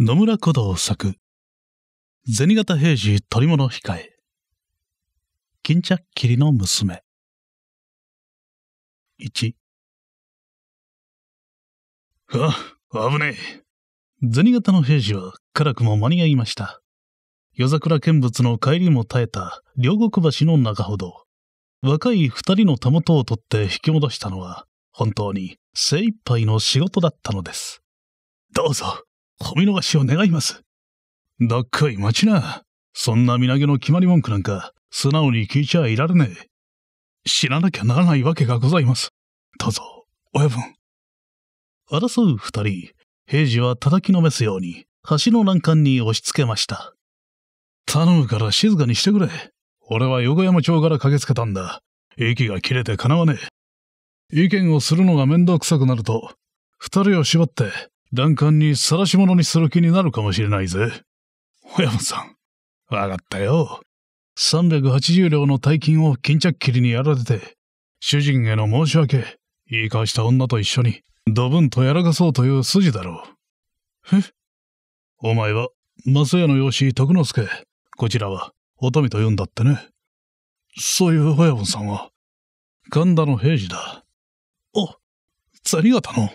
野村古道作、銭形平次取り物控え、巾着切りの娘。1あ、危ねえ。銭形の平次は辛くも間に合いました。夜桜見物の帰りも耐えた両国橋の中ほど、若い二人のたもとを取って引き戻したのは、本当に精一杯の仕事だったのです。どうぞ、お見逃しを願います。だっかい待ちな。そんな身投げの決まり文句なんか、素直に聞いちゃいられねえ。死ななきゃならないわけがございます。どうぞ、親分。争う二人、平次は叩きのめすように、橋の欄干に押し付けました。頼むから静かにしてくれ。俺は横山町から駆けつけたんだ。息が切れてかなわねえ。意見をするのが面倒くさくなると、二人を縛って弾丸に晒し者にする気になるかもしれないぜ。小山さん、わかったよ。380両の大金を巾着切りにやられて、主人への申し訳、いい返した女と一緒に、ドブンとやらかそうという筋だろう。えお前は、松屋の養子徳之助、こちらは、乙女と呼んだってね。そういう親分さんは、神田の平次だ。あ、ザリガタの。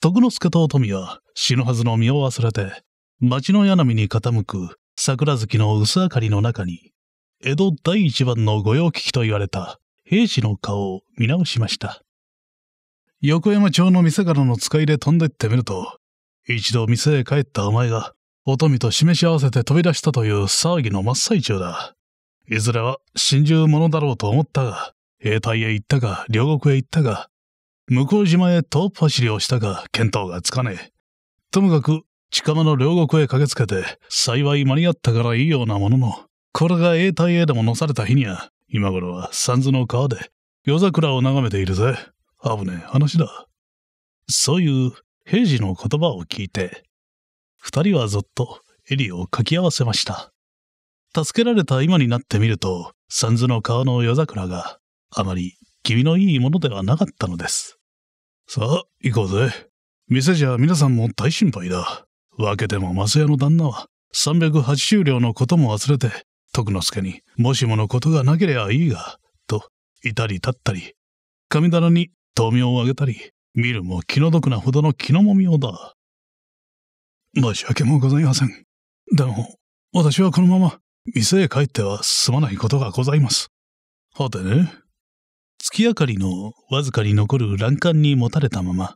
徳之助と富は死ぬはずの身を忘れて、町の柳に傾く桜月の薄明かりの中に、江戸第一番の御用聞きと言われた兵士の顔を見直しました。横山町の店からの使いで飛んでってみると、一度店へ帰ったお前が、お富と示し合わせて飛び出したという騒ぎの真っ最中だ。いずれは心中者だろうと思ったが、兵隊へ行ったか、両国へ行ったか、向島へっ走りをしたが見当がつかねえ。ともかく、近間の両国へ駆けつけて、幸い間に合ったからいいようなものの、これが永代へでも乗された日には、今頃は三途の川で、夜桜を眺めているぜ。危ねえ話だ。そういう平時の言葉を聞いて、二人はぞっとエリをかき合わせました。助けられた今になってみると、三途の川の夜桜があまり気味のいいものではなかったのです。さあ、行こうぜ。店じゃ皆さんも大心配だ。分けても松屋の旦那は、380両のことも忘れて、徳之助に、もしものことがなければいいが、と、いたり立ったり、神棚に豆苗をあげたり、見るも気の毒なほどの気のもみをだ。申し訳もございません。でも、私はこのまま、店へ帰っては済まないことがございます。はてね。月明かりのわずかに残る欄干にもたれたまま、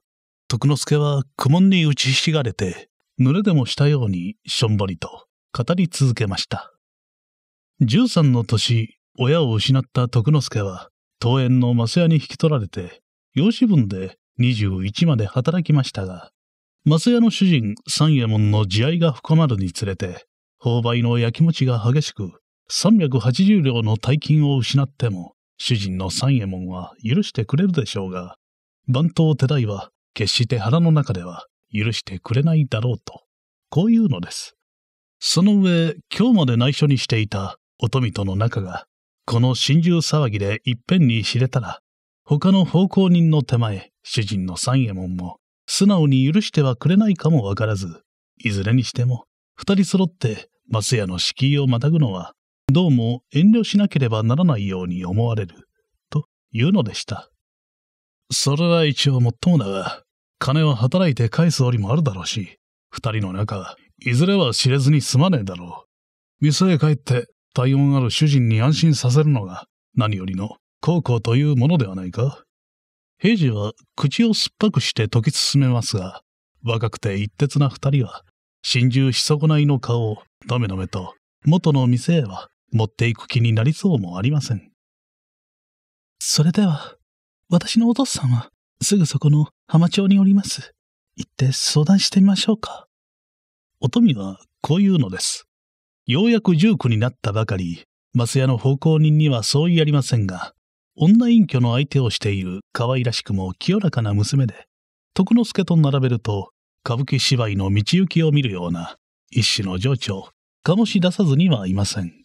徳之助は苦悶に打ちひしがれて、濡れでもしたようにしょんぼりと語り続けました。13の年、親を失った徳之助は、桃園の増屋に引き取られて、養子分で21まで働きましたが、増屋の主人三右衛門の慈愛が深まるにつれて、購買のやきもちが激しく、380両の大金を失っても、主人の三右衛門は許してくれるでしょうが、番頭手代は決して腹の中では許してくれないだろうと、こういうのです。その上、今日まで内緒にしていたお富との仲が、この心中騒ぎでいっぺんに知れたら、他の奉公人の手前、主人の三右衛門も、素直に許してはくれないかもわからず、いずれにしても、二人揃って松屋の敷居をまたぐのは、どうも遠慮しなければならないように思われる、というのでした。それは一応もっともだが、金は働いて返す折もあるだろうし、二人の仲、いずれは知れずに済まねえだろう。店へ帰って体温ある主人に安心させるのが何よりの孝行というものではないか。平次は口を酸っぱくして解き進めますが、若くて一徹な二人は、心中し損ないの顔をダメダメと元の店へは持っていく気になりそうもありません。それでは、私のお父さんは、すぐそこの浜町におります。行って相談してみましょうか。おとみはこう言うのです。ようやく19になったばかり、松屋の奉公人にはそう言ありませんが、女隠居の相手をしている可愛らしくも清らかな娘で、徳之助と並べると、歌舞伎芝居の道行きを見るような、一種の情緒を醸し出さずにはいません。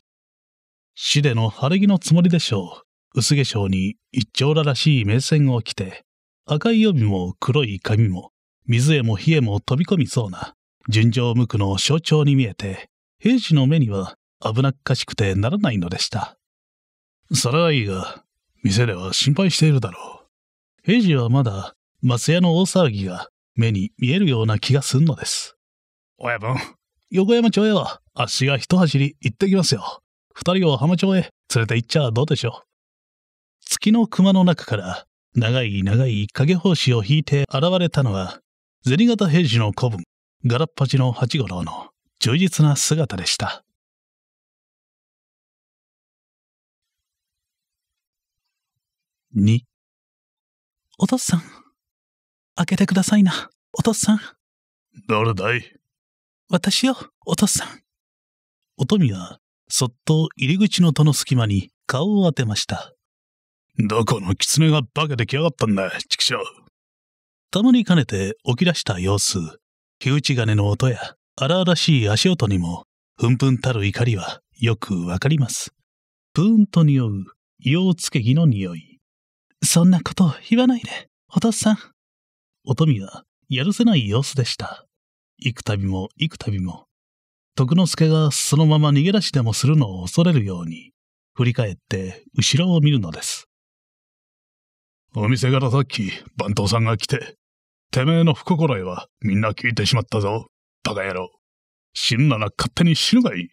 死での晴れ着のつもりでしょう。薄化粧に一丁羅らしい目線を着て、赤い帯も黒い髪も、水へも火へも飛び込みそうな、純情無垢の象徴に見えて、兵士の目には危なっかしくてならないのでした。それはいいが、店では心配しているだろう。平次はまだ、松屋の大騒ぎが目に見えるような気がすんのです。親分、横山町へは、あっしが一走り行ってきますよ。二人を浜町へ連れて行っちゃどうでしょう。月の熊の中から、長い長い影法師を引いて現れたのは、銭形平次の古文、ガラッパチの八五郎の充実な姿でした。2お父さん、開けてくださいな、お父さん。誰だい私よ、お父さん。おとみは、そっと入り口の戸の隙間に顔を当てました。どこの狐が化けてきやがったんだ、畜生。たまにかねて起き出した様子、火打ち金の音や荒々しい足音にも、ふんふんたる怒りはよくわかります。ぷーんと匂う、硫黄つけ木の匂い。そんなこと言わないで、お父さん。おとみは、やるせない様子でした。幾びも幾びも、徳之助がそのまま逃げ出しでもするのを恐れるように、振り返って後ろを見るのです。お店からさっき番頭さんが来て、てめえの不心得はみんな聞いてしまったぞ、バカ野郎。死ぬなら勝手に死ぬがいい。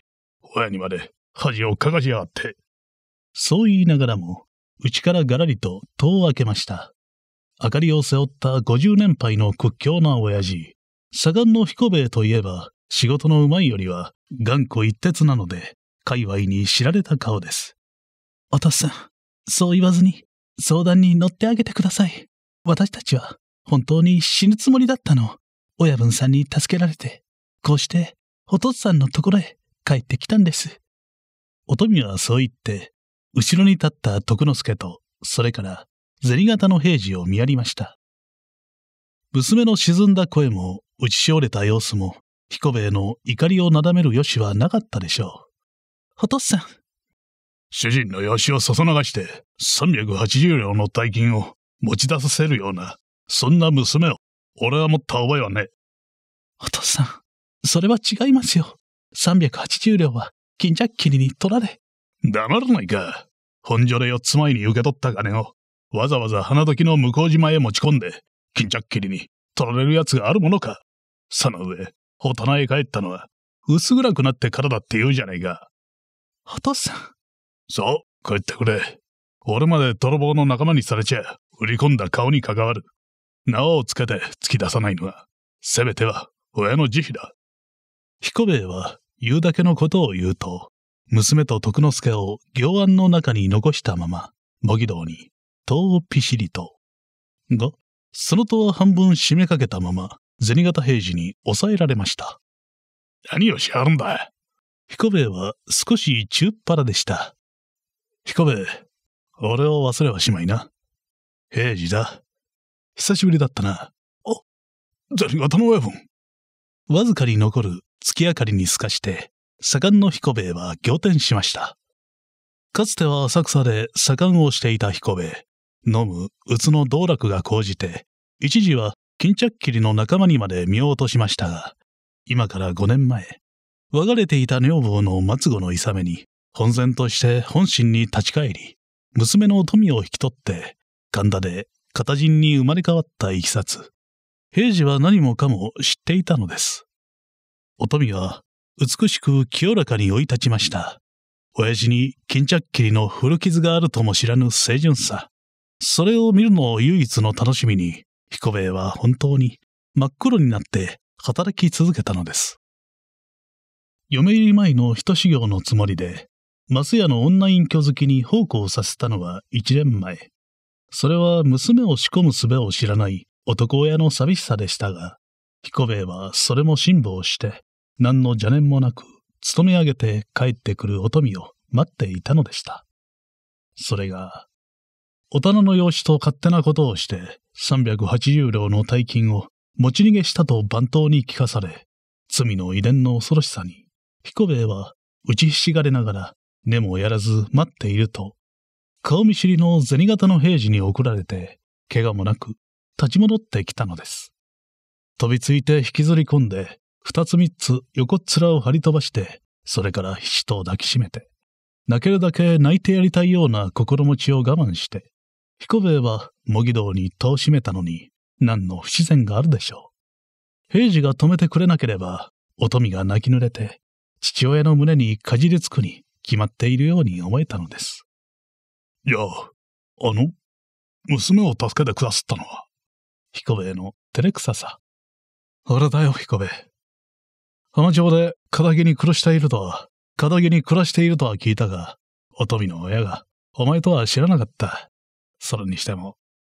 親にまで恥をかかしやがって。そう言いながらも、うちからがらりと戸を開けました。明かりを背負った50年配の屈強な親父、左官の彦兵衛といえば、仕事のうまいよりは頑固一徹なので、界隈に知られた顔です。お父さん、そう言わずに、相談に乗ってあげてください。私たちは、本当に死ぬつもりだったの。親分さんに助けられて、こうして、お父さんのところへ帰ってきたんです。おとみはそう言って、後ろに立った徳之助と、それから、銭形の平次を見やりました。娘の沈んだ声も、打ちしおれた様子も、彦兵衛の怒りをなだめる余地はなかったでしょう。お父さん。主人の養子をそそ流して、380両の大金を持ち出させるような、そんな娘を、俺は持った覚えはねお父さん、それは違いますよ。380両は、金巾っ切りに取られ。黙らないか。本所で四つ前に受け取った金を、わざわざ花時の向島へ持ち込んで、金巾っ切りに取られる奴があるものか。その上、大人へ帰ったのは、薄暗くなってからだって言うじゃねえか。お父さん。そう、帰ってくれ。俺まで泥棒の仲間にされちゃ、売り込んだ顔に関わる。縄をつけて突き出さないのは、せめては親の慈悲だ。彦兵衛は言うだけのことを言うと、娘と徳之助を行案の中に残したまま、模擬道に、戸をぴしりと。が、その戸は半分閉めかけたまま、銭形平次に抑えられました。何をしはるんだ彦兵衛は少し中っ腹でした。彦兵衛、俺を忘れはしまいな。平次だ。久しぶりだったな。あ、銭形の親分。わずかに残る月明かりに透かして、左官の彦兵衛は仰天しました。かつては浅草で左官をしていた彦兵衛、飲むうつの道楽が高じて、一時は巾着切りの仲間にまで見落としましたが、今から5年前、別れていた女房の末子のいさめに、本然として本心に立ち返り、娘の富を引き取って、神田で片人に生まれ変わったいきさつ、平次は何もかも知っていたのです。お富は美しく清らかに生い立ちました。親父に巾着切りの古傷があるとも知らぬ清純さ。それを見るのを唯一の楽しみに、彦兵衛は本当に真っ黒になって働き続けたのです。嫁入り前の人修行のつもりで、松屋のオンライン居好きに奉公させたのは一年前。それは娘を仕込む術を知らない男親の寂しさでしたが、彦兵衛はそれも辛抱して、何の邪念もなく、勤め上げて帰ってくるお富を待っていたのでした。それが、大人の養子と勝手なことをして、380両の大金を持ち逃げしたと番頭に聞かされ、罪の遺伝の恐ろしさに、彦兵衛は打ちひしがれながら、根もやらず待っていると、顔見知りの銭形の平士に送られて、怪我もなく、立ち戻ってきたのです。飛びついて引きずり込んで、二つ三つ横っ面を張り飛ばして、それからひしと抱きしめて、泣けるだけ泣いてやりたいような心持ちを我慢して、彦兵衛は模擬道に戸を閉めたのに、何の不自然があるでしょう。平次が止めてくれなければ、お富が泣き濡れて、父親の胸にかじりつくに決まっているように思えたのです。いや、あの、娘を助けてくださったのは、彦兵衛の照れくささ。あれだよ、彦兵衛。浜町で片毛に暮らしているとは、片に暮らしているとは聞いたが、お富の親が、お前とは知らなかった。それにしても、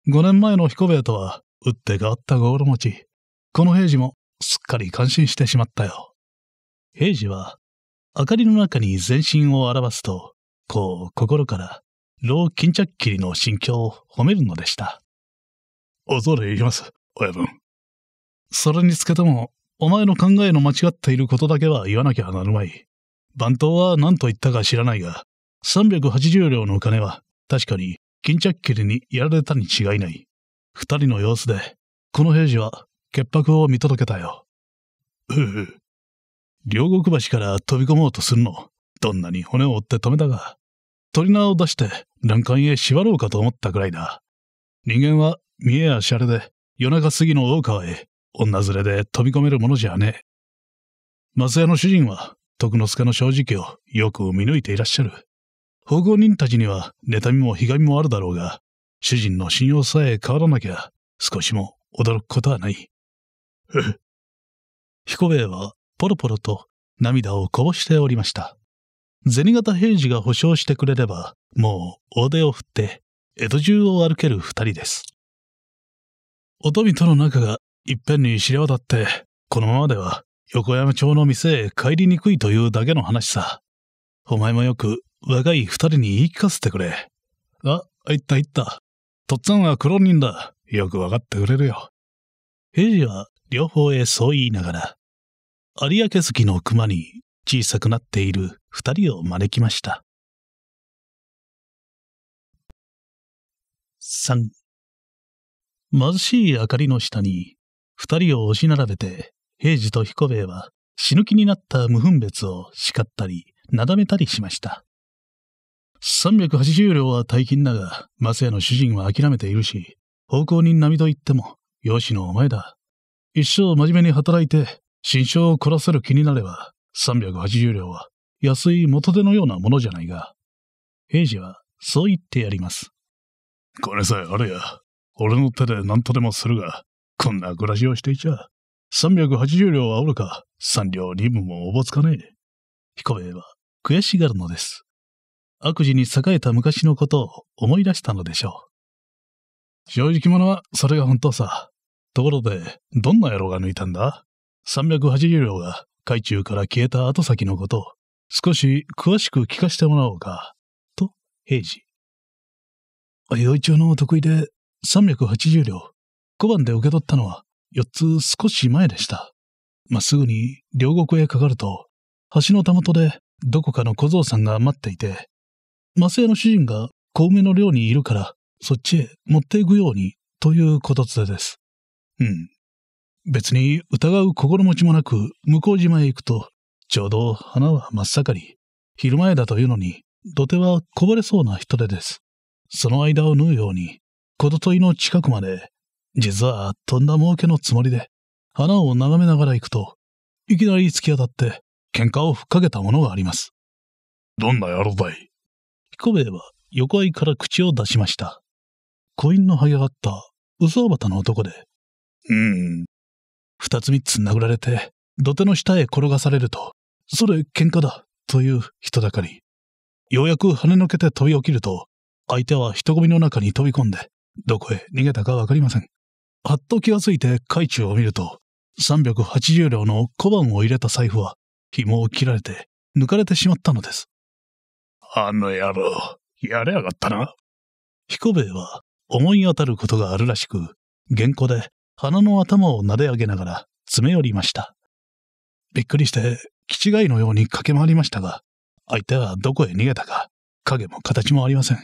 5年前の彦部屋とは、打って変わったゴール持ち、この平次もすっかり感心してしまったよ。平次は、明かりの中に全身を表すと、こう心から、老巾着切りの心境を褒めるのでした。恐れ入ります、親分。それにつけても、お前の考えの間違っていることだけは言わなきゃなるまい。番頭は何と言ったか知らないが、380両のお金は確かに巾着切りにやられたに違いない。二人の様子で、この平次は潔白を見届けたよ。うう。両国橋から飛び込もうとするの。どんなに骨を折って止めたが、鳥縄を出して欄干へ縛ろうかと思ったぐらいだ。人間は見えやしゃれで夜中過ぎの大川へ女連れで飛び込めるものじゃねえ。松屋の主人は徳之助の正直をよく見抜いていらっしゃる。保護人たちには妬みもひがみもあるだろうが、主人の信用さえ変わらなきゃ、少しも驚くことはない。彦兵衛は、ポロポロと涙をこぼしておりました。銭形平次が保証してくれれば、もう大手を振って、江戸中を歩ける二人です。おととの仲がいっぺんに知れ渡って、このままでは横山町の店へ帰りにくいというだけの話さ。お前もよく若い二人に言い聞かせてくれ。あ、入った入った。とっつぁんは黒人だ。よくわかってくれるよ。平次は両方へそう言いながら、有明月の熊に小さくなっている二人を招きました。三。貧しい明かりの下に、二人を押し並べて、平次と彦兵衛は死ぬ気になった無分別を叱ったり、なだめたりしました。380両は大金だが、松屋の主人は諦めているし、奉公人並みと言っても、容姿のお前だ。一生真面目に働いて、心象を凝らせる気になれば、380両は安い元手のようなものじゃないが。平次は、そう言ってやります。これさえあれや、俺の手で何とでもするが、こんな暮らしをしていちゃ、380両はおるか、3両2分もおぼつかねえ。彦兵衛は悔しがるのです。悪事に栄えた昔のことを思い出したのでしょう。正直者はそれが本当さ。ところで、どんな野郎が抜いたんだ ?380 両が海中から消えた後先のことを少し詳しく聞かせてもらおうか。と、平次。洋一の得意で380両、小判で受け取ったのは4つ少し前でした。まっすぐに両国へかかると、橋のたもとでどこかの小僧さんが待っていて、魔性の主人が小梅の寮にいるから、そっちへ持っていくように、ということつでです。うん。別に疑う心持ちもなく、向島へ行くと、ちょうど花は真っ盛り、昼前だというのに、土手はこぼれそうな人手です。その間を縫うように、ことといの近くまで、実はとんだ儲けのつもりで、花を眺めながら行くと、いきなり突き当たって、喧嘩を吹っかけたものがあります。どんな野郎だい彦兵衛は横合から口を出しました。コインの這い上がった嘘畑の男で、うん。二つ三つ殴られて、土手の下へ転がされると、それ喧嘩だ、という人だかり。ようやく跳ねのけて飛び起きると、相手は人混みの中に飛び込んで、どこへ逃げたかわかりません。はっと気がついて海中を見ると、380両の小判を入れた財布は、紐を切られて、抜かれてしまったのです。あの野郎、やれやがったな。彦兵衛は思い当たることがあるらしく、原稿で鼻の頭を撫で上げながら詰め寄りました。びっくりして、気違いのように駆け回りましたが、相手はどこへ逃げたか、影も形もありません。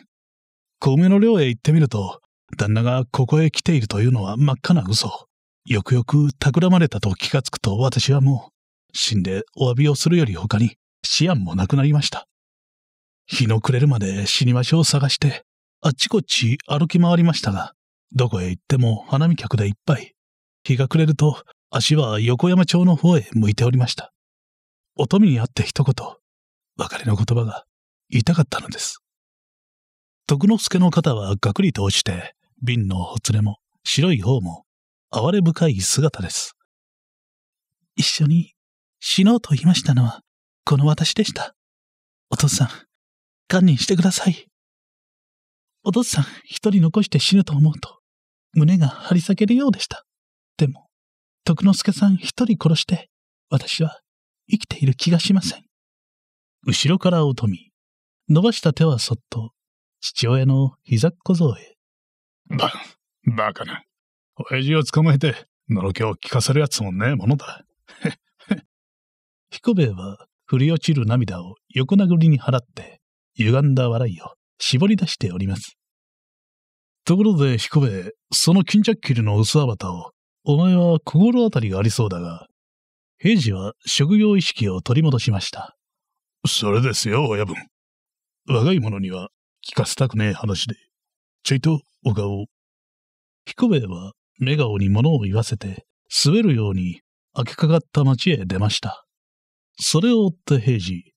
小梅の寮へ行ってみると、旦那がここへ来ているというのは真っ赤な嘘。よくよく企まれたと気がつくと私はもう、死んでお詫びをするより他に思案もなくなりました。日の暮れるまで死に場所を探して、あっちこっち歩き回りましたが、どこへ行っても花見客でいっぱい。日が暮れると、足は横山町の方へ向いておりました。おとみに会って一言、別れの言葉が言いたかったのです。徳之助の肩はガクリと落ちて、瓶のほつれも白い方も哀れ深い姿です。一緒に死のうと言いましたのは、この私でした。お父さん、堪忍してください。お父さん一人残して死ぬと思うと、胸が張り裂けるようでした。でも、徳之助さん一人殺して、私は生きている気がしません。後ろからおと伸ばした手はそっと、父親の膝小僧へ。ば、バカな。親父を捕まえて、のろけを聞かせるやつもねえものだ。彦兵衛は、振り落ちる涙を横殴りに払って、歪んだ笑いを絞り出しております。ところで、彦兵衛、その巾着切りの薄アバターを、お前は心当たりがありそうだが、平次は職業意識を取り戻しました。それですよ、親分。若い者には聞かせたくねえ話で。ちょいとお顔彦兵衛は目顔に物を言わせて、滑るように明けかかった町へ出ました。それを追って平次、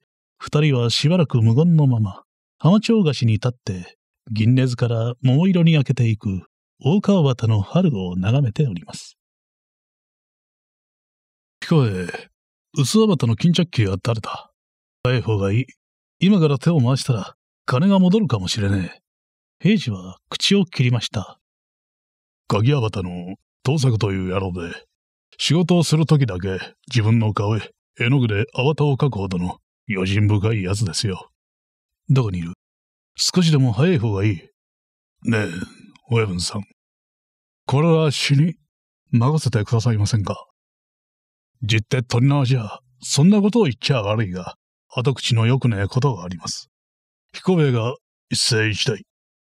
二人はしばらく無言のまま、浜町菓子に立って、銀ネズから桃色に焼けていく大川端の春を眺めております。ピこえ、薄ア端の巾着器は誰だ早い方がいい。今から手を回したら、金が戻るかもしれねえ。平次は口を切りました。鍵アバタの盗作という野郎で、仕事をするときだけ自分の顔へ絵の具でアバタを描くほどの余人深いやつですよ。どこにいる少しでも早い方がいい。ねえ、親分さん。これは死に、任せてくださいませんか。実って取り直しや、そんなことを言っちゃ悪いが、後口の良くねえことがあります。彦兵衛が一世一代、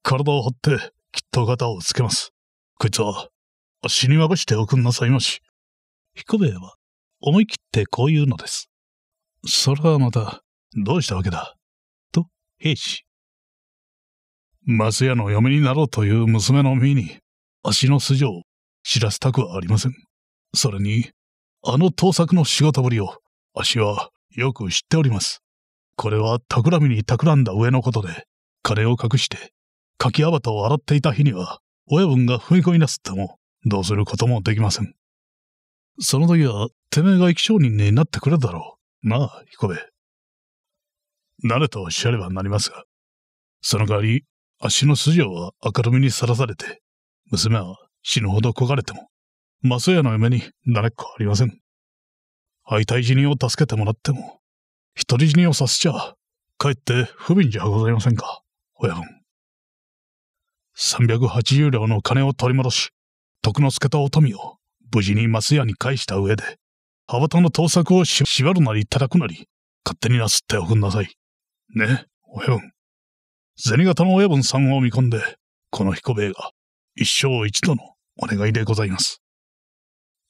体を張ってきっと肩をつけます。こいつは、死にまぶしておくんなさいまし。彦兵衛は、思い切ってこう言うのです。それはまた、どうしたわけだと、兵士。松屋の嫁になろうという娘の身に、足の素性を知らせたくはありません。それに、あの盗作の仕事ぶりを、足はよく知っております。これは企みに企んだ上のことで、金を隠して、柿アバタを洗っていた日には、親分が踏み込み出すっても、どうすることもできません。その時は、てめえが生き証人になってくれだろう。なあ、彦部。慣れとおっしゃればなりますが、その代わり、足の筋は明るみにさらされて、娘は死ぬほど焦がれても、マスヤの嫁にれっこありません。敗退死人を助けてもらっても、独り死にをさせちゃ、かえって不憫じゃございませんか、親分。380両の金を取り戻し、徳之助とお富を無事にマスヤに返した上で、羽たの盗作をし縛るなり叩くなり、勝手になすっておくんなさい。ね、おへん。銭形の親分さんを見込んで、この彦兵衛が一生一度のお願いでございます。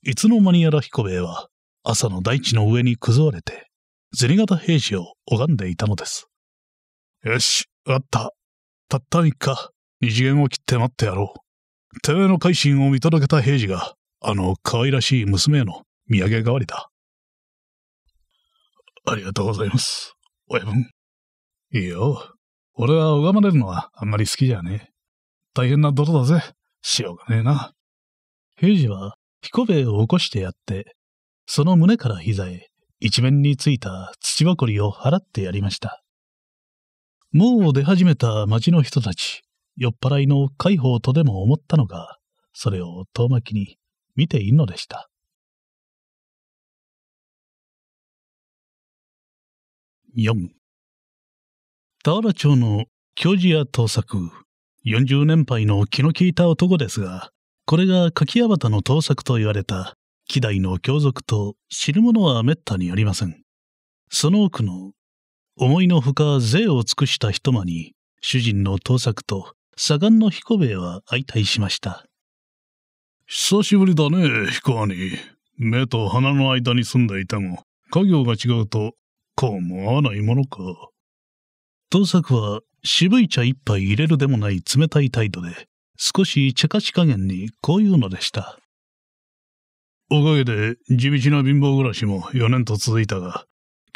いつの間にやら彦兵衛は朝の大地の上にくずわれて、銭形平次を拝んでいたのです。よし、わった。たった三日、二次元を切って待ってやろう。てめえの改心を見届けた平次が、あの可愛らしい娘への土産代わりだ。ありがとうございます。親分。いいよ。俺は拝まれるのはあんまり好きじゃねえ。大変な泥だぜ。しようがねえな。平次は彦兵衛を起こしてやって、その胸から膝へ一面についた土ぼこりを払ってやりました。もう出始めた町の人たち、酔っ払いの解放とでも思ったのが、それを遠巻きに見ているのでした。4田原町の教授や盗作40年配の気の利いた男ですがこれが柿矢端の盗作と言われた希代の凶族と知る者は滅多にありませんその奥の思いのほか税を尽くした一間に主人の盗作と左官の彦兵衛は相対しました久しぶりだね彦兄目と鼻の間に住んでいても家業が違うと構わないものか。当作は渋い茶一杯入れるでもない冷たい態度で、少し茶化し加減にこういうのでした。おかげで地道な貧乏暮らしも4年と続いたが、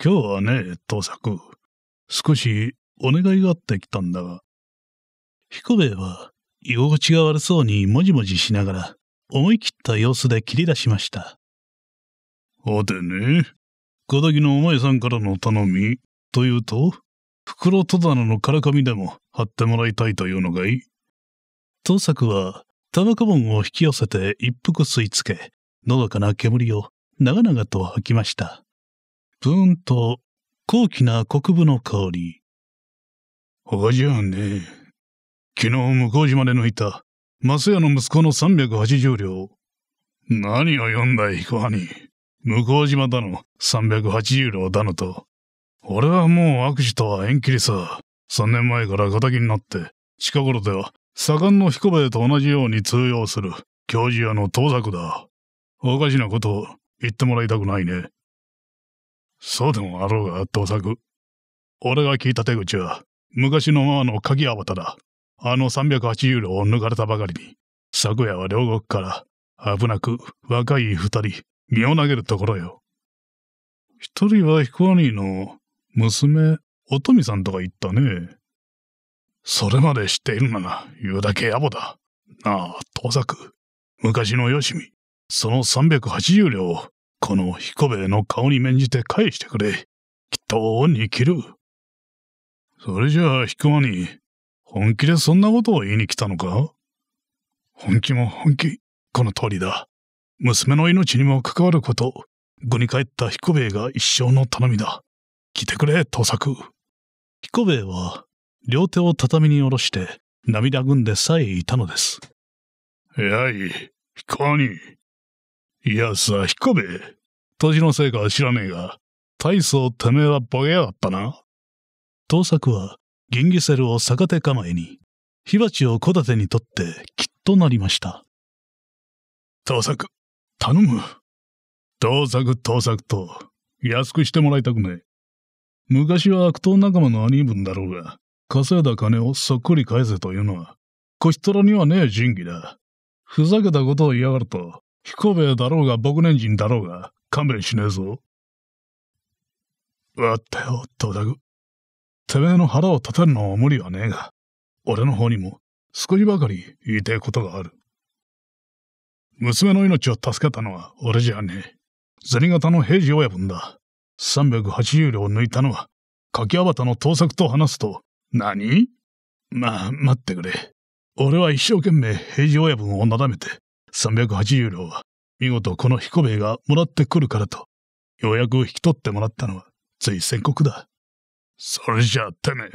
今日はね、当作、少しお願いがあってきたんだが。彦兵衛は居心地が悪そうにもじもじしながら、思い切った様子で切り出しました。はてね、ごとのお前さんからの頼み、というと、袋戸棚のからかみでも貼ってもらいたいというのがいい。盗作は、タバコ盆を引き寄せて一服吸い付け、のどかな煙を長々と吐きました。ブーンと、高貴な国分の香り。ほかじゃんね。昨日向島で抜いた、マスヤの息子の380両。何を読んだい、彦兄。向島だの、380両だのと。俺はもう悪手とは縁切りさ。三年前から仇になって、近頃では、左官の彦兵衛と同じように通用する、教授屋の盗作だ。おかしなことを言ってもらいたくないね。そうでもあろうが、盗作。俺が聞いた手口は、昔のままの鍵アバタだ。あの三百八十両を抜かれたばかりに、昨夜は両国から、危なく若い二人、身を投げるところよ。一人はヒクワニーの娘、おとみさんとか言ったね。それまで知っているなら言うだけ野暮だ。なあ、盗作。昔のよしみ、その380両この彦兵衛の顔に免じて返してくれ。きっと恩に着る。それじゃあ、クワニー、本気でそんなことを言いに来たのか本気も本気、この通りだ。娘の命にも関わること、後に帰った彦兵衛が一生の頼みだ。来てくれ、盗作。彦兵衛は、両手を畳に下ろして、涙ぐんでさえいたのです。やい、彦に。いやさ、彦兵衛。年のせいかは知らねえが、大層てめえはボケやがったな。盗作は、ギンギセルを逆手構えに、火鉢を小立てにとってきっとなりました。盗作、頼む。盗作盗作と、安くしてもらいたくね。昔は悪党仲間の兄分だろうが、稼いだ金をそっくり返せというのは、こしとらにはねえ仁義だ。ふざけたことを嫌がると、彦兵衛だろうが、牧年人だろうが、勘弁しねえぞ。わったよ、戸田君。てめえの腹を立てるのは無理はねえが、俺の方にも少しばかり言いたいことがある。娘の命を助けたのは俺じゃねえ。銭形の平次親分だ。三百八十両抜いたのは、柿畑の盗作と話すと、何まあ、待ってくれ。俺は一生懸命平次親分をなだめて、三百八十両は、見事この彦兵衛がもらってくるからと、ようやく引き取ってもらったのは、つい宣告だ。それじゃあ、てめえ、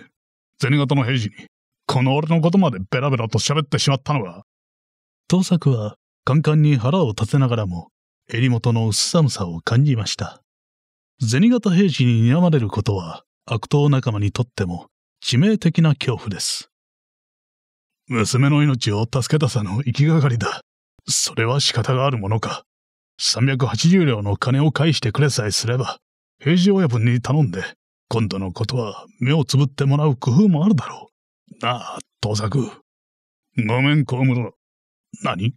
銭形の平次に、この俺のことまでベラベラと喋ってしまったのは。盗作はカンカンに腹を立てながらも、襟元の薄寒さを感じました。銭形平次に睨まれることは、悪党仲間にとっても致命的な恐怖です。娘の命を助けたさの行きがかりだ。それは仕方があるものか。380両の金を返してくれさえすれば、平次親分に頼んで、今度のことは目をつぶってもらう工夫もあるだろう。なあ、盗作。ごめん、小室。何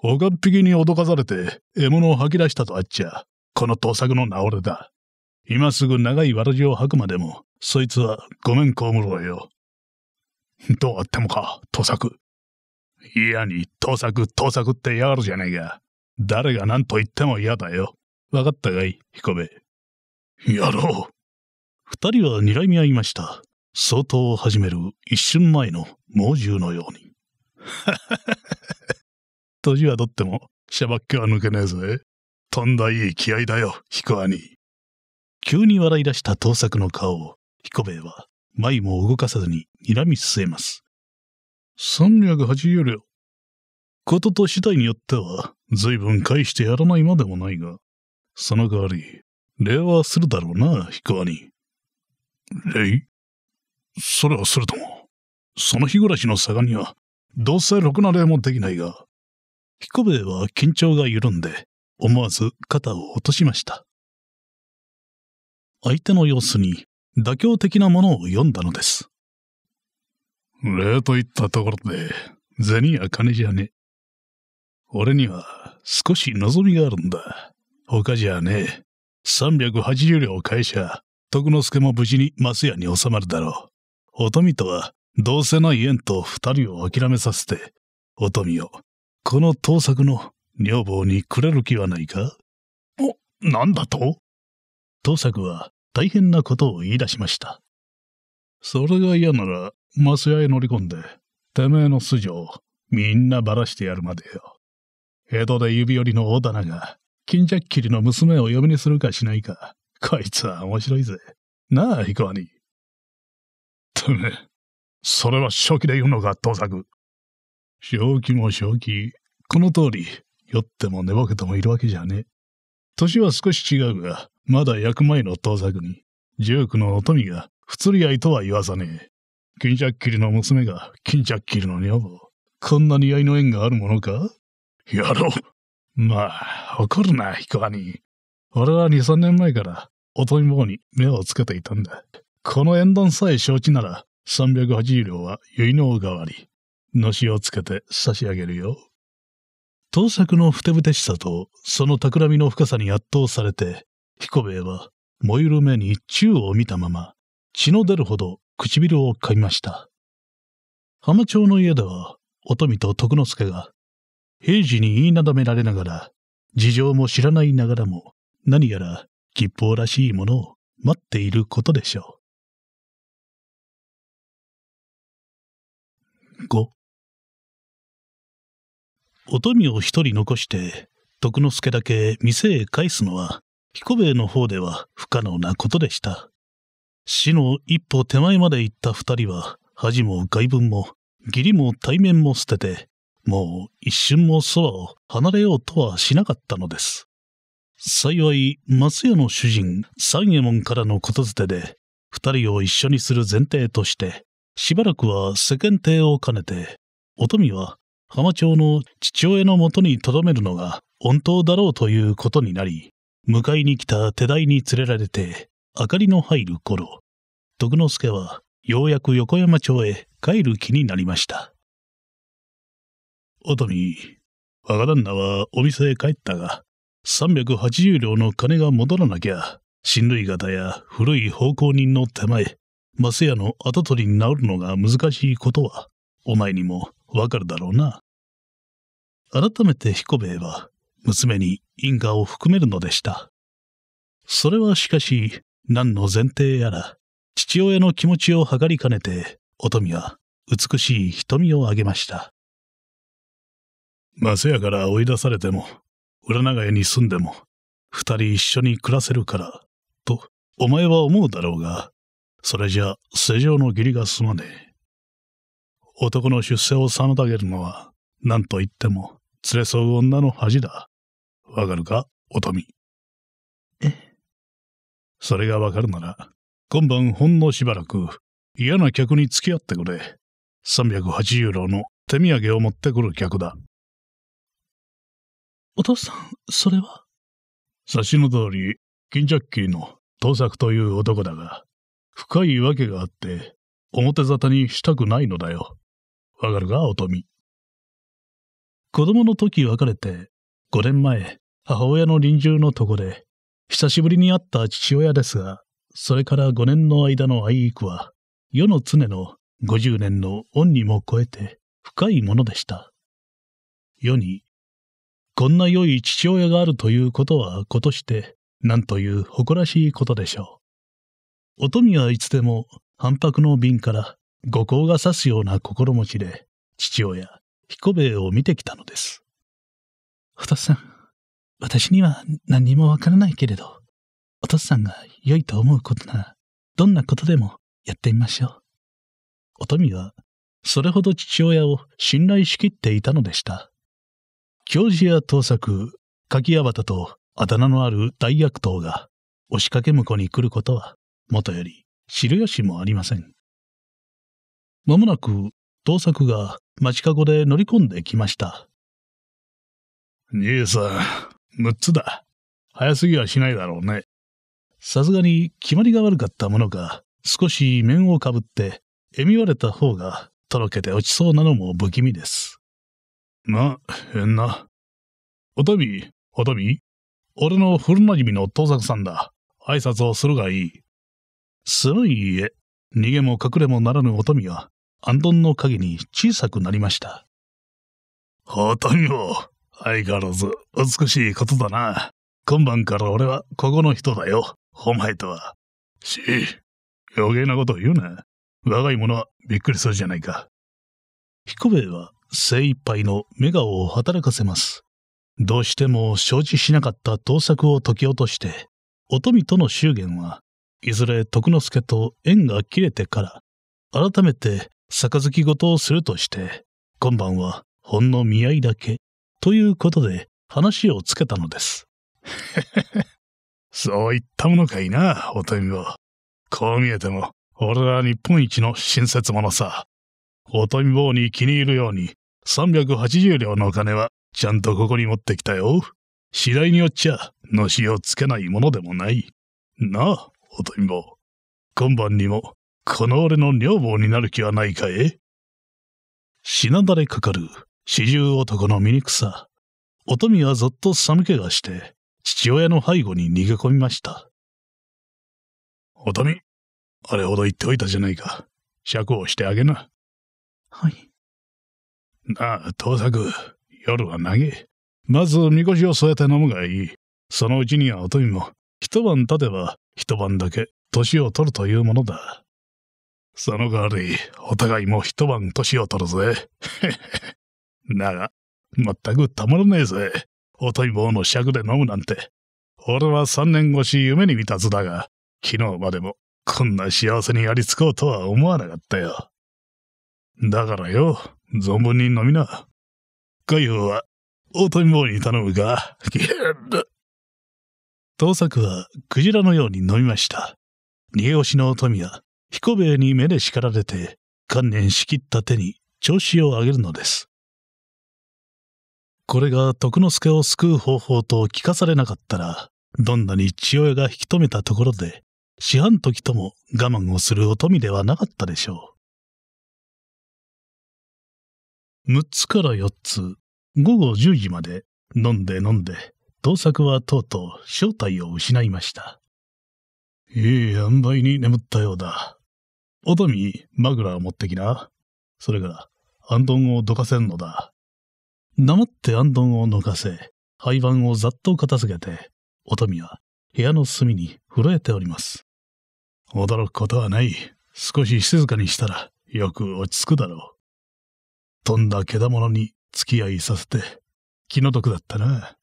おがっぴきに脅かされて獲物を吐き出したとあっちゃ、この盗作の名れだ。今すぐ長いわらじを吐くまでも、そいつはごめんこむろよ。どうあってもか、盗作。嫌に盗作、盗作ってやがるじゃねえか。誰が何と言っても嫌だよ。わかったがい、彦べ。やろう。二人は睨み合いました。相当を始める一瞬前の猛獣のように。年はとっても、シバっ気は抜けねえぜ。とんだいい気合だよ、彦兄。急に笑い出した盗作の顔を、彦兵衛は、眉も動かさずに睨み据えます。380両。ことと次第によっては、随分返してやらないまでもないが、その代わり、礼はするだろうな、彦兄。礼それはするとも。その日暮らしの差がには、どうせろくな礼もできないが、彦兵衛は緊張が緩んで、思わず肩を落としました。相手の様子に妥協的なものを読んだのです。礼といったところで、銭や金じゃねえ。俺には少し望みがあるんだ。他じゃねえ。380両会社、徳之助も無事にマス屋に収まるだろう。おとみとは、どうせない縁と二人を諦めさせて、おとみをこの盗作の女房にくれる気はないかお、なんだと盗作は大変なことを言い出しました。それが嫌なら、マス屋へ乗り込んで、てめえの素性をみんなばらしてやるまでよ。江戸で指折りの大棚が、巾着切りの娘を嫁にするかしないか、こいつは面白いぜ。なあ、彦兄。てめえ、それは正気で言うのか、盗作。正気も正気。この通り、酔っても寝ぼけてもいるわけじゃねえ。年は少し違うが、まだ役前の盗作に、ジークのみが不釣り合いとは言わさねえ。巾着切りの娘が巾着切りの女房。こんなに愛の縁があるものかやろう。まあ、怒るな、彦兄。俺は2、3年前から、おとみ坊に目をつけていたんだ。この縁談さえ承知なら、380両は結納代わり。のしをつけて差し上げるよ。盗作のふてぶてしさと、その企みの深さに圧倒されて、彦兵衛は、燃える目に宙を見たまま、血の出るほど唇を嗅みました。浜町の家では、おとみと徳之助が、平時に言いなだめられながら、事情も知らないながらも、何やら吉報らしいものを待っていることでしょう。5お富を一人残して、徳之助だけ店へ返すのは、彦兵衛の方では不可能なことでした。死の一歩手前まで行った二人は、恥も外文も、義理も対面も捨てて、もう一瞬も空を離れようとはしなかったのです。幸い、松屋の主人、三右衛門からのことづてで、二人を一緒にする前提として、しばらくは世間体を兼ねて、お富は浜町の父親のもとに留めるのが本当だろうということになり、迎えに来た手代に連れられて、明かりの入る頃、徳之助はようやく横山町へ帰る気になりました。熱海、若旦那はお店へ帰ったが、380両の金が戻らなきゃ、親類型や古い奉公人の手前、マスの跡取りになるのが難しいことは、お前にもわかるだろうな。改めて彦兵衛は、娘に因果を含めるのでした。それはしかし、何の前提やら、父親の気持ちを測りかねて、乙女は美しい瞳をあげました。マ屋から追い出されても、裏長屋に住んでも、二人一緒に暮らせるから、と、お前は思うだろうが、それじゃ、世情の義理が済まねえ。男の出世を妨げるのは、何と言っても、連れ添う女の恥だ。わかるか、乙女。えそれがわかるなら、今晩ほんのしばらく、嫌な客に付き合ってくれ。380ユーの手土産を持ってくる客だ。お父さん、それは察しの通り、金ジャッキーの盗作という男だが、深いわけがあって、表沙汰にしたくないのだよ。わかるか、おとみ。子供の時別れて、5年前、母親の臨終のとこで、久しぶりに会った父親ですが、それから5年の間の愛育は、世の常の50年の恩にも超えて深いものでした。世に、こんな良い父親があるということはことして、なんという誇らしいことでしょう。お富はいつでも、反白の瓶から五光が差すような心持ちで、父親、彦兵衛を見てきたのです。お父さん、私には何にもわからないけれど、お父さんが良いと思うことなら、どんなことでもやってみましょう。おとみは、それほど父親を信頼しきっていたのでした。教授や盗作、柿矢端とあだ名のある大悪党が、押しかけ婿に来ることは、もとより知る由もありません。まもなく、盗作が街かごで乗り込んできました。兄さん、6つだ。早すぎはしないだろうね。さすがに決まりが悪かったものが、少し面をかぶって、えみわれた方が、とろけて落ちそうなのも不気味です。な、変な。おたみ、おたみ、俺の古なじみの盗作さんだ。挨拶をするがいい。すごい家。逃げも隠れもならぬおとみは、アンドンの影に小さくなりました。ほとんど、相変わらず美しいことだな。今晩から俺はここの人だよ。お前とは。し、余計なことを言うな。若い者はびっくりするじゃないか。彦兵衛は精一杯のメガを働かせます。どうしても承知しなかった盗作を解き落として、お富との祝言はいずれ徳之助と縁が切れてから、改めて杯ごとをするとして、今晩はほんの見合いだけ、ということで話をつけたのです。そういったものかいな、おとみぼ。こう見えても、俺は日本一の親切者さ。おとみぼに気に入るように、380両のお金はちゃんとここに持ってきたよ。次第によっちゃ、のしをつけないものでもない。なあ、おとみぼ。今晩にもこの俺の女房になる気はないかい死なだれかかる四十男の醜さ。とみはぞっと寒気がして、父親の背後に逃げ込みました。おとみ、あれほど言っておいたじゃないか。釈をしてあげな。はい。なあ、盗作、夜は長え。まず、みこしを添えて飲むがいい。そのうちにはとみも、一晩経てば、一晩だけ、年を取るというものだ。その代わり、お互いも一晩年を取るぜ。だが、全くたまらねえぜ。おとい棒の尺で飲むなんて。俺は三年越し夢に見た図だが、昨日までもこんな幸せにありつこうとは思わなかったよ。だからよ、存分に飲みな。海宝は、おとい棒に頼むか。ゅやだ。盗作はクジラのように飲みました。逃げしのおとみは彦兵衛に目で叱られて、観念しきった手に調子を上げるのです。これが徳之助を救う方法と聞かされなかったら、どんなに父親が引き止めたところで、四半時とも我慢をするお富ではなかったでしょう。六つから四つ、午後十時まで飲んで飲んで、盗作はとうとう正体を失いました。いい塩梅に眠ったようだ。トミ、マグラを持ってきな。それから、アンドンをどかせんのだ。黙ってアンドンをのかせ、廃盤をざっと片付けて、トミは部屋の隅に震えております。驚くことはない。少し静かにしたら、よく落ち着くだろう。とんだけだものに付き合いさせて、気の毒だったな。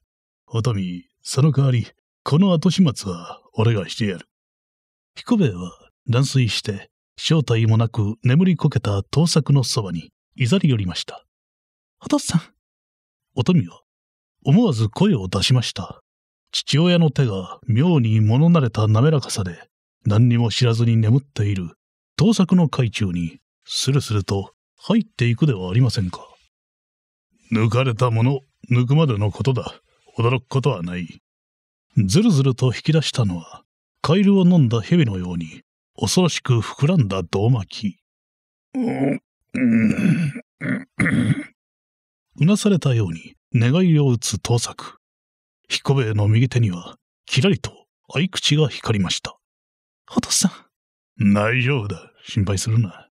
トミ、その代わり、この後始末は俺がしてやる。彦兵衛は断水して正体もなく眠りこけた盗作のそばに、いざり寄りました。お父さん。おとみは、思わず声を出しました。父親の手が妙に物慣れた滑らかさで、何にも知らずに眠っている盗作の海中に、スルスルと入っていくではありませんか。抜かれたもの、抜くまでのことだ。驚くことはない。ずるずると引き出したのは、カイルを飲んだ蛇のように、恐ろしく膨らんだ胴巻き。うなされたように願いを打つ盗作。彦兵衛の右手には、きらりと合口が光りました。お父さん。大丈夫だ。心配するな。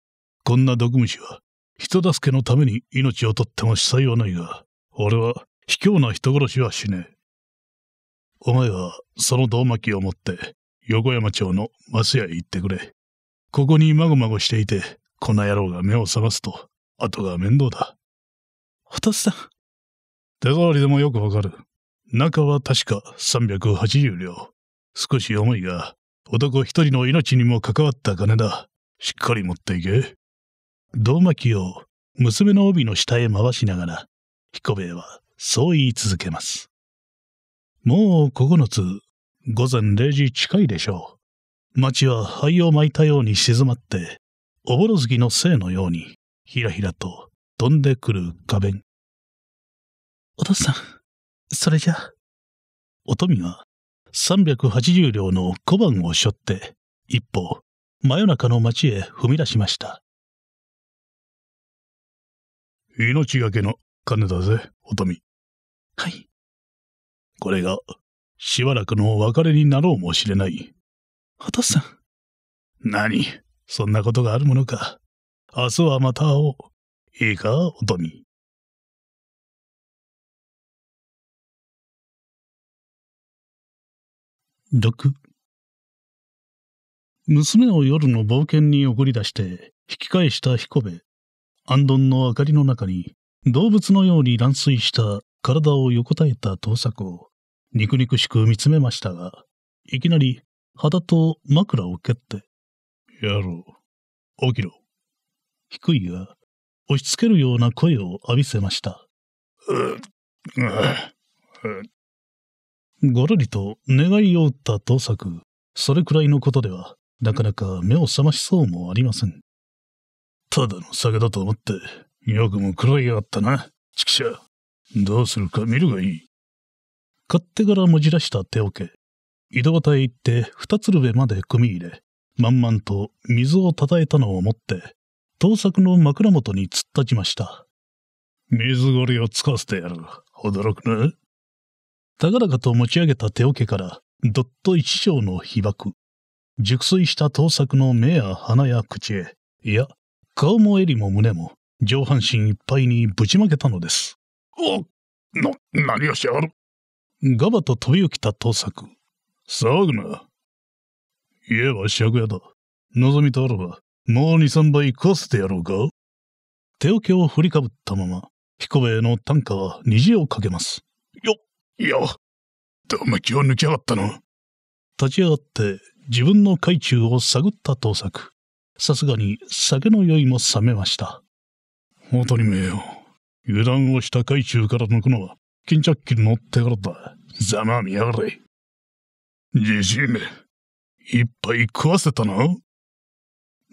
こんな毒虫は、人助けのために命を取っても死災はないが、俺は卑怯な人殺しはしねえ。お前は、その胴巻きを持って、横山町のマス屋へ行ってくれ。ここにまごまごしていて、こな野郎が目を覚ますと、後が面倒だ。お父さん。手触りでもよくわかる。中は確か380両。少し重いが、男一人の命にも関わった金だ。しっかり持っていけ。胴巻きを娘の帯の下へ回しながら、彦兵衛はそう言い続けます。もう九つ午前0時近いでしょう。町は灰を巻いたように静まって、おぼろ月のせいのように、ひらひらと飛んでくる画弁。お父さん、それじゃ。おとみが、380両の小判を背負って、一歩、真夜中の町へ踏み出しました。命がけの金だぜ、おとみ。はい。これがしばらくのお別れになろうもしれない。お父さん。何そんなことがあるものか。明日はまた会おう。いいか、おとみ。6娘を夜の冒険に送り出して引き返した彦部。安んの明かりの中に動物のように乱水した体を横たえた盗作を肉肉しく見つめましたが、いきなり肌と枕を蹴って、やろう、起きろ。低いが、押し付けるような声を浴びせました。ごろりと願いを打った盗作、それくらいのことでは、なかなか目を覚ましそうもありません。ただの酒だと思って、よくも食らいやがったな、ちくしゃ。どうするか見るがいい。勝手柄もじらした手桶。井戸端へ行って二るべまで組み入れ、満々と水をたたえたのを持って、盗作の枕元に突っ立ちました。水ごりをつかせてやる。驚くな。高々と持ち上げた手桶から、どっと一丁の被爆。熟睡した盗作の目や鼻や口へ、いや、顔も襟も胸も、上半身いっぱいにぶちまけたのです。おな、何をしやがる。ガバと飛び起きた盗作。騒ぐな。家は借家だ。望みとあらば、もう二三倍食わせてやろうか手桶を振りかぶったまま、彦兵衛の短歌は虹をかけます。よ、よ、どん気を抜きやがったの立ち上がって自分の懐中を探った盗作。さすがに酒の酔いも冷めました。本当にめえよ。油断をした海中から抜くのは巾着切りの手柄だ。ざまあみやがれ。じじいめ、いっぱい食わせたな。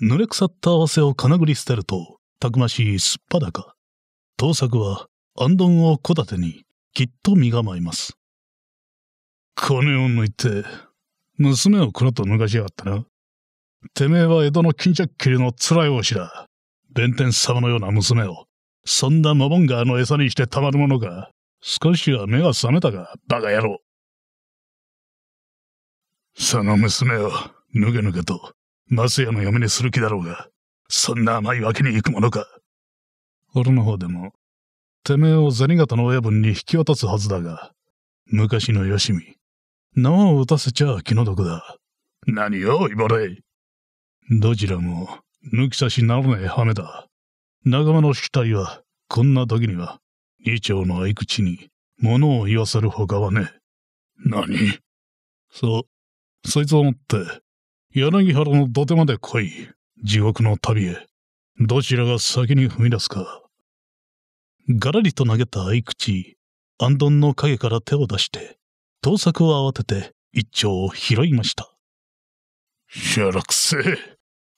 濡れ腐った合わせを金繰り捨てると、たくましいすっぱだか。盗作は、あんどんを小立てに、きっと身構えます。金を抜いて、娘をくのと脱がしやがったな。てめえは江戸の巾着切りの辛いおしだ。弁天様のような娘を、そんなモモンガーの餌にしてたまるものか。少しは目が覚めたか、バカ野郎。その娘を、ぬげぬげと、マスヤの嫁にする気だろうが、そんな甘いわけにいくものか。俺の方でも、てめえを銭形の親分に引き渡すはずだが、昔のよしみ、縄を打たせちゃ気の毒だ。何を、いぼれ。どちらも、抜き差しならない羽目だ。仲間の死体は、こんな時には、議長の合口に物を言わせるほかはね。何そ、そいつを持って、柳原の土手まで来い。地獄の旅へ。どちらが先に踏み出すか。がらりと投げた合口、アンの影から手を出して、盗作を慌てて一丁を拾いました。しゃらくせえ、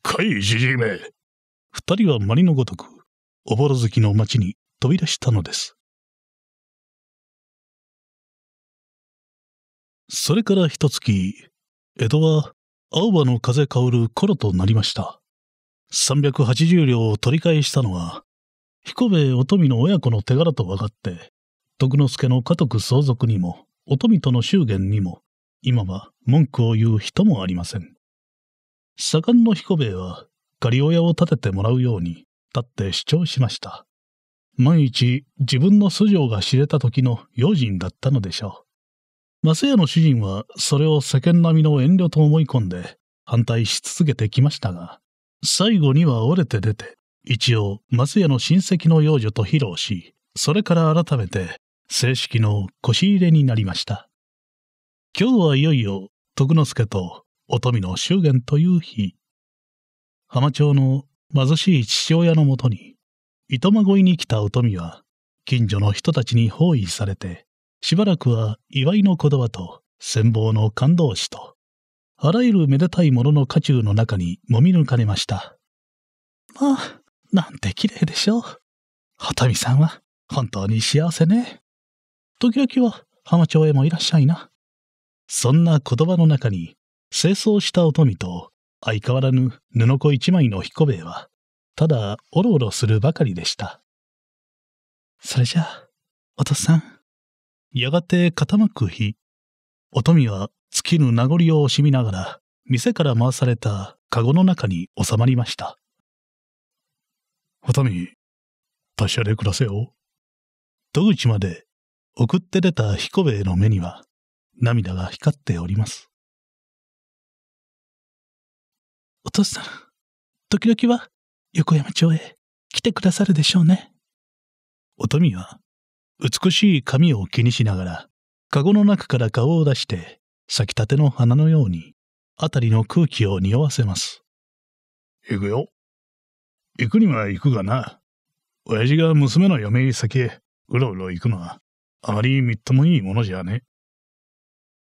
かいじじめ。二人はまりのごとく、おぼろ月の町に飛び出したのです。それから一月、江戸は青葉の風香る頃となりました。三百八十両を取り返したのは、彦兵衛お富の親子の手柄と分かって、徳之助の家督相続にも、お富との祝言にも、今は文句を言う人もありません。左官の彦兵衛は、仮親を立ててもらうように、立って主張しました。万一、自分の素性が知れた時の用心だったのでしょう。松屋の主人はそれを世間並みの遠慮と思い込んで反対し続けてきましたが、最後には折れて出て、一応松屋の親戚の養女と披露し、それから改めて正式の腰入れになりました。今日はいよいよ徳之助とお富の祝言という日。浜町の貧しい父親のもとに、糸まごいに来たお富は、近所の人たちに包囲されて、しばらくは祝いの言葉と、戦望の感動詞と、あらゆるめでたいものの渦中の中にもみ抜かれました。まあ、なんて綺麗でしょう。はたみさんは、本当に幸せね。時々は、浜町へもいらっしゃいな。そんな言葉の中に、清掃したおとみと、相変わらぬ布子一枚の彦兵衛は、ただ、おろおろするばかりでした。それじゃあ、お父さん。やがて傾く日、お富は月ぬ名残を惜しみながら、店から回された籠の中に収まりました。お富、達者で暮らせよ。戸口まで送って出た彦兵衛の目には涙が光っております。お父さん、時々は横山町へ来てくださるでしょうね。お富は美しい髪を気にしながら、カゴの中から顔を出して、咲きたての花のように、あたりの空気を匂わせます。行くよ。行くには行くがな。親父が娘の嫁先へ、うろうろ行くのは、あまりみっともいいものじゃね。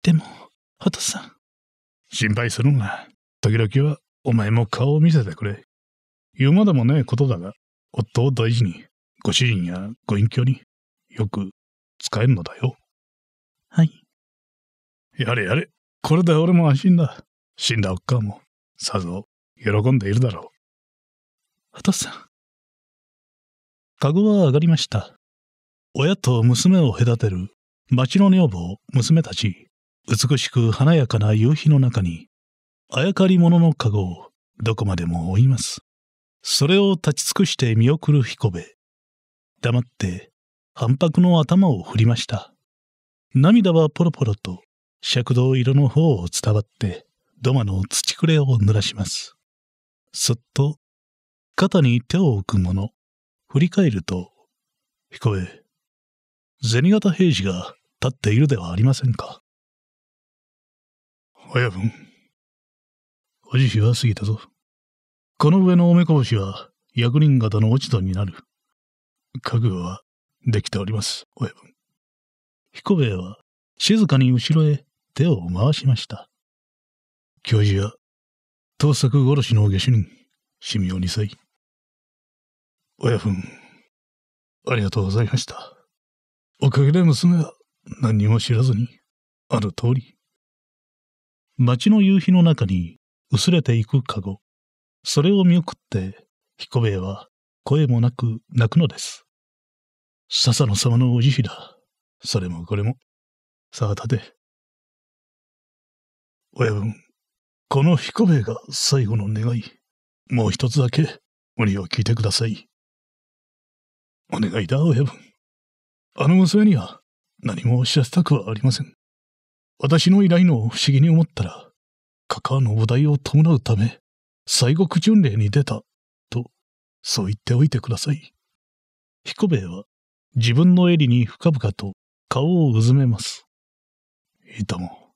でも、ハトさん。心配するが、時々はお前も顔を見せてくれ。言うまでもねえことだが、夫を大事に、ご主人やご隠居に、よく使えるのだよ。はい。やれやれ。これで俺も安心だ。死んだおっかも、さぞ、喜んでいるだろう。お父さん。かごは上がりました。親と娘を隔てる町の女房、娘たち、美しく華やかな夕日の中に、あやかり者のカゴをどこまでも追います。それを立ち尽くして見送る彦兵衛。黙って反白の頭を振りました。涙はポロポロと、尺道色の方を伝わって、土間の土くれを濡らします。すっと、肩に手を置くもの、振り返ると、彦え。銭形平次が立っているではありませんか。親分、お慈悲は過ぎたぞ。この上のおめこぼしは、役人方の落ち度になる。覚悟はできております、親分。彦兵衛は静かに後ろへ手を回しました。教授や、盗作殺しの下手人、神妙二歳。親分、ありがとうございました。おかげで娘は何にも知らずに、ある通り。町の夕日の中に薄れていくかご。それを見送って、彦兵衛は声もなく泣くのです。笹野様のお慈悲だ。それもこれも。さあ立て。親分、この彦兵衛が最後の願い。もう一つだけ、無理を聞いてください。お願いだ、親分。あの娘には何も知らせたくはありません。私の依頼の不思議に思ったら、かカのお題を伴うため、西国巡礼に出た、と、そう言っておいてください。彦兵衛は自分の襟に深々と顔をうずめます。いとも、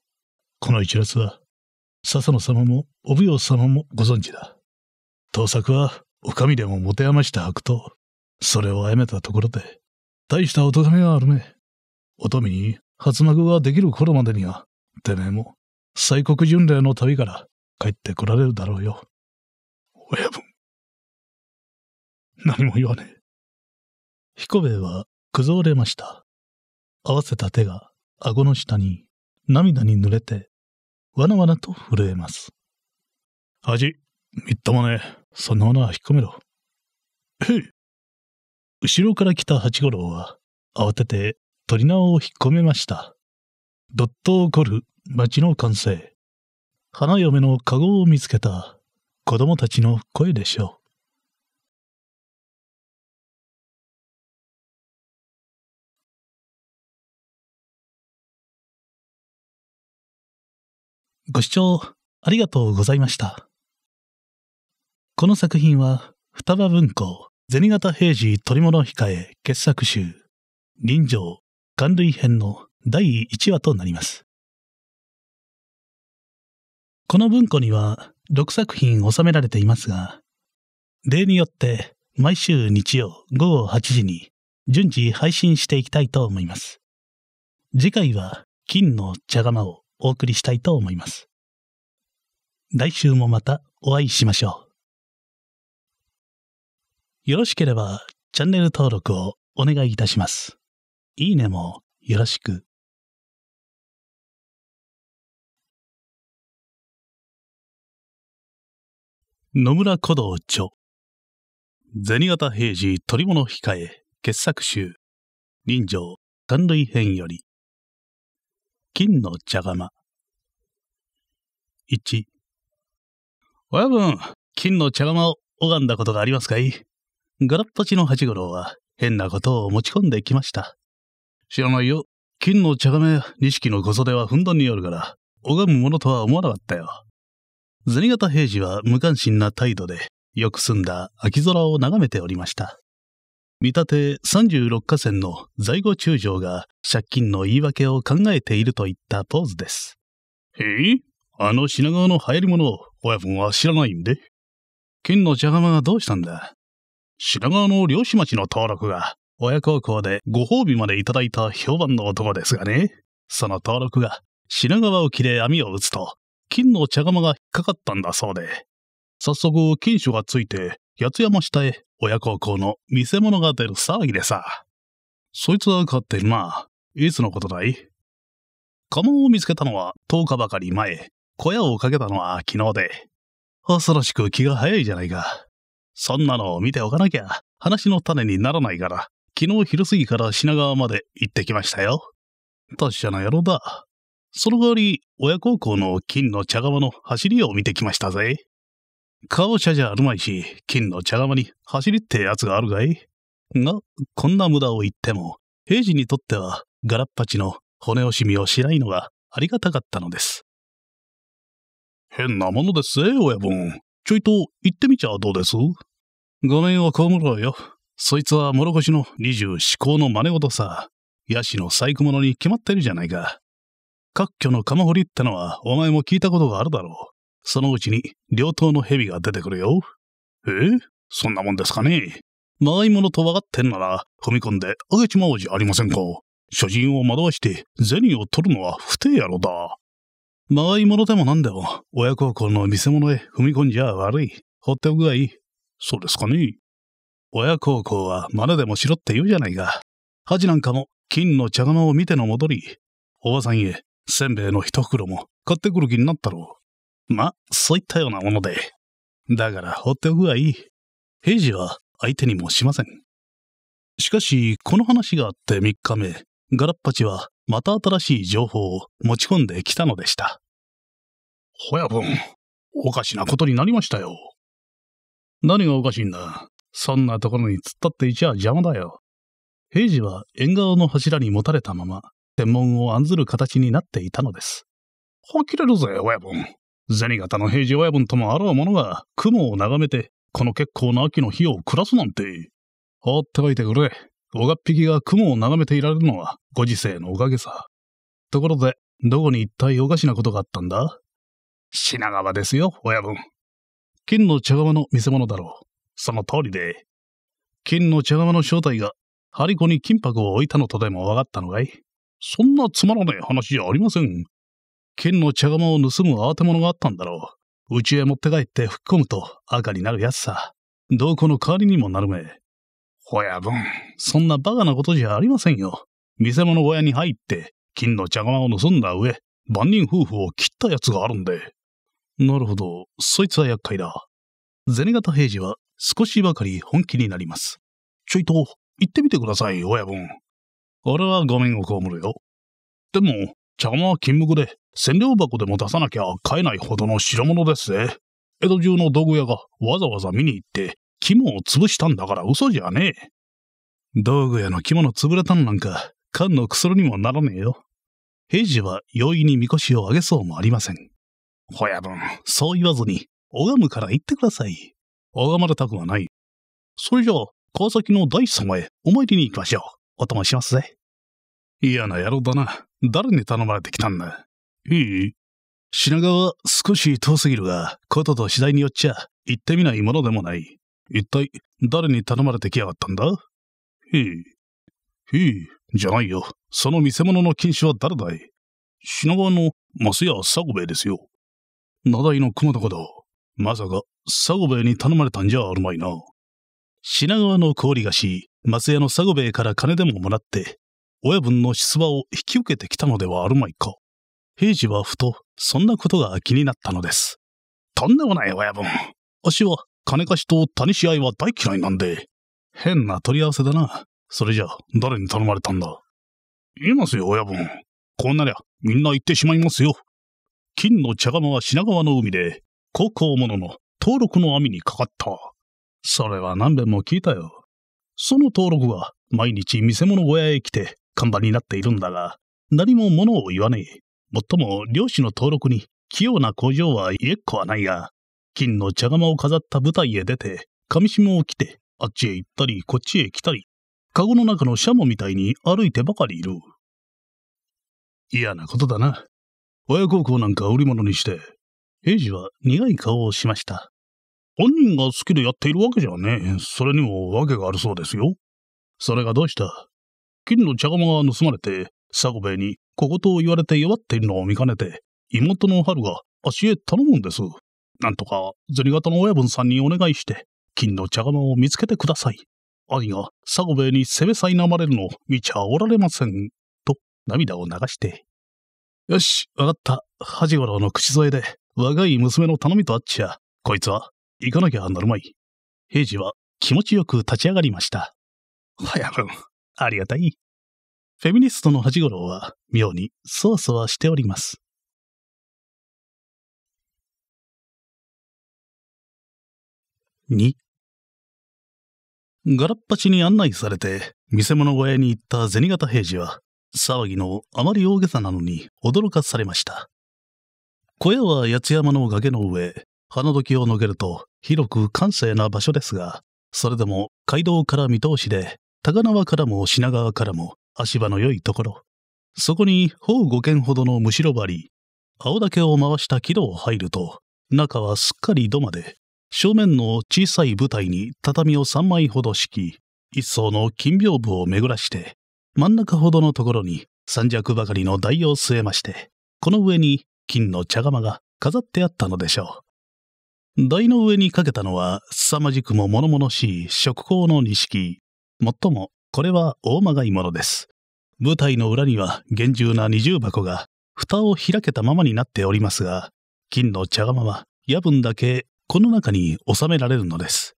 この一列は、笹野様もお奉行様もご存知だ。盗作は、お上でも持て余した悪と、それをあやめたところで、大したお咎めはあるめ、ね。お富に初孫ができる頃までには、てめえも、西国巡礼の旅から帰ってこられるだろうよ。親分。何も言わねえ。彦兵衛はくぞれました。合わせた手が顎の下に涙に濡れて、わなわなと震えます。恥、みっともねそのは引っ込めろ。へい後ろから来た八五郎は、慌てて鳥縄を引っ込めました。どっと怒る町の完成。花嫁の籠を見つけた子供たちの声でしょう。ご視聴ありがとうございました。この作品は、双葉文庫、銭形平次取物控え傑作集、臨場、元類編の第1話となります。この文庫には6作品収められていますが、例によって毎週日曜午後8時に順次配信していきたいと思います。次回は金の茶釜を、お送りしたいと思います。来週もまたお会いしましょう。よろしければチャンネル登録をお願いいたします。いいねもよろしく。野村古道著銭形平次取り物控え傑作集人情寒類編より金の茶釜。1。親分、金の茶釜を拝んだことがありますかいガラッパチの八五郎は変なことを持ち込んできました。知らないよ。金の茶釜や錦の小袖はふんだんにあるから、拝むものとは思わなかったよ。銭形平次は無関心な態度で、よく澄んだ秋空を眺めておりました。見立て36河川の在庫中将が借金の言い訳を考えているといったポーズです。へえあの品川の流行り物を親分は知らないんで金の茶釜がどうしたんだ品川の漁師町の登録が親孝行でご褒美までいただいた評判の男ですがね。その登録が品川沖で網を打つと金の茶釜が引っかかったんだそうで。早速、金所がついて八つ山下へ親孝行の見せ物が出る騒ぎでさ。そいつは飼ってるな。いつのことだい家紋を見つけたのは10日ばかり前、小屋をかけたのは昨日で。恐ろしく気が早いじゃないか。そんなのを見ておかなきゃ話の種にならないから、昨日昼過ぎから品川まで行ってきましたよ。達者な野郎だ。その代わり、親孝行の金の茶釜の走りを見てきましたぜ。顔茶じゃあるまいし、金の茶釜に走りってやつがあるがい。が、こんな無駄を言っても、平時にとっては、ガラッパチの骨惜しみをしないのがありがたかったのです。変なものですぜ、親分。ちょいと行ってみちゃどうですごめんこむろよ。そいつは諸星の二十四孔の真似事さ。ヤシの細工物に決まってるじゃないか。各居の釜掘りってのはお前も聞いたことがあるだろう。そのうちに両頭の蛇が出てくるよ。えー、そんなもんですかね回り物と分かってんなら踏み込んであげちまおうじゃありませんか。所人を惑わして銭を取るのは不定やろだ。回り物でもなんでも親孝行の見せ物へ踏み込んじゃ悪い。放っておくがいい。そうですかね。親孝行は真似でもしろって言うじゃないか。恥なんかも金の茶釜を見ての戻り、おばさんへせんべいの一袋も買ってくる気になったろう。まそういったようなもので。だから放っておくがいい。平次は相手にもしません。しかし、この話があって3日目、ガラッパチはまた新しい情報を持ち込んできたのでした。ほやぶん、おかしなことになりましたよ。何がおかしいんだそんなところに突っ立っていちゃ邪魔だよ。平次は縁側の柱に持たれたまま、天文を案ずる形になっていたのです。呆れるぜ、親分。銭形の平次親分ともあろう者が雲を眺めて、この結構な秋の日を暮らすなんて。放っておいてくれ。おがっぴきが雲を眺めていられるのはご時世のおかげさ。ところで、どこに一体おかしなことがあったんだ品川ですよ、親分。金の茶釜の見せ物だろう。その通りで。金の茶釜の正体が、張り子に金箔を置いたのとでも分かったのかいそんなつまらなえ話じゃありません。金の茶釜を盗む慌て者があったんだろう。うちへ持って帰って吹っ込むと赤になるやつさ。どこの代わりにもなるめ。ほやぶん、そんなバカなことじゃありませんよ。店物小屋に入って、金の茶釜を盗んだ上、万人夫婦を切ったやつがあるんで。なるほど、そいつは厄介だ。銭形平次は少しばかり本気になります。ちょいと、行ってみてください、親分。俺はごめんをこむるよ。でも、邪は禁目で、千両箱でも出さなきゃ買えないほどの代物ですぜ。江戸中の道具屋がわざわざ見に行って、肝を潰したんだから嘘じゃねえ。道具屋の着物潰れたのなんか、缶の薬にもならねえよ。平次は容易にみこしをあげそうもありません。ほやぶん、そう言わずに、拝むから言ってください。拝まれたくはない。それじゃあ、川崎の大師様へお参りに行きましょう。お供しますぜ。嫌な野郎だな。誰に頼まれてきたんだいい品川は少し遠すぎるが、ことと次第によっちゃ、行ってみないものでもない。一体、誰に頼まれてきやがったんだへい。へい、じゃないよ。その見せ物の禁止は誰だい品川の松屋佐ゴ兵衛ですよ。名代の熊高だ。まさか、佐ゴ兵衛に頼まれたんじゃあるまいな。品川の氷菓子、松屋の佐ゴ兵衛から金でももらって、親分の出馬を引き受けてきたのではあるまいか。平次はふと、そんなことが気になったのです。とんでもない親分。わしは、金貸しと谷試合は大嫌いなんで。変な取り合わせだな。それじゃ、誰に頼まれたんだ言いますよ、親分。こうなりゃ、みんな行ってしまいますよ。金の茶釜は品川の海で、高校者の登録の網にかかった。それは何べんも聞いたよ。その登録は、毎日見せ物小屋へ来て、看板になっているんだが、何も物を言わねえ。もっとも漁師の登録に器用な工場は家っ子はないが、金の茶釜を飾った舞台へ出て、紙紐を着て、あっちへ行ったり、こっちへ来たり、カゴの中のシャモみたいに歩いてばかりいる。嫌なことだな。親孝行なんか売り物にして。平次は苦い顔をしました。本人が好きでやっているわけじゃねえ。それにも訳があるそうですよ。それがどうした金の茶釜が盗まれて、佐古兵衛に小言を言われて弱っているのを見かねて、妹の春が足へ頼むんです。なんとか銭形の親分さんにお願いして、金の茶釜を見つけてください。兄が佐古兵衛にせめさいなまれるのを見ちゃおられません。と涙を流して。よし、わかった。八五郎の口添えで、若い娘の頼みとあっちゃ、こいつは行かなきゃなるまい。平次は気持ちよく立ち上がりました。早分。ありがたい。フェミニストの八五郎は妙にそわそわしております。2ガラッパチに案内されて見せ物小屋に行った銭形平次は騒ぎのあまり大げさなのに驚かされました。小屋は八つ山の崖の上、花時を抜けると広く閑静な場所ですが、それでも街道から見通しで高輪からも品川からも足場の良いところ、そこにほう5軒ほどのむしろ張り、青竹を回した木戸を入ると、中はすっかり土間で、正面の小さい舞台に畳を3枚ほど敷き、一層の金屏風を巡らして、真ん中ほどのところに三尺ばかりの台を据えまして、この上に金の茶釜が飾ってあったのでしょう。台の上にかけたのは、凄まじくも物々しい食光の錦、もっとも、これは大まがいものです。舞台の裏には厳重な二重箱が、蓋を開けたままになっておりますが、金の茶釜は夜分だけこの中に収められるのです。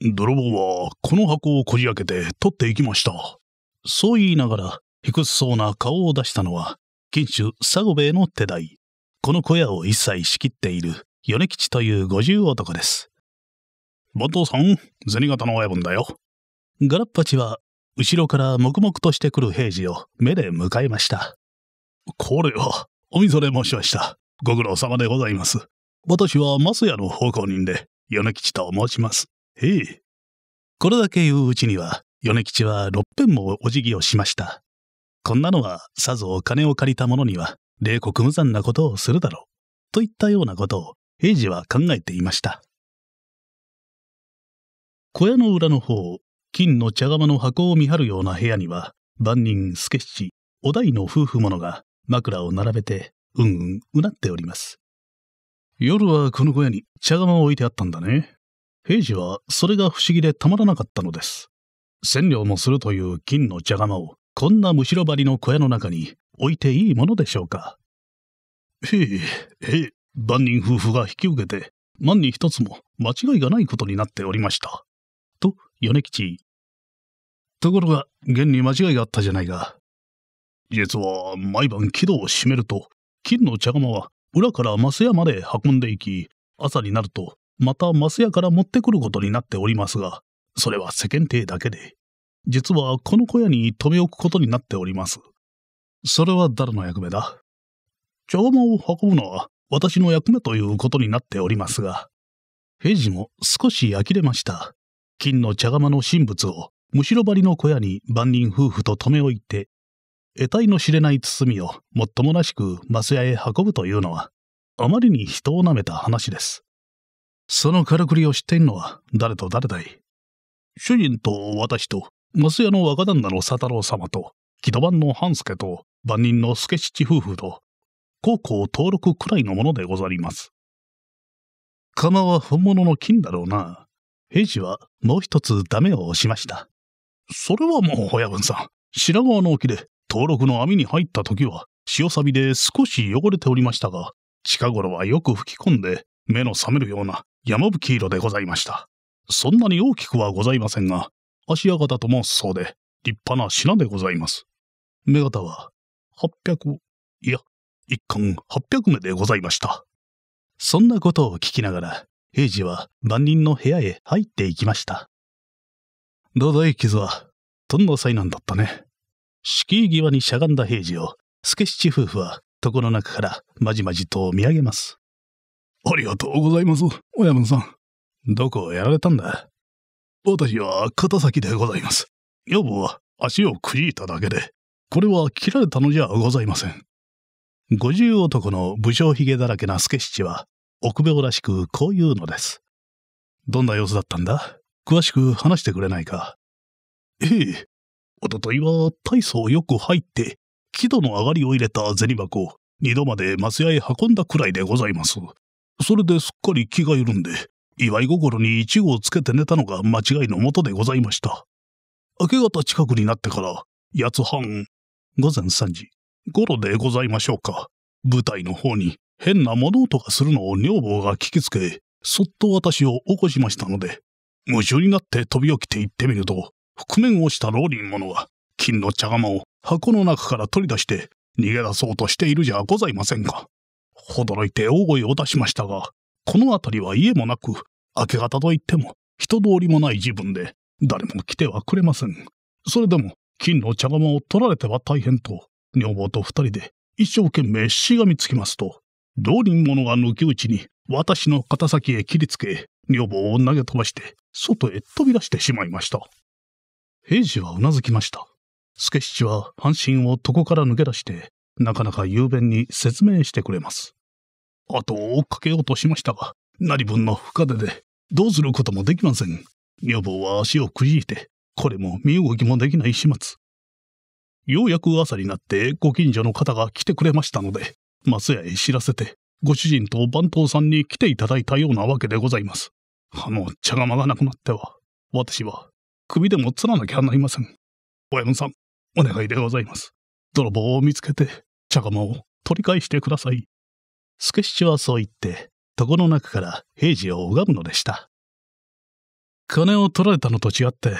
泥棒はこの箱をこじ開けて取っていきました。そう言いながら、低そうな顔を出したのは、金主佐五兵衛の手代。この小屋を一切仕切っている、米吉という五十男です。番頭さん、銭形の親分だよ。ガラッパチは、後ろから黙々としてくる平次を目で迎えました。これは、おみそれ申しました。ご苦労様でございます。私はマスヤの奉公人で、米吉と申します。へえ。これだけ言ううちには、米吉は六遍もお辞儀をしました。こんなのは、さぞ金を借りた者には、冷酷無残なことをするだろう。といったようなことを、平次は考えていました。小屋の裏の方、金の茶釜の箱を見張るような部屋には、番人、スケッお代の夫婦者が枕を並べて、うんうんうなっております。夜はこの小屋に茶釜を置いてあったんだね。平次はそれが不思議でたまらなかったのです。千両もするという金の茶釜を、こんなむしろ張りの小屋の中に置いていいものでしょうか。へえ、へえ、番人夫婦が引き受けて、万に一つも間違いがないことになっておりました。米吉。ところが、現に間違いがあったじゃないか。実は、毎晩木戸を閉めると、金の茶釜は裏から増屋まで運んでいき、朝になると、また増屋から持ってくることになっておりますが、それは世間体だけで、実はこの小屋に留め置くことになっております。それは誰の役目だ茶釜を運ぶのは私の役目ということになっておりますが、平次も少し呆れました。金の茶釜の神仏を、むしろ張りの小屋に万人夫婦と留め置いて、得体の知れない包みをもっともらしく増屋へ運ぶというのは、あまりに人をなめた話です。そのからくりを知っているのは誰と誰だい主人と私と、増屋の若旦那の佐太郎様と、木戸番の半助と、番人の助七夫婦と、高校登録くらいのものでござります。釜は本物の金だろうな。平次はもう一つダメを押しました。それはもう親分さん、白川の沖で登録の網に入った時は潮ビで少し汚れておりましたが、近頃はよく吹き込んで目の覚めるような山吹色でございました。そんなに大きくはございませんが、足屋形ともそうで立派な品でございます。目方は800、いや、一貫800目でございました。そんなことを聞きながら、平次は万人の部屋へ入っていきました。どだい傷は、とんの災難だったね。敷居際にしゃがんだ平次を、助七夫婦は床の中からまじまじと見上げます。ありがとうございます、親分さん。どこをやられたんだ私は肩先でございます。女房は足をくじいただけで、これは切られたのじゃございません。五十男の武将髭だらけな助七は、臆病らしくこう言うのです。どんな様子だったんだ詳しく話してくれないか。ええ。おとといは大層よく入って、木戸の上がりを入れた銭箱を二度まで松屋へ運んだくらいでございます。それですっかり気が緩んで、祝い心に一号をつけて寝たのが間違いのもとでございました。明け方近くになってから、八つ半、午前3時、頃でございましょうか。舞台の方に変な物音がするのを女房が聞きつけ、そっと私を起こしましたので、夢中になって飛び起きて行ってみると、覆面をした老人者が、金の茶釜を箱の中から取り出して、逃げ出そうとしているじゃございませんか。驚いて大声を出しましたが、この辺りは家もなく、明け方といっても人通りもない自分で、誰も来てはくれません。それでも、金の茶釜を取られては大変と、女房と二人で一生懸命しがみつきますと、道人者が抜き打ちに私の肩先へ切りつけ、女房を投げ飛ばして、外へ飛び出してしまいました。平次はうなずきました。助七は半身を床から抜け出して、なかなか雄弁に説明してくれます。後を追っかけようとしましたが、何分の深手で、どうすることもできません。女房は足をくじいて、これも身動きもできない始末。ようやく朝になってご近所の方が来てくれましたので、松屋へ知らせて、ご主人と番頭さんに来ていただいたようなわけでございます。あの、茶釜がなくなっては、私は、首でも釣らなきゃなりません。親分さん、お願いでございます。泥棒を見つけて、茶釜を取り返してください。助七はそう言って、床の中から平次を拝むのでした。金を取られたのと違って、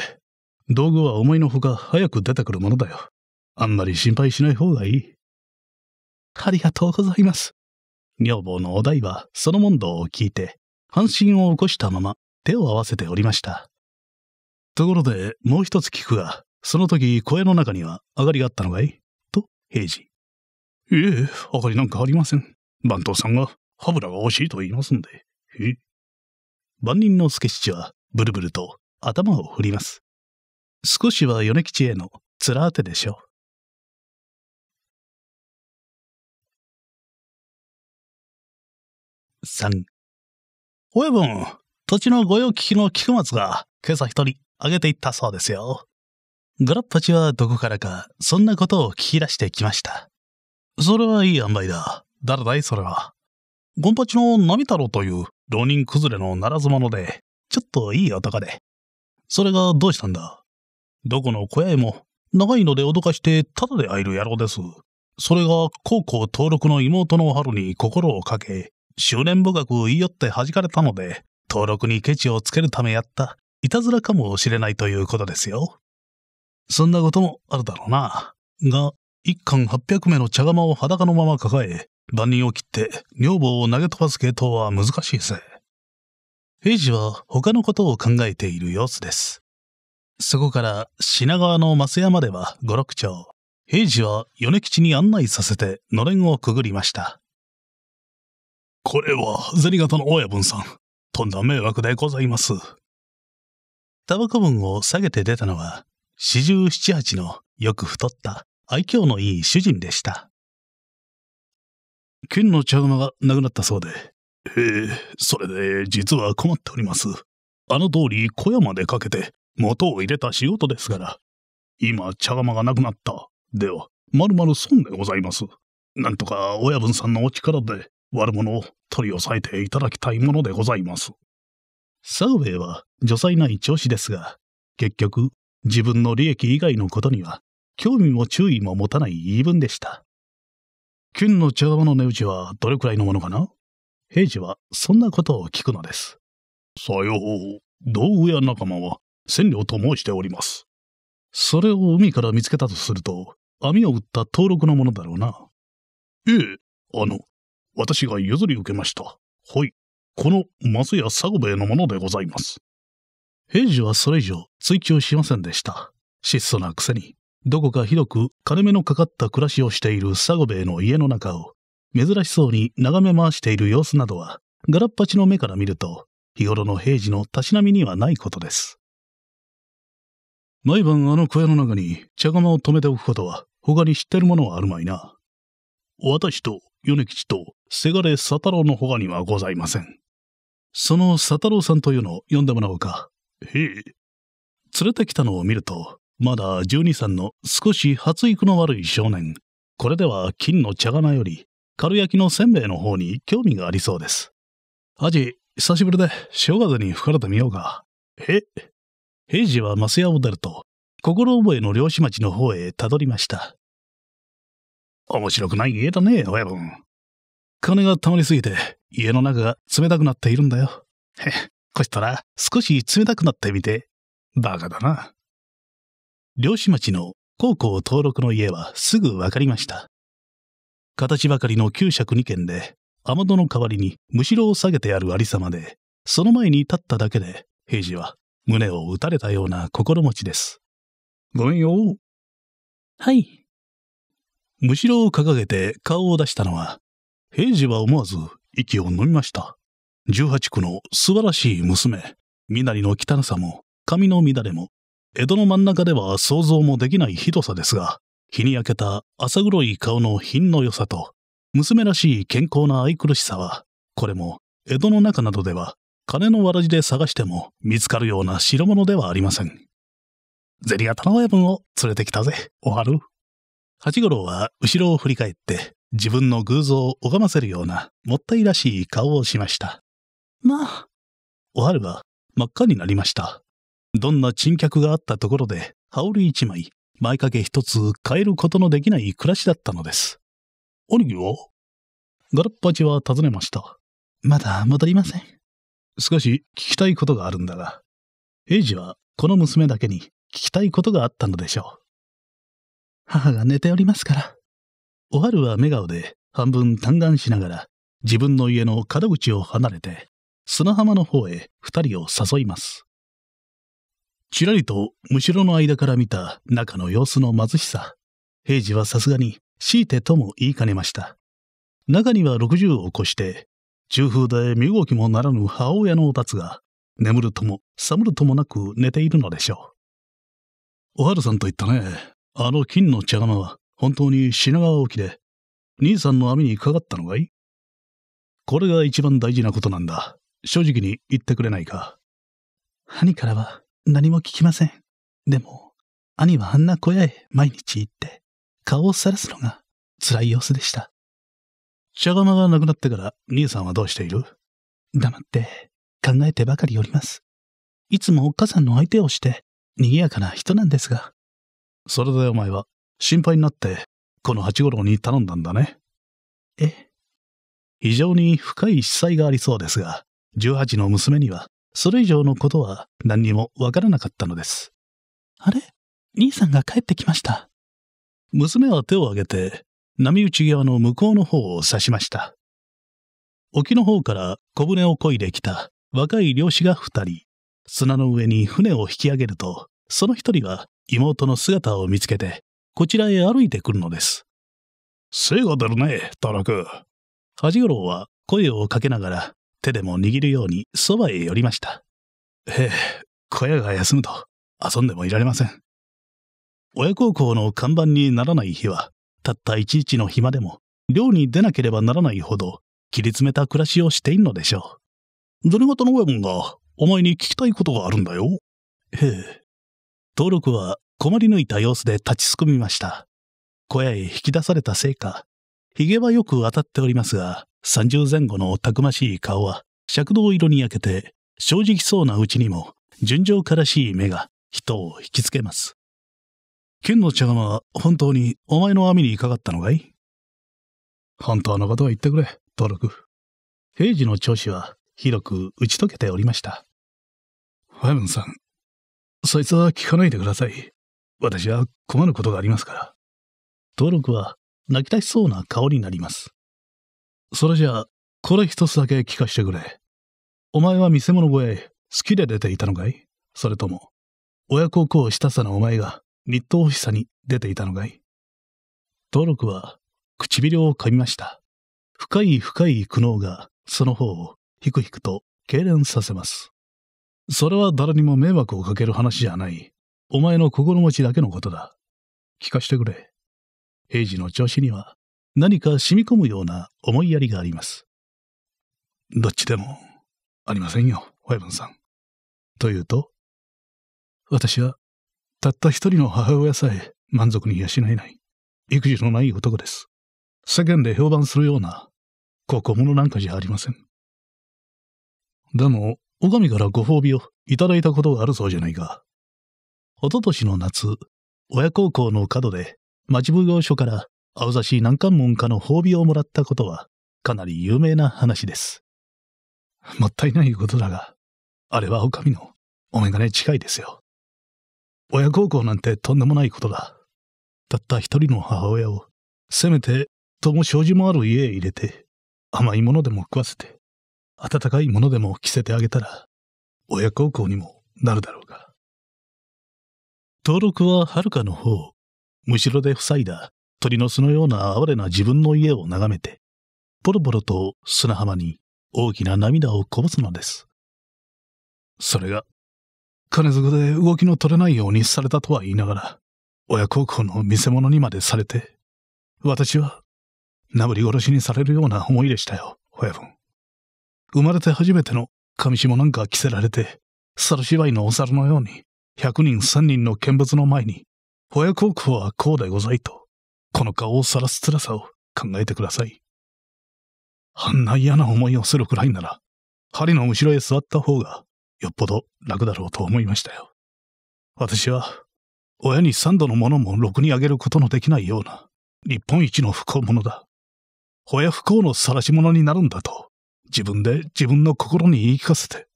道具は思いのほか早く出てくるものだよ。あんまり心配しない方がいい。ありがとうございます。女房のお代はその問答を聞いて、半身を起こしたまま手を合わせておりました。ところで、もう一つ聞くが、その時小屋の中には上がりがあったのかいと、平次。ええ、上がりなんかありません。番頭さんが、歯ブラが惜しいと言いますんで。え万人の助七は、ブルブルと頭を振ります。少しは米吉へのつらてでしょう。3。親分、土地の御用聞きの菊松が今朝一人あげていったそうですよ。ガラッパチはどこからか、そんなことを聞き出してきました。それはいい塩梅だ。誰だいそれは。ゴンパチの波太郎という浪人崩れのならず者で、ちょっといい男で。それがどうしたんだどこの小屋へも、長いので脅かしてただで会える野郎です。それが高校登録の妹の春に心をかけ、修練母学を言い寄って弾かれたので、登録にケチをつけるためやった、いたずらかもしれないということですよ。そんなこともあるだろうな。が、一貫800名の茶釜を裸のまま抱え、万人を切って女房を投げ飛ばす系統は難しいぜ。平治は他のことを考えている様子です。そこから品川の松山では五六丁。平治は米吉に案内させてのれんをくぐりました。これは、銭形の親分さん。とんだ迷惑でございます。タバコ分を下げて出たのは、四十七八のよく太った愛嬌のいい主人でした。剣の茶釜がなくなったそうで、へえ、それで実は困っております。あの通り小屋までかけて元を入れた仕事ですから、今茶釜がなくなった。では、まるまる損でございます。なんとか親分さんのお力で悪者を取り押さえていただきたいものでございます。サーウェイは女才ない調子ですが、結局、自分の利益以外のことには、興味も注意も持たない言い分でした。金の茶玉の値打ちはどれくらいのものかな平次はそんなことを聞くのです。さよう、道具屋仲間は千両と申しております。それを海から見つけたとすると、網を打った登録のものだろうな。ええ、あの、私が譲り受けました。はい。この松屋ゴ兵衛のものでございます。平次はそれ以上追求しませんでした。質素なくせに、どこかひどく金目のかかった暮らしをしているサゴベイの家の中を、珍しそうに眺め回している様子などは、ガラッパチの目から見ると、日頃の平時のたしなみにはないことです。毎晩あの小屋の中に茶釜を止めておくことは、他に知ってるものはあるまいな。私と米吉とせがれ佐太郎の他にはございません。その佐太郎さんというのを呼んでもらおうか。へえ。連れてきたのを見ると、まだ12歳の少し発育の悪い少年。これでは金の茶釜より、軽焼きのせんべいの方に興味がありそうです。アジ、久しぶりで潮風に吹かれてみようか。へえ平次は増屋を出ると、心覚えの漁師町の方へたどりました。面白くない家だね、親分。金が溜まりすぎて、家の中が冷たくなっているんだよ。へ、こしたら少し冷たくなってみて。バカだな。漁師町の高校登録の家はすぐわかりました。形ばかりの九尺二軒で、雨戸の代わりにむしろを下げてあるありさまで、その前に立っただけで、平次は胸を打たれたような心持ちです。ごめんよ。はい。むしろを掲げて顔を出したのは、平次は思わず息を飲みました。十八区の素晴らしい娘、身なりの汚さも、髪の乱れも、江戸の真ん中では想像もできないひどさですが、日に焼けた浅黒い顔の品の良さと、娘らしい健康な愛くるしさは、これも江戸の中などでは、金のわらじで探しても見つかるような代物ではありません。ゼリアタの親分を連れてきたぜ、おはる。八五郎は後ろを振り返って、自分の偶像を拝ませるような、もったいらしい顔をしました。まあ。おはるは真っ赤になりました。どんな珍客があったところで、羽織一枚、前掛け一つ変えることのできない暮らしだったのです。兄貴はガラッパチは尋ねました。まだ戻りません。少し聞きたいことがあるんだが、イジはこの娘だけに聞きたいことがあったのでしょう。母が寝ておりますから。おはるは笑顔で半分嘆願しながら、自分の家の門口を離れて、砂浜の方へ二人を誘います。ちらりとむしろの間から見た中の様子の貧しさ。平次はさすがに強いてとも言いかねました。中には60を越して、中風で身動きもならぬ母親のお達が、眠るとも寒るともなく寝ているのでしょう。おはるさんと言ったね、あの金の茶釜は本当に品川沖で、兄さんの網にかかったのかいこれが一番大事なことなんだ。正直に言ってくれないか。兄からは何も聞きません。でも、兄はあんな小屋へ毎日行って、顔をさらすのが辛い様子でした。茶釜がなくなってから兄さんはどうしている黙って考えてばかりおります。いつもおっかさんの相手をして、賑やかな人なんですが。それでお前は心配になって、この八五郎に頼んだんだね。え非常に深い子才がありそうですが、18の娘には、それ以上のことは何にもわからなかったのです。あれ兄さんが帰ってきました。娘は手を挙げて、波打ち際の向こうの方を指しました。沖の方から小舟を漕いできた若い漁師が二人、砂の上に船を引き上げると、その一人は妹の姿を見つけて、こちらへ歩いてくるのです。背が出るね、田中。八五郎は声をかけながら、手でも握るようにそばへ寄りました。へえ、小屋が休むと遊んでもいられません。親孝行の看板にならない日は、たった一日の暇でも、寮に出なければならないほど、切り詰めた暮らしをしているのでしょう。銭形の親分が、お前に聞きたいことがあるんだよ。へえ。登録は困り抜いた様子で立ちすくみました。小屋へ引き出されたせいか、髭はよく当たっておりますが、30前後のたくましい顔は、尺道色に焼けて、正直そうなうちにも、純情からしい目が、人を引きつけます。剣の茶釜は本当にお前の網にかかったのかい本当のことは言ってくれ、登録。平時の調子は広く打ち解けておりました。ファイブンさん、そいつは聞かないでください。私は困ることがありますから。登録は泣きたしそうな顔になります。それじゃあ、これ一つだけ聞かしてくれ。お前は見せ物小屋へ好きで出ていたのかいそれとも、親孝行したさのお前が日東欲しさに出ていたのかい登録は唇を噛みました。深い深い苦悩がその方をひくひくと痙攣させます。それは誰にも迷惑をかける話じゃない。お前の心持ちだけのことだ。聞かしてくれ。平治の調子には何か染み込むような思いやりがあります。どっちでもありませんよ、親分ンさん。というと、私はたった一人の母親さえ満足に養えない、育児のない男です。世間で評判するような、ここものなんかじゃありません。でも、お上からご褒美をいただいたことがあるそうじゃないか。おととしの夏、親孝行の角で、町奉行所から青差し南関門下の褒美をもらったことは、かなり有名な話です。もったいないことだが、あれはお上のお眼鏡近いですよ。親孝行なんてとんでもないことだ。たった一人の母親を、せめて、とも障子もある家へ入れて、甘いものでも食わせて、温かいものでも着せてあげたら、親孝行にもなるだろうが。登録は遥かの方。むしろで塞いだ鳥の巣のような哀れな自分の家を眺めて、ボロボロと砂浜に大きな涙をこぼすのです。それが、金づくで動きの取れないようにされたとは言いながら、親孝行の見せ物にまでされて、私は、なぶり殺しにされるような思いでしたよ、親分。生まれて初めての紙もなんか着せられて、猿芝居のお猿のように、百人3人の見物の前に、親孝行はこうでございと、この顔をさらす辛さを考えてください。あんな嫌な思いをするくらいなら、針の後ろへ座った方がよっぽど楽だろうと思いましたよ。私は、親に三度のものもろくにあげることのできないような、日本一の不幸者だ。親不幸のさらし者になるんだと、自分で自分の心に言い聞かせて、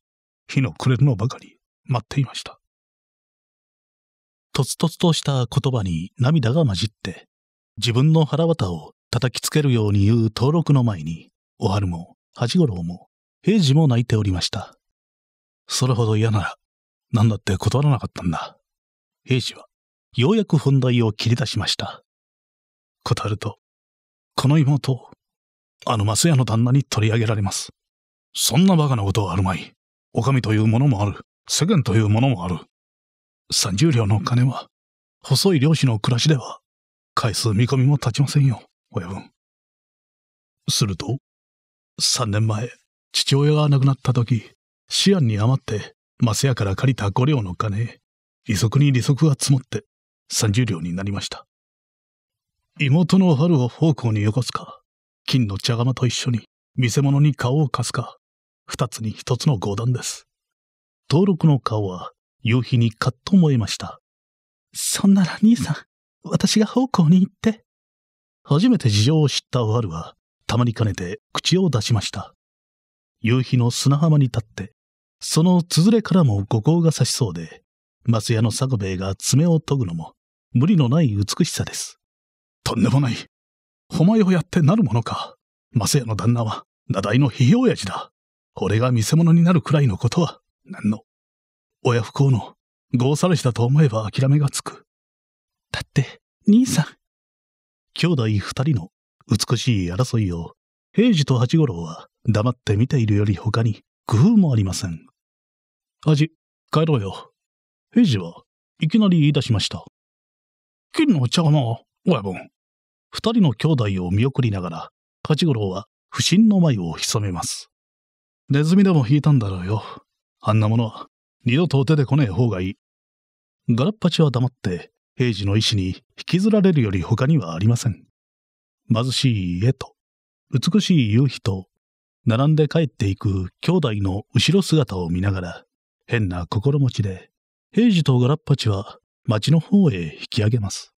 火の暮れるのばかり待っていました。とつとつとした言葉に涙が混じって、自分の腹渡を叩きつけるように言う登録の前に、お春るも、八五郎も、平次も泣いておりました。それほど嫌なら、なんだって断らなかったんだ。平次は、ようやく本題を切り出しました。断ると、この妹を、あの松屋の旦那に取り上げられます。そんな馬鹿なことはあるまい。女将というものもある。世間というものもある。三十両の金は、細い漁師の暮らしでは、返す見込みも立ちませんよ、親分。すると、三年前、父親が亡くなった時、思案に余って、松屋から借りた五両の金、利息に利息が積もって、三十両になりました。妹の春を奉公によこすか、金の茶釜と一緒に、見せ物に顔を貸すか、二つに一つの合談です。登録の顔は、夕日にかっと燃えました。そんなら兄さん、私が奉公に行って。初めて事情を知ったワルは、たまにかねて口を出しました。夕日の砂浜に立って、そのつづれからも五光が差しそうで、松屋の酒兵衛が爪を研ぐのも、無理のない美しさです。とんでもない。お前をやってなるものか。松屋の旦那は、名代のひい親父だ。俺が見せ物になるくらいのことは、何の親不孝の豪されしだと思えば諦めがつく。だって、兄さん。兄弟二人の美しい争いを、平次と八五郎は黙って見ているより他に工夫もありません。味、帰ろうよ。平次はいきなり言い出しました。金の茶な、親分。二人の兄弟を見送りながら、八五郎は不審の眉を潜めます。ネズミでも引いたんだろうよ。あんなものは二度と出てこねえ方がいい。ガラッパチは黙って、平次の意志に引きずられるより他にはありません。貧しい家と、美しい夕日と、並んで帰っていく兄弟の後ろ姿を見ながら、変な心持ちで、平次とガラッパチは町の方へ引き上げます。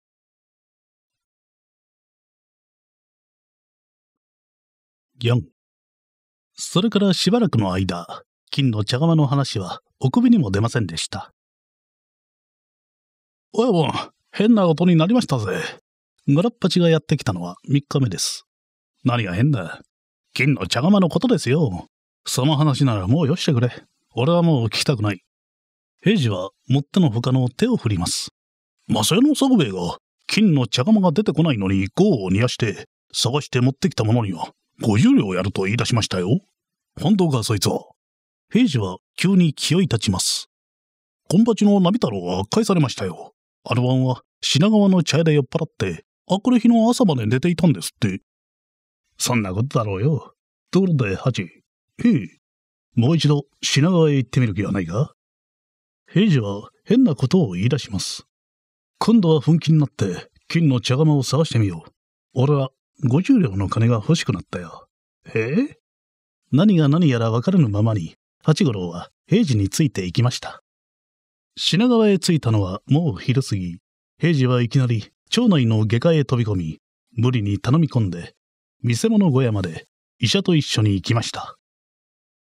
4それからしばらくの間、金の茶釜の話は、お首にも出ませんでした。親分、変なことになりましたぜ。ガラッパチがやってきたのは3日目です。何が変だ金の茶釜のことですよ。その話ならもうよしてくれ。俺はもう聞きたくない。平次は、もってのほかの手を振ります。魔性の作兵衛が、金の茶釜が出てこないのに業を煮やして、探して持ってきたものには、50両やると言い出しましたよ。本当か、そいつは。平治は急に気合い立ちます。コンパチのナビ太郎は返されましたよ。あの晩は品川の茶屋で酔っ払って、あくる日の朝まで寝ていたんですって。そんなことだろうよ。ところで、ハチ。へえ。もう一度品川へ行ってみる気はないか平治は変なことを言い出します。今度は本気になって金の茶釜を探してみよう。俺は50両の金が欲しくなったよ。ええ何が何やら分からぬままに八五郎は平治についていきました。品川へ着いたのはもう昼過ぎ、平治はいきなり町内の外科へ飛び込み、無理に頼み込んで、見せ物小屋まで医者と一緒に行きました。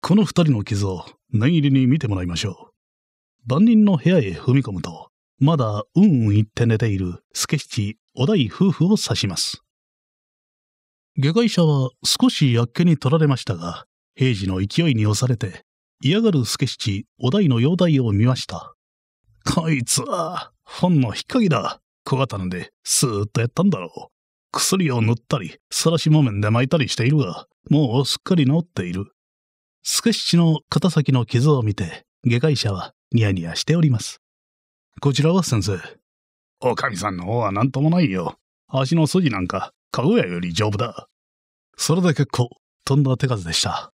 この二人の傷を念入りに見てもらいましょう。万人の部屋へ踏み込むと、まだうんうん言って寝ている助七、お田夫婦を指します。外科医者は少しやっけに取られましたが、平時の勢いに押されて嫌がる助七、お代の容体を見ました。こいつは、本の引っかきだ。小刀で、スーッとやったんだろう。薬を塗ったり、さらし木綿で巻いたりしているが、もうすっかり治っている。助七の肩先の傷を見て、外科医者はニヤニヤしております。こちらは先生。おかみさんの方は何ともないよ。足の筋なんか、かぐやより丈夫だ。それで結構、とんだ手数でした。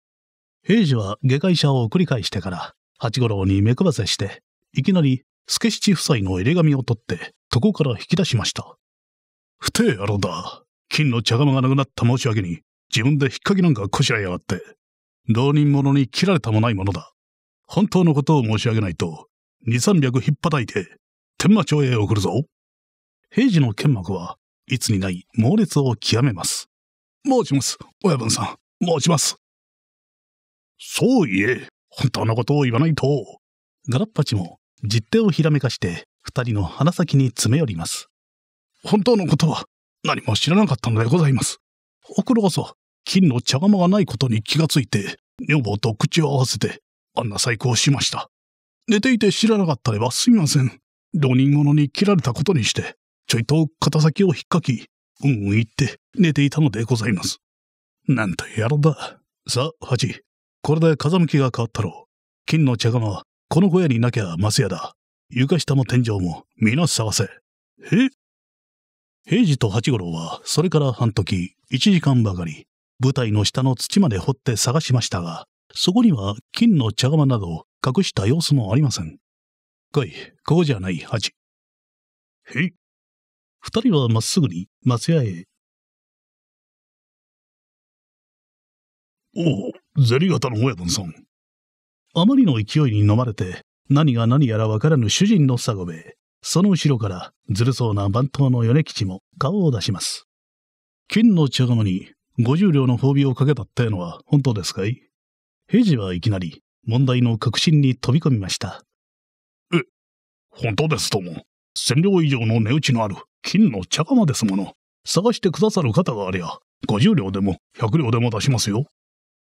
平次は下界者を繰り返してから、八五郎に目くばせして、いきなり、助七夫妻の入れ紙を取って、床から引き出しました。不定野郎だ。金の茶釜がなくなった申し訳に、自分で引っかきなんかこしらえやがって、浪人者に切られたもないものだ。本当のことを申し上げないと、二三百引っぱたいて、天馬町へ送るぞ。平時の剣幕は、いつにない猛烈を極めます。申します、親分さん。申します。そういえ。本当のことを言わないと。ガラッパチも実手をひらめかして二人の鼻先に詰め寄ります。本当のことは何も知らなかったのでございます。おくろこそ金の茶釜がないことに気がついて女房と口を合わせてあんな細工をしました。寝ていて知らなかったればすみません。浪人者に切られたことにして、ちょいと肩先を引っかき、うんうん言って寝ていたのでございます。なんとやらだ。さあ、ハチ、これで風向きが変わったろう。金の茶釜この小屋になきゃマス屋だ。床下も天井も、皆探せ。え平次と八五郎は、それから半時、一時間ばかり、舞台の下の土まで掘って探しましたが、そこには金の茶釜など隠した様子もありません。来い、ここじゃない、八。へい。二人はまっすぐに松屋へ。おお、銭型の親分さん。あまりの勢いに飲まれて、何が何やらわからぬ主人の佐五兵衛。その後ろから、ずるそうな番頭の米吉も顔を出します。金の茶釜に50両の褒美をかけたってのは本当ですかい平次はいきなり問題の核心に飛び込みました。え、本当ですとも。千両以上の値打ちのある金の茶釜ですもの。探してくださる方がありゃ、50両でも100両でも出しますよ。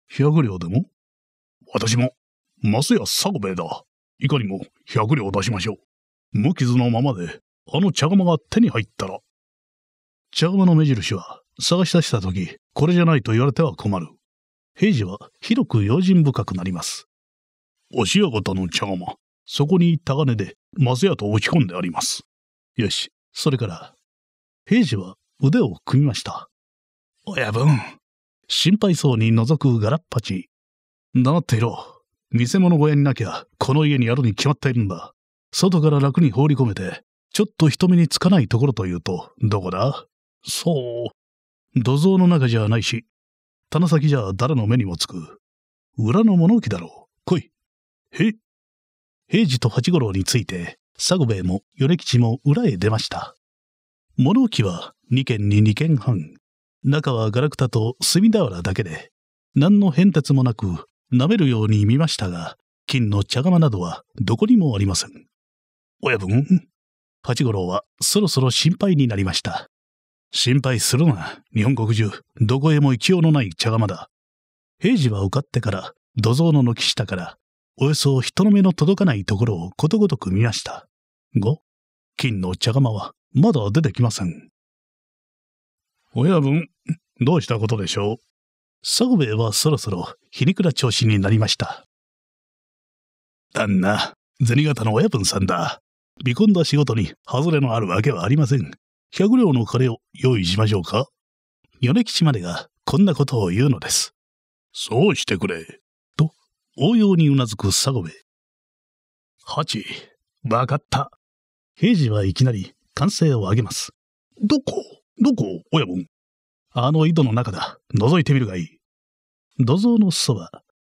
百両でも私も、ますや作兵だ。いかにも百両出しましょう。無傷のままで、あの茶釜が手に入ったら。茶釜の目印は、探し出した時、これじゃないと言われては困る。平時は広く用心深くなります。お押ご方の茶釜、そこに高値で、松屋と落ち込んであります。よし、それから、平時は腕を組みました。親分。心配そうに覗くガラッパチ。黙っていろ。見せ物小屋になきゃ、この家にやるに決まっているんだ。外から楽に放り込めて、ちょっと人目につかないところというと、どこだそう。土蔵の中じゃないし、棚先じゃ誰の目にもつく。裏の物置だろう。来い。へ平次と八五郎について、佐五兵衛も米吉も裏へ出ました。物置は二軒に二軒半。中はガラクタと隅田原だけで、何の変哲もなく、舐めるように見ましたが、金の茶釜などはどこにもありません。親分、八五郎はそろそろ心配になりました。心配するな、日本国中、どこへも行きようのない茶釜だ。平次は受かってから、土蔵の軒下から、およそ人の目の届かないところをことごとく見ました。五、金の茶釜はまだ出てきません。親分、どうしたことでしょう作兵衛はそろそろ皮肉な調子になりました。旦那、銭形の親分さんだ。見込んだ仕事に外れのあるわけはありません。百両の金を用意しましょうか。米吉までがこんなことを言うのです。そうしてくれ。と、応用にうなずく佐護衛。八、わかった。平次はいきなり歓声を上げます。どこどこ親分。あの井戸の中だ。覗いてみるがいい。土蔵のそば、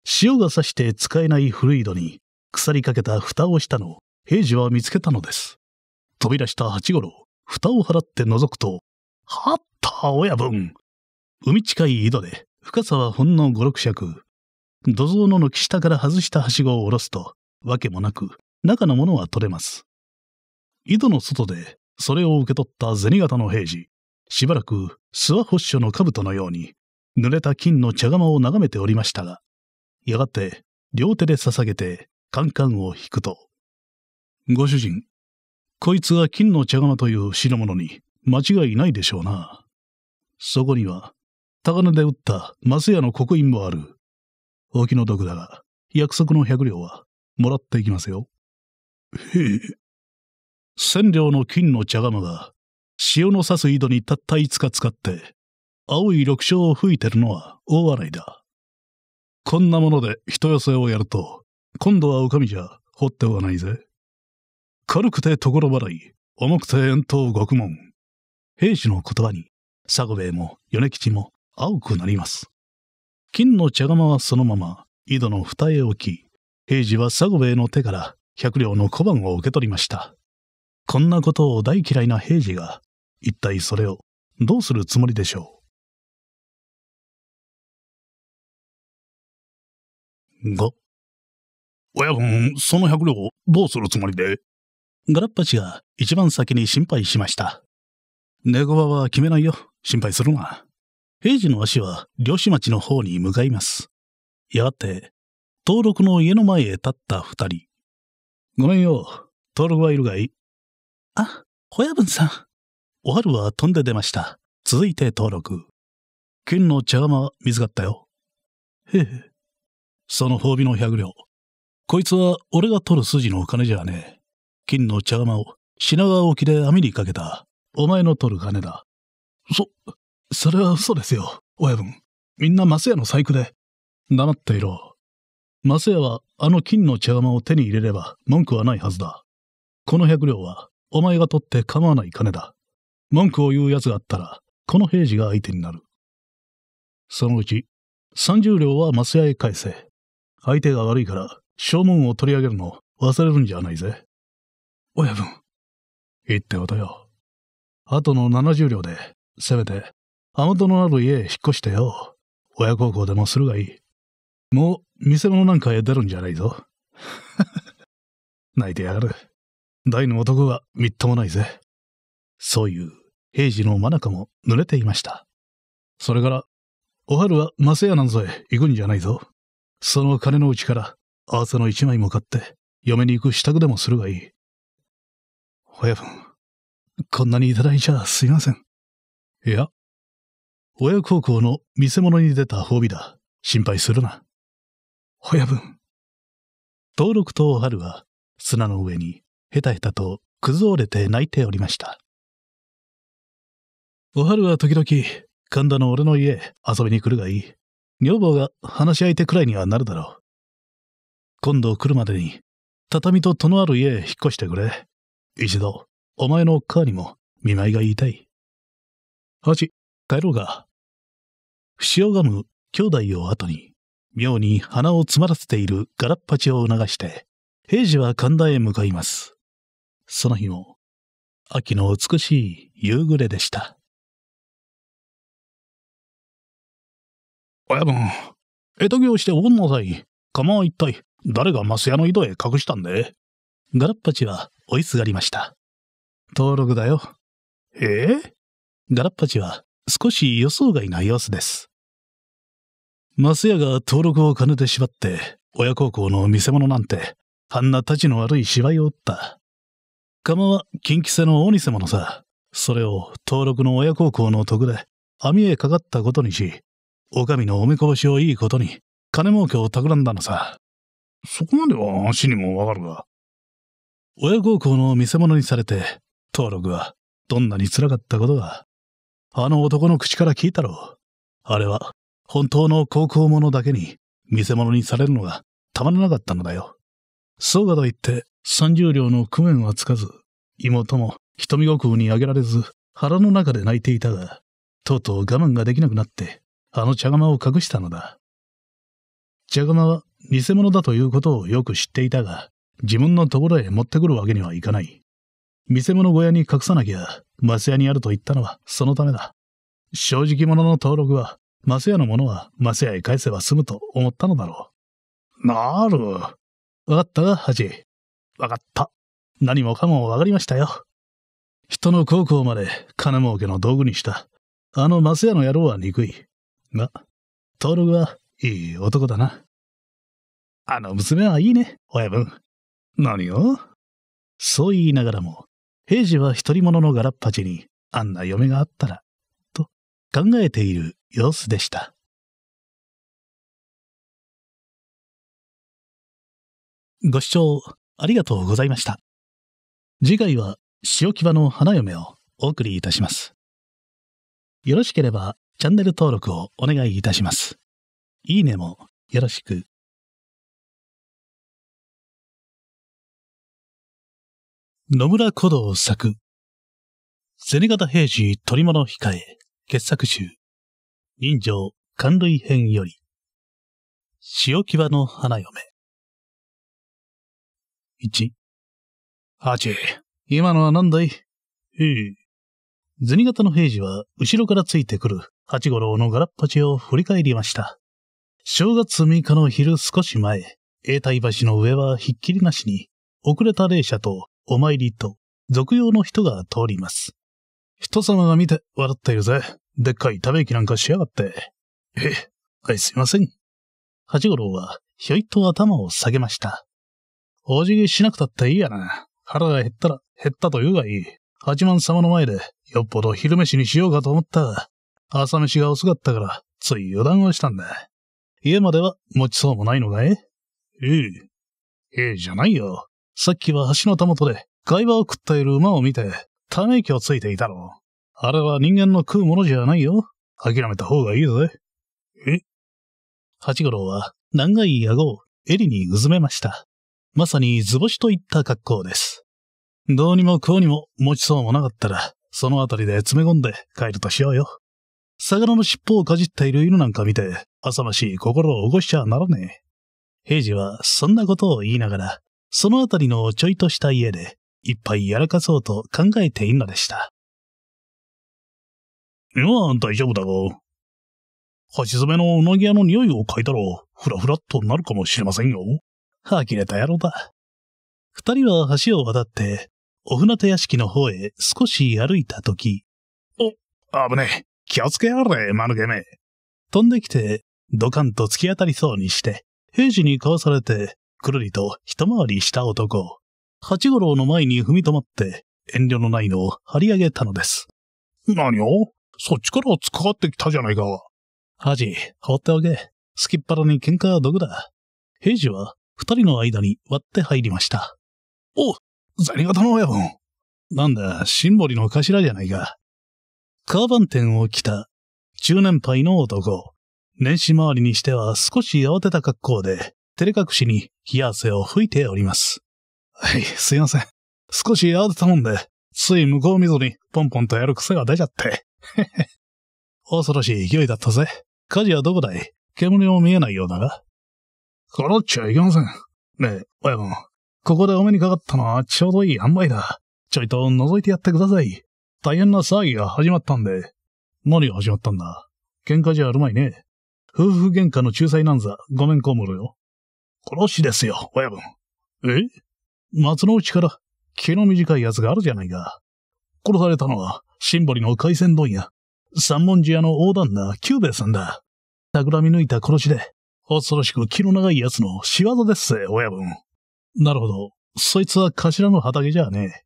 潮が差して使えない古い井戸に、腐りかけた蓋をしたのを平次は見つけたのです。飛び出した八五郎、蓋を払って覗くと、はった親分。海近い井戸で、深さはほんの五六尺。土蔵の軒下から外したはしごを下ろすと、わけもなく、中のものは取れます。井戸の外で、それを受け取った銭形の平次。しばらく諏訪発祥の兜のように、濡れた金の茶釜を眺めておりましたが、やがて両手で捧げて、カンカンを引くと、ご主人、こいつは金の茶釜という品物に間違いないでしょうな。そこには、高値で打ったマスヤの刻印もある。お気の毒だが、約束の百両はもらっていきますよ。へえ。千両の金の茶釜が潮の差す井戸にたった5日使って、青い緑青を吹いてるのは大洗だ。こんなもので人寄せをやると、今度はお将じゃ掘ってはないぜ。軽くて所払い、重くて遠投獄門。兵士の言葉に、佐護兵衛も米吉も青くなります。金の茶釜はそのまま、井戸の蓋へ置き、平次は佐護兵衛の手から百両の小判を受け取りました。こんなことを大嫌いな平次が一体それをどうするつもりでしょう ?5 親分、その百両をどうするつもりでガラッパチが一番先に心配しました。ネ場は決めないよ。心配するな。平治の足は漁師町の方に向かいます。やがて、登録の家の前へ立った二人。ごめんよ。登録はいるがいいあ、親分さん。おはるは飛んで出ました。続いて登録。金の茶釜見つかったよ。へえ。その褒美の百両。こいつは俺が取る筋のお金じゃねえ。金の茶釜を品川沖で網にかけた。お前の取る金だ。そ、それは嘘ですよ、親分。みんなマスヤの細工で。黙っていろ。マスヤはあの金の茶釜を手に入れれば文句はないはずだ。この百両はお前が取って構わない金だ。文句を言う奴があったら、この平次が相手になる。そのうち、30両は松屋へ返せ。相手が悪いから、証文を取り上げるの忘れるんじゃないぜ。親分。言っておとよ。あとの70両で、せめて、あ戸とのある家へ引っ越してよ。親孝行でもするがいい。もう、店物なんかへ出るんじゃないぞ。泣いてやがる。大の男がみっともないぜ。そういう平次の中も濡れていました。それから、おはるはマセヤなんぞへ行くんじゃないぞ。その金のうちから、わせの一枚も買って、嫁に行く支度でもするがいい。親分、こんなにいただいちゃすいません。いや、親孝行の見せ物に出た褒美だ。心配するな。親分。登録とおはるは、砂の上に、へたへたと崩れて泣いておりました。お春は時々、神田の俺の家遊びに来るがいい。女房が話し相手くらいにはなるだろう。今度来るまでに、畳と戸のある家へ引っ越してくれ。一度、お前の母にも見舞いが言いたい。ち、帰ろうが。潮がむ兄弟を後に、妙に鼻を詰まらせているガラッパチを促して、平次は神田へ向かいます。その日も、秋の美しい夕暮れでした。親分、絵とぎをしておんなさい。釜は一体、誰がマス屋の井戸へ隠したんでガラッパチは追いすがりました。登録だよ。ええガラッパチは少し予想外な様子です。マス屋が登録を兼ねてしまって、親孝行の見せ物なんて、あんな太刀の悪い芝居を打った。釜は金気性の大偽物さ。それを登録の親孝行の徳で網へかかったことにし、おみのおめこぼしをいいことに、金儲けを企んだのさ。そこまでは足にもわかるが。親孝行の見せ物にされて、登録はどんなに辛かったことが、あの男の口から聞いたろう。あれは、本当の高校者だけに、見せ物にされるのがたまらなかったのだよ。そうかと言って、三十両の工面はつかず、妹も瞳悟空にあげられず、腹の中で泣いていたが、とうとう我慢ができなくなって、あの茶釜を隠したのだ。茶釜は偽物だということをよく知っていたが、自分のところへ持ってくるわけにはいかない。見せ物小屋に隠さなきゃ、マス屋にあると言ったのはそのためだ。正直者の登録は、マス屋のものはマス屋へ返せば済むと思ったのだろう。なる。わかったか、ハチ。わかった。何もかもわかりましたよ。人の高校まで金儲けの道具にした。あのマス屋の野郎は憎い。が、トールはいい男だな。あの娘はいいね、親分。何をそう言いながらも、平次は独り者のガラッパチに、あんな嫁があったら、と考えている様子でした。ご視聴ありがとうございました。次回は、塩木場の花嫁をお送りいたします。よろしければチャンネル登録をお願いいたします。いいねもよろしく。野村古道作。銭形平次取物控え、傑作集。人情寒類編より。塩際の花嫁。一。八、今のは何だいええ。銭形の平次は後ろからついてくる八五郎のガラッパチを振り返りました。正月六日の昼少し前、永代橋の上はひっきりなしに、遅れた霊車とお参りと、俗用の人が通ります。人様が見て笑っているぜ。でっかい食べきなんかしやがって。え、はい、すいません。八五郎はひょいっと頭を下げました。お辞儀しなくたっていいやな。腹が減ったら減ったというがいい。八幡様の前でよっぽど昼飯にしようかと思った朝飯が遅かったから、つい油断をしたんだ。家までは持ちそうもないのかいええ。ええじゃないよ。さっきは橋のたもとで、会話を食っている馬を見て、ため息をついていたろう。あれは人間の食うものじゃないよ。諦めた方がいいぜ。え八五郎は長い顎を襟にうずめました。まさに図星といった格好です。どうにもこうにも持ちそうもなかったら、そのあたりで詰め込んで帰るとしようよ。魚の尻尾をかじっている犬なんか見て、浅ましい心を起こしちゃならねえ。平次はそんなことを言いながら、そのあたりのちょいとした家で、いっぱいやらかそうと考えているのでした。今は大丈夫だろう。詰めのうなぎ屋の匂いを嗅いだら、ふらふらっとなるかもしれませんよ。呆れた野郎だ。二人は橋を渡って、お船手屋敷の方へ少し歩いたとき、お、危ねえ。気をつけやがれ、ぬけめ。飛んできて、ドカンと突き当たりそうにして、平時にかわされて、くるりと一回りした男。八五郎の前に踏み止まって、遠慮のないのを張り上げたのです。何をそっちから突っかかってきたじゃないか。ハジ、放っておけ。すきっぱらに喧嘩は毒だ。平時は二人の間に割って入りました。お、ザリガタの分。なんだ、シンボリの頭じゃないか。カーバン店を着た、中年配の男。年始回りにしては少し慌てた格好で、照れ隠しに冷や汗を吹いております。はい、すいません。少し慌てたもんで、つい向こう見ずにポンポンとやる癖が出ちゃって。へへ。恐ろしい勢いだったぜ。火事はどこだい煙も見えないようだが。かっちゃいけません。ねえ、親分、ここでお目にかかったのはちょうどいい塩梅だ。ちょいと覗いてやってください。大変な騒ぎが始まったんで。何が始まったんだ喧嘩じゃあるまいね。夫婦喧嘩の仲裁なんざ、ごめんこむるよ。殺しですよ、親分。え松の内から、気の短い奴があるじゃないか。殺されたのは、シンボリの海鮮問屋、三文字屋の大旦那、久兵衛さんだ。企み抜いた殺しで、恐ろしく気の長い奴の仕業ですぜ、親分。なるほど。そいつは頭の畑じゃね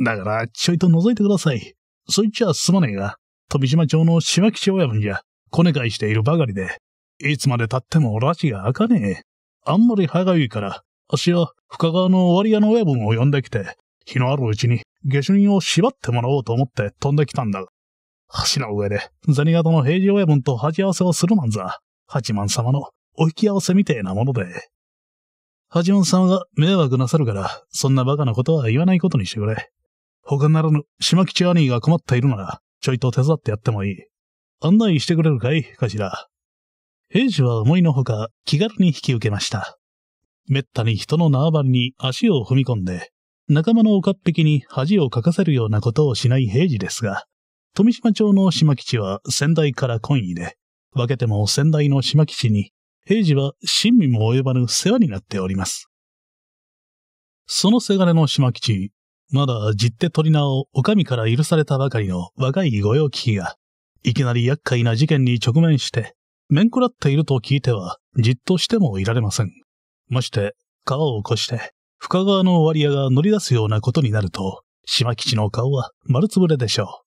え。だから、ちょいと覗いてください。そいつはすまねえが、富島町の島吉親分じゃ、こねかいしているばかりで、いつまで経ってもらしが開かねえ。あんまり歯がゆいから、あっしは深川の終わり屋の親分を呼んできて、日のあるうちに下手人を縛ってもらおうと思って飛んできたんだ。橋の上で銭形の平治親分と鉢合わせをするなんざ、八幡様のお引き合わせみてえなもので。八四さんは迷惑なさるから、そんなバカなことは言わないことにしてくれ。他ならぬ、島吉兄が困っているなら、ちょいと手伝ってやってもいい。案内してくれるかい、かしら。平次は思いのほか気軽に引き受けました。めったに人の縄張りに足を踏み込んで、仲間の岡っ引きに恥をかかせるようなことをしない平次ですが、富島町の島吉は先代から懇意で、分けても先代の島吉に平時は親身も及ばぬ世話になっております。そのせがれの島吉、まだ実手取り名をお上から許されたばかりの若い御用聞きが、いきなり厄介な事件に直面して、面食らっていると聞いては、じっとしてもいられません。まして、川を起こして、深川の割合が乗り出すようなことになると、島吉の顔は丸つぶれでしょ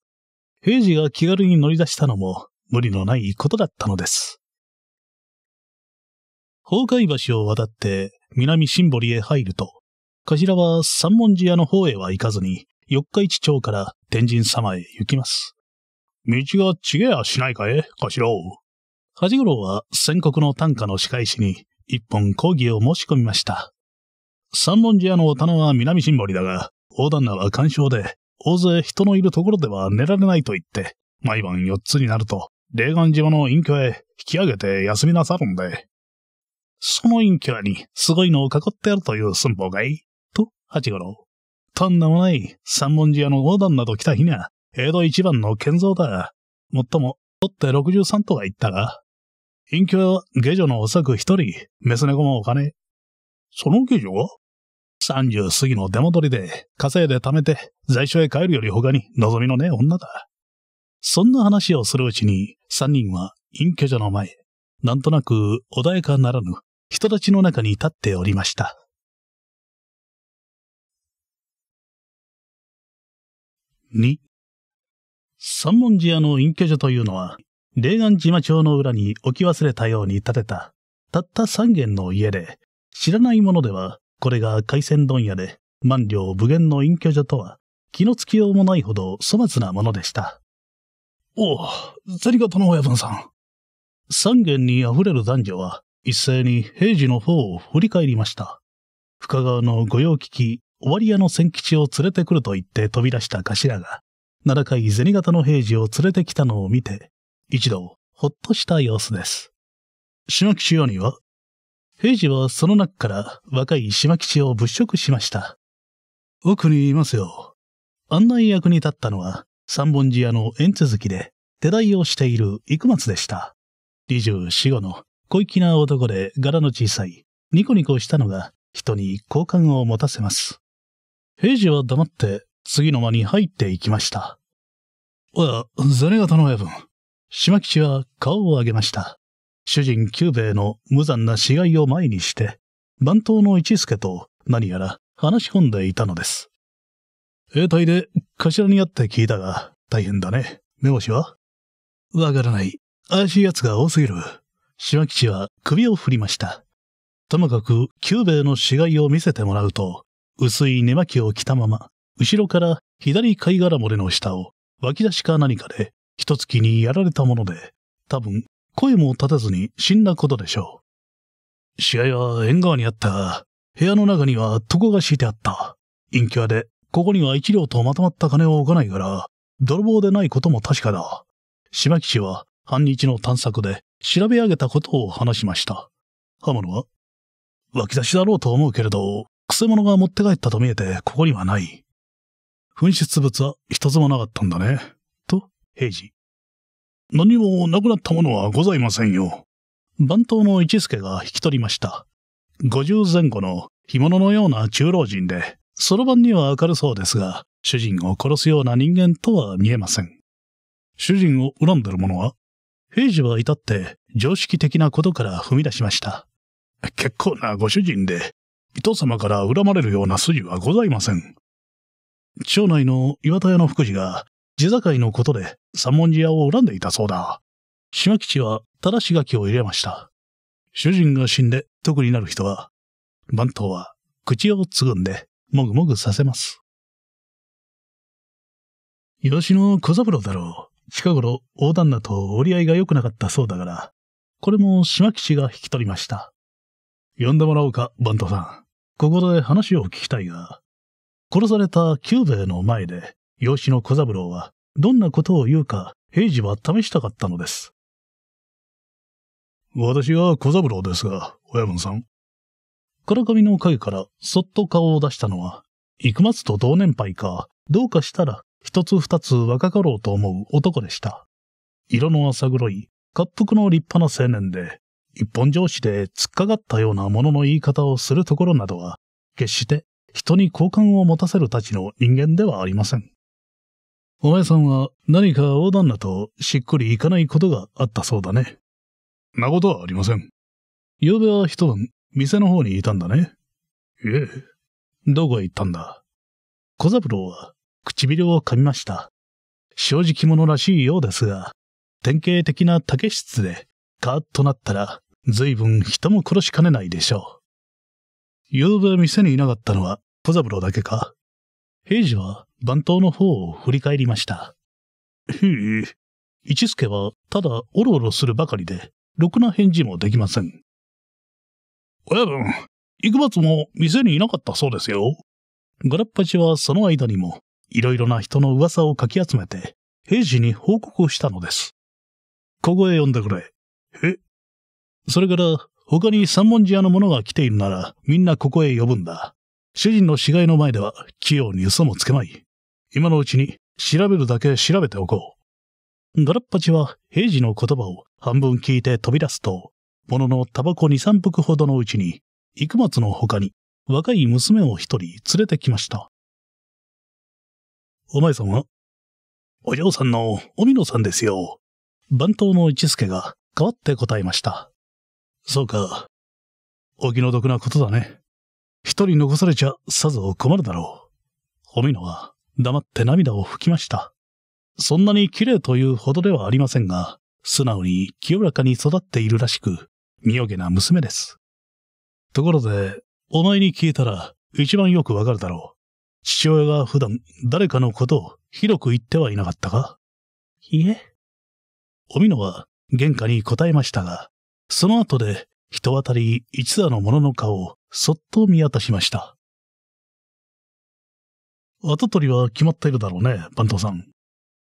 う。平次が気軽に乗り出したのも無理のないことだったのです。崩壊橋を渡って南新堀へ入ると、頭は三文字屋の方へは行かずに、四日市町から天神様へ行きます。道がちえやしないかえ、頭。八五郎は戦国の短歌の仕返しに一本講義を申し込みました。三文字屋のお棚は南新堀だが、大旦那は干渉で、大勢人のいるところでは寝られないと言って、毎晩四つになると、霊岸島の隠居へ引き上げて休みなさるんで、その隠居にすごいのを囲ってやるという寸法がいいと、八五郎。とんでもない、三文字屋の横断など来た日には、江戸一番の建造だ。もっとも、取って六十三とは言ったが、隠居は下女のおそく一人、メス猫もお金。その下女は三十過ぎの出戻りで、稼いで貯めて、在所へ帰るより他に望みのねえ女だ。そんな話をするうちに、三人は隠居所の前、なんとなく穏やかならぬ人たちの中に立っておりました。2. 三文字屋の隠居所というのは、霊岸島町の裏に置き忘れたように建てた、たった三軒の家で、知らないものでは、これが海鮮問屋で、万両無限の隠居所とは、気のつきようもないほど粗末なものでした。おお、ゼリガタの親分さん。三元に溢れる男女は、一斉に平時の方を振り返りました。深川の御用聞き、終わり屋の千吉を連れてくると言って飛び出した頭が、七回銭形の平次を連れてきたのを見て、一度、ほっとした様子です。島吉屋には、平次はその中から若い島吉を物色しました。奥にいますよ。案内役に立ったのは、三本寺屋の縁続きで手代をしている幾松でした。24、5の小粋な男で柄の小さい、ニコニコしたのが人に好感を持たせます。平次は黙って次の間に入っていきました。おや、ゼネ型の親分。島吉は顔を上げました。主人久兵衛の無残な死骸を前にして、番頭の一助と何やら話し込んでいたのです。兵隊で頭に会って聞いたが、大変だね。目星はわからない。怪しい奴が多すぎる。島吉は首を振りました。ともかく、久兵衛の死骸を見せてもらうと、薄い寝巻きを着たまま、後ろから左貝殻漏れの下を、脇出しか何かで、一月にやられたもので、多分、声も立たずに死んだことでしょう。試合は縁側にあった。部屋の中には床が敷いてあった。陰居で、ここには一両とまとまった金を置かないから、泥棒でないことも確かだ。島吉は半日の探索で調べ上げたことを話しました。刃物は脇差しだろうと思うけれど、癖物者が持って帰ったと見えてここにはない。紛失物は一つもなかったんだね。と、平時。何もなくなったものはございませんよ。番頭の一助が引き取りました。五十前後の干物のような中老人で、そろばんには明るそうですが、主人を殺すような人間とは見えません。主人を恨んでる者は平次は至って常識的なことから踏み出しました。結構なご主人で、伊藤様から恨まれるような筋はございません。町内の岩田屋の福士が、地境のことで三文字屋を恨んでいたそうだ。島吉は正し書きを入れました。主人が死んで得になる人は、番頭は口をつぐんで、もぐもぐさせます。吉野小三郎だろう。近頃大旦那と折り合いが良くなかったそうだから、これも島吉が引き取りました。呼んでもらおうか、番頭さん。ここで話を聞きたいが、殺された久兵衛の前で、養子の小三郎は、どんなことを言うか、平次は試したかったのです。私は小三郎ですが、親分さん。からかみの影からそっと顔を出したのは、幾松と同年配か、どうかしたら一つ二つ若かろうと思う男でした。色の浅黒い、滑覆の立派な青年で、一本上司で突っかかったようなものの言い方をするところなどは、決して人に好感を持たせるたちの人間ではありません。お前さんは何か大旦那としっくりいかないことがあったそうだね。なことはありません。昨夜は一晩、店の方にいたんだね。いえ、どこへ行ったんだ小三郎は唇を噛みました。正直者らしいようですが、典型的な竹質で、カーッとなったら、随分人も殺しかねないでしょう。夕べ店にいなかったのは小三郎だけか。平次は番頭の方を振り返りました。へえ、一助はただおろおろするばかりで、ろくな返事もできません。親分、幾松も店にいなかったそうですよ。ガラッパチはその間にもいろいろな人の噂をかき集めて、平時に報告をしたのです。ここへ呼んでくれ。えそれから、他に三文字屋の者が来ているなら、みんなここへ呼ぶんだ。主人の死骸の前では、器用に嘘もつけまい。今のうちに、調べるだけ調べておこう。ガラッパチは、平時の言葉を半分聞いて飛び出すと、もののタバコ二三服ほどのうちに、幾松の他に、若い娘を一人連れてきました。お前さんはお嬢さんのおみのさんですよ。番頭の一助が代わって答えました。そうか。お気の毒なことだね。一人残されちゃさぞ困るだろう。おみのは黙って涙を拭きました。そんなに綺麗というほどではありませんが、素直に清らかに育っているらしく、見よげな娘です。ところで、お前に聞いたら一番よくわかるだろう。父親が普段誰かのことを広く言ってはいなかったかいえ。おみのは玄関に答えましたが、その後で人当たり一座の者の顔をそっと見渡しました。跡取りは決まっているだろうね、番頭さん。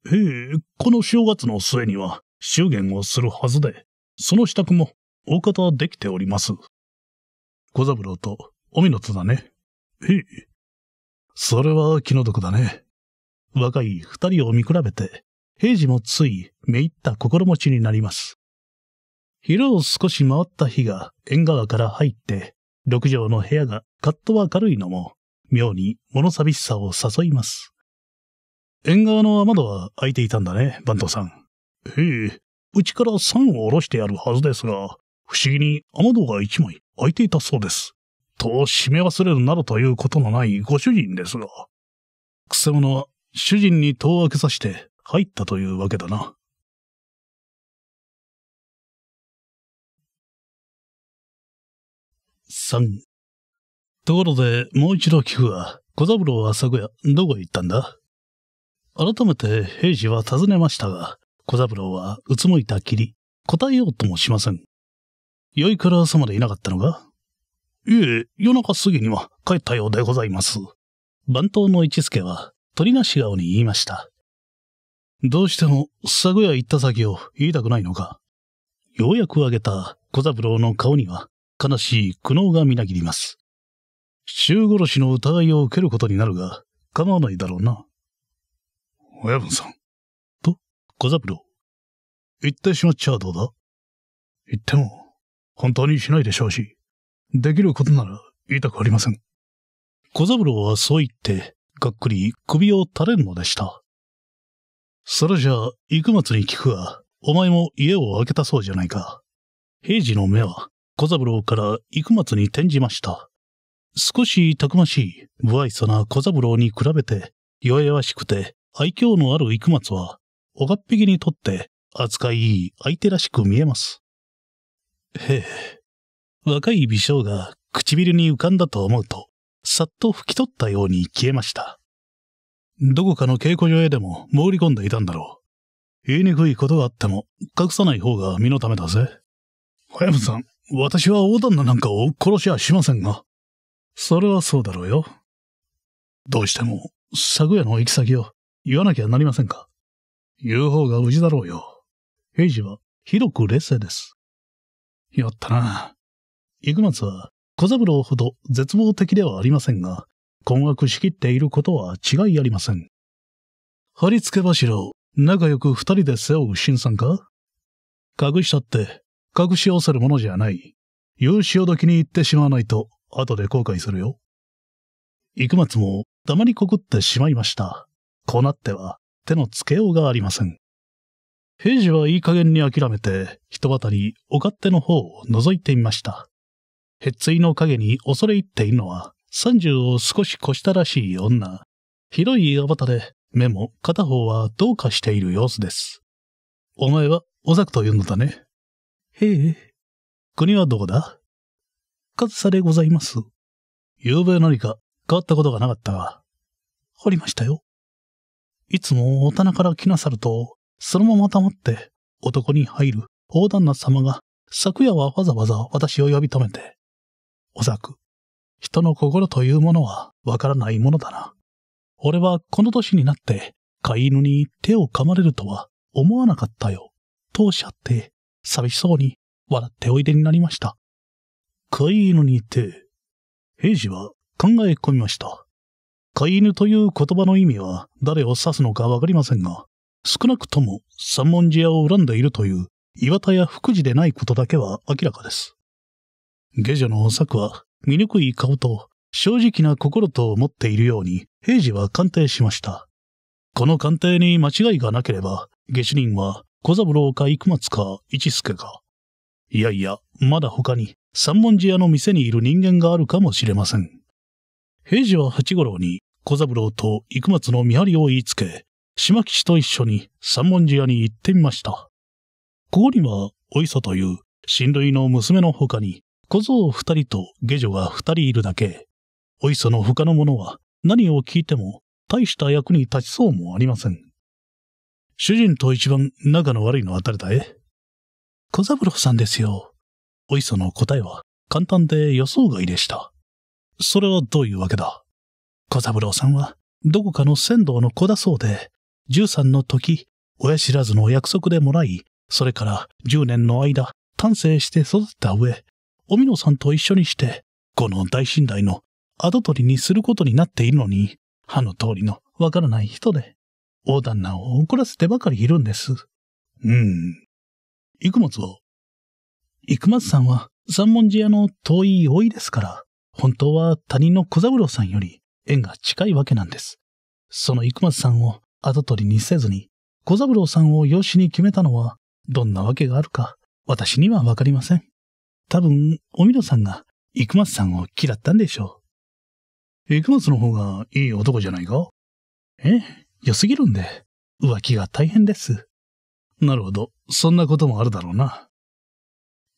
ええ、この正月の末には祝言をするはずで、その支度も大方できております。小三郎とおみのとだね。ええ。それは気の毒だね。若い二人を見比べて、平時もついめいった心持ちになります。昼を少し回った日が縁側から入って、六畳の部屋がカッと明るいのも、妙に物寂しさを誘います。縁側の雨戸は開いていたんだね、番頭さん。ええ、うちから三を下ろしてやるはずですが、不思議に雨戸が一枚開いていたそうです。トを締め忘れるなどということのないご主人ですが、くせ者は主人に戸を開けさせて入ったというわけだな。3ところでもう一度聞くが、小三郎は昨夜どこへ行ったんだ改めて平次は尋ねましたが、小三郎はうつむいたきり、答えようともしません。酔いから朝までいなかったのかいえ、夜中過ぎには帰ったようでございます。番頭の一助は、鳥なし顔に言いました。どうしても、昨夜行った先を言いたくないのか。ようやく挙げた小三郎の顔には、悲しい苦悩がみなぎります。衆殺しの疑いを受けることになるが、構わないだろうな。親分さん。と、小三郎。言ってしまっちゃどうだ言っても、本当にしないでしょうし。できることなら言いたくありません。小三郎はそう言って、がっくり首を垂れるのでした。それじゃあ、幾松に聞くわ。お前も家を開けたそうじゃないか。平次の目は小三郎から幾松に転じました。少したくましい、不愛想な小三郎に比べて、弱々しくて愛嬌のある幾松は、おがっぴきにとって扱いいい相手らしく見えます。へえ。若い美少が唇に浮かんだと思うと、さっと拭き取ったように消えました。どこかの稽古場へでも潜り込んでいたんだろう。言いにくいことがあっても隠さない方が身のためだぜ。小山さん、私は大旦那なんかを殺しはしませんが。それはそうだろうよ。どうしても、昨夜の行き先を言わなきゃなりませんか。言う方が無事だろうよ。平治は広く冷静です。やったな。イグツは小三郎ほど絶望的ではありませんが、困惑しきっていることは違いありません。貼り付け柱を仲良く二人で背負う新さんか隠したって、隠し寄せるものじゃない。夕潮時に言ってしまわないと、後で後悔するよ。幾松も黙りこくってしまいました。こうなっては、手のつけようがありません。平次はいい加減に諦めて、人渡り、お勝手の方を覗いてみました。へっついの影に恐れ入っているのは、三十を少し越したらしい女。広い泡たで、目も片方はどうかしている様子です。お前は、おざくというのだね。へえ。国はどこだ上総でございます。昨夜何か変わったことがなかったが、掘りましたよ。いつもお棚から来なさると、そのまま黙って、男に入る大旦那様が、昨夜はわざわざ私を呼び止めて、おざく。人の心というものはわからないものだな。俺はこの年になって飼い犬に手を噛まれるとは思わなかったよ。とおっしゃって、寂しそうに笑っておいでになりました。飼い犬に手。平次は考え込みました。飼い犬という言葉の意味は誰を指すのかわかりませんが、少なくとも三文字屋を恨んでいるという岩田や福寺でないことだけは明らかです。下女の策は、醜い顔と、正直な心と思っているように、平次は鑑定しました。この鑑定に間違いがなければ、下手人は、小三郎か幾松か一助か。いやいや、まだ他に、三文字屋の店にいる人間があるかもしれません。平次は八五郎に、小三郎と幾松の見張りを言いつけ、島吉と一緒に三文字屋に行ってみました。ここには、おいそという、親類の娘の他に、小僧二人と下女が二人いるだけ。おいその他の者は何を聞いても大した役に立ちそうもありません。主人と一番仲の悪いのは誰だえ小三郎さんですよ。おいその答えは簡単で予想外でした。それはどういうわけだ小三郎さんはどこかの仙道の子だそうで、十三の時、親知らずの約束でもらい、それから十年の間、丹精して育った上、おみのさんと一緒にして、この大信頼の跡取りにすることになっているのに、歯の通りのわからない人で、大旦那を怒らせてばかりいるんです。うん。幾松を。幾松さんは三文寺屋の遠い老いですから、本当は他人の小三郎さんより縁が近いわけなんです。その幾松さんを跡取りにせずに、小三郎さんを養子に決めたのは、どんなわけがあるか、私にはわかりません。多分、おみのさんが、マ松さんを嫌ったんでしょう。マ松の方がいい男じゃないかえ良すぎるんで、浮気が大変です。なるほど、そんなこともあるだろうな。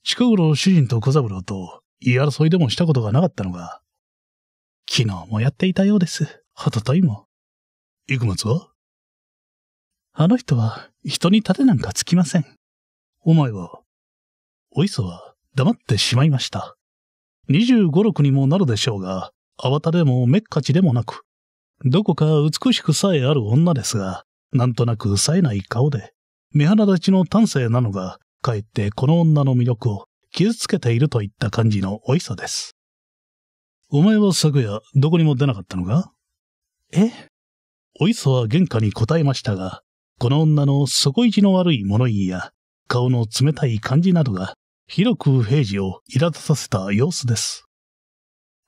近頃主人と小三郎と言い争いでもしたことがなかったのが、昨日もやっていたようです。はとといも。マ松はあの人は人に盾なんかつきません。お前は、おいそは、黙ってしまいました。二十五六にもなるでしょうが、慌たでもめっかちでもなく、どこか美しくさえある女ですが、なんとなく冴えない顔で、目鼻立ちの端正なのが、かえってこの女の魅力を傷つけているといった感じのおいさです。お前は昨夜、どこにも出なかったのかえおいさは玄関に答えましたが、この女の底意地の悪い物言いや、顔の冷たい感じなどが、広く平治を苛立たせた様子です。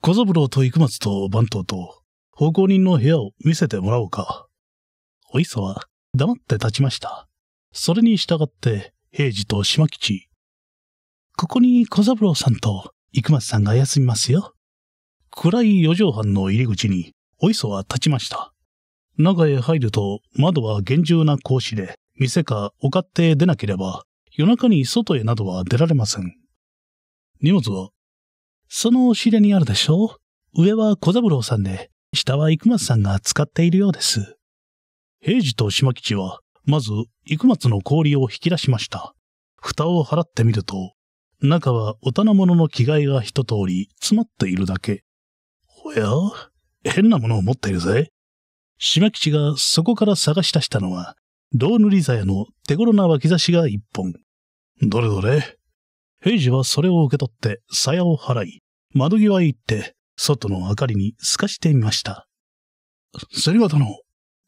小三郎と幾松と番頭と、奉公人の部屋を見せてもらおうか。お磯は黙って立ちました。それに従って、平治と島吉。ここに小三郎さんと幾松さんが休みますよ。暗い四畳半の入り口に、おいそは立ちました。中へ入ると、窓は厳重な格子で、店かおって出なければ、夜中に外へなどは出られません。荷物は、その押し入れにあるでしょう上は小三郎さんで、下は生松さんが使っているようです。平次と島吉は、まず生松の氷を引き出しました。蓋を払ってみると、中はお棚物の着替えが一通り詰まっているだけ。おや変なものを持っているぜ。島吉がそこから探し出したのは、銅塗り鞘の手頃な脇差しが一本。どれどれ。平次はそれを受け取って、鞘を払い、窓際へ行って、外の明かりに透かしてみました。セリ形の、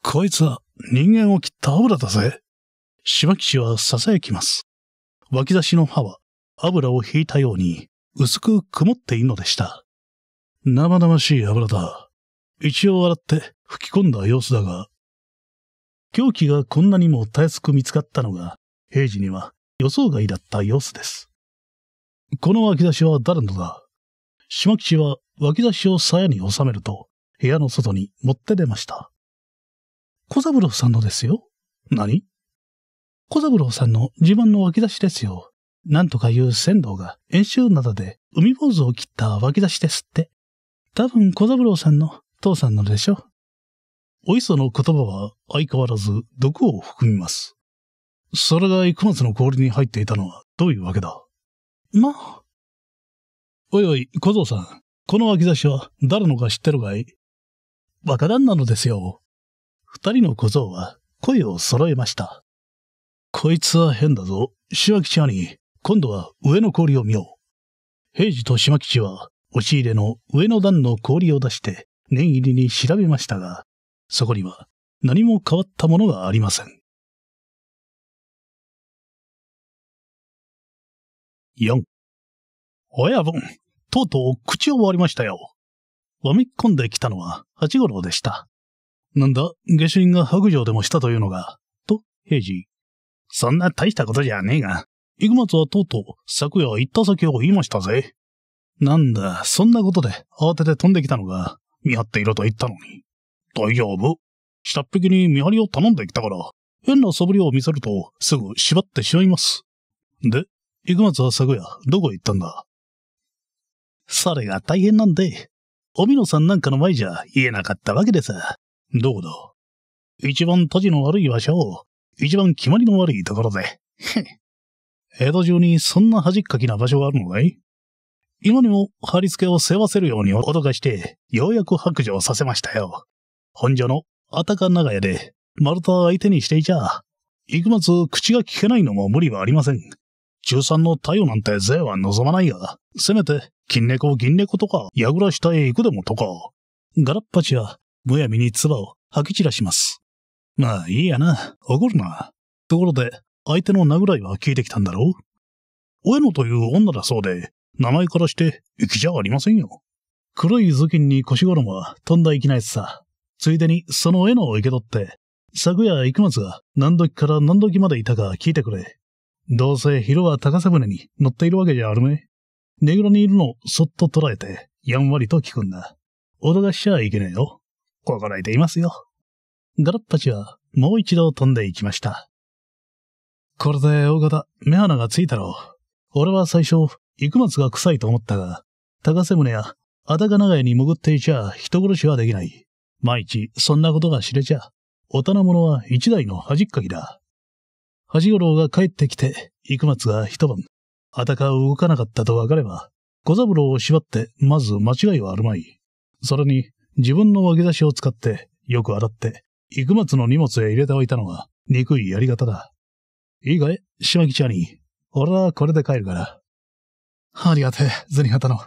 こいつは人間を切った油だぜ。島吉は囁きます。脇差しの歯は油を引いたように薄く曇っているのでした。生々しい油だ。一応洗って吹き込んだ様子だが、凶器がこんなにもたやすく見つかったのが、平時には予想外だった様子です。この脇差しは誰のだ島吉は脇差しを鞘に収めると、部屋の外に持って出ました。小三郎さんのですよ。何小三郎さんの自慢の脇差しですよ。なんとかいう仙道が演習などで海坊主を切った脇差しですって。多分小三郎さんの父さんのでしょ。おいその言葉は相変わらず毒を含みます。それが幾松の氷に入っていたのはどういうわけだまあ。おいおい、小僧さん。この脇差しは誰のか知ってるかい若旦なのですよ。二人の小僧は声を揃えました。こいつは変だぞ。島吉兄、今度は上の氷を見よう。平次と島吉は押し入れの上の段の氷を出して念入りに調べましたが、そこには何も変わったものがありません。4. 親分、とうとう口を割りましたよ。わめっ込んできたのは八五郎でした。なんだ、下手人が白状でもしたというのが、と、平次。そんな大したことじゃねえが、イグマツはとうとう昨夜行った先を言いましたぜ。なんだ、そんなことで慌てて飛んできたのが、見張っていろと言ったのに。大丈夫下っ引きに見張りを頼んできたから、変な素振りを見せるとすぐ縛ってしまいます。で、イ松は昨夜、どこへ行ったんだそれが大変なんで、おみのさんなんかの前じゃ言えなかったわけでさ。どこだ一番立ちの悪い場所、を、一番決まりの悪いところで。江戸中にそんな恥っかきな場所があるのかい今にも貼り付けを背負わせるように脅かして、ようやく白状させましたよ。本所のあたか長屋で、丸太相手にしていちゃ、幾末口が聞けないのも無理はありません。中三の太陽なんて税は望まないが、せめて、金猫銀猫とか、矢倉下へ行くでもとか。ガラッパチは、むやみに唾を吐き散らします。まあ、いいやな。怒るな。ところで、相手の名ぐらいは聞いてきたんだろう上野という女だそうで、名前からして、きじゃありませんよ。黒い頭巾に腰衣は、とんだきなやつさ。ついでにその絵のを受け取って、昨夜幾松が何時から何時までいたか聞いてくれ。どうせ昼は高瀬船に乗っているわけじゃあるめ。ネグロにいるのをそっと捉えて、やんわりと聞くんだ。驚かしちゃいけねえよ。心得ていますよ。ガラッパチはもう一度飛んでいきました。これで大方、目鼻がついたろう。俺は最初、幾松が臭いと思ったが、高瀬船や、あたか長屋に潜っていちゃ人殺しはできない。毎日そんなことが知れちゃ、お棚物は一台の端っかきだ。八五郎が帰ってきて、幾松が一晩、あたか動かなかったとわかれば、小三郎を縛って、まず間違いはあるまい。それに、自分の脇差しを使って、よく洗って、幾松の荷物へ入れておいたのは、憎いやり方だ。いいかい島木ちゃんに。俺はこれで帰るから。ありがてえ、銭形の。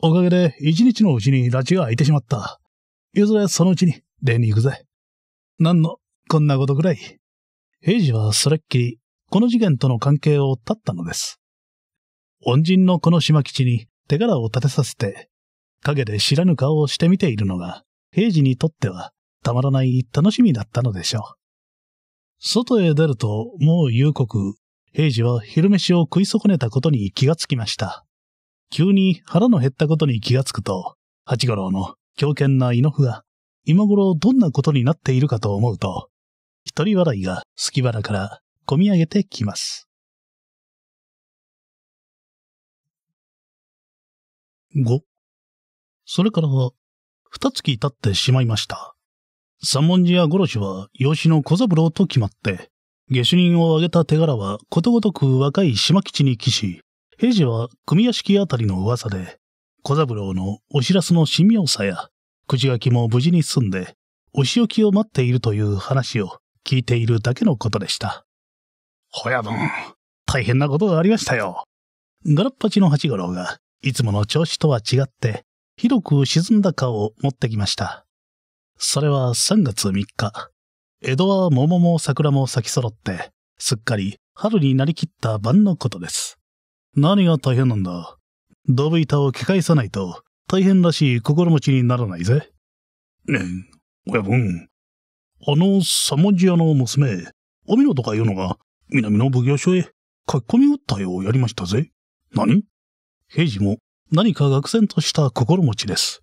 おかげで一日のうちに拉致が開いてしまった。ゆずれそのうちに、礼に行くぜ。なんの、こんなことぐらい。平次はそれっきり、この事件との関係を断ったのです。恩人のこの島基地に手柄を立てさせて、陰で知らぬ顔をしてみているのが、平次にとってはたまらない楽しみだったのでしょう。外へ出ると、もう夕刻、平次は昼飯を食い損ねたことに気がつきました。急に腹の減ったことに気がつくと、八五郎の狂犬なイノフが、今頃どんなことになっているかと思うと、一人笑いが隙腹から込み上げてきます。五。それから、二月経ってしまいました。三文字五殺しは養子の小三郎と決まって、下手人を挙げた手柄はことごとく若い島吉に帰し、平時は組屋敷あたりの噂で、小三郎のお知らせの神妙さや、口書きも無事に済んで、お仕置きを待っているという話を聞いているだけのことでした。ほやどん、大変なことがありましたよ。ガラッパチの八五郎が、いつもの調子とは違って、ひどく沈んだ顔を持ってきました。それは3月3日、江戸は桃も桜も咲き揃って、すっかり春になりきった晩のことです。何が大変なんだドブ板を着返さないと、大変らしい心持ちにならないぜ。ねえ、親分。あの、サモジアの娘、おみのとかいうのが、南の奉行所へ書き込み訴えをやりましたぜ。何平次も何か愕然とした心持ちです。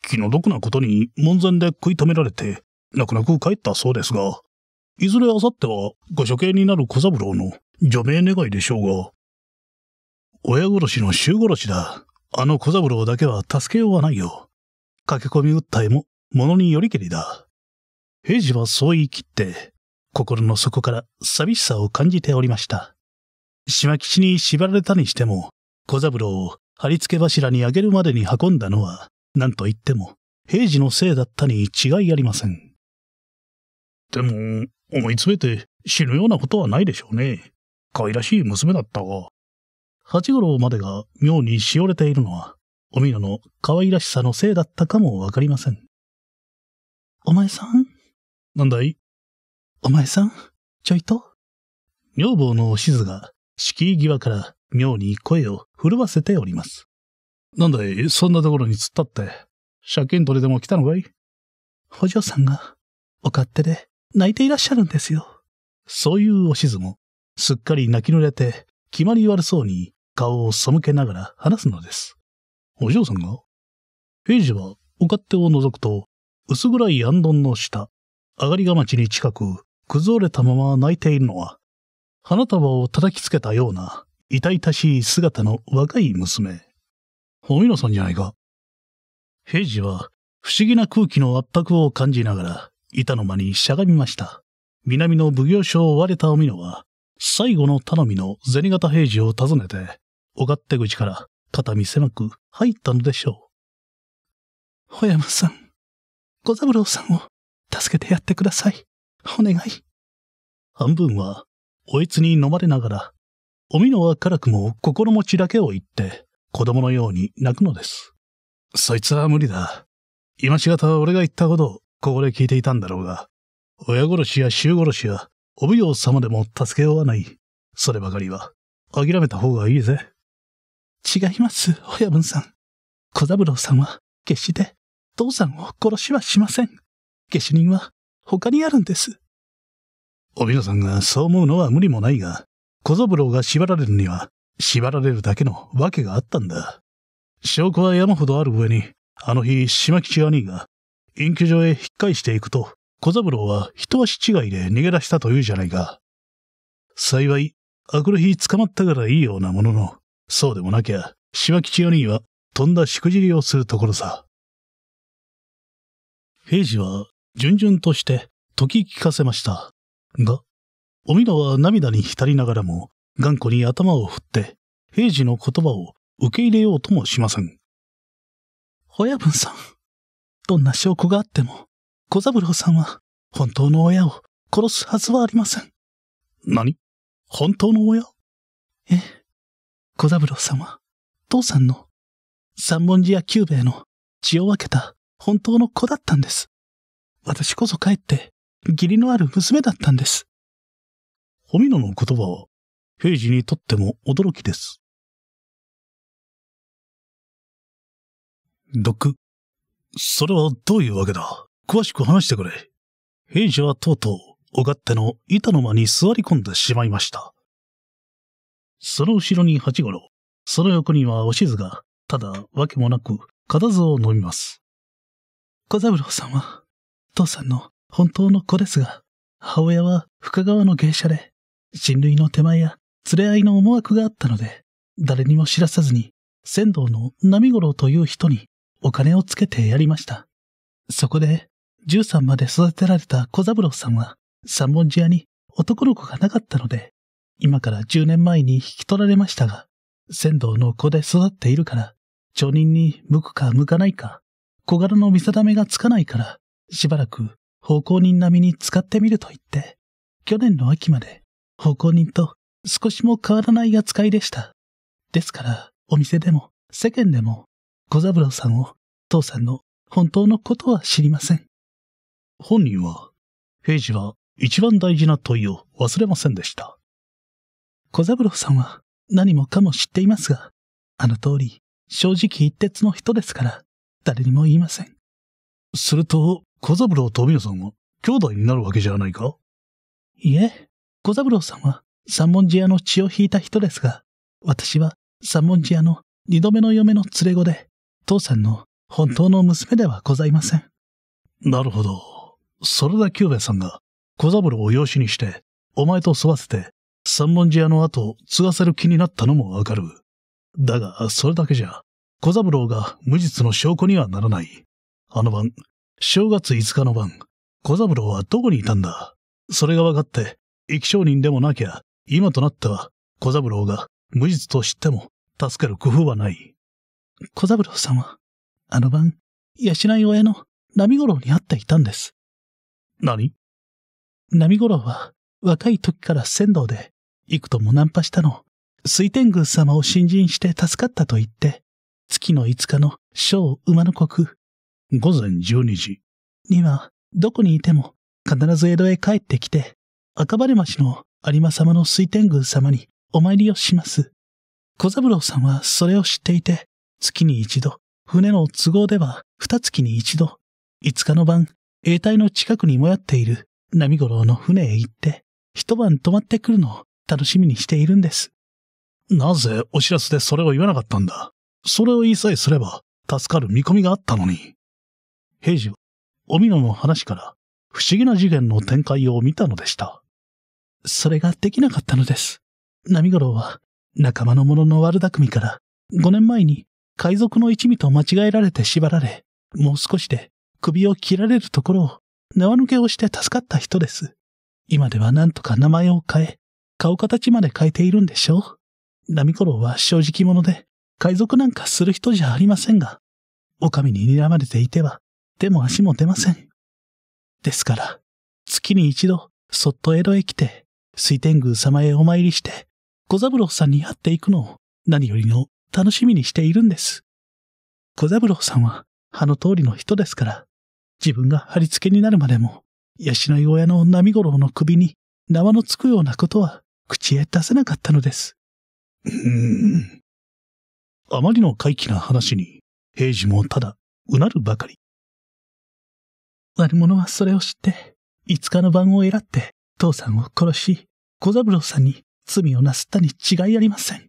気の毒なことに門前で食い止められて、泣く泣く帰ったそうですが、いずれあさってはご処刑になる小三郎の除名願いでしょうが、親殺しの衆殺しだ。あの小三郎だけは助けようがないよ。駆け込み訴えも、ものによりけりだ。平次はそう言い切って、心の底から寂しさを感じておりました。島吉に縛られたにしても、小三郎を貼り付け柱に上げるまでに運んだのは、何と言っても、平次のせいだったに違いありません。でも、思い詰めて死ぬようなことはないでしょうね。可愛らしい娘だったわ。八五郎までが妙にしおれているのは、おみのの可愛らしさのせいだったかもわかりません。お前さんなんだいお前さんちょいと女房のしずが敷居際から妙に声を震わせております。なんだいそんなところに突っ立って、借金取れでも来たのかいお嬢さんが、お勝手で泣いていらっしゃるんですよ。そういうおしずも、すっかり泣き濡れて、決まり悪そうに顔を背けながら話すのです。お嬢さんが平次はお勝手を覗くと、薄暗い安頓の下、上がりが町に近く、崩れたまま泣いているのは、花束を叩きつけたような、痛々しい姿の若い娘。おみのさんじゃないか。平次は、不思議な空気の圧迫を感じながら、板の間にしゃがみました。南の奉行所を追われたおみのは、最後の頼みの銭形平次を訪ねて、小勝手口から肩身狭く入ったのでしょう。小山さん、小三郎さんを助けてやってください。お願い。半分は、おいつに飲まれながら、おみのは辛くも心持ちだけを言って、子供のように泣くのです。そいつは無理だ。今しがた俺が言ったことをここで聞いていたんだろうが、親殺しや衆殺しやお奉行様でも助けようはない。そればかりは諦めた方がいいぜ。違います、親分さん。小三郎さんは、決して、父さんを殺しはしません。下手人は、他にあるんです。おみのさんがそう思うのは無理もないが、小三郎が縛られるには、縛られるだけの訳があったんだ。証拠は山ほどある上に、あの日、島吉兄が、隠居所へ引っ返していくと、小三郎は一足違いで逃げ出したというじゃないか。幸い、あくる日捕まったからいいようなものの、そうでもなきゃ、しわ吉4人は、とんだしくじりをするところさ。平次は、順々として、とき聞かせました。が、おみのは涙に浸りながらも、頑固に頭を振って、平次の言葉を受け入れようともしません。親分さん、どんな証拠があっても、小三郎さんは、本当の親を殺すはずはありません。何本当の親え。小三郎さんは、父さんの、三文字や久兵衛の血を分けた本当の子だったんです。私こそ帰って、義理のある娘だったんです。ミノの言葉は、平時にとっても驚きです。毒。それはどういうわけだ詳しく話してくれ。平次はとうとう、おっての板の間に座り込んでしまいました。その後ろに八五郎、その横にはおしずが、ただ、わけもなく、固唾を飲みます。小三郎さんは、父さんの本当の子ですが、母親は深川の芸者で、人類の手前や連れ合いの思惑があったので、誰にも知らさずに、仙道の波五郎という人にお金をつけてやりました。そこで、十三まで育てられた小三郎さんは、三文字屋に男の子がなかったので、今から10年前に引き取られましたが、仙道の子で育っているから、町人に向くか向かないか、小柄の見定めがつかないから、しばらく奉公人並みに使ってみると言って、去年の秋まで奉公人と少しも変わらない扱いでした。ですから、お店でも世間でも小三郎さんを父さんの本当のことは知りません。本人は、平次は一番大事な問いを忘れませんでした。小三郎さんは何もかも知っていますが、あの通り、正直一徹の人ですから、誰にも言いません。すると、小三郎と美代さんは兄弟になるわけじゃないかいえ、小三郎さんは三文字屋の血を引いた人ですが、私は三文字屋の二度目の嫁の連れ子で、父さんの本当の娘ではございません。なるほど。それで久兵衛さんが小三郎を養子にして、お前と沿わせて三文字屋の後、継がせる気になったのもわかる。だが、それだけじゃ、小三郎が無実の証拠にはならない。あの晩、正月5日の晩、小三郎はどこにいたんだそれが分かって、生き証人でもなきゃ、今となっては、小三郎が無実と知っても、助ける工夫はない。小三郎さんは、あの晩、養い親の波五郎に会っていたんです。何波五郎は、若い時から仙道で、幾度もナンパしたの。水天宮様を新人して助かったと言って、月の5日の小馬の国、午前12時には、どこにいても必ず江戸へ帰ってきて、赤羽町の有馬様の水天宮様にお参りをします。小三郎さんはそれを知っていて、月に一度、船の都合では二月に一度、五日の晩、永代の近くにもやっている波五郎の船へ行って、一晩泊まってくるの楽しみにしているんです。なぜお知らせでそれを言わなかったんだそれを言いさえすれば助かる見込みがあったのに。平次は、おみのの話から不思議な次元の展開を見たのでした。それができなかったのです。波五郎は仲間の者の悪巧みから5年前に海賊の一味と間違えられて縛られ、もう少しで首を切られるところを縄抜けをして助かった人です。今ではなんとか名前を変え、顔形まで変えているんでしょうナミコロは正直者で、海賊なんかする人じゃありませんが、お上に睨まれていては、手も足も出ません。ですから、月に一度、そっと江戸へ来て、水天宮様へお参りして、小三郎さんに会っていくのを何よりの楽しみにしているんです。小三郎さんは、あの通りの人ですから、自分が貼り付けになるまでも、養い親の波五郎の首に縄のつくようなことは口へ出せなかったのです。うーん。あまりの怪奇な話に、平次もただ、うなるばかり。悪者はそれを知って、5日の晩を選って、父さんを殺し、小三郎さんに罪をなすったに違いありません。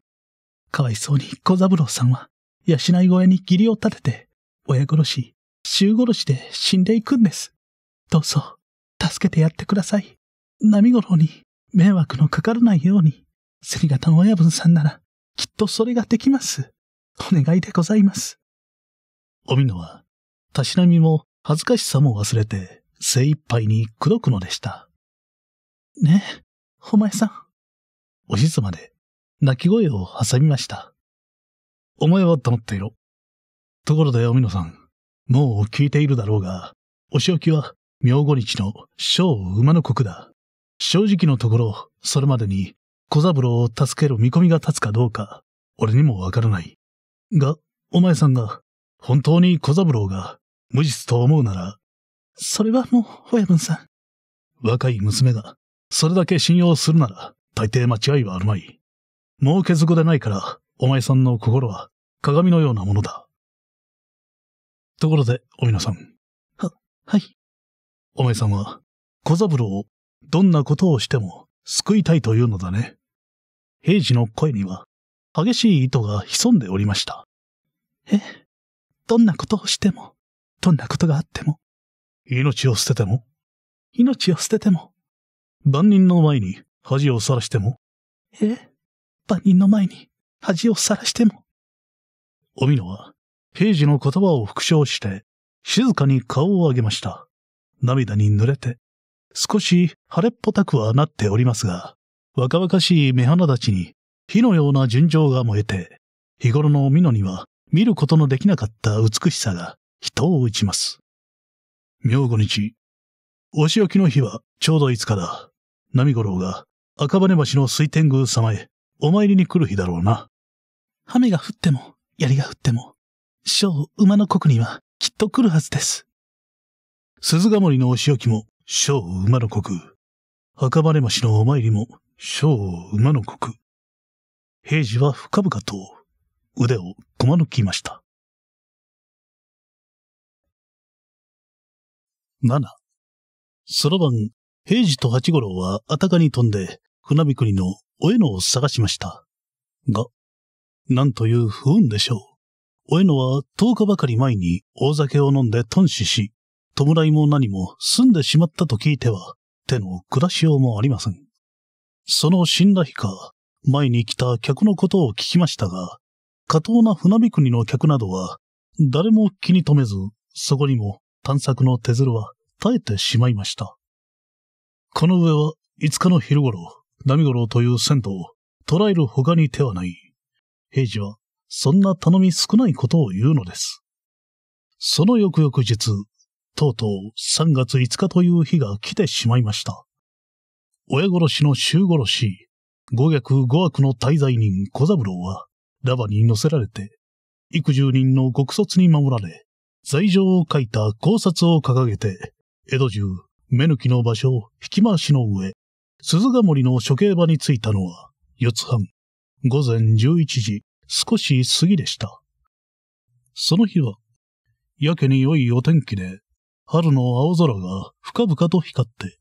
かわいそうに小三郎さんは、養い小屋に義理を立てて、親殺し、衆殺しで死んでいくんです。どうぞ、助けてやってください。波五郎に迷惑のかからないように、セリガタン親分さんなら、きっとそれができます。お願いでございます。おみのは、たしなみも恥ずかしさも忘れて、精一杯に口説くのでした。ねえ、お前さん。おつまで、泣き声を挟みました。お前は黙っていろ。ところでおみのさん、もう聞いているだろうが、お仕置きは明後日の小馬の国だ。正直のところ、それまでに小三郎を助ける見込みが立つかどうか、俺にもわからない。が、お前さんが、本当に小三郎が無実と思うなら、それはもう、親分さん。若い娘が、それだけ信用するなら、大抵間違いはあるまい。もうけずこでないから、お前さんの心は鏡のようなものだ。ところで、おみなさん。は、はい。お前さんは、小三郎をどんなことをしても救いたいというのだね。平時の声には激しい意図が潜んでおりました。えどんなことをしても、どんなことがあっても、命を捨てても、命を捨てても、万人の前に恥をさらしても、え万人の前に恥をさらしても。おみのは、平時の言葉を復唱して、静かに顔を上げました。涙に濡れて、少し腫れっぽたくはなっておりますが、若々しい目鼻立ちに火のような純情が燃えて、日頃の美濃には見ることのできなかった美しさが人を打ちます。明後日、お仕置きの日はちょうど5日だ。波五郎が赤羽橋の水天宮様へお参りに来る日だろうな。雨が降っても、槍が降っても、小馬の国にはきっと来るはずです。鈴ヶ森のお仕置きも小馬の国。赤羽町のお参りも、小馬の国。平次は深々と、腕をこまぬきました。七。その晩、平次と八五郎はあたかに飛んで、船びくりのお江のを探しました。が、なんという不運でしょう。お江のは10日ばかり前に大酒を飲んで頓死し、弔いも何も住んでしまったと聞いては、手の下しようもありません。その死んだ日か、前に来た客のことを聞きましたが、過当な船見国の客などは、誰も気に留めず、そこにも探索の手鶴は耐えてしまいました。この上は5日の昼頃、波五郎という銭湯を捉える他に手はない。平次はそんな頼み少ないことを言うのです。その翌々日、とうとう3月5日という日が来てしまいました。親殺しの衆殺し、五逆五悪の滞在人小三郎は、ラバに乗せられて、幾十人の獄卒に守られ、罪状を書いた考察を掲げて、江戸中、目抜きの場所、引き回しの上、鈴ヶ森の処刑場に着いたのは、四つ半、午前十一時、少し過ぎでした。その日は、やけに良いお天気で、春の青空が深々と光って、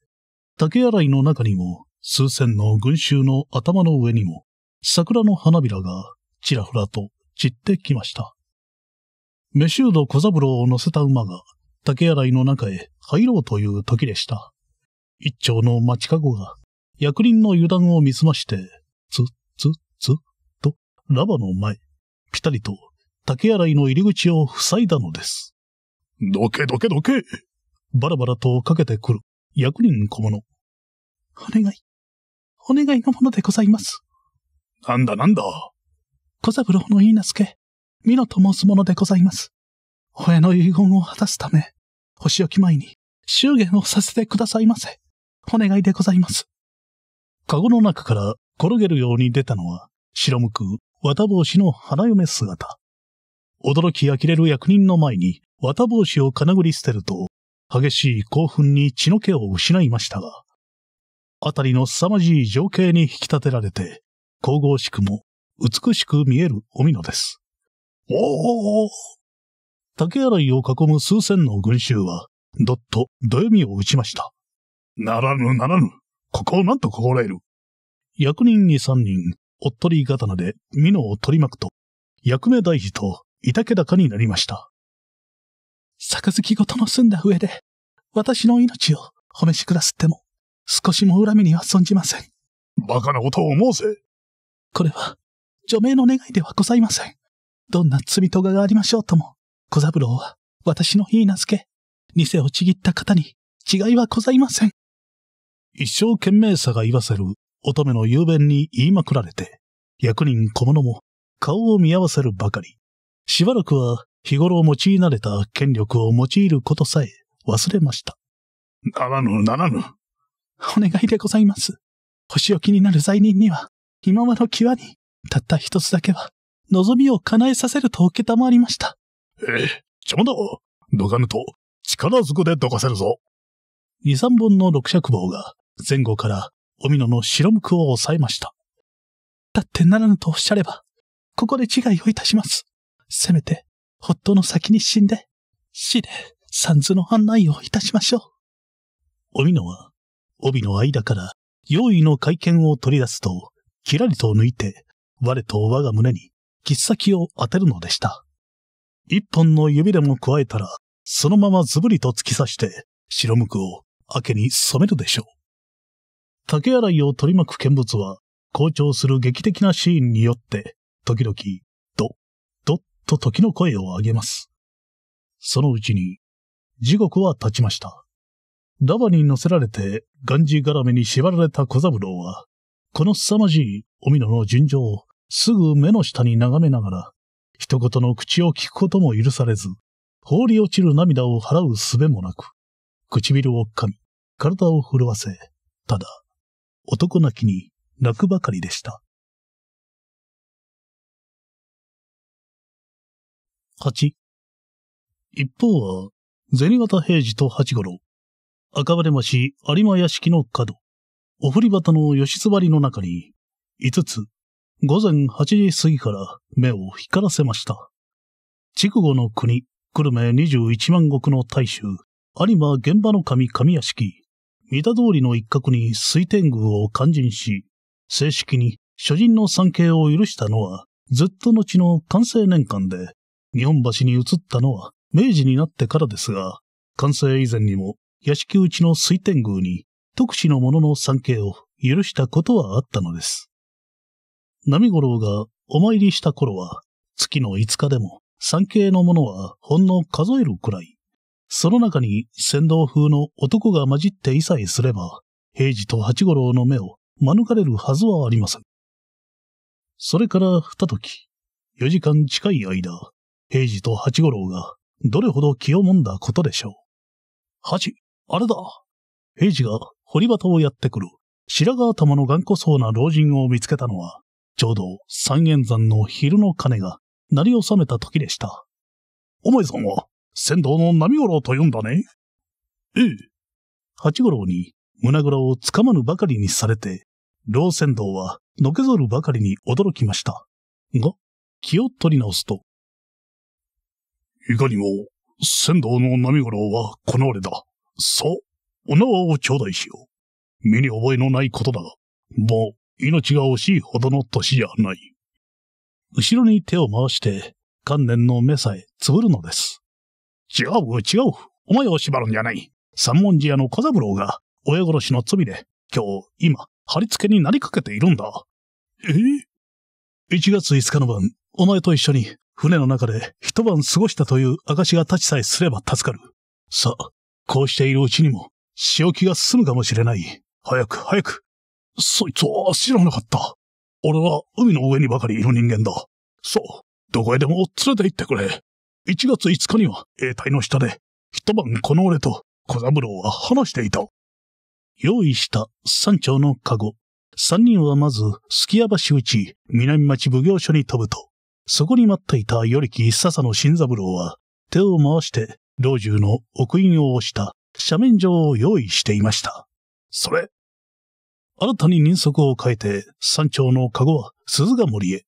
竹洗いの中にも数千の群衆の頭の上にも桜の花びらがちらふらと散ってきました。メシュード小三郎を乗せた馬が竹洗いの中へ入ろうという時でした。一丁の町かごが役人の油断を見すまして、つ、っつ、っつ、っと、ラバの前、ぴたりと竹洗いの入り口を塞いだのです。どけどけどけバラバラとかけてくる役人小物。お願い。お願いのものでございます。なんだなんだ小三郎のいいなすけ、美濃と申すものでございます。親の遺言を果たすため、お仕置き前に祝言をさせてくださいませ。お願いでございます。籠の中から転げるように出たのは、白むく、綿帽子の花嫁姿。驚き呆れる役人の前に、綿帽子を金繰り捨てると、激しい興奮に血の気を失いましたが、あたりの凄まじい情景に引き立てられて、神々しくも美しく見えるおみのです。おー竹洗いを囲む数千の群衆は、どっとどよみを打ちました。ならぬならぬ、ここをなんと心得る。役人に三人、おっとり刀で美濃を取り巻くと、役目大事といたけだかになりました。杯ごとの済んだ上で、私の命を褒めしくだすっても、少しも恨みには存じません。馬鹿なことを思うぜ。これは、除名の願いではございません。どんな罪とががありましょうとも、小三郎は私の言い名付け、偽をちぎった方に違いはございません。一生懸命さが言わせる乙女の雄弁に言いまくられて、役人小物も顔を見合わせるばかり。しばらくは日頃用い慣れた権力を用いることさえ忘れました。ならぬ、ならぬ。お願いでございます。星を気になる罪人には、今まの際に、たった一つだけは、望みを叶えさせると受けたまわりました。ええ、ちょうどかぬと、力ずくでどかせるぞ。二三本の六尺棒が、前後から、おみのの白むくを抑えました。だってならぬとおっしゃれば、ここで違いをいたします。せめて、ほっとの先に死んで、死で、三途の案内をいたしましょう。おみのは、帯の間から、用意の会見を取り出すと、キラリと抜いて、我と我が胸に、切っ先を当てるのでした。一本の指でも加えたら、そのままズブリと突き刺して、白むくを明けに染めるでしょう。竹洗いを取り巻く見物は、好調する劇的なシーンによって、時々と時の声を上げます。そのうちに、地獄は立ちました。ダバに乗せられて、ガンジーラめに縛られた小三郎は、この凄まじいおみのの純情をすぐ目の下に眺めながら、一言の口を聞くことも許されず、放り落ちる涙を払うすべもなく、唇を噛み、体を震わせ、ただ、男泣きに泣くばかりでした。八。一方は、銭形平次と八五郎、赤羽町有馬屋敷の角、お振り旗の吉座りの中に、五つ、午前八時過ぎから目を光らせました。筑後の国、久留米二十一万石の大衆、有馬現場の神神屋敷、三田通りの一角に水天宮を肝心し、正式に諸人の参詣を許したのは、ずっと後の完成年間で、日本橋に移ったのは明治になってからですが、完成以前にも屋敷内の水天宮に特使の者の参詣を許したことはあったのです。波五郎がお参りした頃は、月の5日でも参詣のものはほんの数えるくらい、その中に先導風の男が混じっていさえすれば、平次と八五郎の目を免れるはずはありません。それから二時、4時間近い間、平次と八五郎がどれほど気をもんだことでしょう。八、あれだ。平次が堀端をやってくる白髪頭の頑固そうな老人を見つけたのは、ちょうど三円山の昼の鐘が鳴り収めた時でした。お前さんは、仙道の波五郎と呼んだね。ええ。八五郎に胸ぐらをつかまぬばかりにされて、老仙道はのけぞるばかりに驚きました。が、気を取り直すと、いかにも、仙道の波五郎はこの俺だ。さあ、お縄を頂戴しよう。身に覚えのないことだが、もう命が惜しいほどの年じゃない。後ろに手を回して、観念の目さえつぶるのです。違う、違う。お前を縛るんじゃない。三文字屋の小三郎が、親殺しの罪で、今日、今、貼り付けになりかけているんだ。え ?1 月5日の晩、お前と一緒に船の中で一晩過ごしたという証が立ちさえすれば助かる。さあ、こうしているうちにも、仕置きが済むかもしれない。早く早く。そいつは知らなかった。俺は海の上にばかりいる人間だ。そう、どこへでも連れて行ってくれ。1月5日には兵隊の下で、一晩この俺と小三郎は話していた。用意した山頂のカゴ。三人はまず、すきや橋内南町奉行所に飛ぶと、そこに待っていたよりき一笹の新三郎は、手を回して、老中の奥印を押した斜面状を用意していました。それ。新たに人足を変えて、山頂の籠は鈴ヶ森へ。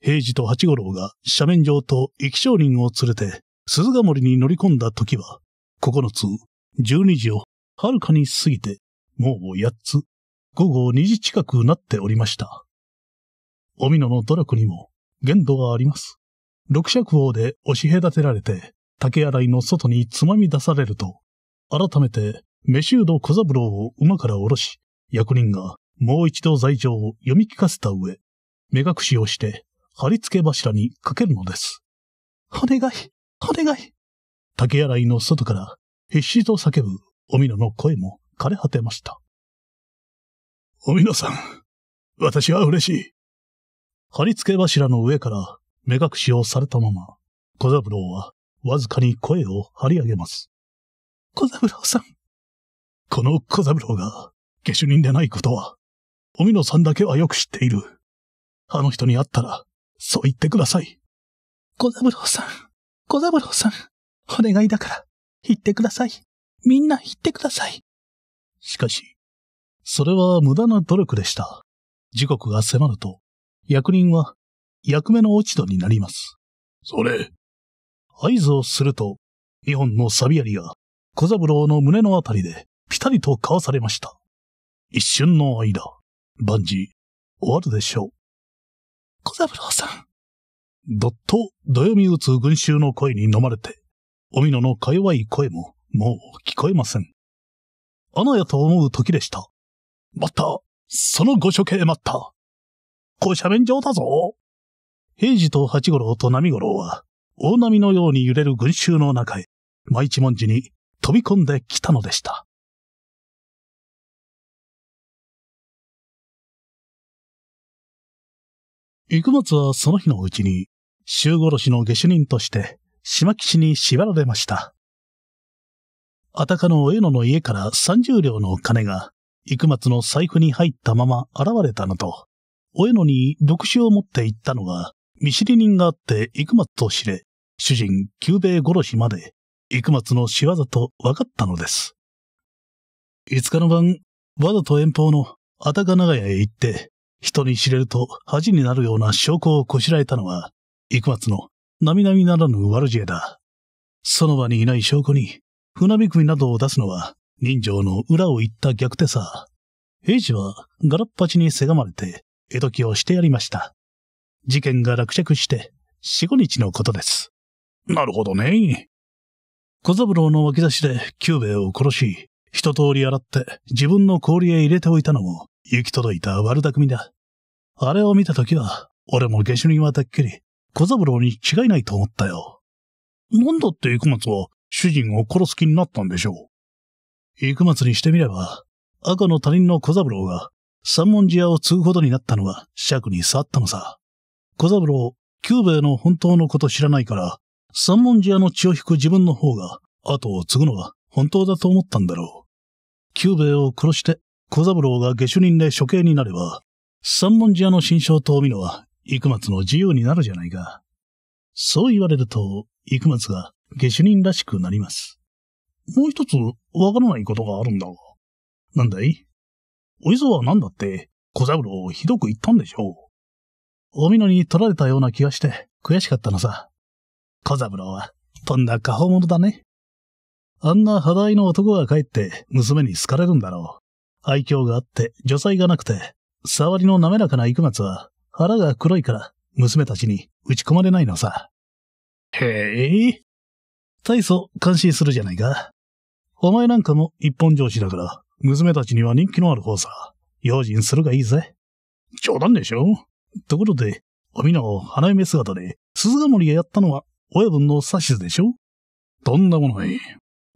平治と八五郎が斜面状と生き証人を連れて、鈴ヶ森に乗り込んだ時は、九つ、十二時を遥かに過ぎて、もう八つ、午後二時近くなっておりました。おみのの努力にも限度があります。六尺王で押し隔てられて、竹洗いの外につまみ出されると、改めて、メシュード小三郎を馬から下ろし、役人がもう一度罪状を読み聞かせた上、目隠しをして、貼り付け柱にかけるのです。お願いお願い竹洗いの外から必死と叫ぶおみのの声も枯れ果てました。おみのさん、私は嬉しい。貼り付け柱の上から目隠しをされたまま、小三郎はわずかに声を張り上げます。小三郎さん。この小三郎が下手人でないことは、おみのさんだけはよく知っている。あの人に会ったら、そう言ってください。小三郎さん、小三郎さん、お願いだから、言ってください。みんな言ってください。しかし、それは無駄な努力でした。時刻が迫ると、役人は役目の落ち度になります。それ。合図をすると、二本のサビ槍が小三郎の胸のあたりでピタリと交わされました。一瞬の間、万事、終わるでしょう。小三郎さん。どっと、どよみ打つ群衆の声に飲まれて、おみののか弱い声も、もう聞こえません。あのやと思う時でした。また、そのご処刑待った。構斜面上だぞ。平治と八五郎と波五郎は、大波のように揺れる群衆の中へ、舞一文字に飛び込んできたのでした。幾松はその日のうちに、衆殺しの下手人として、島岸に縛られました。あたかの上野の家から三十両の金が、幾松の財布に入ったまま現れたのと、おえのに毒書を持って行ったのが、見知り人があって幾松と知れ、主人久兵衛殺しまで、幾松の仕業と分かったのです。五日の晩、わざと遠方のあたか長屋へ行って、人に知れると恥になるような証拠をこしらえたのは、幾松の並々ならぬ悪知恵だ。その場にいない証拠に、船びくみなどを出すのは、人情の裏を言った逆手さ。平治はガラッパチにせがまれて、江戸期をしてやりました。事件が落着して、四五日のことです。なるほどね。小三郎の脇差しで久兵衛を殺し、一通り洗って自分の氷へ入れておいたのも行き届いた悪巧みだ。あれを見たときは、俺も下手人はてっきり小三郎に違いないと思ったよ。なんだって生松は主人を殺す気になったんでしょう。生松にしてみれば、赤の他人の小三郎が三文字屋を継ぐことになったのは、尺に去ったのさ。小三郎、久兵衛の本当のこと知らないから、三文字屋の血を引く自分の方が、後を継ぐのは本当だと思ったんだろう。久兵衛を殺して、小三郎が下手人で処刑になれば、三文字屋の心象と見のは、幾松の自由になるじゃないか。そう言われると、幾松が下手人らしくなります。もう一つ、わからないことがあるんだが。なんだいお磯は何だって、小三郎をひどく言ったんでしょう。おみのに取られたような気がして、悔しかったのさ。小三郎は、とんだ過保者だね。あんな肌合いの男が帰って娘に好かれるんだろう。愛嬌があって、女才がなくて、触りの滑らかな幾松は、腹が黒いから、娘たちに打ち込まれないのさ。へえ。大層感心するじゃないか。お前なんかも一本上司だから、娘たちには人気のある方さ。用心するがいいぜ。冗談でしょところで、おみを花嫁姿で鈴ヶ森がやったのは親分の指図でしょとんなもない。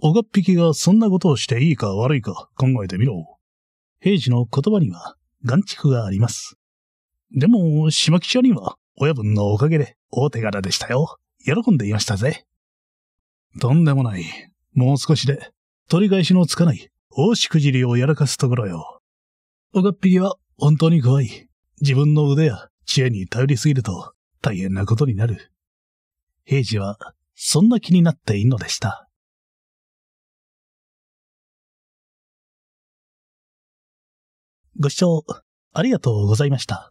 おがっぴきがそんなことをしていいか悪いか考えてみろ。平時の言葉には眼畜があります。でも、島吉兄は親分のおかげで大手柄でしたよ。喜んでいましたぜ。とんでもない。もう少しで取り返しのつかない大しくじりをやらかすところよ。おがっぴりは本当に怖い。自分の腕や知恵に頼りすぎると大変なことになる。平次はそんな気になっていいのでした。ご視聴ありがとうございました。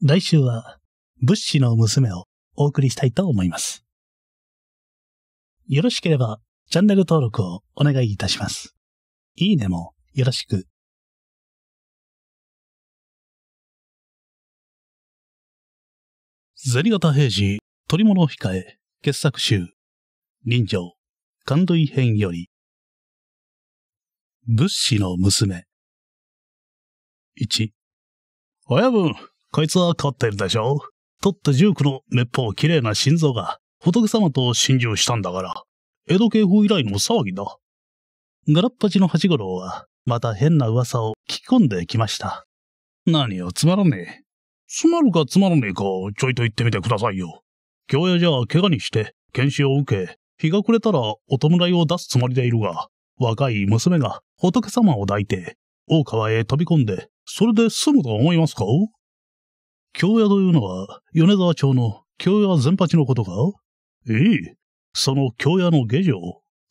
来週は物資の娘をお送りしたいと思います。よろしければチャンネル登録をお願いいたします。いいねもよろしく。銭形平次、取り物を控え、傑作集、人情、感類編より、物資の娘。1。親分、こいつは変わってるでしょ取った十九の滅法綺麗な心臓が、仏様と心中したんだから、江戸警報以来の騒ぎだ。ガラッパチの八五郎は、また変な噂を聞き込んできました。何よ、つまらねえ。つまるかつまらねえか、ちょいと言ってみてくださいよ。京屋じゃ怪我にして、検視を受け、日が暮れたらお弔いを出すつもりでいるが、若い娘が仏様を抱いて、大川へ飛び込んで、それで済むと思いますか京屋というのは、米沢町の京屋全八のことかええ。その京屋の下女、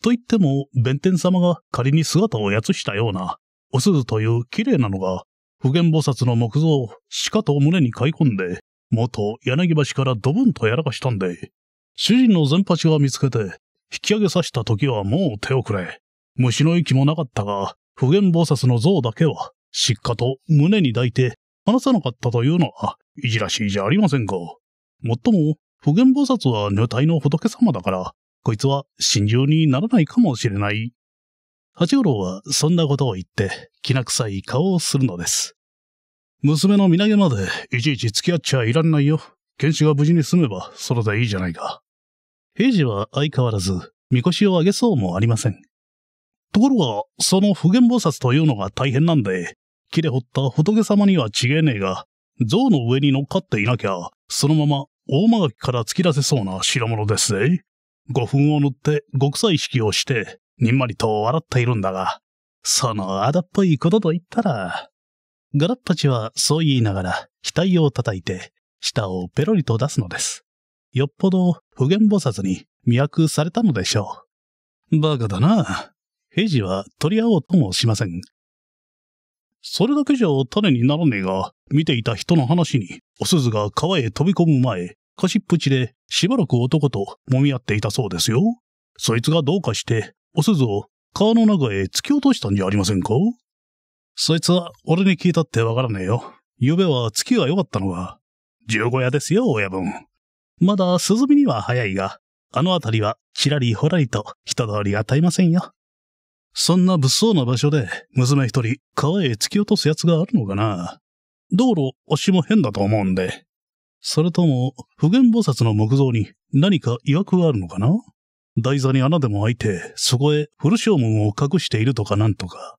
と言っても、弁天様が仮に姿をやつしたような、お鈴という綺麗なのが、普賢菩薩の木像、鹿と胸に買い込んで、元柳橋からドブンとやらかしたんで、主人の前八が見つけて、引き上げさせた時はもう手遅れ。虫の息もなかったが、普賢菩薩の像だけは、っかと胸に抱いて、離さなかったというのは、いじらしいじゃありませんか。もっとも、普賢菩薩は女体の仏様だから、こいつは心情にならないかもしれない。八五郎はそんなことを言って、きな臭い顔をするのです。娘の身投げまでいちいち付き合っちゃいられないよ。剣士が無事に済めば、それでいいじゃないか。平次は相変わらず、みこしをあげそうもありません。ところが、その普賢菩薩というのが大変なんで、切れ掘った仏様には違えねえが、像の上に乗っかっていなきゃ、そのまま大間垣から突き出せそうな代物ですぜ。五分を塗って極彩色をして、にんまりと笑っているんだが、そのあだっぽいことと言ったら、ガラッパチはそう言いながら、額を叩いて、舌をペロリと出すのです。よっぽど、不言菩薩に魅惑されたのでしょう。バカだな。平時は取り合おうともしません。それだけじゃ種にならねえが、見ていた人の話に、お鈴が川へ飛び込む前、かしっぷちでしばらく男と揉み合っていたそうですよ。そいつがどうかして、お鈴を川の中へ突き落としたんじゃありませんかそいつは俺に聞いたってわからねえよ。昨夜は月が良かったのが、十五夜ですよ、親分。まだ涼みには早いが、あの辺りはちらりほらりと人通りが絶えませんよ。そんな物騒な場所で娘一人川へ突き落とす奴があるのかな道路、足も変だと思うんで、それとも、普賢菩薩の木像に何か曰くがあるのかな台座に穴でも開いて、そこへ古正門を隠しているとかなんとか。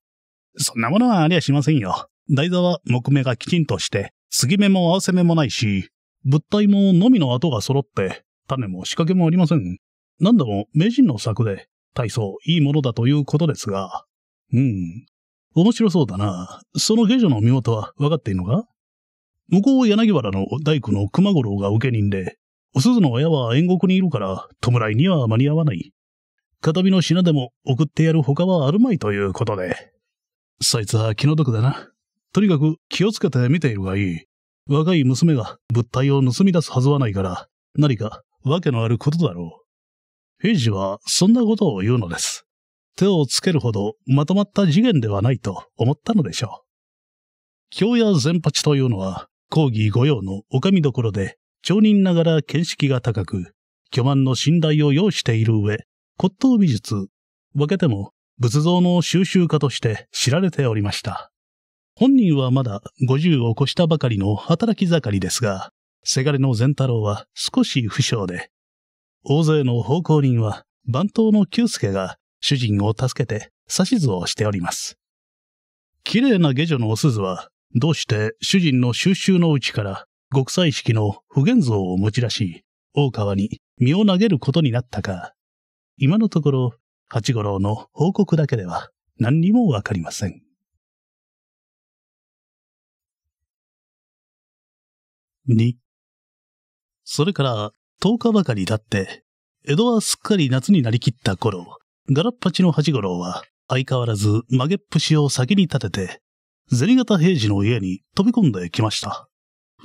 そんなものはありゃしませんよ。台座は木目がきちんとして、継ぎ目も合わせ目もないし、物体ものみの跡が揃って、種も仕掛けもありません。何でも名人の作で、大層いいものだということですが。うん。面白そうだな。その下女の身元は分かっているのか向こう柳原の大工の熊五郎が受け人で、お鈴の親は遠国にいるから、弔いには間に合わない。片身の品でも送ってやる他はあるまいということで。そいつは気の毒だな。とにかく気をつけて見ているがいい。若い娘が物体を盗み出すはずはないから、何か訳のあることだろう。平次はそんなことを言うのです。手をつけるほどまとまった次元ではないと思ったのでしょう。京屋善八というのは、講義御用のお上所で、町人ながら見識が高く、巨万の信頼を要している上、骨董美術、分けても仏像の収集家として知られておりました。本人はまだ50を越したばかりの働き盛りですが、せがれの善太郎は少し不詳で、大勢の奉公人は番頭の久助が主人を助けて指図をしております。綺麗な下女のお鈴はどうして主人の収集のうちから極彩色の不現像を持ち出し、大川に身を投げることになったか、今のところ八五郎の報告だけでは何にもわかりません。二。それから十日ばかりだって、江戸はすっかり夏になりきった頃、ガラッパチの八五郎は相変わらず曲げっぷしを先に立てて銭形平次の家に飛び込んできました。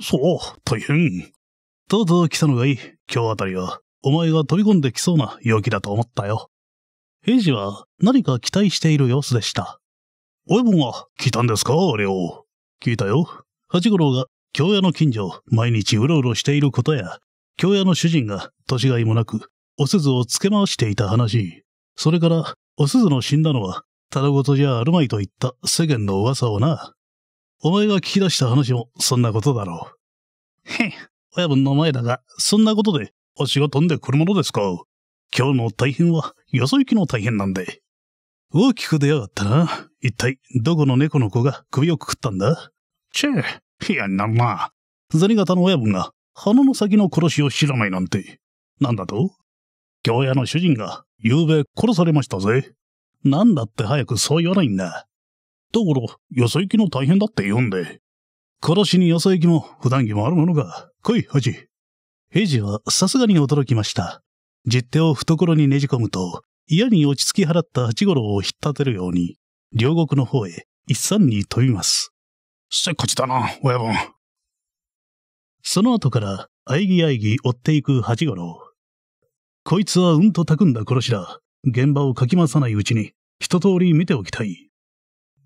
そう、大変。とうとう来たのがいい。今日あたりは、お前が飛び込んできそうな陽気だと思ったよ。平次は何か期待している様子でした。おいもが聞いたんですか、レオ。聞いたよ。八五郎が京屋の近所を毎日うろうろしていることや、京屋の主人が年がいもなく、お鈴をつけ回していた話、それから、お鈴の死んだのはただごとじゃあるまいと言った世間の噂をな。お前が聞き出した話もそんなことだろう。へん、親分の前だが、そんなことでおが飛んでくるものですか。今日の大変は、よそ行きの大変なんで。大きく出やがったな。一体、どこの猫の子が首をくくったんだチェいや、なんま。銭形の親分が、鼻の先の殺しを知らないなんて。なんだと京屋の主人が、昨夜殺されましたぜ。なんだって早くそう言わないんだ。ところ、よそ行きの大変だって言うんで。殺らしに野菜きも普段着もあるものか。来い、ハジ。ヘジはさすがに驚きました。実手を懐にねじ込むと、嫌に落ち着き払った八五郎を引っ立てるように、両国の方へ一三に飛びます。せっかちだな、親分。その後から、あいぎあいぎ追っていく八五郎。こいつはうんとたくんだ殺しだ。現場をかき回さないうちに、一通り見ておきたい。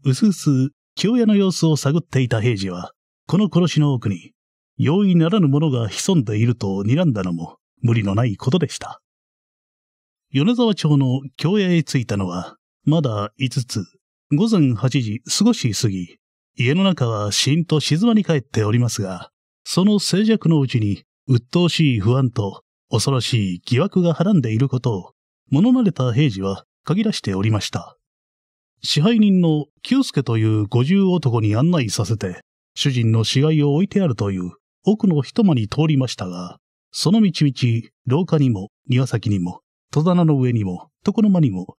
うすうす、京屋の様子を探っていた平次は、この殺しの奥に、容易ならぬものが潜んでいると睨んだのも、無理のないことでした。米沢町の京屋へ着いたのは、まだ五つ、午前八時少し過ぎ、家の中はしんと静まり返っておりますが、その静寂のうちに、鬱陶しい不安と恐ろしい疑惑がはらんでいることを、物慣れた平次は嗅ぎ出しておりました。支配人の清助という五十男に案内させて、主人の死骸を置いてあるという奥の一間に通りましたが、その道々、廊下にも、庭先にも、戸棚の上にも、床の間にも、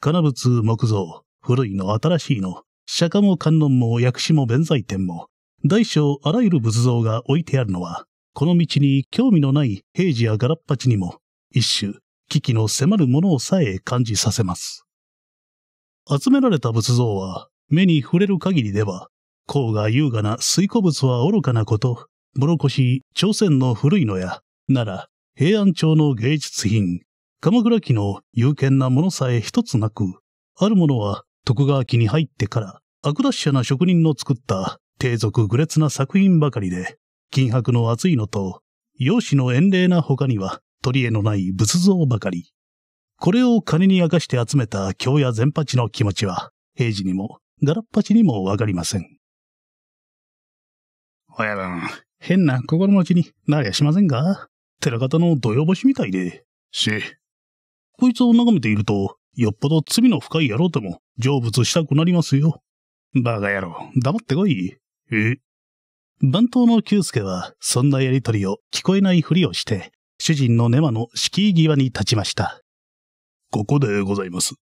金物木造、古いの新しいの、釈迦も観音も薬師も弁財天も、大小あらゆる仏像が置いてあるのは、この道に興味のない平時やガラッパチにも、一種、危機の迫るものをさえ感じさせます。集められた仏像は、目に触れる限りでは、甲が優雅な水古物は愚かなこと、もろこし、朝鮮の古いのや、奈良、平安町の芸術品、鎌倉期の有権なものさえ一つなく、あるものは徳川期に入ってから、悪達者な職人の作った低俗愚劣な作品ばかりで、金箔の厚いのと、容姿の遠麗な他には、取り柄のない仏像ばかり。これを金に明かして集めた京や全八の気持ちは、平時にも、ガラッパチにもわかりません。親分、変な心持ちになりゃしませんか寺方の土曜星みたいで。し。こいつを眺めていると、よっぽど罪の深い野郎とも成仏したくなりますよ。バカ野郎、黙ってこい。え番頭の久助は、そんなやりとりを聞こえないふりをして、主人のネマの敷居際に立ちました。ここでございます。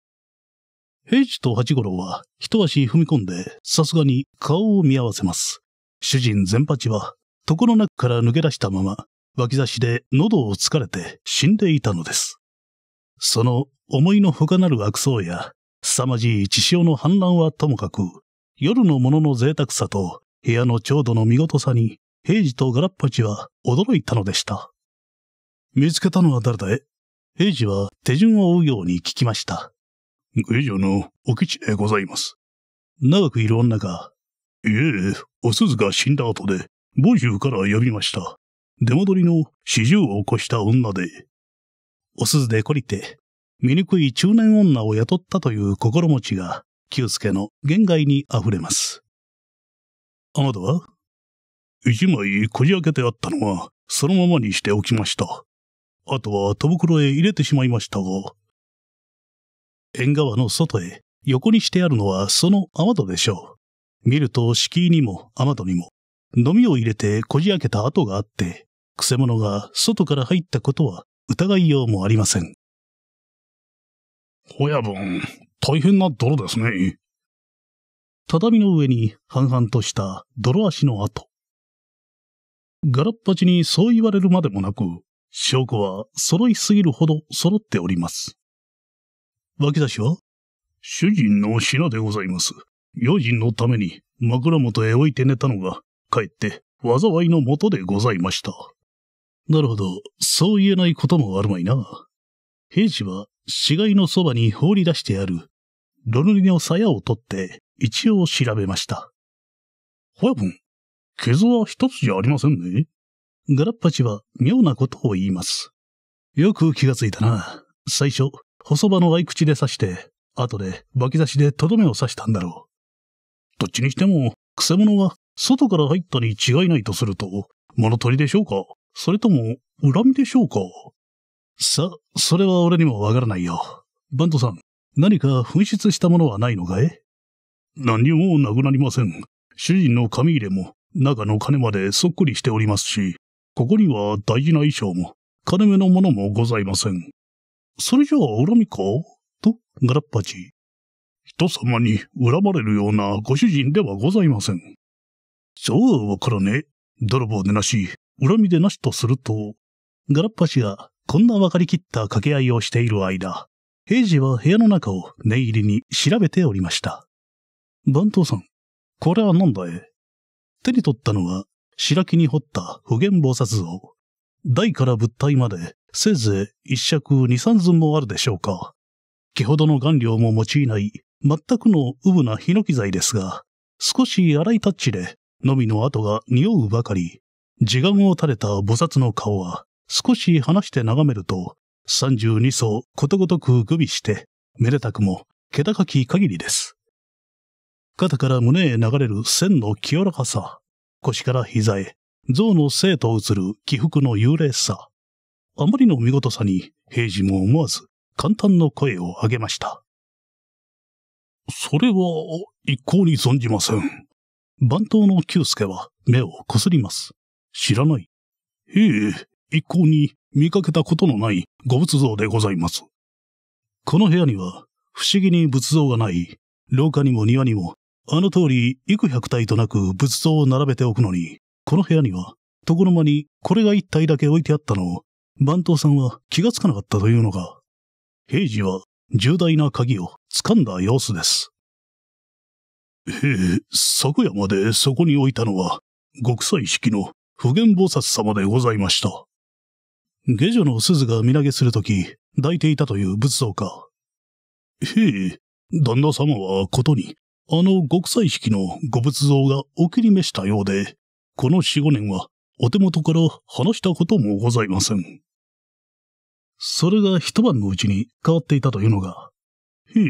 平治と八五郎は一足踏み込んで、さすがに顔を見合わせます。主人全八は、床の中から抜け出したまま、脇差しで喉をつかれて死んでいたのです。その思いのほかなる悪僧や、凄まじい血潮の反乱はともかく、夜のものの贅沢さと部屋の調度の見事さに、平治とガラッパチは驚いたのでした。見つけたのは誰だい平次は手順を追うように聞きました。以上のお吉でございます。長くいる女が、いえ、お鈴が死んだ後で、母中から呼びました。出戻りの死十を起こした女で。お鈴で懲りて、醜い中年女を雇ったという心持ちが、清介の限界に溢れます。あなたは一枚こじ開けてあったのは、そのままにしておきました。あとは戸袋へ入れてしまいましたが、縁側の外へ横にしてあるのはその雨戸でしょう。見ると敷居にも雨戸にも、飲みを入れてこじ開けた跡があって、くせ者が外から入ったことは疑いようもありません。ほやぶん、大変な泥ですね。畳の上に半々とした泥足の跡。ガラッパチにそう言われるまでもなく、証拠は揃いすぎるほど揃っております。脇差しは主人の品でございます。用心のために枕元へ置いて寝たのが、かえって災いのもとでございました。なるほど、そう言えないこともあるまいな。兵士は死骸のそばに放り出してある、ロルリの鞘を取って一応調べました。ほやぶん、傷は一つじゃありませんね。ガラッパチは妙なことを言います。よく気がついたな。最初、細場の合い口で刺して、後でバキ刺しでとどめを刺したんだろう。どっちにしても、くせ者が外から入ったに違いないとすると、物取りでしょうかそれとも、恨みでしょうかさ、それは俺にもわからないよ。バントさん、何か紛失したものはないのかい何にもなくなりません。主人の紙入れも、中の金までそっくりしておりますし、ここには大事な衣装も、金目のものもございません。それじゃあ恨みかと、ガラッパチ。人様に恨まれるようなご主人ではございません。そうわからね。泥棒でなし、恨みでなしとすると、ガラッパチがこんなわかりきった掛け合いをしている間、平次は部屋の中を念入りに調べておりました。番頭さん、これは何だい手に取ったのは白木に掘った不言菩薩像。台から物体まで、せいぜい一尺二三寸もあるでしょうか。気ほどの顔料も用いない、全くのうぶなヒノキ材ですが、少し荒いタッチで、のみの跡が匂うばかり、地眼を垂れた菩薩の顔は、少し離して眺めると、三十二層ことごとくグビして、めでたくも、気高き限りです。肩から胸へ流れる線の清らかさ。腰から膝へ、象の生と映る起伏の幽霊さ。あまりの見事さに、平次も思わず、簡単の声を上げました。それは、一向に存じません。番頭の九助は、目をこすります。知らない。ええ、一向に見かけたことのないご仏像でございます。この部屋には、不思議に仏像がない、廊下にも庭にもあの通り、幾百体となく仏像を並べておくのに、この部屋には、床の間にこれが一体だけ置いてあったのを、番頭さんは気がつかなかったというのが、平次は重大な鍵を掴んだ様子です。ええ、昨夜までそこに置いたのは、極彩式の普賢菩薩様でございました。下女の鈴が見投げするとき、抱いていたという仏像か。へえ、旦那様はことにあの極彩色のご仏像がお切り召したようで、この四五年はお手元から話したこともございません。それが一晩のうちに変わっていたというのが、へえ、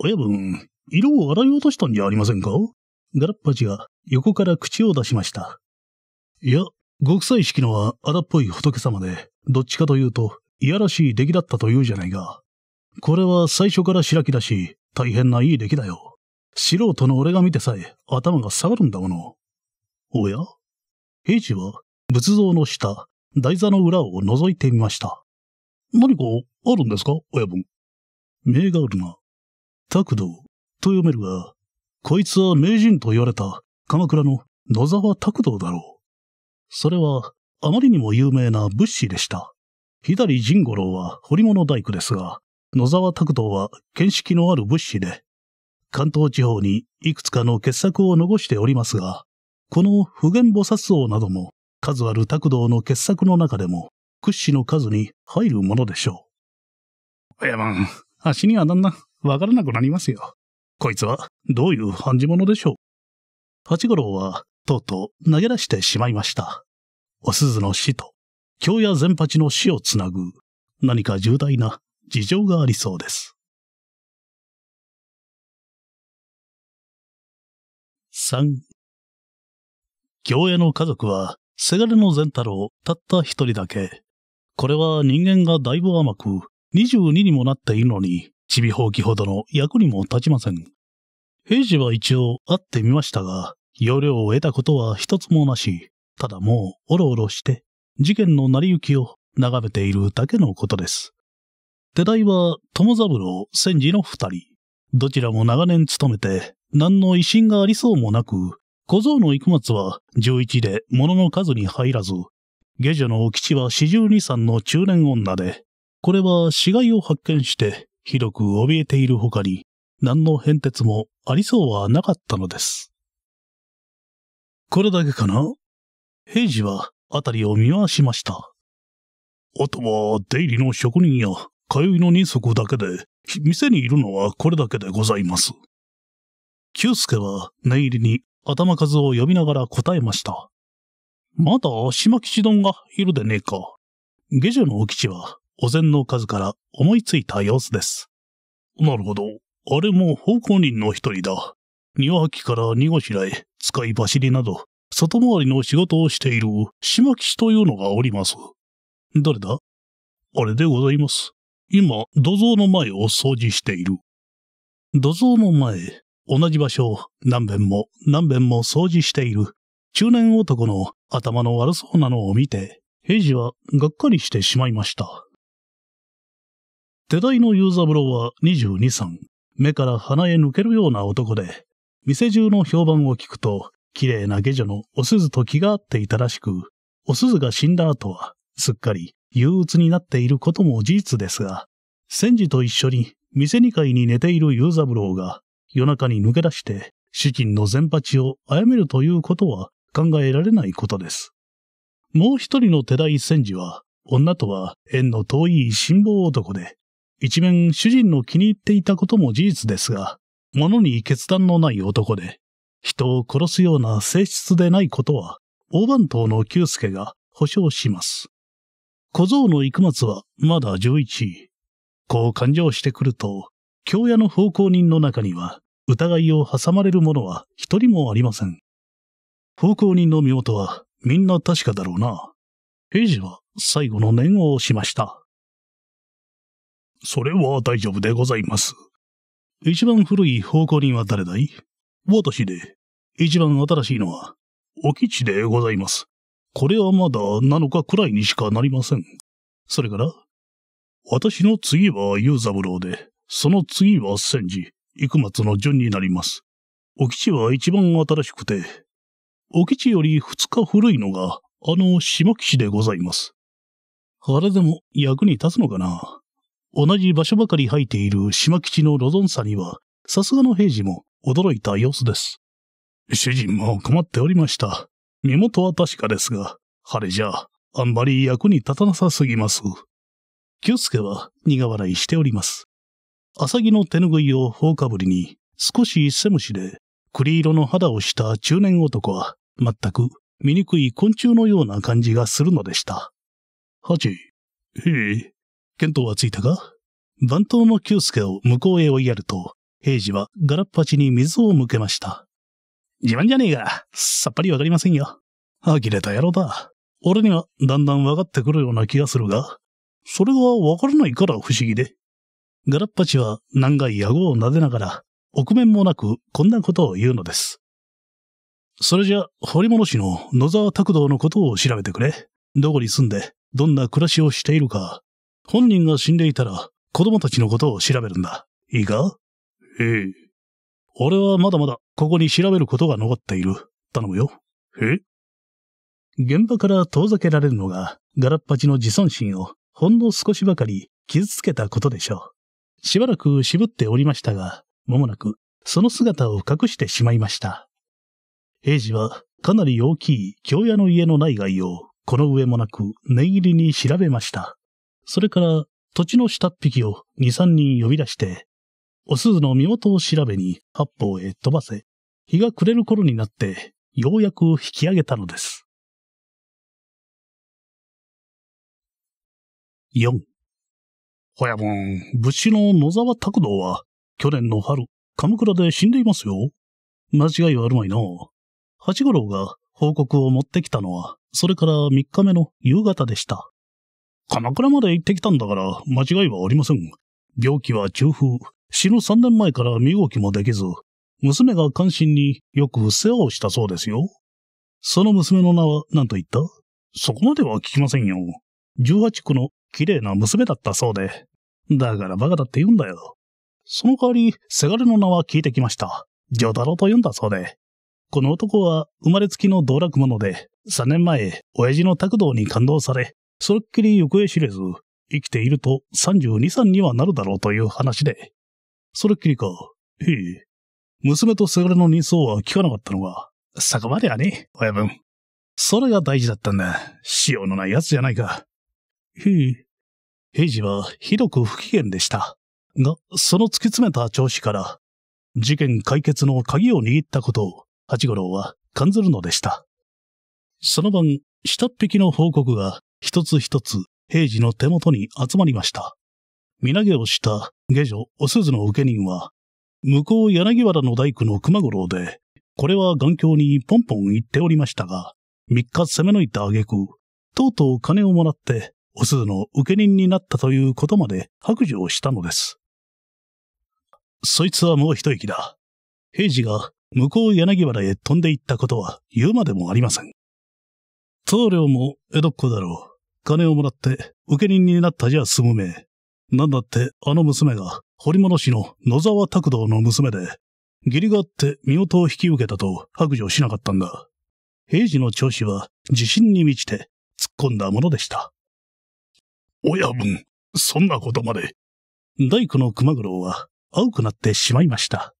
親分、色を洗い落としたんじゃありませんかガラッパチが横から口を出しました。いや、極彩式のは荒っぽい仏様で、どっちかというと、いやらしい出来だったというじゃないが、これは最初から白木だし、大変ないい出来だよ。素人の俺が見てさえ頭が下がるんだもの。おや平次は仏像の下、台座の裏を覗いてみました。何かあるんですか親分。名があるな。拓道と読めるが、こいつは名人と言われた鎌倉の野沢拓道だろう。それはあまりにも有名な仏師でした。左神五郎は彫り物大工ですが、野沢拓道は見識のある物資で、関東地方にいくつかの傑作を残しておりますが、この普賢菩薩像なども数ある拓道の傑作の中でも屈指の数に入るものでしょう。いやまん、足にはだんだんわからなくなりますよ。こいつはどういう半じ物でしょう。八五郎はとうとう投げ出してしまいました。お鈴の死と、京屋全八の死をつなぐ、何か重大な事情がありそうです。3行営の家族は、せがれの善太郎たった一人だけ。これは人間がだいぶ甘く、22にもなっているのに、ちびほうきほどの役にも立ちません。平次は一応会ってみましたが、要領を得たことは一つもなし、ただもうおろおろして、事件の成り行きを眺めているだけのことです。手代は友三郎、千治の二人。どちらも長年勤めて、何の威信がありそうもなく、小僧の幾松は11で物の数に入らず、下女の吉は四十二三の中年女で、これは死骸を発見して、ひどく怯えている他に、何の変哲もありそうはなかったのです。これだけかな平次は辺りを見回しました。あとは出入りの職人や、通いの人足だけで、店にいるのはこれだけでございます。九助は念入りに頭数を読みながら答えました。まだ島吉丼がいるでねえか。下女のお吉は、お膳の数から思いついた様子です。なるほど。あれも奉公人の一人だ。庭脇から荷ごしらえ、使い走りなど、外回りの仕事をしている島吉というのがおります。誰だあれでございます。今、土蔵の前を掃除している。土蔵の前、同じ場所を何遍も何遍も掃除している中年男の頭の悪そうなのを見て、平次はがっかりしてしまいました。手代の雄三郎は22、歳。目から鼻へ抜けるような男で、店中の評判を聞くと、綺麗な下女のお鈴と気が合っていたらしく、お鈴が死んだ後は、すっかり憂鬱になっていることも事実ですが、戦時と一緒に店2階に寝ている雄三郎が夜中に抜け出して資金の全八を殺めるということは考えられないことです。もう一人の手代戦時は、女とは縁の遠い辛抱男で、一面主人の気に入っていたことも事実ですが、物に決断のない男で、人を殺すような性質でないことは、大番頭の九助が保証します。小僧の幾松はまだ十一。こう勘定してくると、京屋の奉公人の中には疑いを挟まれる者は一人もありません。奉公人の身元はみんな確かだろうな。平次は最後の念を押しました。それは大丈夫でございます。一番古い奉公人は誰だい私で、一番新しいのは、お吉でございます。これはまだ7日くらいにしかなりません。それから、私の次は雄三郎で、その次は千治、幾松の順になります。お吉は一番新しくて、お吉より二日古いのが、あの下吉でございます。あれでも役に立つのかな同じ場所ばかり入っている島吉のロゾンさには、さすがの平次も驚いた様子です。主人も困っておりました。身元は確かですが、あれじゃあ、んまり役に立たなさすぎます。清介は苦笑いしております。アサギの手ぬぐいを放かぶりに、少し背虫で、栗色の肌をした中年男は、全く醜い昆虫のような感じがするのでした。ハチ、へえ、見当はついたか番頭の清介を向こうへ追いやると、平次はガラッパチに水を向けました。自慢じゃねえが、さっぱりわかりませんよ。呆れた野郎だ。俺にはだんだんわかってくるような気がするが、それがわからないから不思議で。ガラッパチは何回野後を撫でながら、臆面もなくこんなことを言うのです。それじゃ、り物市の野沢拓道のことを調べてくれ。どこに住んで、どんな暮らしをしているか。本人が死んでいたら、子供たちのことを調べるんだ。いいかええ。俺はまだまだここに調べることが残っている。頼むよ。え現場から遠ざけられるのが、ガラッパチの自尊心をほんの少しばかり傷つけたことでしょう。しばらく渋っておりましたが、ももなくその姿を隠してしまいました。英治はかなり大きい京屋の家の内外をこの上もなく念入りに調べました。それから土地の下っ引きを二三人呼び出してお鈴の身元を調べに八方へ飛ばせ、日が暮れる頃になって、ようやく引き上げたのです。4。ほやぼん、武士の野沢拓道は、去年の春、鎌倉で死んでいますよ。間違いはあるまいな。八五郎が報告を持ってきたのは、それから3日目の夕方でした。鎌倉まで行ってきたんだから間違いはありません。病気は中風、死の3年前から身動きもできず、娘が関心によく世話をしたそうですよ。その娘の名は何と言ったそこまでは聞きませんよ。18区の綺麗な娘だったそうで。だからバカだって言うんだよ。その代わり、せがれの名は聞いてきました。ジョタロと言うんだそうで。この男は生まれつきの道楽者で、3年前、親父の卓道に感動され、それっきり行方知れず、生きていると32三にはなるだろうという話で、それっきりか。へえ。娘とせがれの人相は聞かなかったのが、そこまではね、親分。それが大事だったんだ。しようのない奴じゃないか。へえ。平次はひどく不機嫌でした。が、その突き詰めた調子から、事件解決の鍵を握ったことを、八五郎は感ずるのでした。その晩、下っ引きの報告が一つ一つ平次の手元に集まりました。身投げをした下女お鈴の受け人は、向こう柳原の大工の熊五郎で、これは眼鏡にポンポン言っておりましたが、三日攻め抜いた挙句、とうとう金をもらって、お鈴の受け人になったということまで白状したのです。そいつはもう一息だ。平次が向こう柳原へ飛んで行ったことは言うまでもありません。棟梁も江戸っ子だろう。金をもらって受け人になったじゃ済むめ。なんだって、あの娘が、堀物氏の野沢拓道の娘で、義理があって身元を引き受けたと白状しなかったんだ。平時の調子は自信に満ちて突っ込んだものでした。親分、そんなことまで。大工の熊九郎は青くなってしまいました。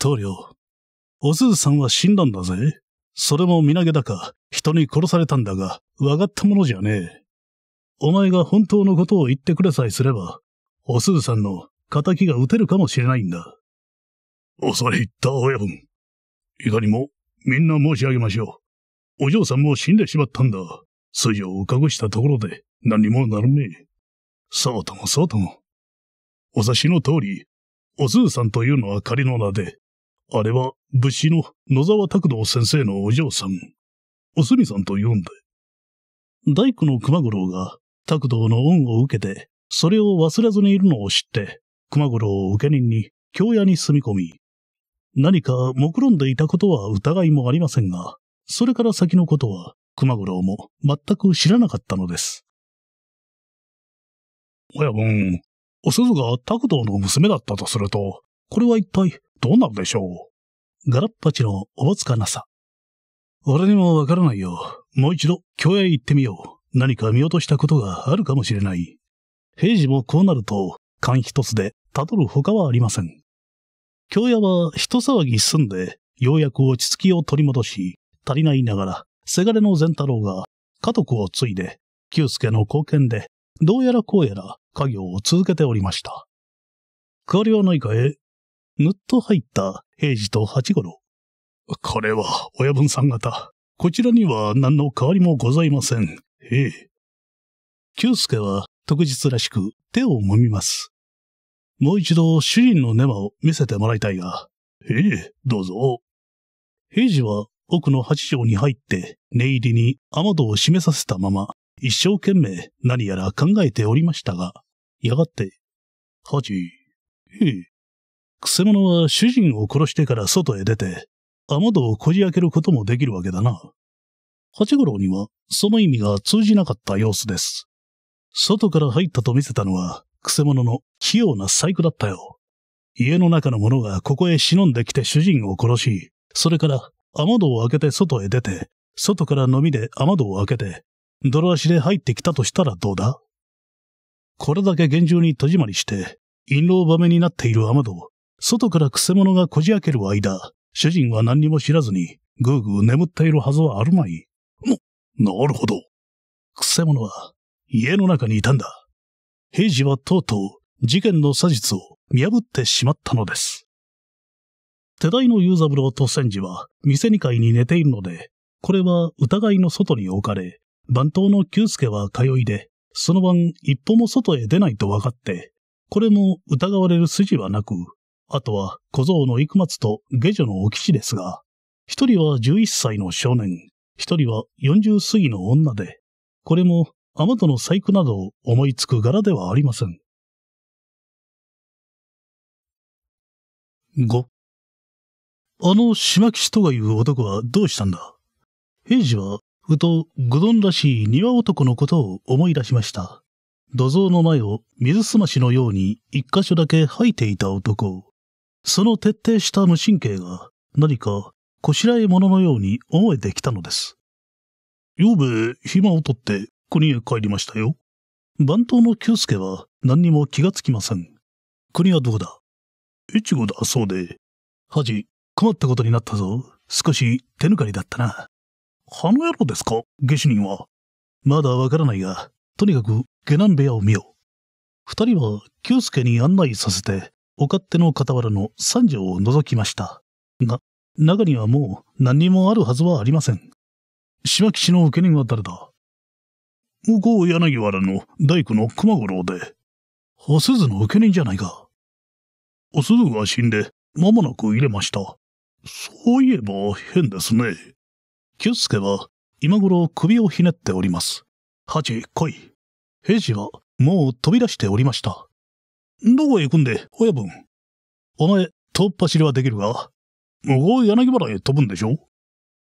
棟梁、お鈴さんは死んだんだぜ。それも身投げだか、人に殺されたんだが、わかったものじゃねえ。お前が本当のことを言ってくれさえすれば、おすずさんの仇が撃てるかもしれないんだ。恐れ入った親分。いかにも、みんな申し上げましょう。お嬢さんも死んでしまったんだ。筋を隠したところで何もなるねえ。そうともそうとも。お察しの通り、おすずさんというのは仮の名で、あれは武士の野沢拓道先生のお嬢さん、おすみさんと呼んで。大工の熊五郎が拓道の恩を受けて、それを忘れずにいるのを知って、熊五郎を受け人に、京屋に住み込み、何か目論んでいたことは疑いもありませんが、それから先のことは熊五郎も全く知らなかったのです。親分、お鈴が拓道の娘だったとすると、これは一体どうなんでしょうガラッパチのおぼつかなさ。俺にもわからないよ。もう一度、京へ行ってみよう。何か見落としたことがあるかもしれない。平時もこうなると、勘一つで、たどる他はありません。京屋は一騒ぎ済んで、ようやく落ち着きを取り戻し、足りないながら、せがれの善太郎が、家督を継いで、久助の貢献で、どうやらこうやら家業を続けておりました。変わりはないかえぬっと入った平次と八五郎。これは親分さん方。こちらには何の変わりもございません。へえ。九助は特日らしく手を揉みます。もう一度主人のネマを見せてもらいたいが、へえ、どうぞ。平次は奥の八条に入って寝入りに雨戸を閉めさせたまま、一生懸命何やら考えておりましたが、やがて、八、ジ、へえ。くせ者は主人を殺してから外へ出て、雨戸をこじ開けることもできるわけだな。八五郎にはその意味が通じなかった様子です。外から入ったと見せたのは、くせ者の器用な細工だったよ。家の中の者がここへ忍んできて主人を殺し、それから雨戸を開けて外へ出て、外から飲みで雨戸を開けて、泥足で入ってきたとしたらどうだこれだけ厳重に戸締まりして、陰謀場目になっている雨戸を、外からくせ者がこじ開ける間、主人は何にも知らずに、ぐうぐう眠っているはずはあるまい。なるほど。くせ者は家の中にいたんだ。平次はとうとう事件の差実を見破ってしまったのです。手代の雄三郎と千治は店2階に寝ているので、これは疑いの外に置かれ、番頭の久助は通いで、その晩一歩も外へ出ないと分かって、これも疑われる筋はなく、あとは小僧の幾松と下女のお吉ですが、一人は11歳の少年、一人は40過ぎの女で、これもあまたの細工などを思いつく柄ではありません。5. あの島岸とかいう男はどうしたんだ平次は、ふと、グドンらしい庭男のことを思い出しました。土蔵の前を水澄ましのように一箇所だけ吐いていた男。その徹底した無神経が何かこしらえもののように思えてきたのです。ようべ、暇を取って国へ帰りましたよ。番頭の九助は何にも気がつきません。国はどこだ越後だそうで。恥、困ったことになったぞ。少し手抜かりだったな。あの野郎ですか下手人は。まだわからないが、とにかく下男部屋を見よう。二人は九助に案内させて、お勝手の傍らの三条を覗きました。が、中にはもう何にもあるはずはありません。島吉の受け人は誰だ向こう柳原の大工の熊五郎で、お鈴の受け人じゃないか。お鈴が死んで間もなく入れました。そういえば変ですね。九助は今頃首をひねっております。八、来い。平次はもう飛び出しておりました。どこへ行くんで、親分。お前、突っ走りはできるが、向こう柳原へ飛ぶんでしょ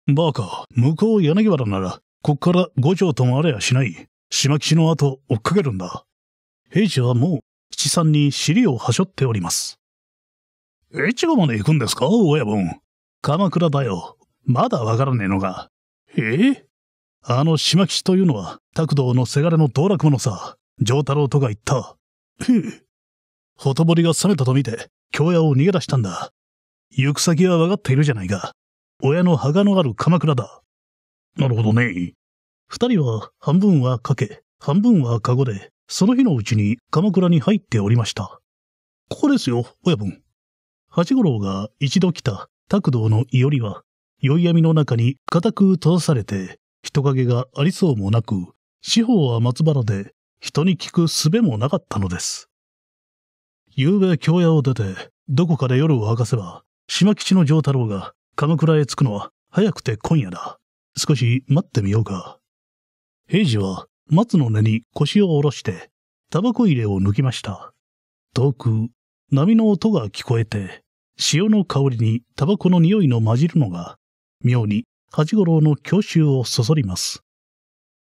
バカ、向こう柳原なら、こっから五条ともあれやしない。島吉の後、追っかけるんだ。平次はもう、七三に尻をはしょっております。越後まで行くんですか親分。鎌倉だよ。まだわからねえのが。ええあの島吉というのは、拓道のせがれの道楽者さ、上太郎とが言った。ふぅ。ほとぼりが冷めたと見て、京屋を逃げ出したんだ。行く先は分かっているじゃないか。親の墓のある鎌倉だ。なるほどね。二人は半分は賭け、半分は籠で、その日のうちに鎌倉に入っておりました。ここですよ、親分。八五郎が一度来た卓道の伊織は、宵闇の中に固く閉ざされて、人影がありそうもなく、四方は松原で、人に聞く術もなかったのです。夕べ京屋を出て、どこかで夜を明かせば、島吉の丈太郎が鎌倉へ着くのは早くて今夜だ。少し待ってみようか。平次は松の根に腰を下ろして、タバコ入れを抜きました。遠く、波の音が聞こえて、潮の香りにタバコの匂いの混じるのが、妙に八五郎の郷愁をそそります。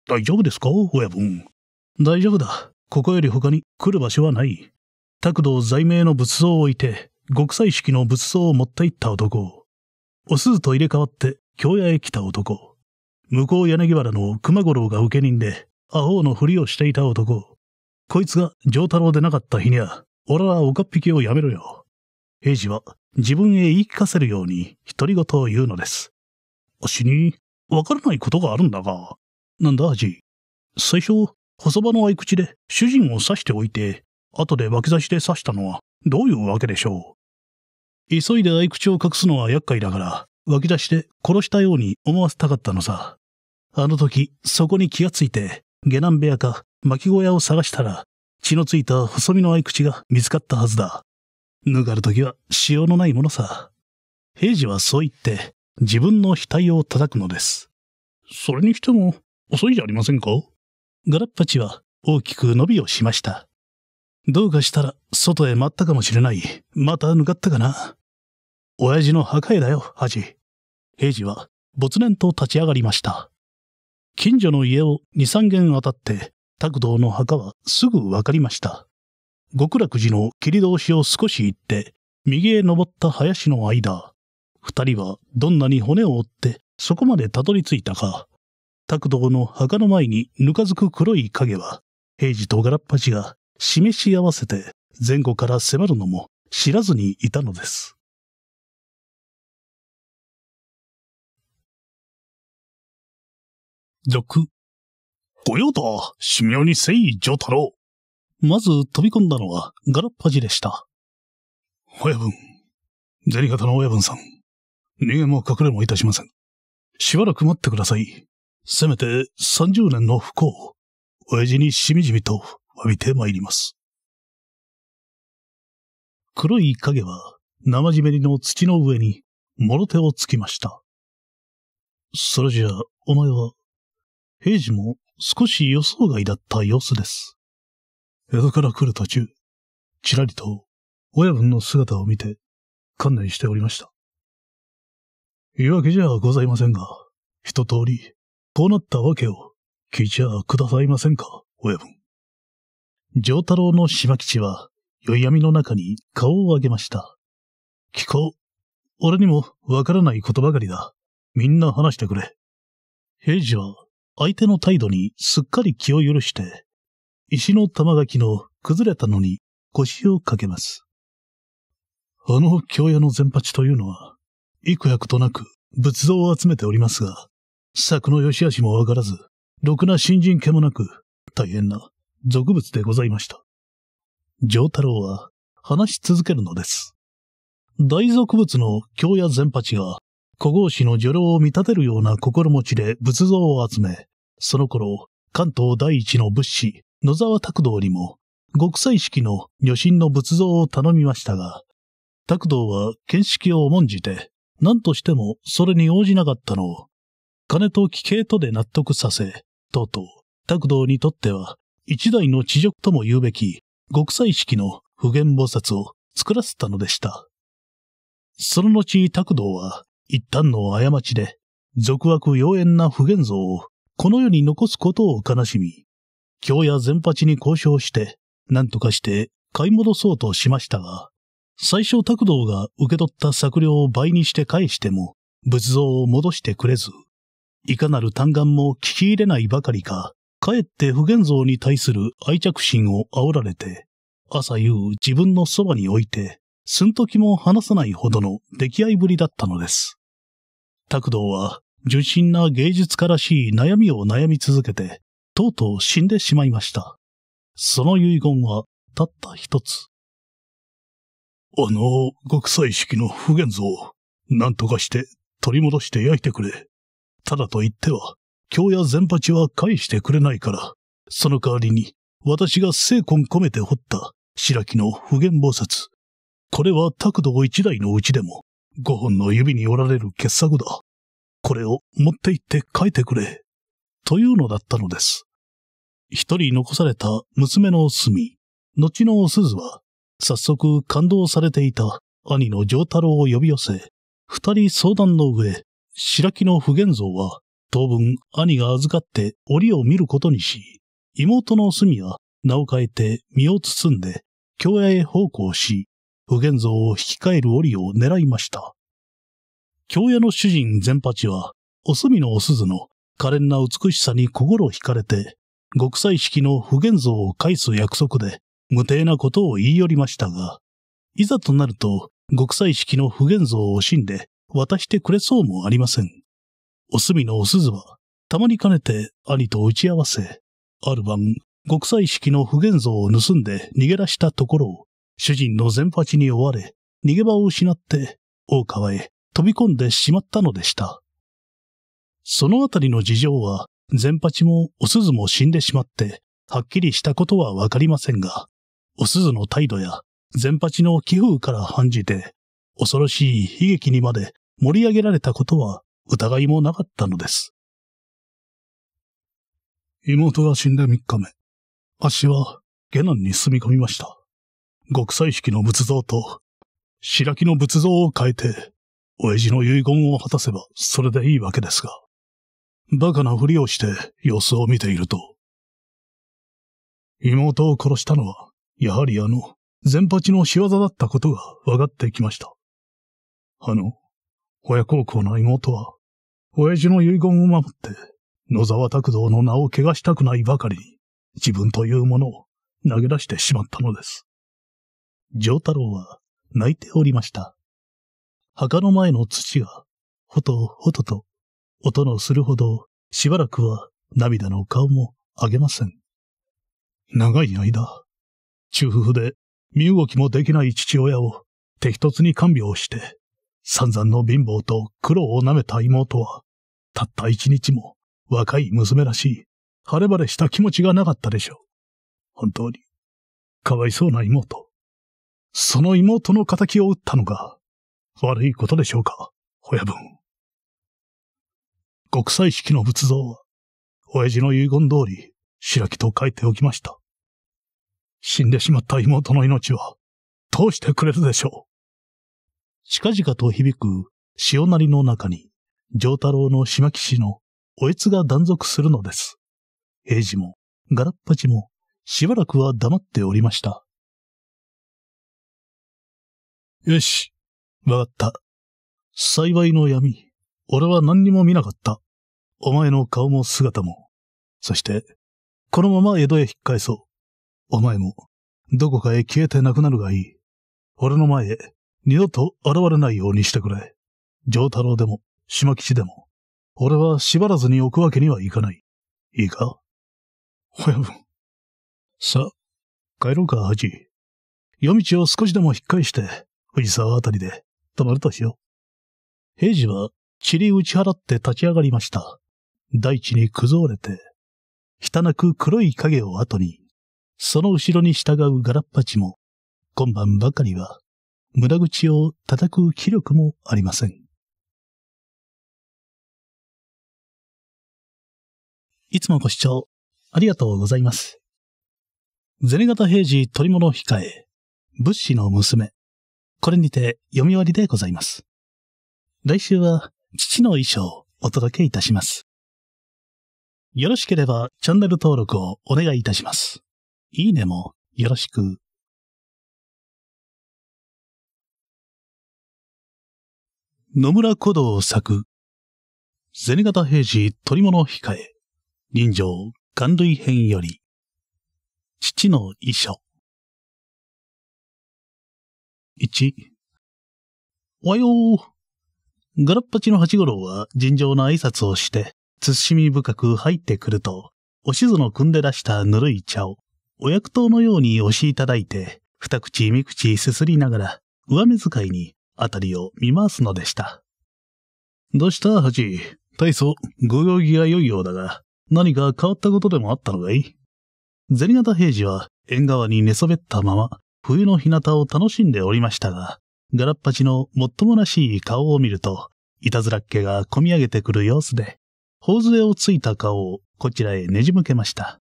大丈夫ですか親分。大丈夫だ。ここより他に来る場所はない。卓道在名の仏像を置いて、極彩色の仏像を持って行った男。お鈴と入れ替わって京屋へ来た男。向こう柳原の熊五郎が受け人で、アホのふりをしていた男。こいつが上太郎でなかった日には、俺はおかっぴきをやめろよ。平次は自分へ言い聞かせるように独り言を言うのです。わしに、わからないことがあるんだが、なんだ、味。最初、細場の合口で主人を刺しておいて、後で脇差しで刺したのはどういうわけでしょう。急いで合口を隠すのは厄介だから、湧き出して殺したように思わせたかったのさ。あの時、そこに気がついて、下男部屋か巻き小屋を探したら、血のついた細身の合口が見つかったはずだ。脱かる時はしようのないものさ。平次はそう言って、自分の額を叩くのです。それにしても、遅いじゃありませんかガラッパチは大きく伸びをしました。どうかしたら、外へ待ったかもしれない。また向かったかな。親父の墓へだよ、恥。平次は、没年と立ち上がりました。近所の家を二三軒当たって、拓道の墓はすぐわかりました。極楽寺の切通しを少し行って、右へ登った林の間、二人はどんなに骨を折ってそこまでたどり着いたか、拓道の墓の前にぬかづく黒い影は、平次とガラッパチが示し合わせて前後から迫るのも知らずにいたのです。六。御用だ、神妙にせい、上太郎。まず飛び込んだのはガラッパジでした。親分、銭形の親分さん、逃げも隠れもいたしません。しばらく待ってください。せめて三十年の不幸、親父にしみじみと詫びて参ります。黒い影は生じめりの土の上にもろ手をつきました。それじゃあ、お前は平次も少し予想外だった様子です。江戸から来る途中、ちらりと親分の姿を見て、観念しておりました。言い訳じゃございませんが、一通り、こうなったわけを聞いちゃくださいませんか、親分。上太郎の島吉は、宵闇の中に顔を上げました。聞こう。俺にもわからないことばかりだ。みんな話してくれ。平次は相手の態度にすっかり気を許して、石の玉垣の崩れたのに腰をかけます。あの京屋の全八というのは、幾役となく仏像を集めておりますが、作の良し悪しもわからず、ろくな新人家もなく、大変な俗物でございました。上太郎は話し続けるのです。大俗物の京屋全八が、古豪氏の女郎を見立てるような心持ちで仏像を集め、その頃、関東第一の物資、野沢拓道にも、極彩式の女神の仏像を頼みましたが、拓道は見識を重んじて、何としてもそれに応じなかったのを、金と奇形とで納得させ、とうとう、拓道にとっては、一代の地辱とも言うべき、極彩式の普賢菩薩を作らせたのでした。その後、拓道は、一旦の過ちで、俗悪妖艶な不言像をこの世に残すことを悲しみ、京や全八に交渉して、何とかして買い戻そうとしましたが、最初拓道が受け取った作料を倍にして返しても、仏像を戻してくれず、いかなる嘆願も聞き入れないばかりか、かえって不現像に対する愛着心を煽られて、朝夕自分のそばに置いて、寸時も離さないほどの出来合いぶりだったのです。拓道は純真な芸術家らしい悩みを悩み続けて、とうとう死んでしまいました。その遺言は、たった一つ。あの、極彩色の不現像何なんとかして取り戻して焼いてくれ。ただと言っては、京や全八は返してくれないから、その代わりに、私が精魂込めて彫った白木の不言菩薩。これは拓道一台のうちでも、五本の指に折られる傑作だ。これを持って行って書いてくれ、というのだったのです。一人残された娘のすみ、後の鈴は、早速感動されていた兄の上太郎を呼び寄せ、二人相談の上、白木の不現像は、当分兄が預かって折を見ることにし、妹の隅は名を変えて身を包んで、京屋へ奉公し、不現像を引き換える折を狙いました。京屋の主人善八は、お隅のお鈴の可憐な美しさに心惹かれて、極彩式の不現像を返す約束で、無定なことを言い寄りましたが、いざとなると、極彩式の不現像を惜しんで渡してくれそうもありません。お隅のお鈴は、たまに兼ねて兄と打ち合わせ、ある晩、極彩式の不現像を盗んで逃げ出したところを、主人の善八に追われ、逃げ場を失って、大川へ飛び込んでしまったのでした。そのあたりの事情は、全八もお鈴も死んでしまって、はっきりしたことはわかりませんが、お鈴の態度や全八の寄付から判じて、恐ろしい悲劇にまで盛り上げられたことは疑いもなかったのです。妹が死んで3日目、足は下男に住み込みました。極彩式の仏像と白木の仏像を変えて、親父の遺言を果たせば、それでいいわけですが、バカなふりをして様子を見ていると、妹を殺したのは、やはりあの、全八の仕業だったことが分かってきました。あの、親孝行な妹は、親父の遺言を守って、野沢拓道の名を怪我したくないばかりに、自分というものを投げ出してしまったのです。上太郎は泣いておりました。墓の前の土が、ほとほとと、音のするほど、しばらくは涙の顔もあげません。長い間、中夫婦で身動きもできない父親を適突に看病して、散々の貧乏と苦労を舐めた妹は、たった一日も若い娘らしい、晴れ晴れした気持ちがなかったでしょう。本当に、かわいそうな妹。その妹の仇を打ったのが、悪いことでしょうか、親分。国際式の仏像は、親父の遺言通り、白木と書いておきました。死んでしまった妹の命は、どうしてくれるでしょう。近々と響く潮なりの中に、上太郎の島騎士のおえつが断続するのです。平次も、ガラッパチも、しばらくは黙っておりました。よし、わかった。幸いの闇。俺は何にも見なかった。お前の顔も姿も。そして、このまま江戸へ引っ返そう。お前も、どこかへ消えてなくなるがいい。俺の前へ、二度と現れないようにしてくれ。上太郎でも、島吉でも、俺は縛らずに置くわけにはいかない。いいか親分。さ、帰ろうか、恥。夜道を少しでも引っ返して、藤沢あたりで、止まるとしよう。平次は塵打ち払って立ち上がりました。大地に崩れて、ひたなく黒い影を後に、その後ろに従うガラッパチも、今晩ばかりは、無駄口を叩く気力もありません。いつもご視聴ありがとうございます。ゼネ平次取り物控え、物資の娘、これにて読み終わりでございます。来週は父の衣装をお届けいたします。よろしければチャンネル登録をお願いいたします。いいねもよろしく。野村古道作、銭形平次取り物控え、人情元類編より、父の遺書。1。おはよう。ガラッパチの八五郎は尋常な挨拶をして、慎み深く入ってくると、おしずの汲んで出したぬるい茶を、お薬湯のように押しいただいて、二口三口すすりながら、上目遣いに、あたりを見回すのでした。どうした、八大層、ご用儀が良いようだが、何か変わったことでもあったのかい銭形平次は縁側に寝そべったまま、冬の日向を楽しんでおりましたが、ガラッパチのもっともらしい顔を見ると、いたずらっ気がこみ上げてくる様子で、頬杖をついた顔をこちらへねじ向けました。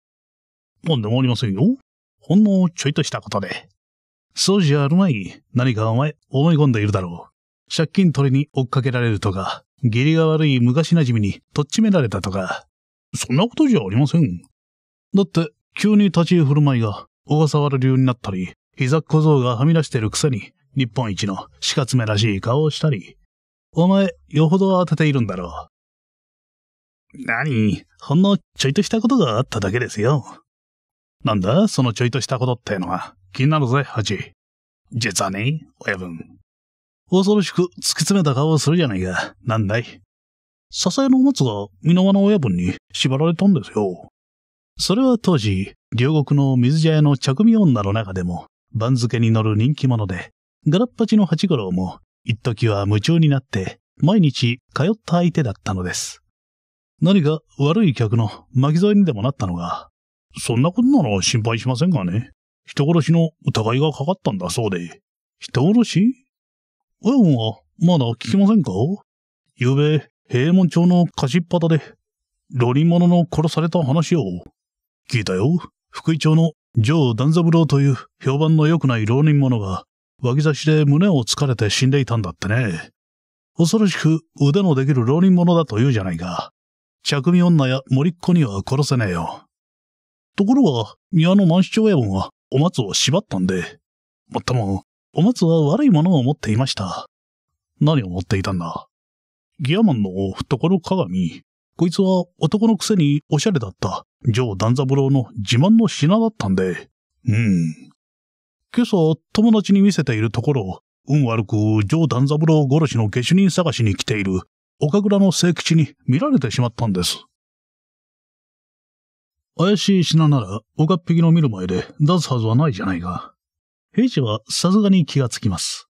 なんでもありませんよ。ほんのちょいとしたことで。そうじゃあるまい。何かお前、思い込んでいるだろう。借金取りに追っかけられるとか、義理が悪い昔馴染みにとっちめられたとか。そんなことじゃありません。だって、急に立ち振る舞いが小笠原流になったり、膝小僧がはみ出してるくせに、日本一の死活めらしい顔をしたり、お前、よほど当てているんだろう。何ほんのちょいとしたことがあっただけですよ。なんだそのちょいとしたことってのは。気になるぜ、ハチ。実はね、親分。恐ろしく突き詰めた顔をするじゃないか。なんだい支えの持つがの輪の親分に縛られたんですよ。それは当時、両国の水茶屋の着身女の中でも番付に乗る人気者で、ガラッパチの八五郎も、一時は夢中になって、毎日通った相手だったのです。何か悪い客の巻き添えにでもなったのが、そんなことなら心配しませんがね。人殺しの疑いがかかったんだそうで。人殺し親分はまだ聞きませんか昨べ、平門町の貸しっ端で、ロリ者の殺された話を、聞いたよ。福井町の上段三郎という評判の良くない浪人者が、脇差しで胸を突かれて死んでいたんだってね。恐ろしく腕のできる浪人者だと言うじゃないか。着身女や森っ子には殺せねえよ。ところが、宮の満市長親分はお松を縛ったんで。もっとも、お松は悪いものを持っていました。何を持っていたんだギアマンの懐鏡。こいつは男のくせにおしゃれだったジョーダンザブローの自慢の品だったんで、うん。今朝、友達に見せているところ、運悪く、ジョーダンザブロー殺しの下手人探しに来ている、岡倉の聖吉に見られてしまったんです。怪しい品なら、岡っぴきの見る前で出すはずはないじゃないが。平次はさすがに気がつきます。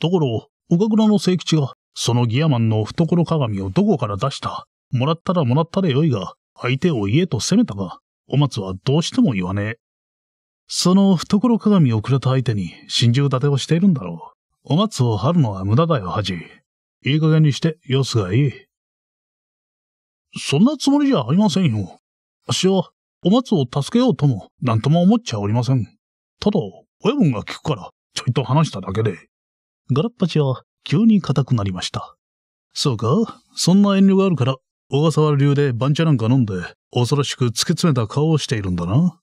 ところ、岡倉の聖吉が、そのギアマンの懐鏡をどこから出した、もらったらもらったでよいが、相手を家と責めたが、お松はどうしても言わねえ。その懐鏡をくれた相手に心中立てをしているんだろう。お松を張るのは無駄だよ、恥。いい加減にして様子がいい。そんなつもりじゃありませんよ。あっしは、お松を助けようとも、なんとも思っちゃおりません。ただ、親分が聞くから、ちょいと話しただけで。ガラッパチは、急に硬くなりました。そうか、そんな遠慮があるから、小笠原流で番茶なんか飲んで、恐ろしく突き詰めた顔をしているんだな。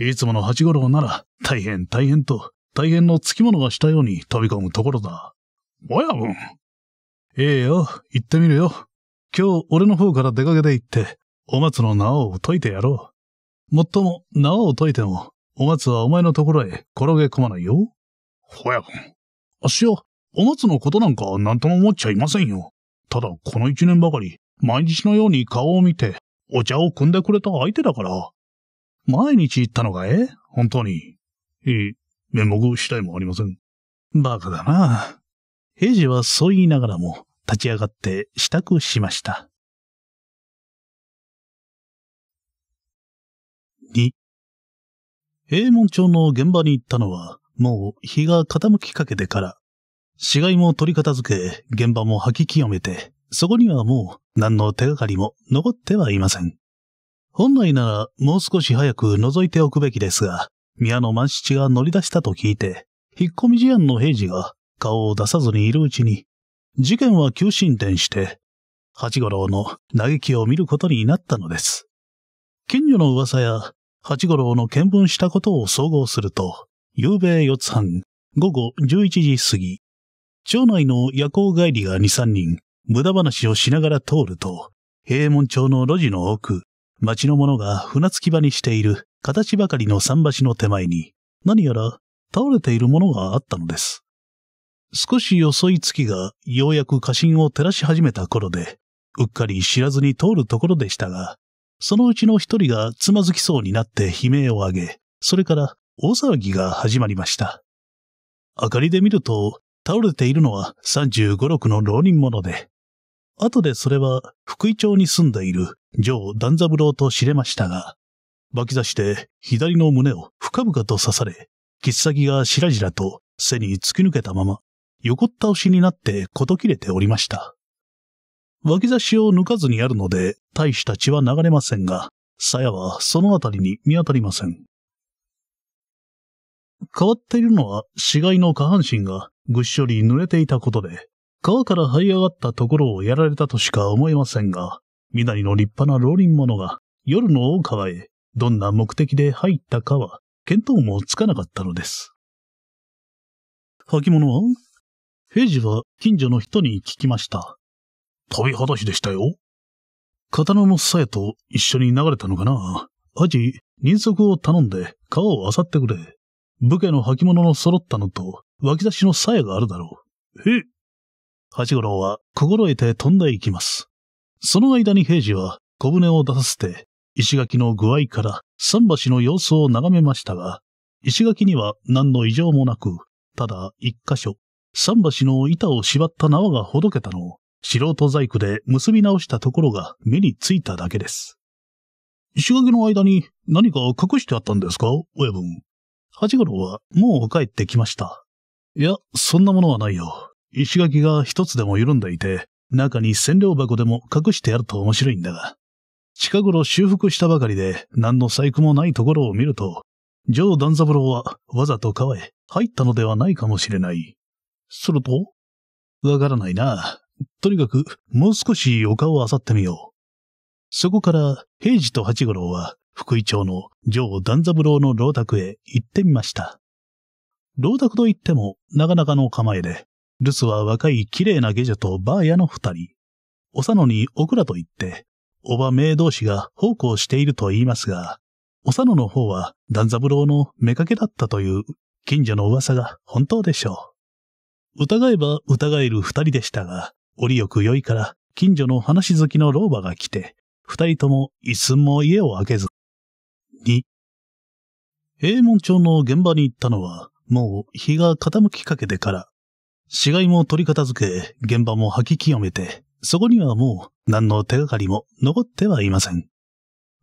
いつもの八五郎なら、大変大変と、大変のつきものがしたように飛び込むところだ。もやぶん。ええよ、行ってみるよ。今日俺の方から出かけて行って、お松の縄を解いてやろう。もっとも、縄を解いても、お松はお前のところへ転げ込まないよ。ほやくん。あっしは、お松のことなんか何とも思っちゃいませんよ。ただ、この一年ばかり、毎日のように顔を見て、お茶を汲んでくれた相手だから。毎日行ったのかえ本当に。いい、面目次第もありません。バカだな。平次はそう言いながらも、立ち上がって支度しました。二。英門町の現場に行ったのは、もう日が傾きかけてから、死骸も取り片付け、現場も吐き清めて、そこにはもう何の手がかりも残ってはいません。本来ならもう少し早く覗いておくべきですが、宮野万七が乗り出したと聞いて、引っ込み事案の平次が顔を出さずにいるうちに、事件は急進展して、八五郎の嘆きを見ることになったのです。近所の噂や八五郎の見聞したことを総合すると、夕べ四つ半、午後十一時過ぎ、町内の夜行帰りが二三人、無駄話をしながら通ると、平門町の路地の奥、町の者が船着き場にしている形ばかりの桟橋の手前に、何やら倒れているものがあったのです。少し遅い月がようやく過信を照らし始めた頃で、うっかり知らずに通るところでしたが、そのうちの一人がつまずきそうになって悲鳴を上げ、それから大騒ぎが始まりました。明かりで見ると、倒れているのは35、6の浪人者で、後でそれは福井町に住んでいるジョー・ダンザブローと知れましたが、脇差しで左の胸を深々と刺され、切っ先がしらじらと背に突き抜けたまま、横倒しになってこと切れておりました。脇差しを抜かずにあるので、大した血は流れませんが、鞘はそのあたりに見当たりません。変わっているのは死骸の下半身がぐっしょり濡れていたことで、川から這い上がったところをやられたとしか思えませんが、みなりの立派な老人者が夜の大川へどんな目的で入ったかは見当もつかなかったのです。履物は平次は近所の人に聞きました。飛び裸足でしたよ。刀の鞘と一緒に流れたのかな。アジ、人足を頼んで川を漁ってくれ。武家の履物の揃ったのと脇差しの鞘があるだろう。え、八五郎は心得て飛んでいきます。その間に平次は小舟を出させて、石垣の具合から桟橋の様子を眺めましたが、石垣には何の異常もなく、ただ一箇所、桟橋の板を縛った縄がほどけたのを、素人細工で結び直したところが目についただけです。石垣の間に何か隠してあったんですか親分。八五郎はもう帰ってきました。いや、そんなものはないよ。石垣が一つでも緩んでいて、中に占領箱でも隠してやると面白いんだが、近頃修復したばかりで何の細工もないところを見ると、ジョー・ダンザブローはわざと川へ入ったのではないかもしれない。すると、わからないな。とにかく、もう少し丘を漁ってみよう。そこから、平次と八五郎は、福井町のジョー・ダンザブローの老宅へ行ってみました。老宅といっても、なかなかの構えで、ルスは若い綺麗な下女とバーヤの二人。おさのにオクラと言って、おば名同士が奉公していると言いますが、おさのの方は段三郎のかけだったという近所の噂が本当でしょう。疑えば疑える二人でしたが、折よくよいから近所の話好きの老婆が来て、二人とも一寸も家を開けず。二。平門町の現場に行ったのは、もう日が傾きかけてから死骸も取り片付け、現場も吐き清めて、そこにはもう何の手がかりも残ってはいません。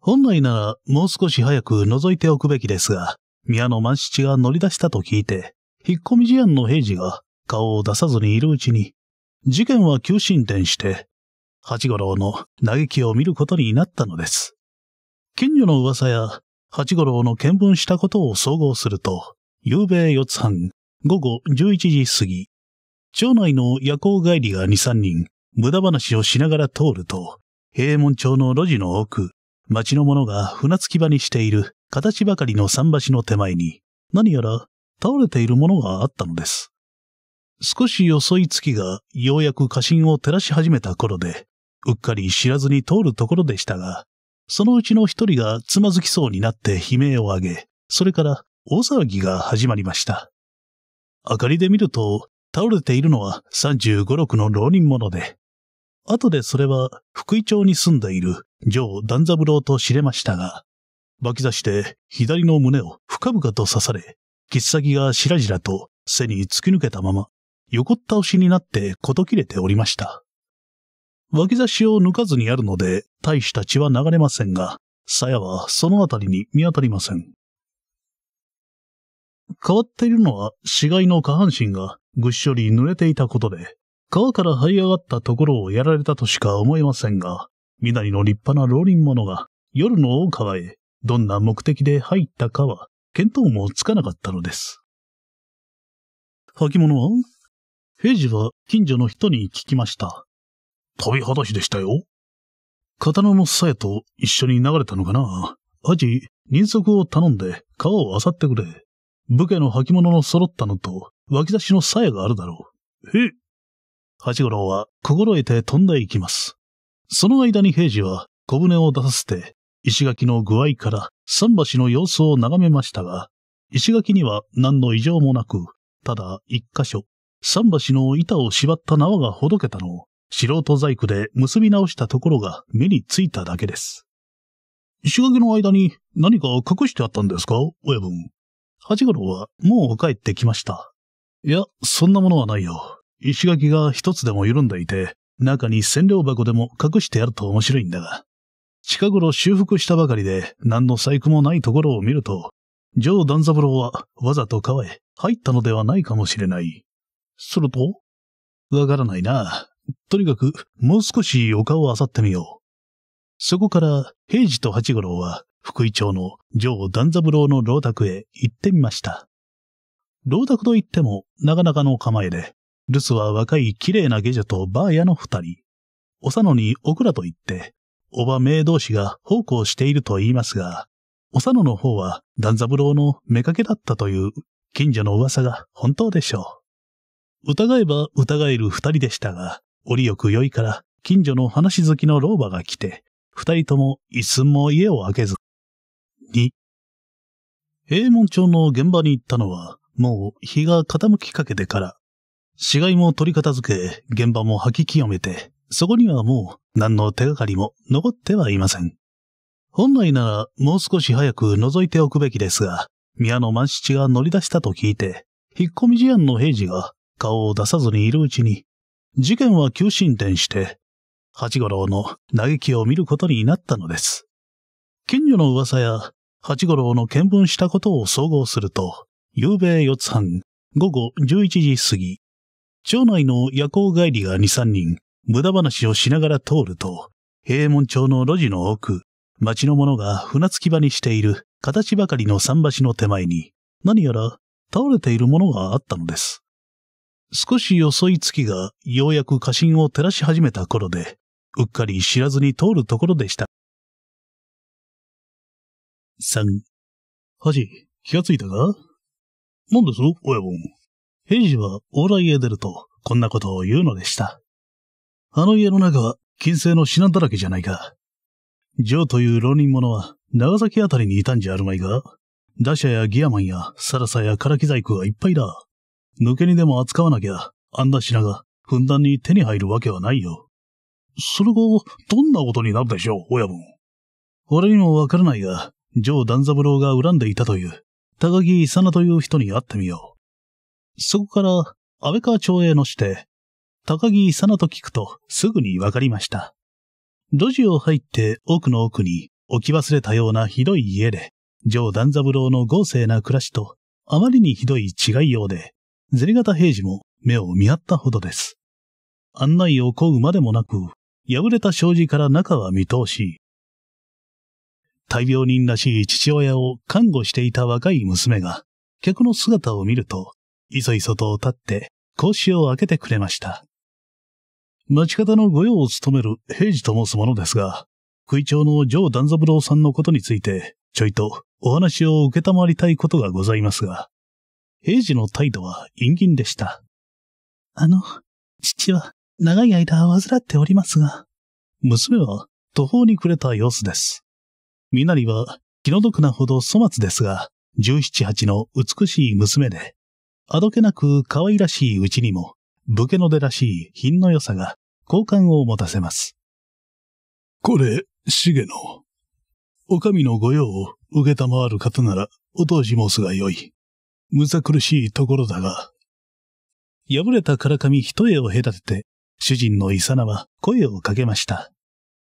本来ならもう少し早く覗いておくべきですが、宮野万七が乗り出したと聞いて、引っ込み事案の平次が顔を出さずにいるうちに、事件は急進展して、八五郎の嘆きを見ることになったのです。近所の噂や八五郎の見聞したことを総合すると、夕べ四つ半、午後十一時過ぎ、町内の夜行帰りが二三人、無駄話をしながら通ると、平門町の路地の奥、町の者が船着き場にしている形ばかりの桟橋の手前に、何やら倒れているものがあったのです。少し遅い月がようやく過信を照らし始めた頃で、うっかり知らずに通るところでしたが、そのうちの一人がつまずきそうになって悲鳴を上げ、それから大騒ぎが始まりました。明かりで見ると、倒れているのは35、6の浪人者で、後でそれは福井町に住んでいる城段三郎と知れましたが、脇差刺して左の胸を深々と刺され、切っ先がしらじらと背に突き抜けたまま、横倒しになってこと切れておりました。脇差しを抜かずにあるので、大した血は流れませんが、鞘はそのあたりに見当たりません。変わっているのは死骸の下半身がぐっしょり濡れていたことで、川から這い上がったところをやられたとしか思えませんが、みなりの立派な老人者が夜の大川へどんな目的で入ったかは見当もつかなかったのです。履物は平次は近所の人に聞きました。飛び裸足でしたよ。刀の鞘と一緒に流れたのかな。アジ、人足を頼んで川を漁ってくれ。武家の履物の揃ったのと、脇差しの鞘があるだろう。へえ。八五郎は心得て飛んでいきます。その間に平次は小舟を出させて、石垣の具合から桟橋の様子を眺めましたが、石垣には何の異常もなく、ただ一箇所、桟橋の板を縛った縄がほどけたのを、素人細工で結び直したところが目についただけです。石垣の間に何か隠してあったんですか親分。八五郎は、もう帰ってきました。いや、そんなものはないよ。石垣が一つでも緩んでいて、中に千両箱でも隠してやると面白いんだが。近頃修復したばかりで、何の細工もないところを見ると、ジョー・ダンザブローはわざと川へ入ったのではないかもしれない。するとわからないな。とにかく、もう少し丘を漁ってみよう。そこから、平治と八五郎は、福井町の城段三郎の老宅へ行ってみました。老宅といっても、なかなかの構えで、留守は若い綺麗な下女とばあやの二人、おさのにオクラと言って、おば名同士が奉公していると言いますが、おさのの方は段三郎の妾だったという近所の噂が本当でしょう。疑えば疑える二人でしたが、折よく酔いから近所の話好きの老婆が来て、二人とも一寸も家を開けず、2。平門町の現場に行ったのは、もう日が傾きかけてから、死骸も取り片付け、現場も吐き清めて、そこにはもう何の手がかりも残ってはいません。本来ならもう少し早く覗いておくべきですが、宮野万七が乗り出したと聞いて、引っ込み事案の平次が顔を出さずにいるうちに、事件は急進展して、八五郎の嘆きを見ることになったのです。近所の噂や八五郎の見聞したことを総合すると、夕べ四つ半、午後11時過ぎ、町内の夜行帰りが二三人、無駄話をしながら通ると、平門町の路地の奥、町の者が船着き場にしている形ばかりの桟橋の手前に、何やら倒れているものがあったのです。少し遅い月がようやく過信を照らし始めた頃で、うっかり知らずに通るところでした。さん。ハジ、気がついたかなんです親分。平ジは往来へ出ると、こんなことを言うのでした。あの家の中は、金星の品だらけじゃないか。ジョーという浪人者は、長崎あたりにいたんじゃあるまいが、打者やギアマンや、サラサや唐木細工はいっぱいだ。抜けにでも扱わなきゃ、あんな品が、ふんだんに手に入るわけはないよ。それが、どんなことになるでしょう、親分。俺にもわからないが、ジョー・ダンザブローが恨んでいたという、高木ナという人に会ってみよう。そこから、安倍川町へのして、高木ナと聞くとすぐにわかりました。路地を入って奥の奥に置き忘れたようなひどい家で、ジョー・ダンザブローの豪勢な暮らしと、あまりにひどい違いようで、ゼリ型平次も目を見張ったほどです。案内を請うまでもなく、破れた障子から中は見通し、大病人らしい父親を看護していた若い娘が、客の姿を見ると、いそいそと立って、格子を開けてくれました。町方の御用を務める平次と申す者ですが、会長の上段三郎さんのことについて、ちょいとお話を受けたまりたいことがございますが、平治の態度は陰銀でした。あの、父は長い間患っておりますが、娘は途方に暮れた様子です。みなりは気の毒なほど粗末ですが、17、8の美しい娘で、あどけなく可愛らしいうちにも、武家の出らしい品の良さが好感を持たせます。これ、げ野。お上の御用を受けたまわる方なら、お通し申すがよい。むさ苦しいところだが。破れたからかみ一重を隔てて、主人のイサナは声をかけました。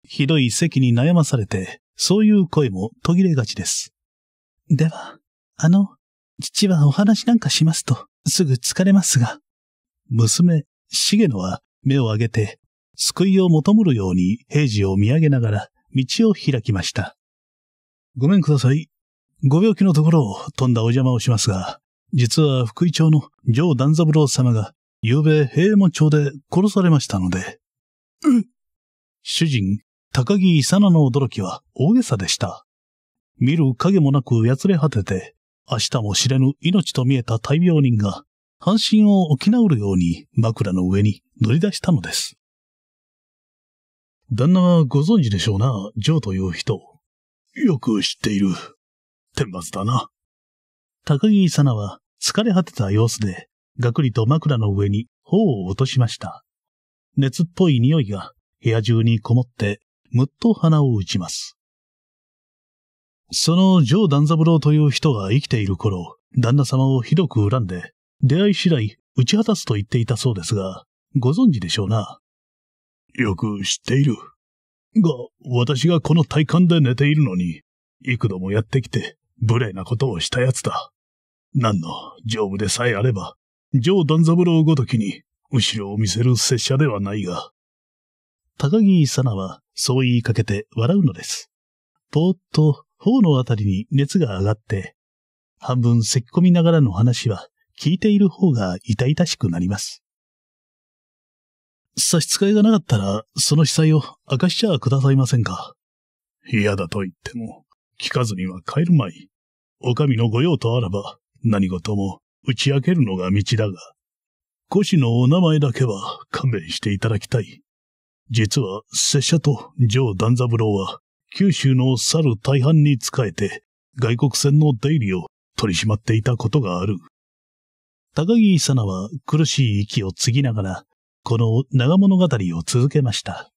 ひどい席に悩まされて、そういう声も途切れがちです。では、あの、父はお話なんかしますと、すぐ疲れますが。娘、重野は目を上げて、救いを求むるように平時を見上げながら道を開きました。ごめんください。ご病気のところを飛んだお邪魔をしますが、実は福井町の上段三郎様が、昨べ平右門町で殺されましたので。うん。主人、高木佐奈の驚きは大げさでした。見る影もなくやつれ果てて、明日も知れぬ命と見えた大病人が、半身を沖なうるように枕の上に乗り出したのです。旦那はご存知でしょうな、ジョーという人。よく知っている。天罰だな。高木さなは疲れ果てた様子で、がくりと枕の上に頬を落としました。熱っぽい匂いが部屋中にこもってむっと鼻を打ちます。そのジョー・ダンザブローという人が生きている頃、旦那様をひどく恨んで、出会い次第打ち果たすと言っていたそうですが、ご存知でしょうな。よく知っている。が、私がこの体感で寝ているのに、幾度もやってきて、無礼なことをした奴だ。何の丈夫でさえあれば、ジョー・ダンザブローごときに、後ろを見せる拙者ではないが。高木さなは、そう言いかけて笑うのです。ぼーっと頬のあたりに熱が上がって、半分咳込みながらの話は聞いている方が痛々しくなります。差し支えがなかったら、その被災を明かしちゃくださいませんか。嫌だと言っても、聞かずには帰るまい。お上の御用とあらば、何事も打ち明けるのが道だが、腰のお名前だけは勘弁していただきたい。実は、拙者とジョー・ダンザブローは、九州の猿大半に仕えて、外国船の出入りを取り締まっていたことがある。高木さなは苦しい息を継ぎながら、この長物語を続けました。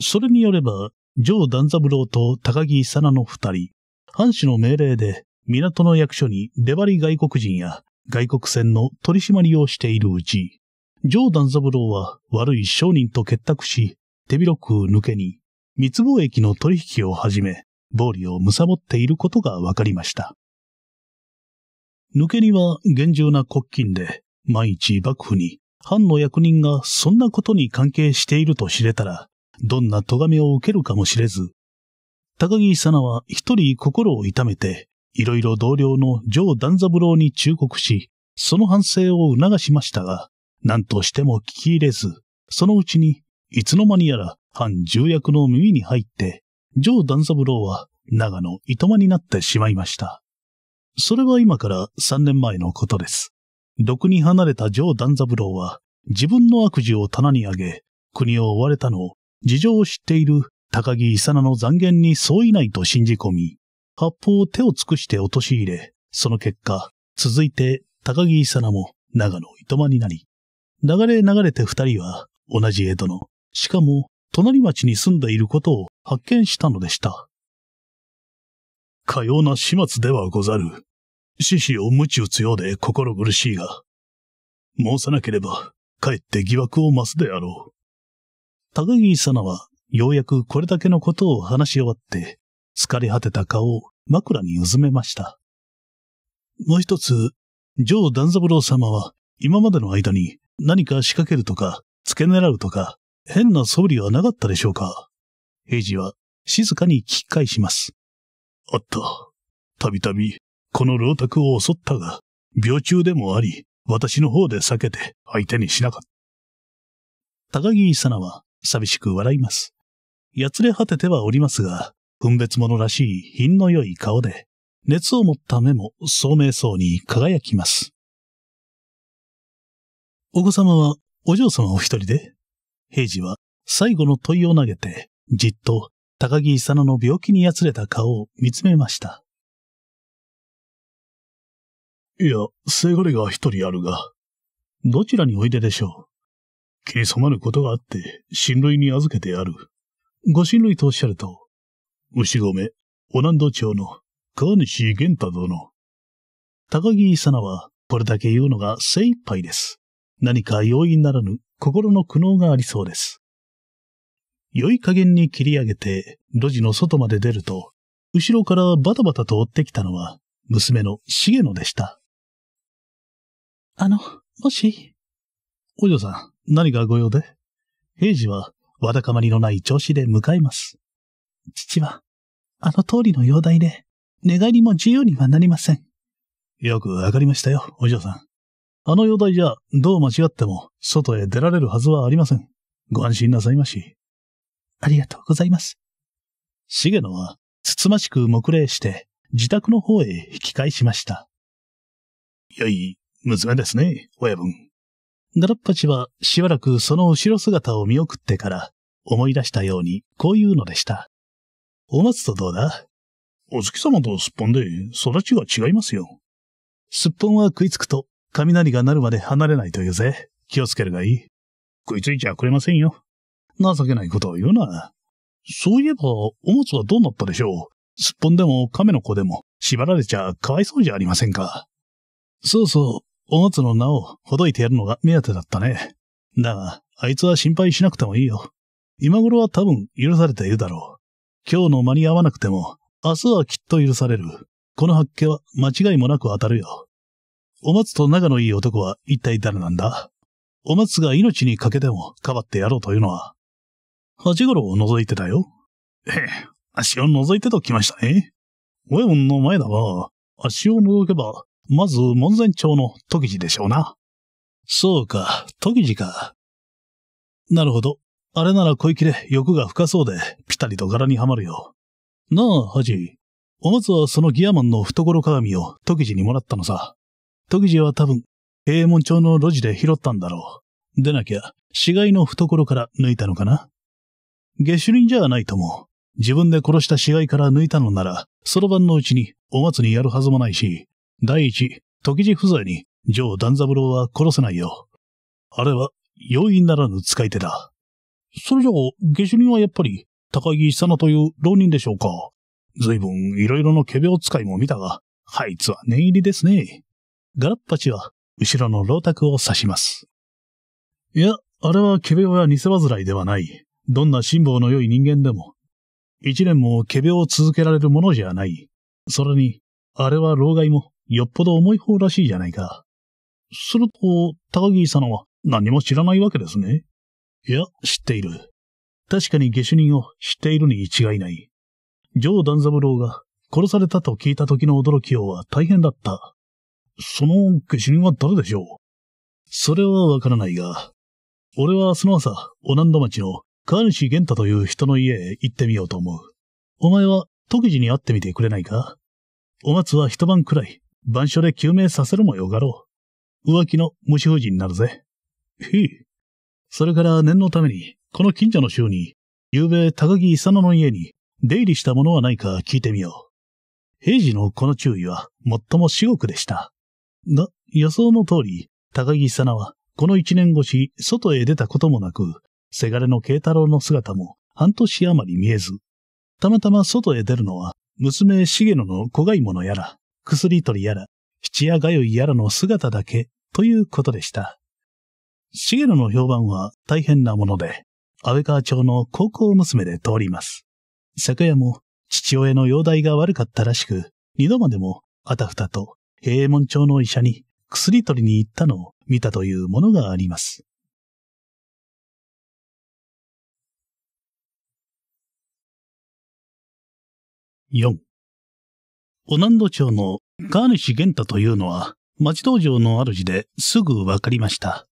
それによれば、ジョー・ダンザブローと高木さなの二人、藩主の命令で港の役所に出張り外国人や外国船の取り締まりをしているうち、ジョー・ダンザブローは悪い商人と結託し、手広く抜けに、密貿易の取引を始め、暴利を貪っていることがわかりました。抜け荷は厳重な国金で、万一幕府に、藩の役人がそんなことに関係していると知れたら、どんな咎めを受けるかもしれず、高木さなは一人心を痛めて、いろいろ同僚の上段三郎に忠告し、その反省を促しましたが、何としても聞き入れず、そのうちにいつの間にやら反重役の耳に入って、ジョー・ダンサブローは長野糸間になってしまいました。それは今から3年前のことです。毒に離れたジョー・ダンザブローは自分の悪事を棚に上げ、国を追われたのを事情を知っている高木伊佐奈の残言に相違ないと信じ込み、発砲を手を尽くして陥れ、その結果、続いて高木伊佐奈も長野糸間になり、流れ流れて二人は同じ江戸のしかも、隣町に住んでいることを発見したのでした。かような始末ではござる。獅子を鞭打つようで心苦しいが、申さなければ、かえって疑惑を増すであろう。高木さなは、ようやくこれだけのことを話し終わって、疲れ果てた顔を枕にうずめました。もう一つ、ジョー・ダンザブロー様は、今までの間に何か仕掛けるとか、付け狙うとか、変な装備はなかったでしょうか平次は静かに聞き返します。あった。たびたび、この老宅を襲ったが、病中でもあり、私の方で避けて相手にしなかった。高木さなは寂しく笑います。やつれ果ててはおりますが、分別者らしい品の良い顔で、熱を持った目も聡明そうに輝きます。お子様はお嬢様お一人で平次は最後の問いを投げて、じっと高木勇の病気にやつれた顔を見つめました。いや、せがれが一人あるが、どちらにおいででしょう。気に染まぬことがあって、親類に預けてある。ご親類とおっしゃると、牛込、お南ン町の川西玄太殿。高木勇は、これだけ言うのが精一杯です。何か容易ならぬ心の苦悩がありそうです。良い加減に切り上げて、路地の外まで出ると、後ろからバタバタと追ってきたのは、娘の重野でした。あの、もし。お嬢さん、何かご用で平次は、わだかまりのない調子で向かいます。父は、あの通りの容体で、寝返りも自由にはなりません。よくわかりましたよ、お嬢さん。あの容体じゃ、どう間違っても、外へ出られるはずはありません。ご安心なさいまし。ありがとうございます。重野は、つつましく目礼して、自宅の方へ引き返しました。よい娘ですね、親分。ガラッパチは、しばらくその後ろ姿を見送ってから、思い出したように、こういうのでした。お松とどうだお月様とすっぽんで、育ちが違いますよ。すっぽんは食いつくと、雷が鳴るまで離れないというぜ。気をつけるがいい。食いついちゃくれませんよ。情けないことを言うな。そういえば、お松はどうなったでしょうすっぽんでも亀の子でも縛られちゃかわいそうじゃありませんか。そうそう、お松の名をほどいてやるのが目当てだったね。だが、あいつは心配しなくてもいいよ。今頃は多分許されているだろう。今日の間に合わなくても、明日はきっと許される。この発見は間違いもなく当たるよ。お松と仲のいい男は一体誰なんだお松が命にかけてもかばってやろうというのは、八五郎を覗いてたよ。ええ、足を覗いてと来ましたね。おえもんの前だが、足を覗けば、まず門前町の時事でしょうな。そうか、時事か。なるほど。あれなら小池で欲が深そうで、ぴたりと柄にはまるよ。なあ、八お松はそのギアマンの懐鏡を時事にもらったのさ。時次は多分、平門町の路地で拾ったんだろう。でなきゃ、死骸の懐から抜いたのかな下手人じゃないとも。自分で殺した死骸から抜いたのなら、その晩のうちにお松にやるはずもないし、第一、時次不在に、ジョー・ダンザブローは殺せないよ。あれは、容易ならぬ使い手だ。それじゃあ、下手人はやっぱり、高木久野という浪人でしょうか。随分、いろいろの仮病使いも見たが、あいつは念入りですね。ガラッパチは後ろの老卓を指します。いや、あれはケベオや偽煩いではない。どんな辛抱の良い人間でも、一年もケベを続けられるものじゃない。それに、あれは老害もよっぽど重い方らしいじゃないか。すると、高木さんは何も知らないわけですね。いや、知っている。確かに下手人を知っているに違いない。ジョー・ダンザブローが殺されたと聞いた時の驚きようは大変だった。その下手人は誰でしょうそれはわからないが、俺はその朝、オラン町の川西玄太という人の家へ行ってみようと思う。お前は特時に会ってみてくれないかお松は一晩くらい、晩所で救命させるもよがろう。浮気の無視婦人になるぜ。へい。それから念のために、この近所の州に、夕べ高木佐野の家に出入りしたものはないか聞いてみよう。平時のこの注意は、最も至極でした。な、予想の通り、高木さなは、この一年越し、外へ出たこともなく、せがれの慶太郎の姿も、半年余り見えず、たまたま外へ出るのは、娘重野の子がいものやら、薬取りやら、七夜通いやらの姿だけ、ということでした。重野の評判は大変なもので、安倍川町の高校娘で通ります。昨夜も父親の容体が悪かったらしく、二度までもあたふたと平門町の医者に薬取りに行ったのを見たというものがあります。4. 小南戸町の川主玄太というのは、町道場の主ですぐわかりました。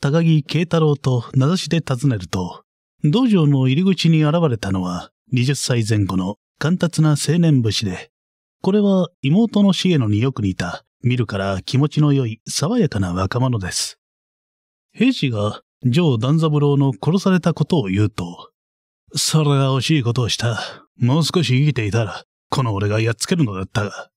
高木慶太郎と名指しで尋ねると、道場の入り口に現れたのは、20歳前後の簡達な青年武士で、これは妹のシエノによく似た、見るから気持ちの良い爽やかな若者です。兵士がジョー・ダンザブローの殺されたことを言うと、それが惜しいことをした。もう少し生きていたら、この俺がやっつけるのだったが。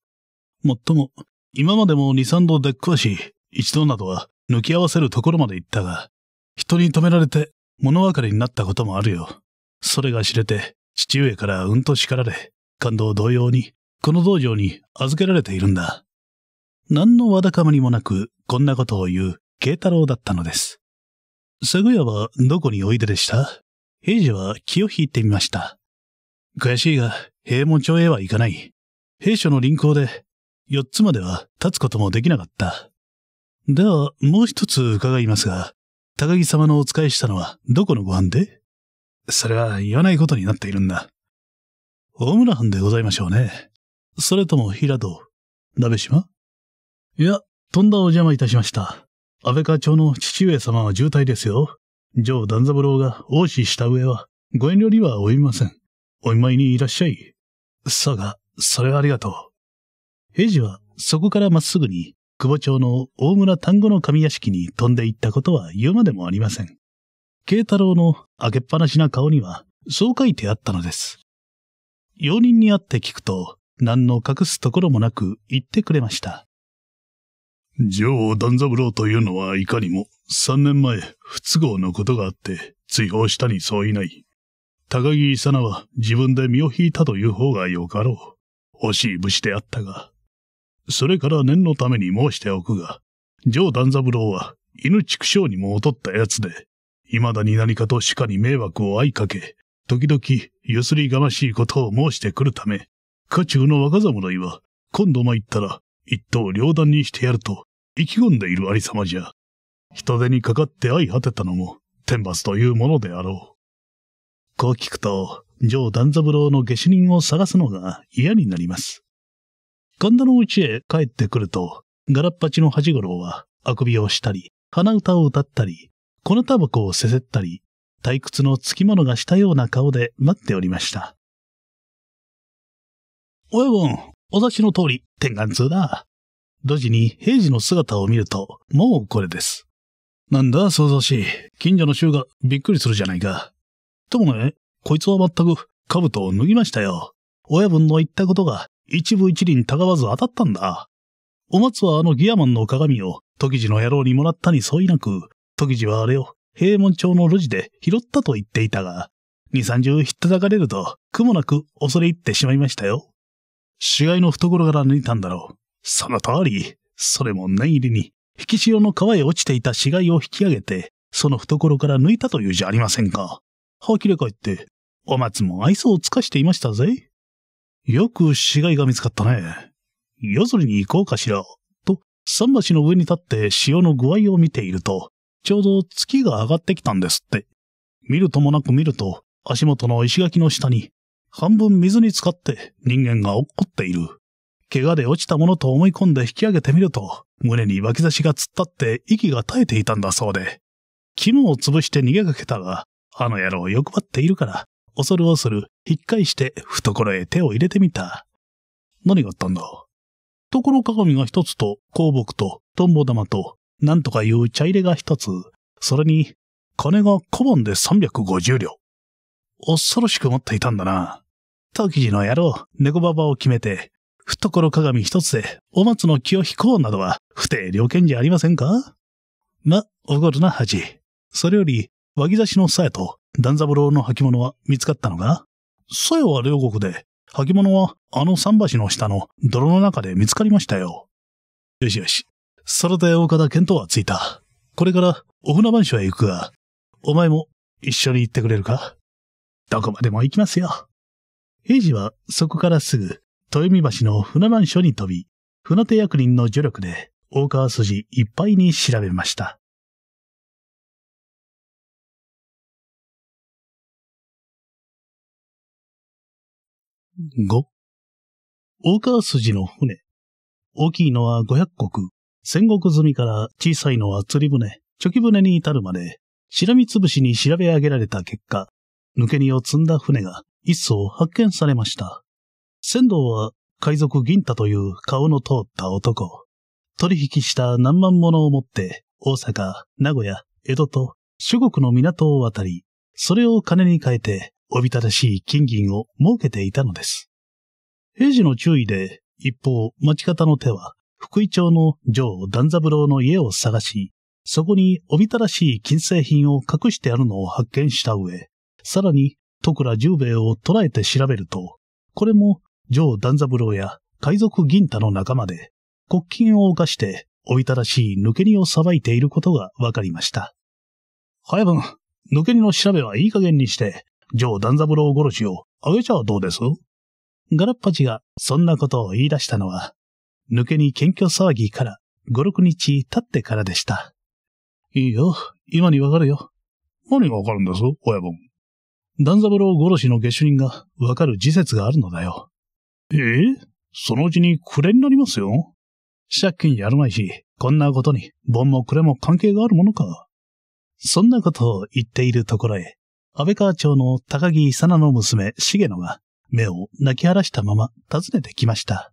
もっとも、今までも二三度でっくわし、一度などは抜き合わせるところまで行ったが、人に止められて物別れになったこともあるよ。それが知れて、父上からうんと叱られ、感動同様にこの道場に預けられているんだ。何のわだかまりもなく、こんなことを言う、慶太郎だったのです。佐久屋はどこにおいででした平次は気を引いてみました。悔しいが、平門町へは行かない。兵所の臨行で、四つまでは立つこともできなかった。では、もう一つ伺いますが、高木様のお使いしたのはどこのご飯でそれは言わないことになっているんだ。大村藩でございましょうね。それとも平戸、鍋島いや、とんだお邪魔いたしました。安倍課長の父上様は重体ですよ。ジョー・ダンザブローが王子した上は、ご遠慮には及びません。お見舞いにいらっしゃい。そうが、それはありがとう。平次は、そこからまっすぐに、久保町の大村丹後の神屋敷に飛んで行ったことは言うまでもありません。慶太郎の開けっぱなしな顔には、そう書いてあったのです。用人に会って聞くと、何の隠すところもなく言ってくれました。女王段三郎というのはいかにも、3年前、不都合のことがあって、追放したに相違ない。高木さは自分で身を引いたという方がよかろう。惜しい武士であったが。それから念のために申しておくが、上段三郎は犬畜生にも劣ったやつで、未だに何かと鹿に迷惑を相かけ、時々ゆすりがましいことを申してくるため、家中の若侍は、今度参ったら、一刀両断にしてやると、意気込んでいるありさまじゃ。人手にかかって相果てたのも、天罰というものであろう。こう聞くと、上段三郎の下手人を探すのが嫌になります。神田の家へ帰ってくると、ガラッパチの八五郎は、あくびをしたり、鼻歌を歌ったり、粉タバコをせせったり、退屈のつきものがしたような顔で待っておりました。親分、お察しの通り、天眼通だ。路地に平時の姿を見ると、もうこれです。なんだ、想像し、近所の衆がびっくりするじゃないか。ともね、こいつは全く、兜を脱ぎましたよ。親分の言ったことが、一部一輪たがわず当たったんだ。お松はあのギアマンの鏡を、時次の野郎にもらったに相違なく、時次はあれを、平門町の路地で拾ったと言っていたが、二三十ひったたかれると、苦もなく恐れ入ってしまいましたよ。死骸の懐から抜いたんだろう。その通り、それも念入りに、引き潮の川へ落ちていた死骸を引き上げて、その懐から抜いたというじゃありませんか。はきれ返って、お松も愛想を尽かしていましたぜ。よく死骸が見つかったね。夜釣りに行こうかしら。と、桟橋の上に立って潮の具合を見ていると、ちょうど月が上がってきたんですって。見るともなく見ると、足元の石垣の下に半分水に浸かって人間が落っこっている。怪我で落ちたものと思い込んで引き上げてみると、胸に脇差しが突っ立って息が絶えていたんだそうで。肝を潰して逃げかけたが、あの野郎欲張っているから、恐る恐る、引っ返して懐へ手を入れてみた。何があったんだところ鏡が一つと、香木と、トンボ玉と、なんとかいう茶入れが一つ、それに、金が小判で350両。恐ろしく思っていたんだな。陶器寺の野郎、猫ババを決めて、懐鏡一つで、お松の気を引こうなどは、不定良犬じゃありませんかま、おごるな、恥。それより、脇差しの鞘と、段三郎の履物は見つかったのか鞘は両国で、履物はあの桟橋の下の泥の中で見つかりましたよ。よしよし。それで岡田剣とはついた。これからお船番所へ行くが、お前も一緒に行ってくれるかどこまでも行きますよ。平治はそこからすぐ、豊見橋の船番所に飛び、船手役人の助力で大川筋いっぱいに調べました。五、大川筋の船。大きいのは五百石、戦国済みから小さいのは釣り船、チョキ船に至るまで、しらみつぶしに調べ上げられた結果、抜け荷を積んだ船が一層発見されました。船頭は海賊銀太という顔の通った男。取引した何万ものを持って大阪、名古屋、江戸と諸国の港を渡り、それを金に変えておびただしい金銀を設けていたのです。平時の注意で、一方、町方の手は、福井町の城段三郎の家を探し、そこにおびただしい金製品を隠してあるのを発見した上、さらに、徳良十兵衛を捕らえて調べると、これも、ザ段三郎や海賊銀太の仲間で、国金を犯して、おいたらしい抜け荷をさばいていることが分かりました。早分、抜け荷の調べはいい加減にして、ザ段三郎殺しをあげちゃどうですガラッパチがそんなことを言い出したのは、抜け荷謙虚騒ぎから五六日経ってからでした。いいよ、今にわかるよ。何がわかるんです親分。段三郎殺しの下手人がわかる事説があるのだよ。ええそのうちに暮れになりますよ。借金やるまいし、こんなことに盆も暮れも関係があるものか。そんなことを言っているところへ、安倍川町の高木さなの娘、重野が、目を泣き晴らしたまま訪ねてきました。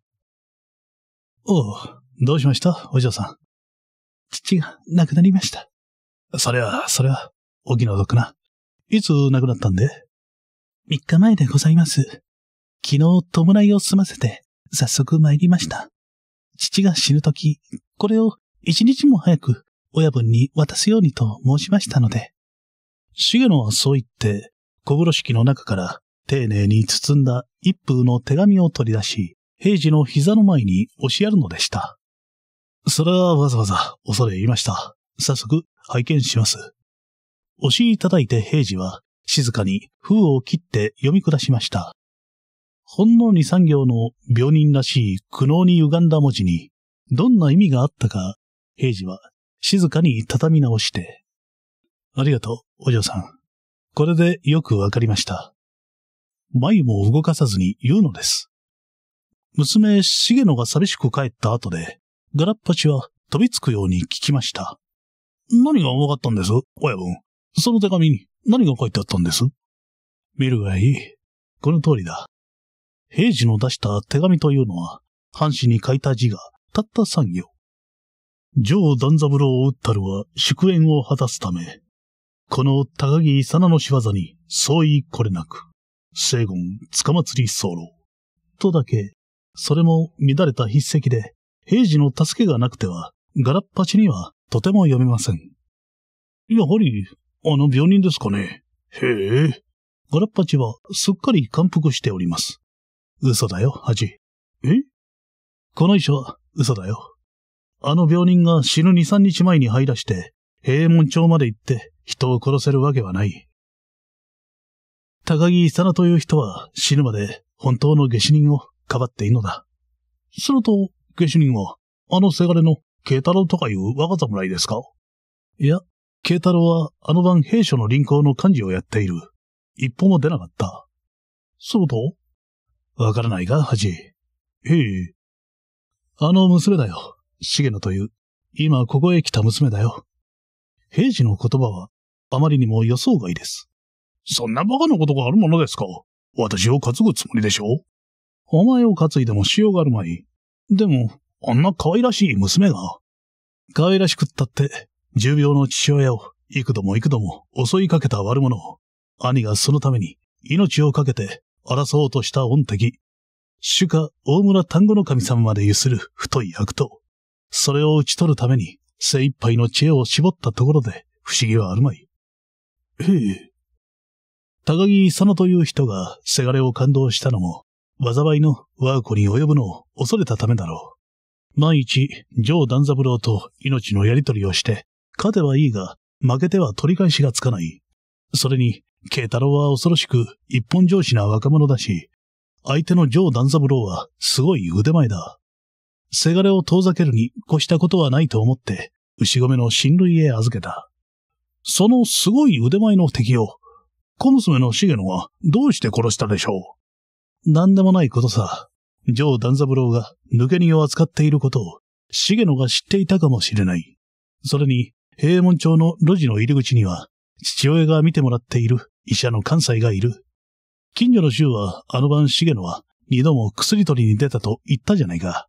おう、どうしましたお嬢さん。父が亡くなりました。それは、それは、お気の毒な。いつ亡くなったんで三日前でございます。昨日、弔いを済ませて、早速参りました。父が死ぬとき、これを一日も早く親分に渡すようにと申しましたので。重野はそう言って、小風呂敷の中から丁寧に包んだ一風の手紙を取り出し、平治の膝の前に押しやるのでした。それはわざわざ恐れ入りました。早速拝見します。押しいただいて平次は静かに封を切って読み下しました。ほんの二三行の病人らしい苦悩に歪んだ文字に、どんな意味があったか、平次は静かに畳み直して、ありがとう、お嬢さん。これでよくわかりました。眉も動かさずに言うのです。娘、重野が寂しく帰った後で、ガラッパチは飛びつくように聞きました。何が重かったんです親分。その手紙に何が書いてあったんです見るがいい。この通りだ。平時の出した手紙というのは、藩士に書いた字がたった3行。上段三郎を打ったるは祝宴を果たすため、この高木佐奈の仕業に相違これなく、聖言塚祭り候。とだけ、それも乱れた筆跡で、平時の助けがなくては、ガラッパチにはとても読めません。やはり、あの病人ですかね。へえ。ガラッパチはすっかり感服しております。嘘だよ、ハジ。えこの医者は嘘だよ。あの病人が死ぬ2、3日前に入らして、平門町まで行って人を殺せるわけはない。高木勇という人は死ぬまで本当の下手人をかばっていいのだ。すると、下手人は、あのせがれの慶太郎とかいう若侍ですかいや、慶太郎はあの晩兵所の臨行の幹事をやっている。一歩も出なかった。そうとわからないが、ハジ。ええ。あの娘だよ。重野という。今ここへ来た娘だよ。平士の言葉はあまりにも予想外です。そんな馬鹿なことがあるものですか私を担ぐつもりでしょお前を担いでもしようがあるまい。でも、あんな可愛らしい娘が。可愛らしくったって、重病の父親を幾度も幾度も襲いかけた悪者を、兄がそのために命を懸けて争おうとした恩敵、主家大村丹後の神様までゆする太い悪党。それを討ち取るために精一杯の知恵を絞ったところで不思議はあるまい。へえ。高木野という人がせがれを感動したのも、災いの我が子に及ぶのを恐れたためだろう。万一、ジョー・ダンザブローと命のやりとりをして、勝てばいいが、負けては取り返しがつかない。それに、慶太郎は恐ろしく一本上司な若者だし、相手のジョー・ダンザブローはすごい腕前だ。せがれを遠ざけるに越したことはないと思って、牛込の親類へ預けた。そのすごい腕前の敵を、小娘の重野はどうして殺したでしょう何でもないことさ。ジョー・ダンザブローが抜け荷を扱っていることを、重野が知っていたかもしれない。それに、平門町の路地の入り口には、父親が見てもらっている医者の関西がいる。近所の衆は、あの晩重野は、二度も薬取りに出たと言ったじゃないか。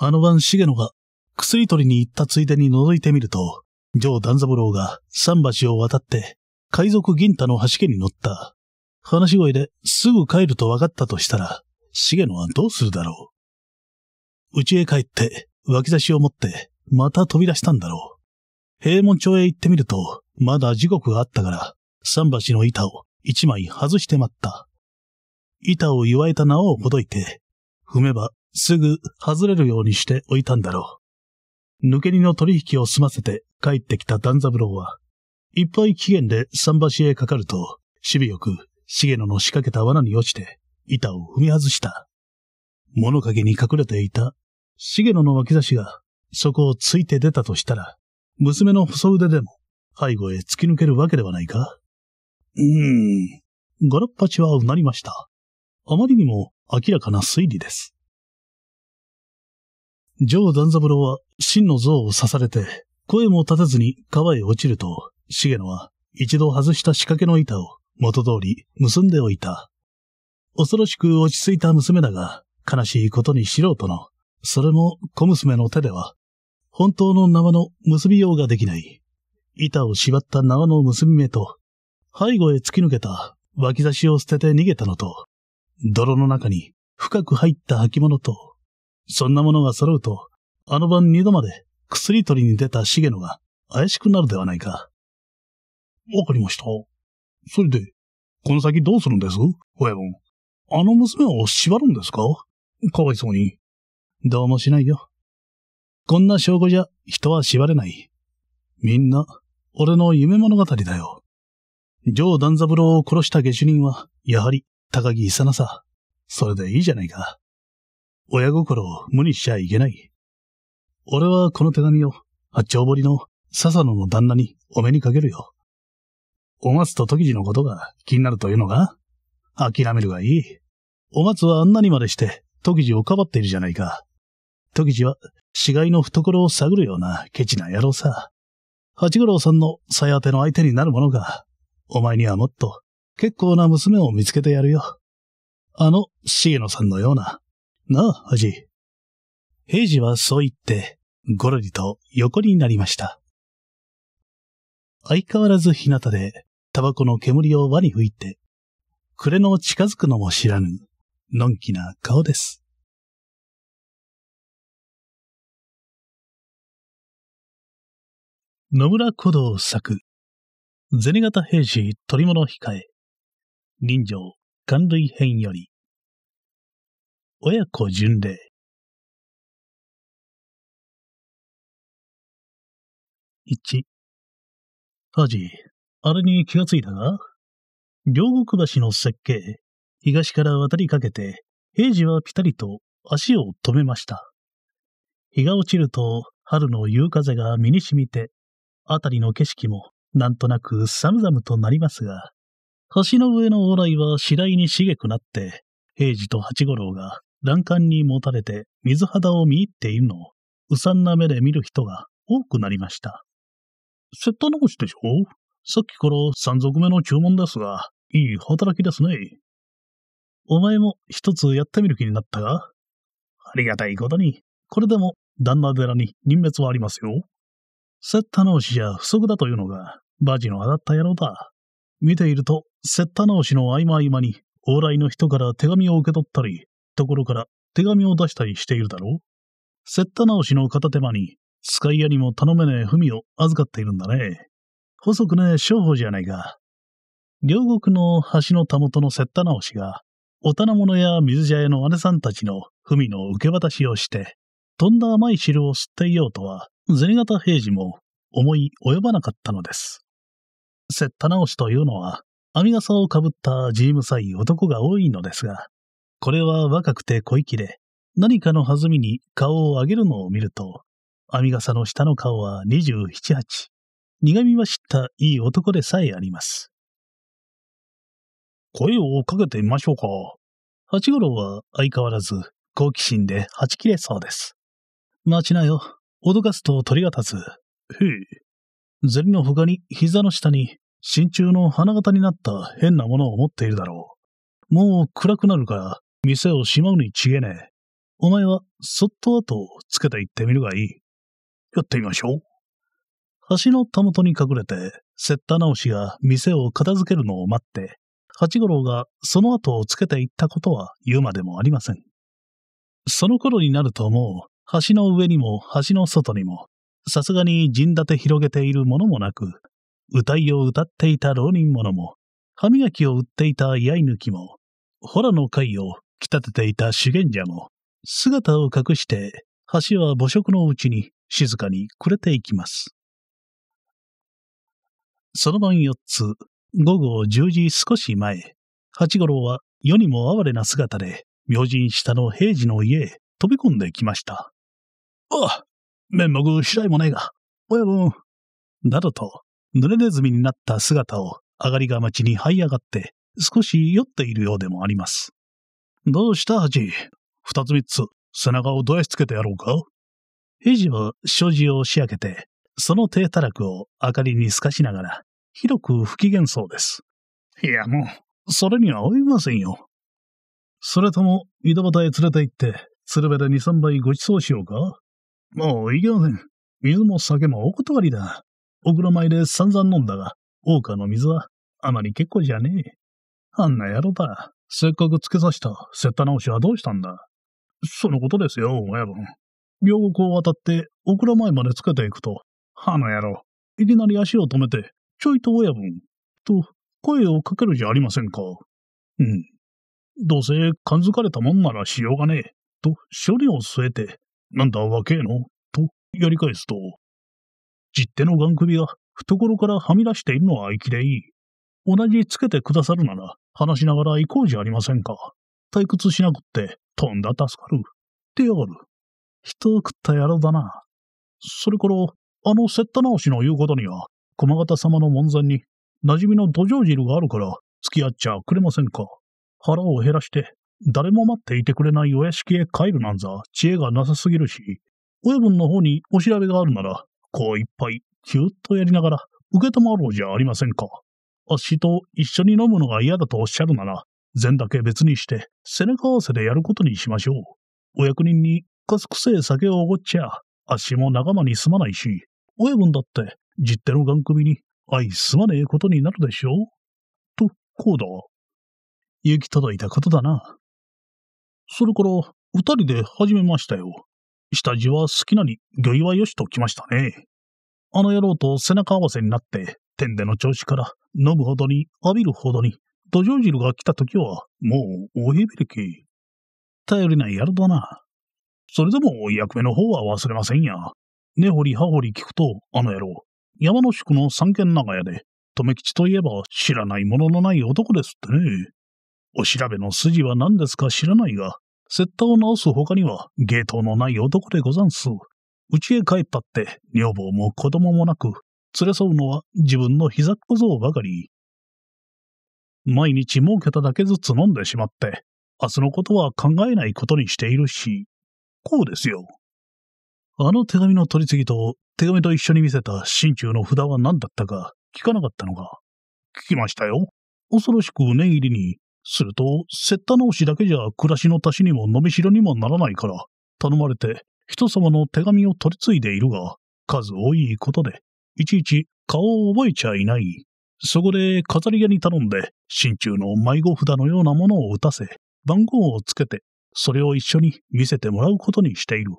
あの晩重野が、薬取りに行ったついでに覗いてみると、上段三郎が桟橋を渡って、海賊銀太の橋家に乗った。話し声ですぐ帰ると分かったとしたら、重野はどうするだろう。家へ帰って、脇差しを持って、また飛び出したんだろう。平門町へ行ってみると、まだ時刻があったから、桟橋の板を一枚外して待った。板を祝えた縄をほどいて、踏めばすぐ外れるようにしておいたんだろう。抜け荷の取引を済ませて帰ってきた段三郎は、いっぱい期限で桟橋へかかると、しびよく、し野の仕掛けた罠に落ちて、板を踏み外した。物陰に隠れていた、げ野の脇差しがそこをついて出たとしたら、娘の細腕でも背後へ突き抜けるわけではないかうーん。ガラッパチはうなりました。あまりにも明らかな推理です。ジョー・ダンザブロは真の像を刺されて、声も立てずに川へ落ちると、シゲノは一度外した仕掛けの板を元通り結んでおいた。恐ろしく落ち着いた娘だが、悲しいことに素人の、それも小娘の手では本当の縄の結びようができない。板を縛った縄の結び目と、背後へ突き抜けた脇差しを捨てて逃げたのと、泥の中に深く入った履物と、そんなものが揃うと、あの晩二度まで薬取りに出た重野が怪しくなるではないか。わかりました。それで、この先どうするんです親分。あの娘を縛るんですかかわいそうに。どうもしないよ。こんな証拠じゃ人は縛れない。みんな、俺の夢物語だよ。ジョー・ダンザブローを殺した下手人は、やはり、高木イサナさ。それでいいじゃないか。親心を無にしちゃいけない。俺はこの手紙を、八丁堀の笹野の旦那にお目にかけるよ。お松と時次のことが気になるというのが、諦めるがいい。お松はあんなにまでして、時次をかばっているじゃないか。時じは死骸の懐を探るようなケチな野郎さ。八五郎さんの最当ての相手になるものが、お前にはもっと結構な娘を見つけてやるよ。あの、重野さんのような。なあ、恥。平次はそう言って、ごろりと横になりました。相変わらず日向で、タバコの煙を輪に吹いて、暮れの近づくのも知らぬ、のんきな顔です。野村古道作、銭形平次取り物控え、人情、寒類編より、親子巡礼。一、アじ、あれに気がついたが、両国橋の設計、東から渡りかけて、平次はぴたりと足を止めました。日が落ちると、春の夕風が身に染みて、辺りの景色もなんとなく寒々となりますが、橋の上の往来は次第に茂くなって、平次と八五郎が欄干に持たれて水肌を見入っているのを、うさんな目で見る人が多くなりました。セット残しでしょさっきから三足目の注文ですが、いい働きですね。お前も一つやってみる気になったがありがたいことに、これでも旦那寺に任滅はありますよ。セッタ直しじゃ不足だというのが、バジの当たった野郎だ。見ていると、セッタ直しの合間合間に、往来の人から手紙を受け取ったり、ところから手紙を出したりしているだろう。セッタ直しの片手間に、使い屋にも頼めねえ文を預かっているんだね。細くねえ商法じゃないか。両国の橋のたもとのセッタ直しが、お棚物や水茶屋の姉さんたちの文の受け渡しをして、とんだ甘い汁を吸っていようとは、銭形平次も思い及ばなかったのです。っ者直しというのは、網笠をかぶったジームさい男が多いのですが、これは若くて小粋で、何かの弾みに顔を上げるのを見ると、網笠の下の顔は27、8。苦み知ったいい男でさえあります。声をかけてみましょうか。八五郎は相変わらず好奇心では切れそうです。待ちなよ。脅かすと鳥が立つ。へえ。ゼリの他に膝の下に真鍮の花形になった変なものを持っているだろう。もう暗くなるから店をしまうに違えねえ。お前はそっと後をつけて行ってみるがいい。やってみましょう。橋のたもとに隠れて、セッタ直しが店を片付けるのを待って、八五郎がその後をつけていったことは言うまでもありません。その頃になるともう、橋の上にも橋の外にも、さすがに陣立て広げているものもなく、歌いを歌っていた浪人者も、歯磨きを売っていた居合抜きも、ほらの貝を着立てていた修験者も、姿を隠して、橋は母食のうちに静かに暮れていきます。その晩四つ、午後十時少し前、八五郎は世にも哀れな姿で、明神下の平治の家へ飛び込んできました。ああ、面目次第もないが、親分、などと、濡れネズミになった姿を、上がりが町に這い上がって、少し酔っているようでもあります。どうしたハジ二つ三つ、背中をどやしつけてやろうか平次は障子を仕上げて、その手たらくを明かりに透かしながら、広く不機嫌そうです。いやもう、それには追いませんよ。それとも、井戸端へ連れて行って、鶴瓶で二三杯ご馳走しようかもういけません。水も酒もお断りだ。お蔵前で散々飲んだが、大川の水はあまり結構じゃねえ。あんな野郎だ。せっかくつけさせた、せった直しはどうしたんだそのことですよ、親分。両国を渡って、お蔵前までつけていくと、あの野郎、いきなり足を止めて、ちょいと親分、と、声をかけるじゃありませんか。うん。どうせ、感づかれたもんならしようがねえ、と、処理を据えて、なんだけえのとやり返すと、実手のガン首が懐からはみ出しているのはきでいい。同じつけてくださるなら話しながら行こうじゃありませんか。退屈しなくってとんだ助かる。ってやがる。人を食った野郎だな。それから、あのセッタ直しの言うことには、駒形様の門前に馴染みの土壌汁があるから付き合っちゃくれませんか。腹を減らして誰も待っていてくれないお屋敷へ帰るなんざ知恵がなさすぎるし、親分の方にお調べがあるなら、こういっぱい、きゅっとやりながら、受け止まろうじゃありませんか。あっしと一緒に飲むのが嫌だとおっしゃるなら、善だけ別にして、背中合わせでやることにしましょう。お役人に、かすくせえ酒をおごっちゃ、あっしも仲間にすまないし、親分だって、じっての眼首に、あい、すまねえことになるでしょう。と、こうだ。行き届いたことだな。それから、二人で始めましたよ。下地は好きなに、魚いはよしときましたね。あの野郎と背中合わせになって、天での調子から、飲むほどに、浴びるほどに、土壌汁が来た時は、もう、おへびれき。頼りない野郎だな。それでも、役目の方は忘れませんや。根、ね、掘り葉掘り聞くと、あの野郎、山の宿の三軒長屋で、留吉といえば知らないもののない男ですってね。お調べの筋は何ですか知らないが、セッタを直す他には芸当のない男でござんす。家へ帰ったって、女房も子供もなく、連れ添うのは自分の膝小僧ばかり。毎日儲けただけずつ飲んでしまって、明日のことは考えないことにしているし、こうですよ。あの手紙の取り次ぎと、手紙と一緒に見せた心中の札は何だったか聞かなかったのか聞きましたよ。恐ろしく念入りにすると、セッタ直しだけじゃ暮らしの足しにも伸びしろにもならないから、頼まれて人様の手紙を取り継いでいるが、数多いことで、いちいち顔を覚えちゃいない。そこで飾り屋に頼んで、心中の迷子札のようなものを打たせ、番号をつけて、それを一緒に見せてもらうことにしている。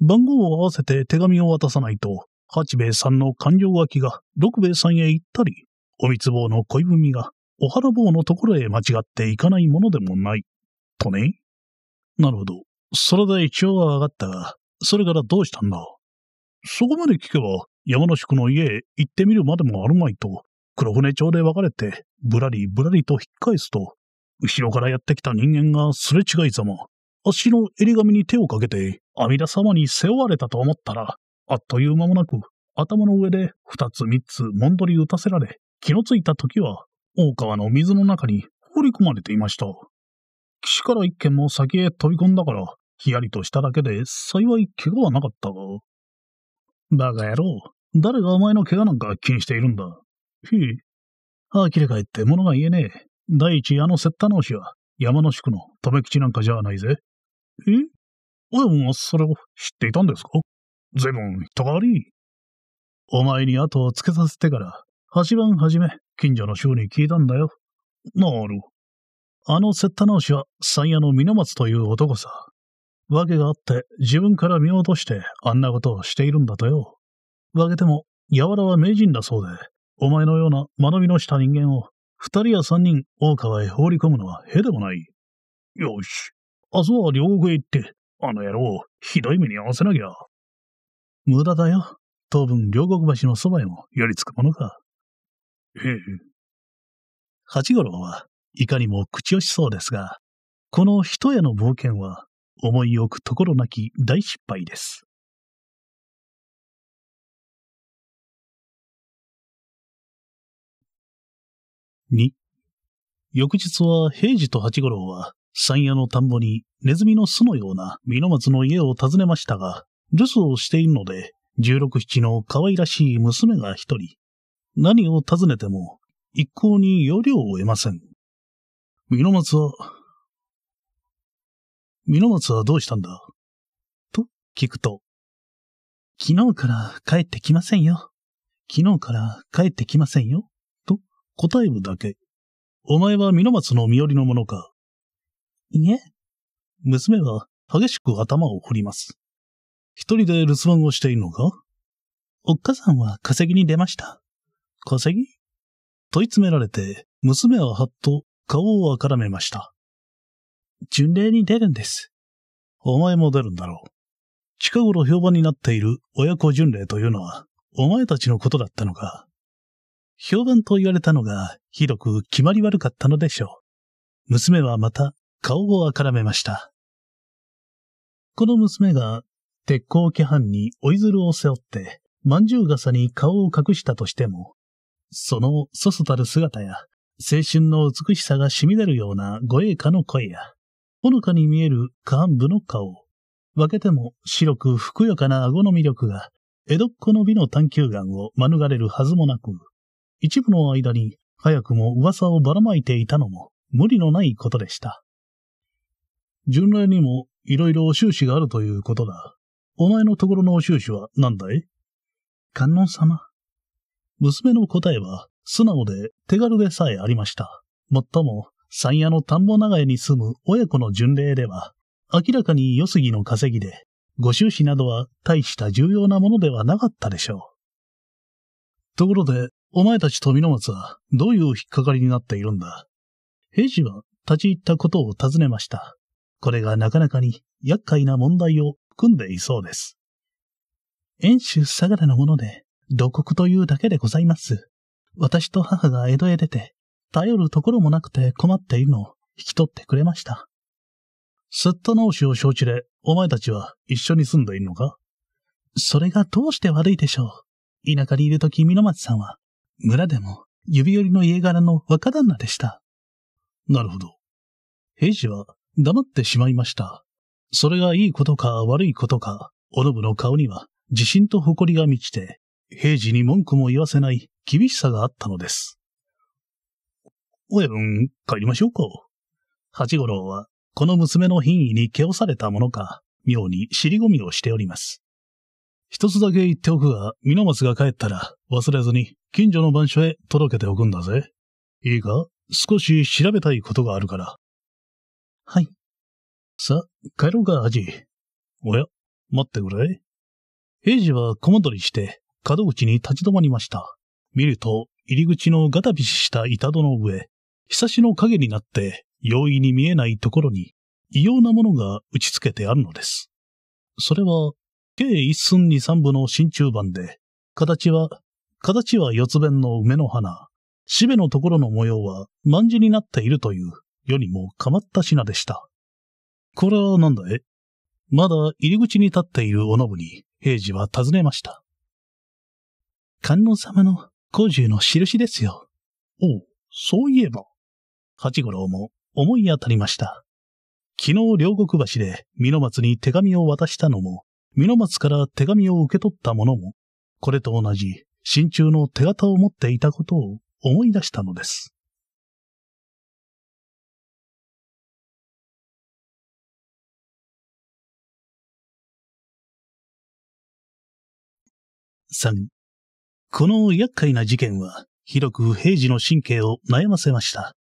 番号を合わせて手紙を渡さないと、八兵衛さんの勘定書きが六兵衛さんへ行ったり、お三つ坊の恋文がおは棒ぼうのところへ間違っていかないものでもない。とね。なるほど。それで一応は上がったが、それからどうしたんだそこまで聞けば、山梨宿の家へ行ってみるまでもあるまいと、黒船町で別れて、ぶらりぶらりと引っ返すと、後ろからやってきた人間がすれ違いざま、足の襟紙に手をかけて、阿弥陀様に背負われたと思ったら、あっという間もなく、頭の上で二つ三つもんどり打たせられ、気のついた時は大川の水の中に放り込まれていました。岸から一軒も先へ飛び込んだから、ヒヤリとしただけで幸い怪我はなかったが。バカ野郎、誰がお前の怪我なんか気にしているんだ。ひい。あきれ返って物が言えねえ。第一、あのセッタ直は山の宿のめ吉なんかじゃないぜ。え親分はそれを知っていたんですか随分人変わり。お前に後をつけさせてから、八番はじめ、近所の衆に聞いたんだよ。なる。あの接った直しは山夜の美松という男さ。訳があって自分から見落としてあんなことをしているんだとよ。けても、柔らは名人だそうで、お前のような学びのした人間を二人や三人大川へ放り込むのはへでもない。よし、明日は両国へ行って、あの野郎、を、ひどい目に合わせなきゃ。無駄だよ。当分両国橋のそばへも寄りつくものか。八五郎はいかにも口惜しそうですが、この人への冒険は思い置くところなき大失敗です。2. 翌日は平次と八五郎は山野の田んぼにネズミの巣のような美濃松の家を訪ねましたが、留守をしているので、十六七の可愛らしい娘が一人、何を尋ねても、一向に要量を得ません。美濃松は、美濃松はどうしたんだと聞くと、昨日から帰ってきませんよ。昨日から帰ってきませんよ。と答えるだけ。お前は美濃松の身寄りの者かいえ。娘は激しく頭を振ります。一人で留守番をしているのかおっかさんは稼ぎに出ました。稼ぎ問い詰められて、娘ははっと顔をあからめました。巡礼に出るんです。お前も出るんだろう。近頃評判になっている親子巡礼というのは、お前たちのことだったのか。評判と言われたのが、ひどく決まり悪かったのでしょう。娘はまた、顔をあからめました。この娘が、鉄鋼規範に追いずるを背負って、まんじゅう傘に顔を隠したとしても、その、そそたる姿や、青春の美しさが染み出るような護衛歌の声や、ほのかに見える幹部の顔、分けても白くふくよかな顎の魅力が、江戸っ子の美の探求眼を免れるはずもなく、一部の間に早くも噂をばらまいていたのも無理のないことでした。巡礼にもいろいろお収支があるということだ。お前のところのお収支は何だい観音様娘の答えは素直で手軽でさえありました。もっとも、山屋の田んぼ長屋に住む親子の巡礼では、明らかに良杉の稼ぎで、ご収支などは大した重要なものではなかったでしょう。ところで、お前たち富の松はどういう引っかかりになっているんだ兵士は立ち入ったことを尋ねました。これがなかなかに厄介な問題を含んでいそうです。遠州相良のもので、土国というだけでございます。私と母が江戸へ出て、頼るところもなくて困っているのを引き取ってくれました。すっと直しを承知で、お前たちは一緒に住んでいるのかそれがどうして悪いでしょう。田舎にいるとき、美松さんは、村でも指折りの家柄の若旦那でした。なるほど。平次は黙ってしまいました。それがいいことか悪いことか、おのぶの顔には自信と誇りが満ちて、平時に文句も言わせない厳しさがあったのです。親分、帰りましょうか。八五郎は、この娘の品位に毛をされたものか、妙に尻込みをしております。一つだけ言っておくが、皆松が帰ったら、忘れずに、近所の番所へ届けておくんだぜ。いいか少し調べたいことがあるから。はい。さ、帰ろうか、アジ。おや、待ってくれ。平次は小戻りして、門口に立ち止まりました。見ると、入り口のガタビシした板戸の上、ひさしの影になって容易に見えないところに異様なものが打ち付けてあるのです。それは、計一寸二三部の真鍮板で、形は、形は四つ弁の梅の花、しべのところの模様は万字になっているという、世にもかまった品でした。これはなんだいまだ入り口に立っているおのぶに、平次は尋ねました。観音様の工獣の印ですよ。おう、そういえば。八五郎も思い当たりました。昨日両国橋で美濃松に手紙を渡したのも、美濃松から手紙を受け取ったものも、これと同じ真鍮の手形を持っていたことを思い出したのです。この厄介な事件は、広く平時の神経を悩ませました。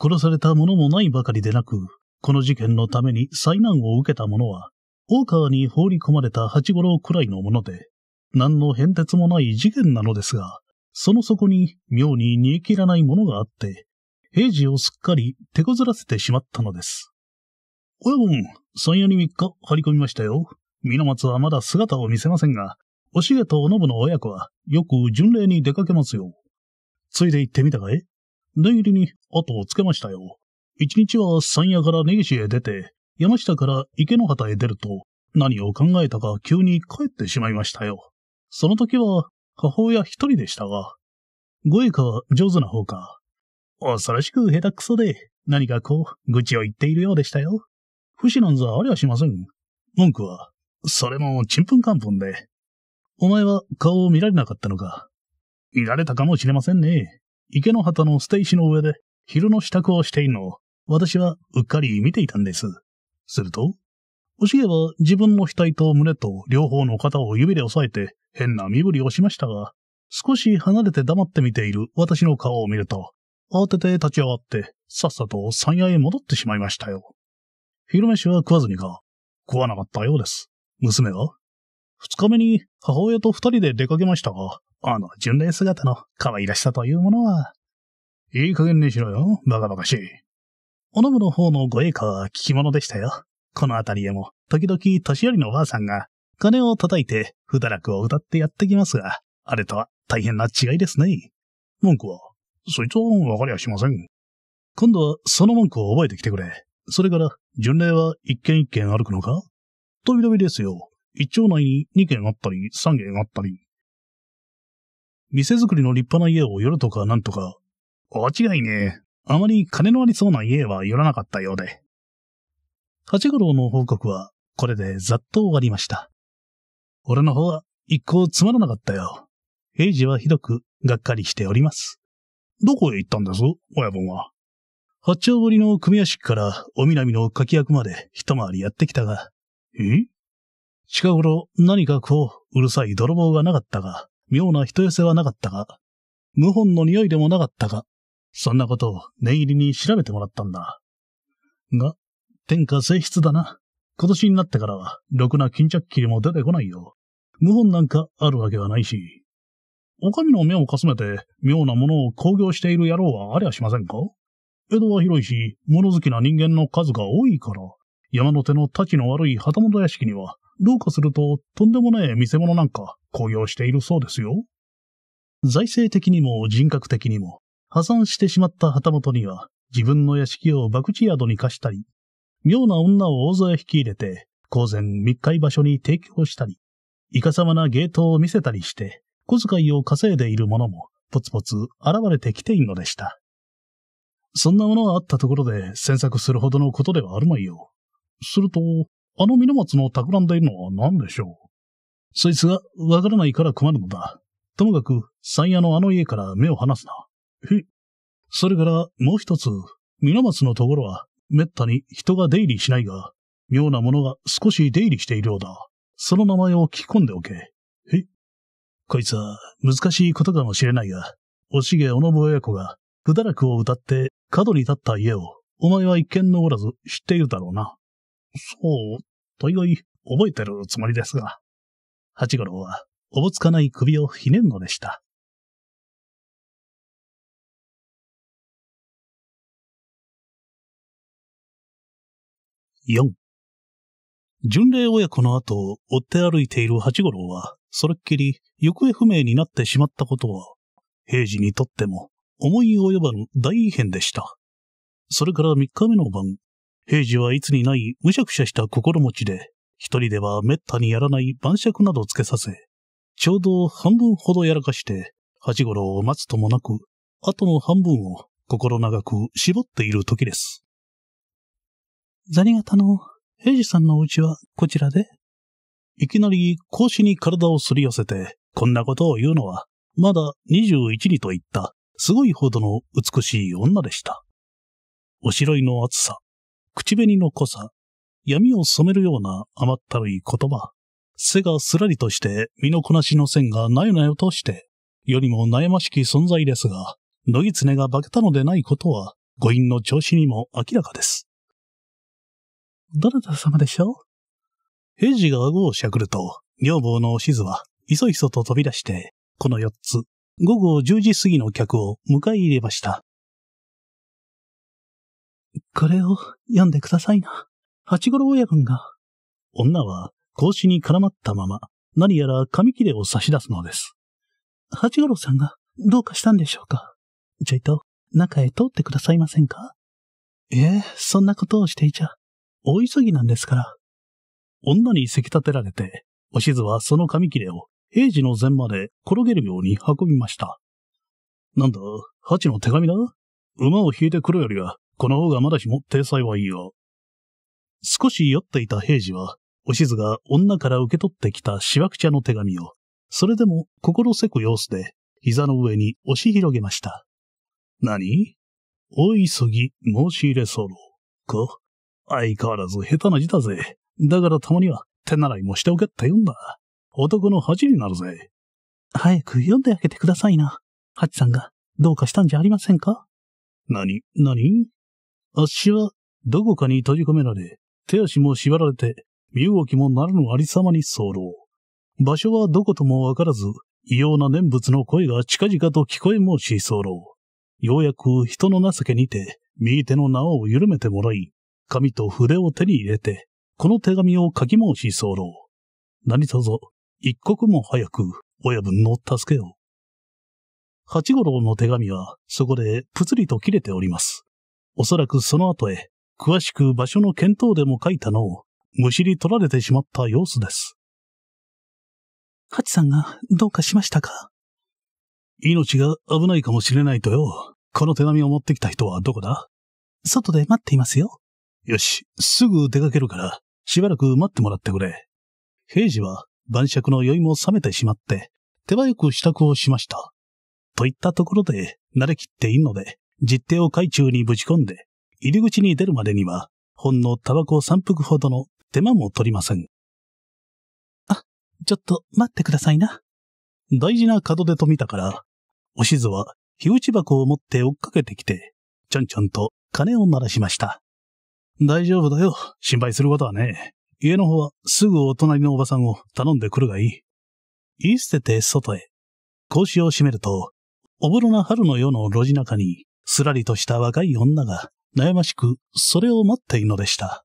殺された者もないばかりでなく、この事件のために災難を受けた者は、大川に放り込まれた八五郎くらいのもので、何の変哲もない事件なのですが、その底に妙に煮え切らないものがあって、平時をすっかり手こずらせてしまったのです。親分、三夜に3日張り込みましたよ。水松はまだ姿を見せませんが、おしげとおのぶの親子は、よく巡礼に出かけますよ。ついで行ってみたかい念入りに後をつけましたよ。一日は山屋から根岸へ出て、山下から池の畑へ出ると、何を考えたか急に帰ってしまいましたよ。その時は、母親一人でしたが、ごえか上手な方か。恐ろしく下手くそで、何かこう、愚痴を言っているようでしたよ。不死なんざありゃしません。文句は、それもちんぷんかんぷんで、お前は顔を見られなかったのか。見られたかもしれませんね。池の旗の捨て石の上で昼の支度をしているのを私はうっかり見ていたんです。すると、おしげは自分の額と胸と両方の肩を指で押さえて変な身振りをしましたが、少し離れて黙って見ている私の顔を見ると、慌てて立ち上がってさっさと山屋へ戻ってしまいましたよ。昼飯は食わずにか、食わなかったようです。娘は二日目に母親と二人で出かけましたが、あの巡礼姿の可愛らしさというものは、いい加減にしろよ、バカバカしい。おのぶの方のご栄華は聞き物でしたよ。この辺りへも、時々年寄りのおばあさんが、鐘を叩いて、ふだらくを歌ってやってきますが、あれとは大変な違いですね。文句は、そいつはわかりゃしません。今度はその文句を覚えてきてくれ。それから、巡礼は一軒一軒歩くのか飛び飛びですよ。一丁内に2軒あったり、3軒あったり。店作りの立派な家を寄るとかなんとか。お違いね。あまり金のありそうな家は寄らなかったようで。八五郎の報告は、これでざっと終わりました。俺の方は一向つまらなかったよ。平次はひどくがっかりしております。どこへ行ったんです親分は。八丁堀の組屋敷からお南の柿役まで一回りやってきたが。え近頃何かこう、うるさい泥棒がなかったが、妙な人寄せはなかったが、無本の匂いでもなかったが、そんなことを念入りに調べてもらったんだ。が、天下性質だな。今年になってからは、ろくな巾着切りも出てこないよ。無本なんかあるわけはないし。お上の目をかすめて、妙なものを興行している野郎はありゃしませんか江戸は広いし、物好きな人間の数が多いから、山の手の立ちの悪い旗本屋敷には、どうかすると、とんでもない見せ物なんか、公用しているそうですよ。財政的にも人格的にも、破産してしまった旗本には、自分の屋敷を博打宿に貸したり、妙な女を大勢引き入れて、公然密会場所に提供したり、いかさまなゲートを見せたりして、小遣いを稼いでいる者も、ぽつぽつ現れてきているのでした。そんなものがあったところで詮索するほどのことではあるまいよ。すると、あの松の企んでいるのは何でしょうそいつがわからないから困るのだ。ともかく、山屋のあの家から目を離すな。へ。それからもう一つ、皆松のところは、めったに人が出入りしないが、妙なものが少し出入りしているようだ。その名前を聞き込んでおけ。へ。こいつは難しいことかもしれないが、おしげおのぼ親子が、不らくを歌って角に立った家を、お前は一見のおらず知っているだろうな。そう、といおい覚えてるつもりですが、八五郎はおぼつかない首をひねるのでした。4巡礼親子の後、を追って歩いている八五郎は、それっきり行方不明になってしまったことは、平時にとっても思い及ばぬ大異変でした。それから三日目の晩、平次はいつにないむしゃくしゃした心持ちで、一人では滅多にやらない晩酌などつけさせ、ちょうど半分ほどやらかして、八五郎を待つともなく、後の半分を心長く絞っている時です。ザニ型の平次さんのお家はこちらでいきなり格子に体をすり寄せて、こんなことを言うのは、まだ二十一里といった、すごいほどの美しい女でした。おしろいの暑さ、口紅の濃さ、闇を染めるような甘ったるい言葉、背がすらりとして身のこなしの線がなよなよとして、よりも悩ましき存在ですが、野木常が化けたのでないことは、誤飲の調子にも明らかです。どなた様でしょう平次が顎をしゃくると、女房のおしずは、いそいそと飛び出して、この四つ、午後10時過ぎの客を迎え入れました。これを読んでくださいな。八五郎親分が。女は、格子に絡まったまま、何やら紙切れを差し出すのです。八五郎さんが、どうかしたんでしょうかちょいと、中へ通ってくださいませんかええ、そんなことをしていちゃ、大急ぎなんですから。女にせき立てられて、おしずはその紙切れを平時の前まで転げるように運びました。なんだ、八の手紙だ馬を引いてくるよりは、この方がまだしもって幸いよ。少し酔っていた平次は、おしずが女から受け取ってきたしわくちゃの手紙を、それでも心せく様子で、膝の上に押し広げました。何お急ぎ申し入れ候。か相変わらず下手な字だぜ。だからたまには手習いもしておけって言うんだ。男の恥になるぜ。早く読んであげてくださいな。ハチさんがどうかしたんじゃありませんか何何足はどこかに閉じ込められ、手足も縛られて、身動きもならぬありさまに候。場所はどこともわからず、異様な念仏の声が近々と聞こえもし候。ようやく人の情けにて、右手の縄を緩めてもらい、紙と筆を手に入れて、この手紙を書き申し候。何卒、一刻も早く、親分の助けを。八五郎の手紙は、そこでぷつりと切れております。おそらくその後へ、詳しく場所の見当でも書いたのを、むしり取られてしまった様子です。ハチさんがどうかしましたか命が危ないかもしれないとよ。この手紙を持ってきた人はどこだ外で待っていますよ。よし、すぐ出かけるから、しばらく待ってもらってくれ。平次は晩酌の酔いも冷めてしまって、手早く支度をしました。といったところで慣れきっているので、実手を海中にぶち込んで、入り口に出るまでには、ほんのタバコ三服ほどの手間も取りません。あ、ちょっと待ってくださいな。大事な門出と見たから、おしずは火打ち箱を持って追っかけてきて、ちょんちょんと鐘を鳴らしました。大丈夫だよ。心配することはね。家の方はすぐお隣のおばさんを頼んでくるがいい。言い捨てて外へ。格子を閉めると、おぼろな春の夜の路地中に、すらりとした若い女が、悩ましく、それを待っているのでした。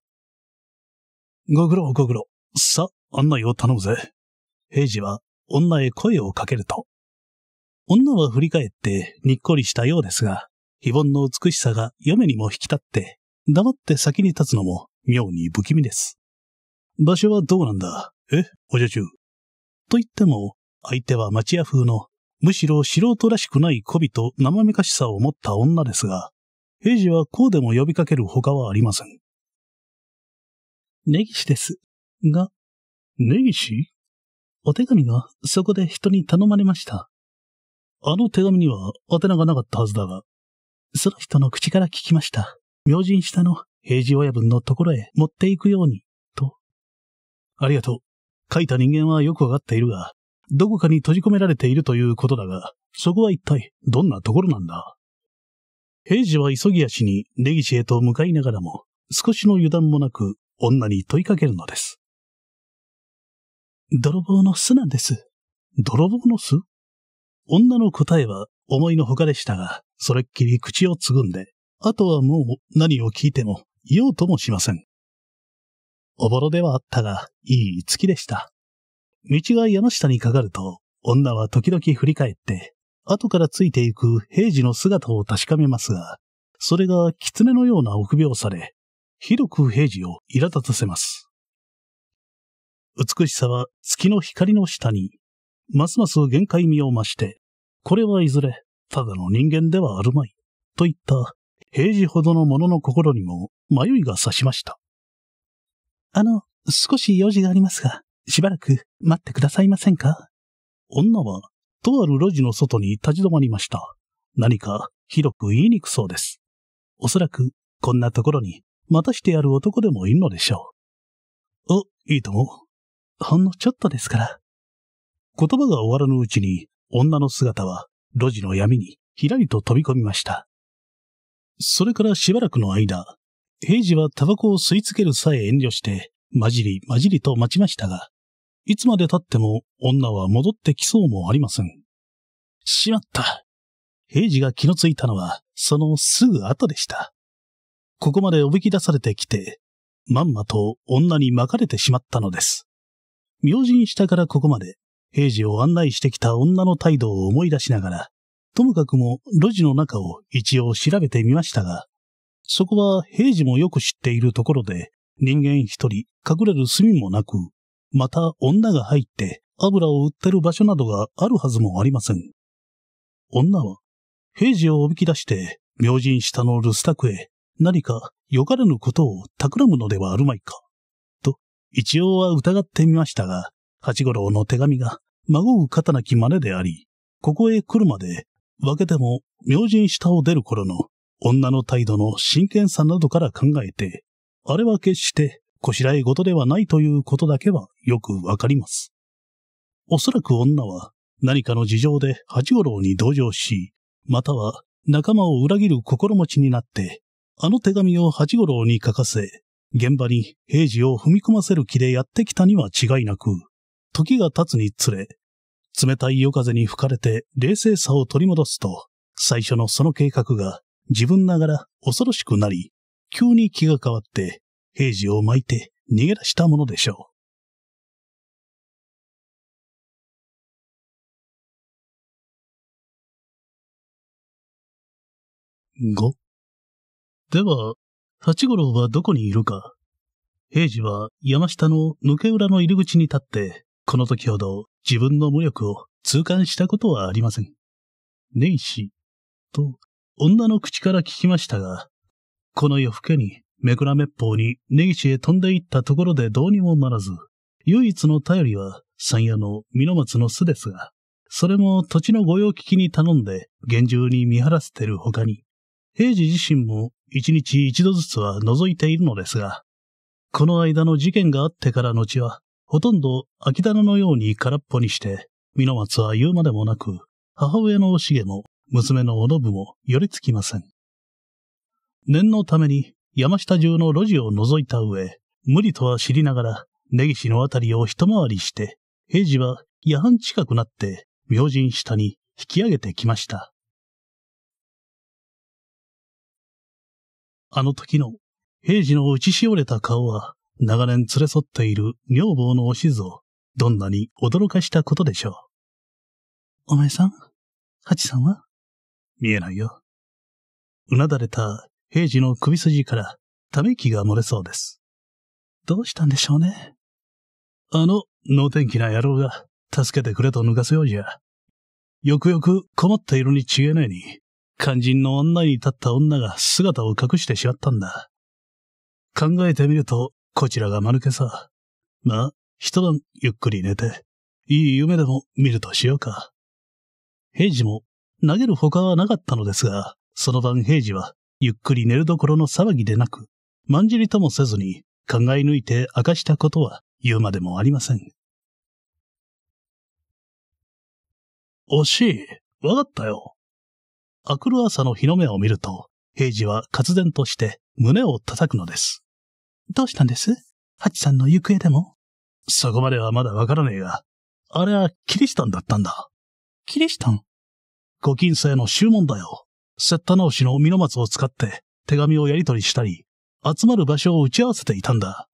ご苦労ご苦労。さ、案内を頼むぜ。平次は、女へ声をかけると。女は振り返って、にっこりしたようですが、非凡の美しさが嫁にも引き立って、黙って先に立つのも、妙に不気味です。場所はどうなんだえお女中。と言っても、相手は町屋風のむしろ素人らしくない媚びと生めかしさを持った女ですが、平次はこうでも呼びかける他はありません。根岸です。が、根岸お手紙がそこで人に頼まれました。あの手紙には宛名がなかったはずだが、その人の口から聞きました。明神下の平次親分のところへ持っていくように、と。ありがとう。書いた人間はよくわかっているが、どこかに閉じ込められているということだが、そこは一体どんなところなんだ平次は急ぎ足に根岸へと向かいながらも、少しの油断もなく女に問いかけるのです。泥棒の巣なんです。泥棒の巣女の答えは思いのほかでしたが、それっきり口をつぐんで、あとはもう何を聞いても言おうともしません。おぼろではあったが、いい月でした。道が山下にかかると、女は時々振り返って、後からついていく平次の姿を確かめますが、それが狐のような臆病され、ひどく平次を苛立たせます。美しさは月の光の下に、ますます限界味を増して、これはいずれ、ただの人間ではあるまい、といった平時ほどの者の心にも迷いが差しました。あの、少し用事がありますが、しばらく待ってくださいませんか女は、とある路地の外に立ち止まりました。何か、広く言いにくそうです。おそらく、こんなところに、待たしてやる男でもいるのでしょう。あ、いいとも。ほんのちょっとですから。言葉が終わらぬうちに、女の姿は、路地の闇に、ひらりと飛び込みました。それからしばらくの間、平次はタバコを吸い付けるさえ遠慮して、まじりまじりと待ちましたが、いつまで経っても女は戻ってきそうもありません。しまった。平次が気のついたのは、そのすぐ後でした。ここまでおびき出されてきて、まんまと女に巻かれてしまったのです。明神下からここまで、平次を案内してきた女の態度を思い出しながら、ともかくも路地の中を一応調べてみましたが、そこは平次もよく知っているところで、人間一人隠れる隅もなくまた女が入って油を売ってる場所などがあるはずもありません。女は、平時をおびき出して、明神下の留守宅へ何かよかれぬことを企むのではあるまいか。と、一応は疑ってみましたが、八五郎の手紙が、孫う肩なき真似であり、ここへ来るまで、分けても明神下を出る頃の女の態度の真剣さなどから考えて、あれは決してこしらえごとではないということだけはよくわかります。おそらく女は何かの事情で八五郎に同情し、または仲間を裏切る心持ちになって、あの手紙を八五郎に書かせ、現場に平時を踏み込ませる気でやってきたには違いなく、時が経つにつれ、冷たい夜風に吹かれて冷静さを取り戻すと、最初のその計画が自分ながら恐ろしくなり、急に気が変わって平次を巻いて逃げ出したものでしょう。五。では、八五郎はどこにいるか平次は山下の抜け裏の入り口に立って、この時ほど自分の無力を痛感したことはありません。ねいし、と、女の口から聞きましたが、この夜更けにめくらめっぽうに根岸へ飛んでいったところでどうにもならず、唯一の頼りは山野の美濃松の巣ですが、それも土地の御用聞きに頼んで厳重に見張らせてる他に、平治自身も一日一度ずつは覗いているのですが、この間の事件があってから後は、ほとんど秋棚のように空っぽにして、美濃松は言うまでもなく、母親のおしげも娘のおのぶも寄りつきません。念のために山下中の路地を覗いた上、無理とは知りながら、根岸のあたりを一回りして、平次は夜半近くなって、明神下に引き上げてきました。あの時の平次の打ちしおれた顔は、長年連れ添っている女房のおしずを、どんなに驚かしたことでしょう。お前さん八さんは見えないよ。うなだれた平次の首筋からため息が漏れそうです。どうしたんでしょうね。あの、能天気な野郎が、助けてくれと抜かすようじゃ。よくよく困った色に違えないに、肝心の女に立った女が姿を隠してしまったんだ。考えてみると、こちらが間抜けさ。まあ、一晩ゆっくり寝て、いい夢でも見るとしようか。平次も投げる他はなかったのですが、その晩平次はゆっくり寝るどころの騒ぎでなく、まんじりともせずに考え抜いて明かしたことは言うまでもありません。惜しい。わかったよ。明くる朝の日の目を見ると、平次は活然として胸を叩くのです。どうしたんですハチさんの行方でもそこまではまだわからねえが、あれはキリシタンだったんだ。キリシタンご近世の宗門だよ。拙者直氏の美濃松を使って手紙をやり取りしたり、集まる場所を打ち合わせていたんだ。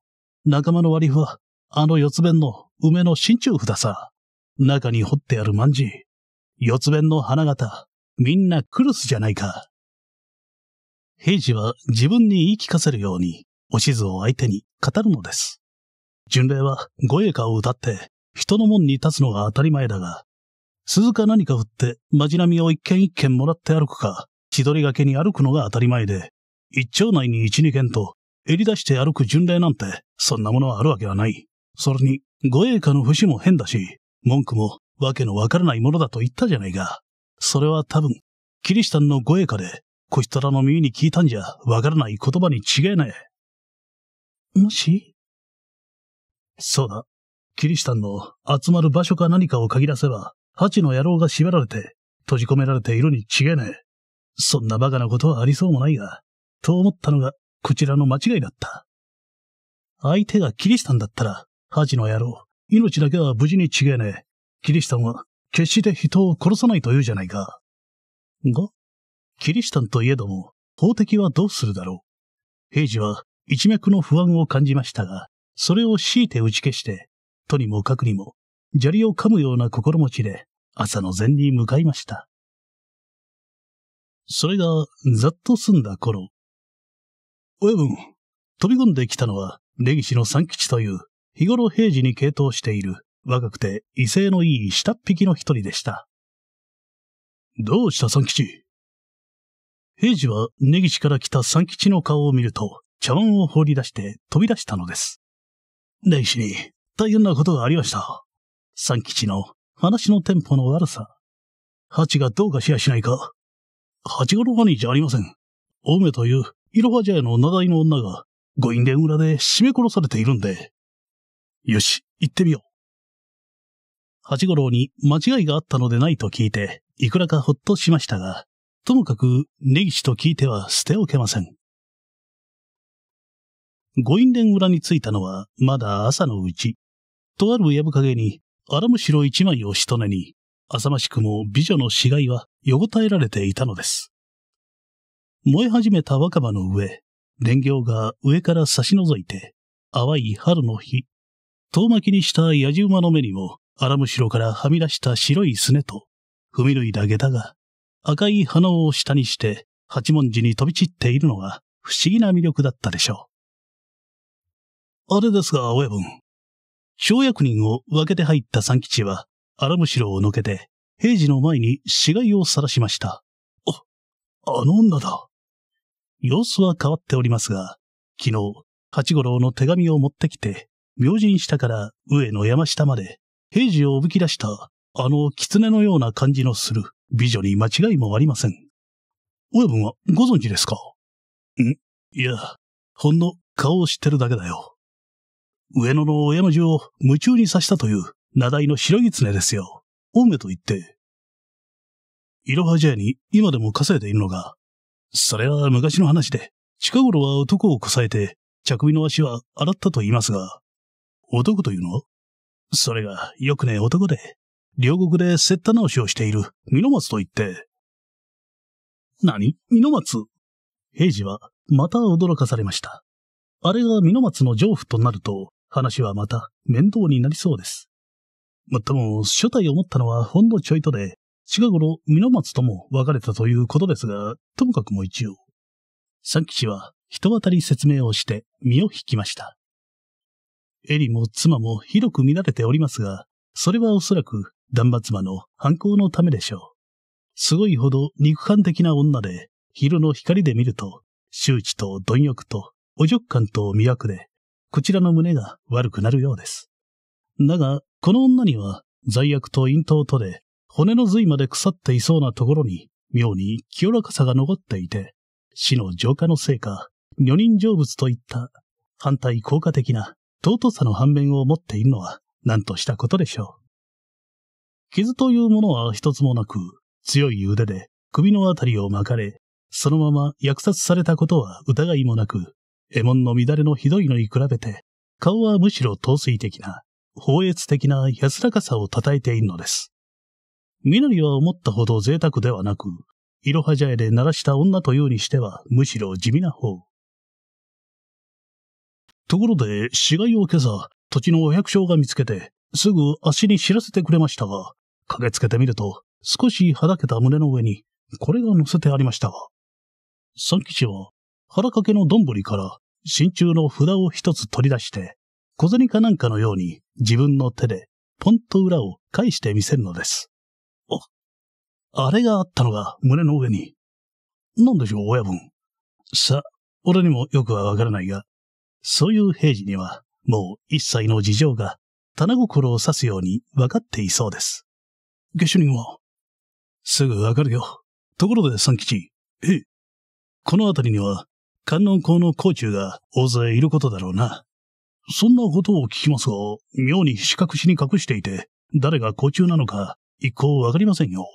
仲間の割り符は、あの四つ弁の梅の真鍮札さ。中に掘ってある万字。四つ弁の花形、みんなクルスじゃないか。平次は自分に言い聞かせるように、おしずを相手に語るのです。巡礼は五栄歌を歌って、人の門に立つのが当たり前だが、鈴か何か振って街並みを一軒一軒もらって歩くか、千鳥がけに歩くのが当たり前で、一丁内に一二軒と、襟出して歩く巡礼なんて、そんなものはあるわけはない。それに、護衛下の節も変だし、文句も、わけのわからないものだと言ったじゃないか。それは多分、キリシタンの護衛下で、こしトらの耳に聞いたんじゃ、わからない言葉に違いない。もしそうだ。キリシタンの集まる場所か何かを限らせば、ハチの野郎が縛られて、閉じ込められているに違えない。そんなバカなことはありそうもないが、と思ったのが、こちらの間違いだった。相手がキリシタンだったら、ハジの野郎、命だけは無事に違えねえ。キリシタンは、決して人を殺さないと言うじゃないか。が、キリシタンといえども、法的はどうするだろう。平時は、一脈の不安を感じましたが、それを強いて打ち消して、とにもかくにも、砂利を噛むような心持ちで、朝の禅に向かいました。それが、ざっと済んだ頃。親分、飛び込んできたのは、根岸の三吉という、日頃平時に傾倒している、若くて威勢のいい下っ引きの一人でした。どうした三吉平次は根岸から来た三吉の顔を見ると、茶碗を放り出して飛び出したのです。根岸に大変なことがありました。三吉の話のテンポの悪さ。蜂がどうかしやしないか、八五郎兄じゃありません。お梅という、いろは茶屋の名代の女が、ご因縁裏で絞め殺されているんで。よし、行ってみよう。八五郎に間違いがあったのでないと聞いて、いくらかほっとしましたが、ともかく、根岸と聞いては捨ておけません。ご因縁裏に着いたのは、まだ朝のうち。とある藪陰に、荒むしろ一枚をしとねに、浅ましくも美女の死骸はよたえられていたのです。燃え始めた若葉の上、電行が上から差し除いて、淡い春の日、遠巻きにした野じ馬の目にも、荒むしろからはみ出した白いすねと、踏み抜いた下駄が、赤い鼻を下にして、八文字に飛び散っているのは、不思議な魅力だったでしょう。あれですが、親分。小役人を分けて入った三吉は、荒むしろをのけて、平次の前に死骸を晒しました。あ、あの女だ。様子は変わっておりますが、昨日、八五郎の手紙を持ってきて、明神下から上の山下まで、平次をおぶき出した、あの狐のような感じのする美女に間違いもありません。親分はご存知ですかんいや、ほんの顔を知ってるだけだよ。上野の親の字を夢中に刺したという、名題の白狐ですよ。青梅と言って、いろは茶屋に今でも稼いでいるのが、それは昔の話で、近頃は男をこさえて、着身の足は洗ったと言いますが、男というのそれがよくね男で、両国で接っ直しをしている美濃松と言って。何美濃松平次はまた驚かされました。あれが美濃松の丈夫となると、話はまた面倒になりそうです。もっとも、初代を持ったのはほんのちょいとで、近頃、美松とも別れたということですが、ともかくも一応。三吉は、人当たり説明をして、身を引きました。エリも妻も広く見られておりますが、それはおそらく、断末魔の犯行のためでしょう。すごいほど肉感的な女で、昼の光で見ると、周知と貪欲と、お辱感と魅惑で、こちらの胸が悪くなるようです。だが、この女には罪悪と陰頭とで骨の髄まで腐っていそうなところに妙に清らかさが残っていて、死の浄化のせいか、女人成仏といった反対効果的な尊さの反面を持っているのは何としたことでしょう。傷というものは一つもなく、強い腕で首のあたりを巻かれ、そのまま虐殺されたことは疑いもなく、獲物の乱れのひどいのに比べて、顔はむしろ陶酔的な放越的な安らかさを叩いているのです。みのりは思ったほど贅沢ではなく、いろはじゃえで鳴らした女というにしては、むしろ地味な方。ところで、死骸を今朝、土地のお百姓が見つけて、すぐ足に知らせてくれましたが、駆けつけてみると、少しはだけた胸の上に、これが乗せてありましたが。三吉は、腹掛けのどんぶりから、真鍮の札を一つ取り出して、小銭かなんかのように、自分の手でポンと裏を返してみせるのです。お、あれがあったのが胸の上に。なんでしょう、親分。さ、俺にもよくはわからないが、そういう平時にはもう一切の事情が棚心を指すようにわかっていそうです。下手人はすぐわかるよ。ところで三吉。ええ。この辺りには、観音校の校中が大勢いることだろうな。そんなことを聞きますが、妙に四角しに隠していて、誰が甲中なのか、一向わかりませんよ。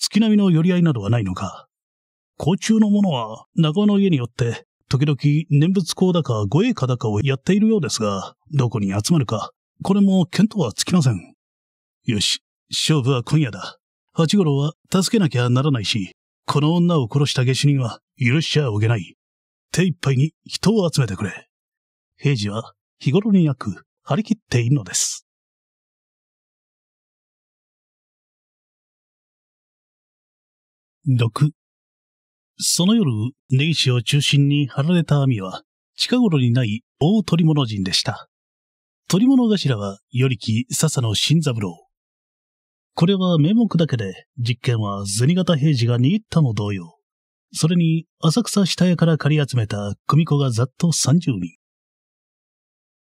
月並みの寄り合いなどはないのか。甲中のものは、仲間の家によって、時々念仏講だか護衛家だかをやっているようですが、どこに集まるか、これも見当はつきません。よし、勝負は今夜だ。八五郎は助けなきゃならないし、この女を殺した下手人は許しちゃおげない。手一杯に人を集めてくれ。平時は日頃になく張り切っているのです。6その夜、根岸を中心に張られた網は近頃にない大鳥物人でした。鳥物頭はり木笹野新三郎。これは名目だけで、実験は銭形平次が握ったも同様。それに、浅草下屋から借り集めた組子がざっと30人。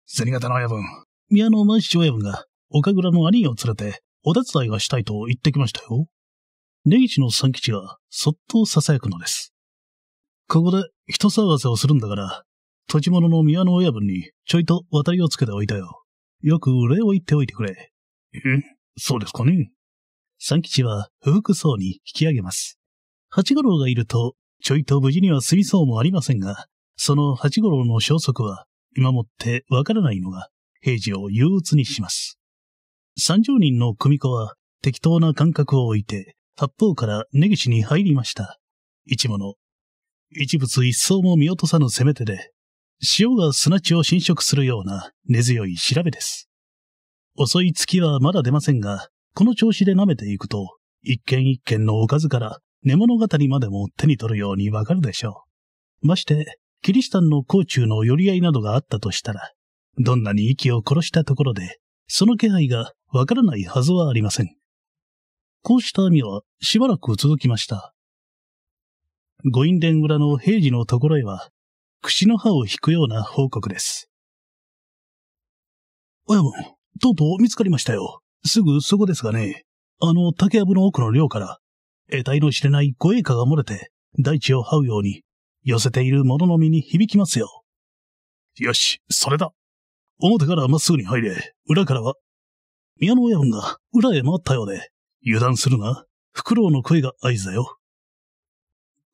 銭形の親分。宮野万父親分が、岡倉の兄を連れて、お手伝いがしたいと言ってきましたよ。根岸の三吉は、そっと囁くのです。ここで、人騒がせをするんだから、土地物の宮野親分に、ちょいと渡りをつけておいたよ。よく礼を言っておいてくれ。えそうですかね三吉は、不服そうに引き上げます。八五郎がいると、ちょいと無事には済みそうもありませんが、その八五郎の消息は今もってわからないのが、平時を憂鬱にします。三十人の組子は適当な感覚を置いて、八方から根岸に入りました。一物。一物一層も見落とさぬ攻め手で、潮が砂地を侵食するような根強い調べです。遅い月はまだ出ませんが、この調子で舐めていくと、一軒一軒のおかずから根物語までも手に取るようにわかるでしょう。まして、キリシタンの甲虫の寄り合いなどがあったとしたら、どんなに息を殺したところで、その気配がわからないはずはありません。こうした網はしばらく続きました。ご院殿裏の平時のところへは、口の歯を引くような報告です。親分、とうとう見つかりましたよ。すぐそこですがね、あの竹やぶの奥の寮から、得体の知れない護衛火が漏れて、大地を這うように寄せている者の身に響きますよ。よし、それだ。表からまっすぐに入れ、裏からは。宮の親分が裏へ回ったようで、油断するな。フクロウの声が合図だよ。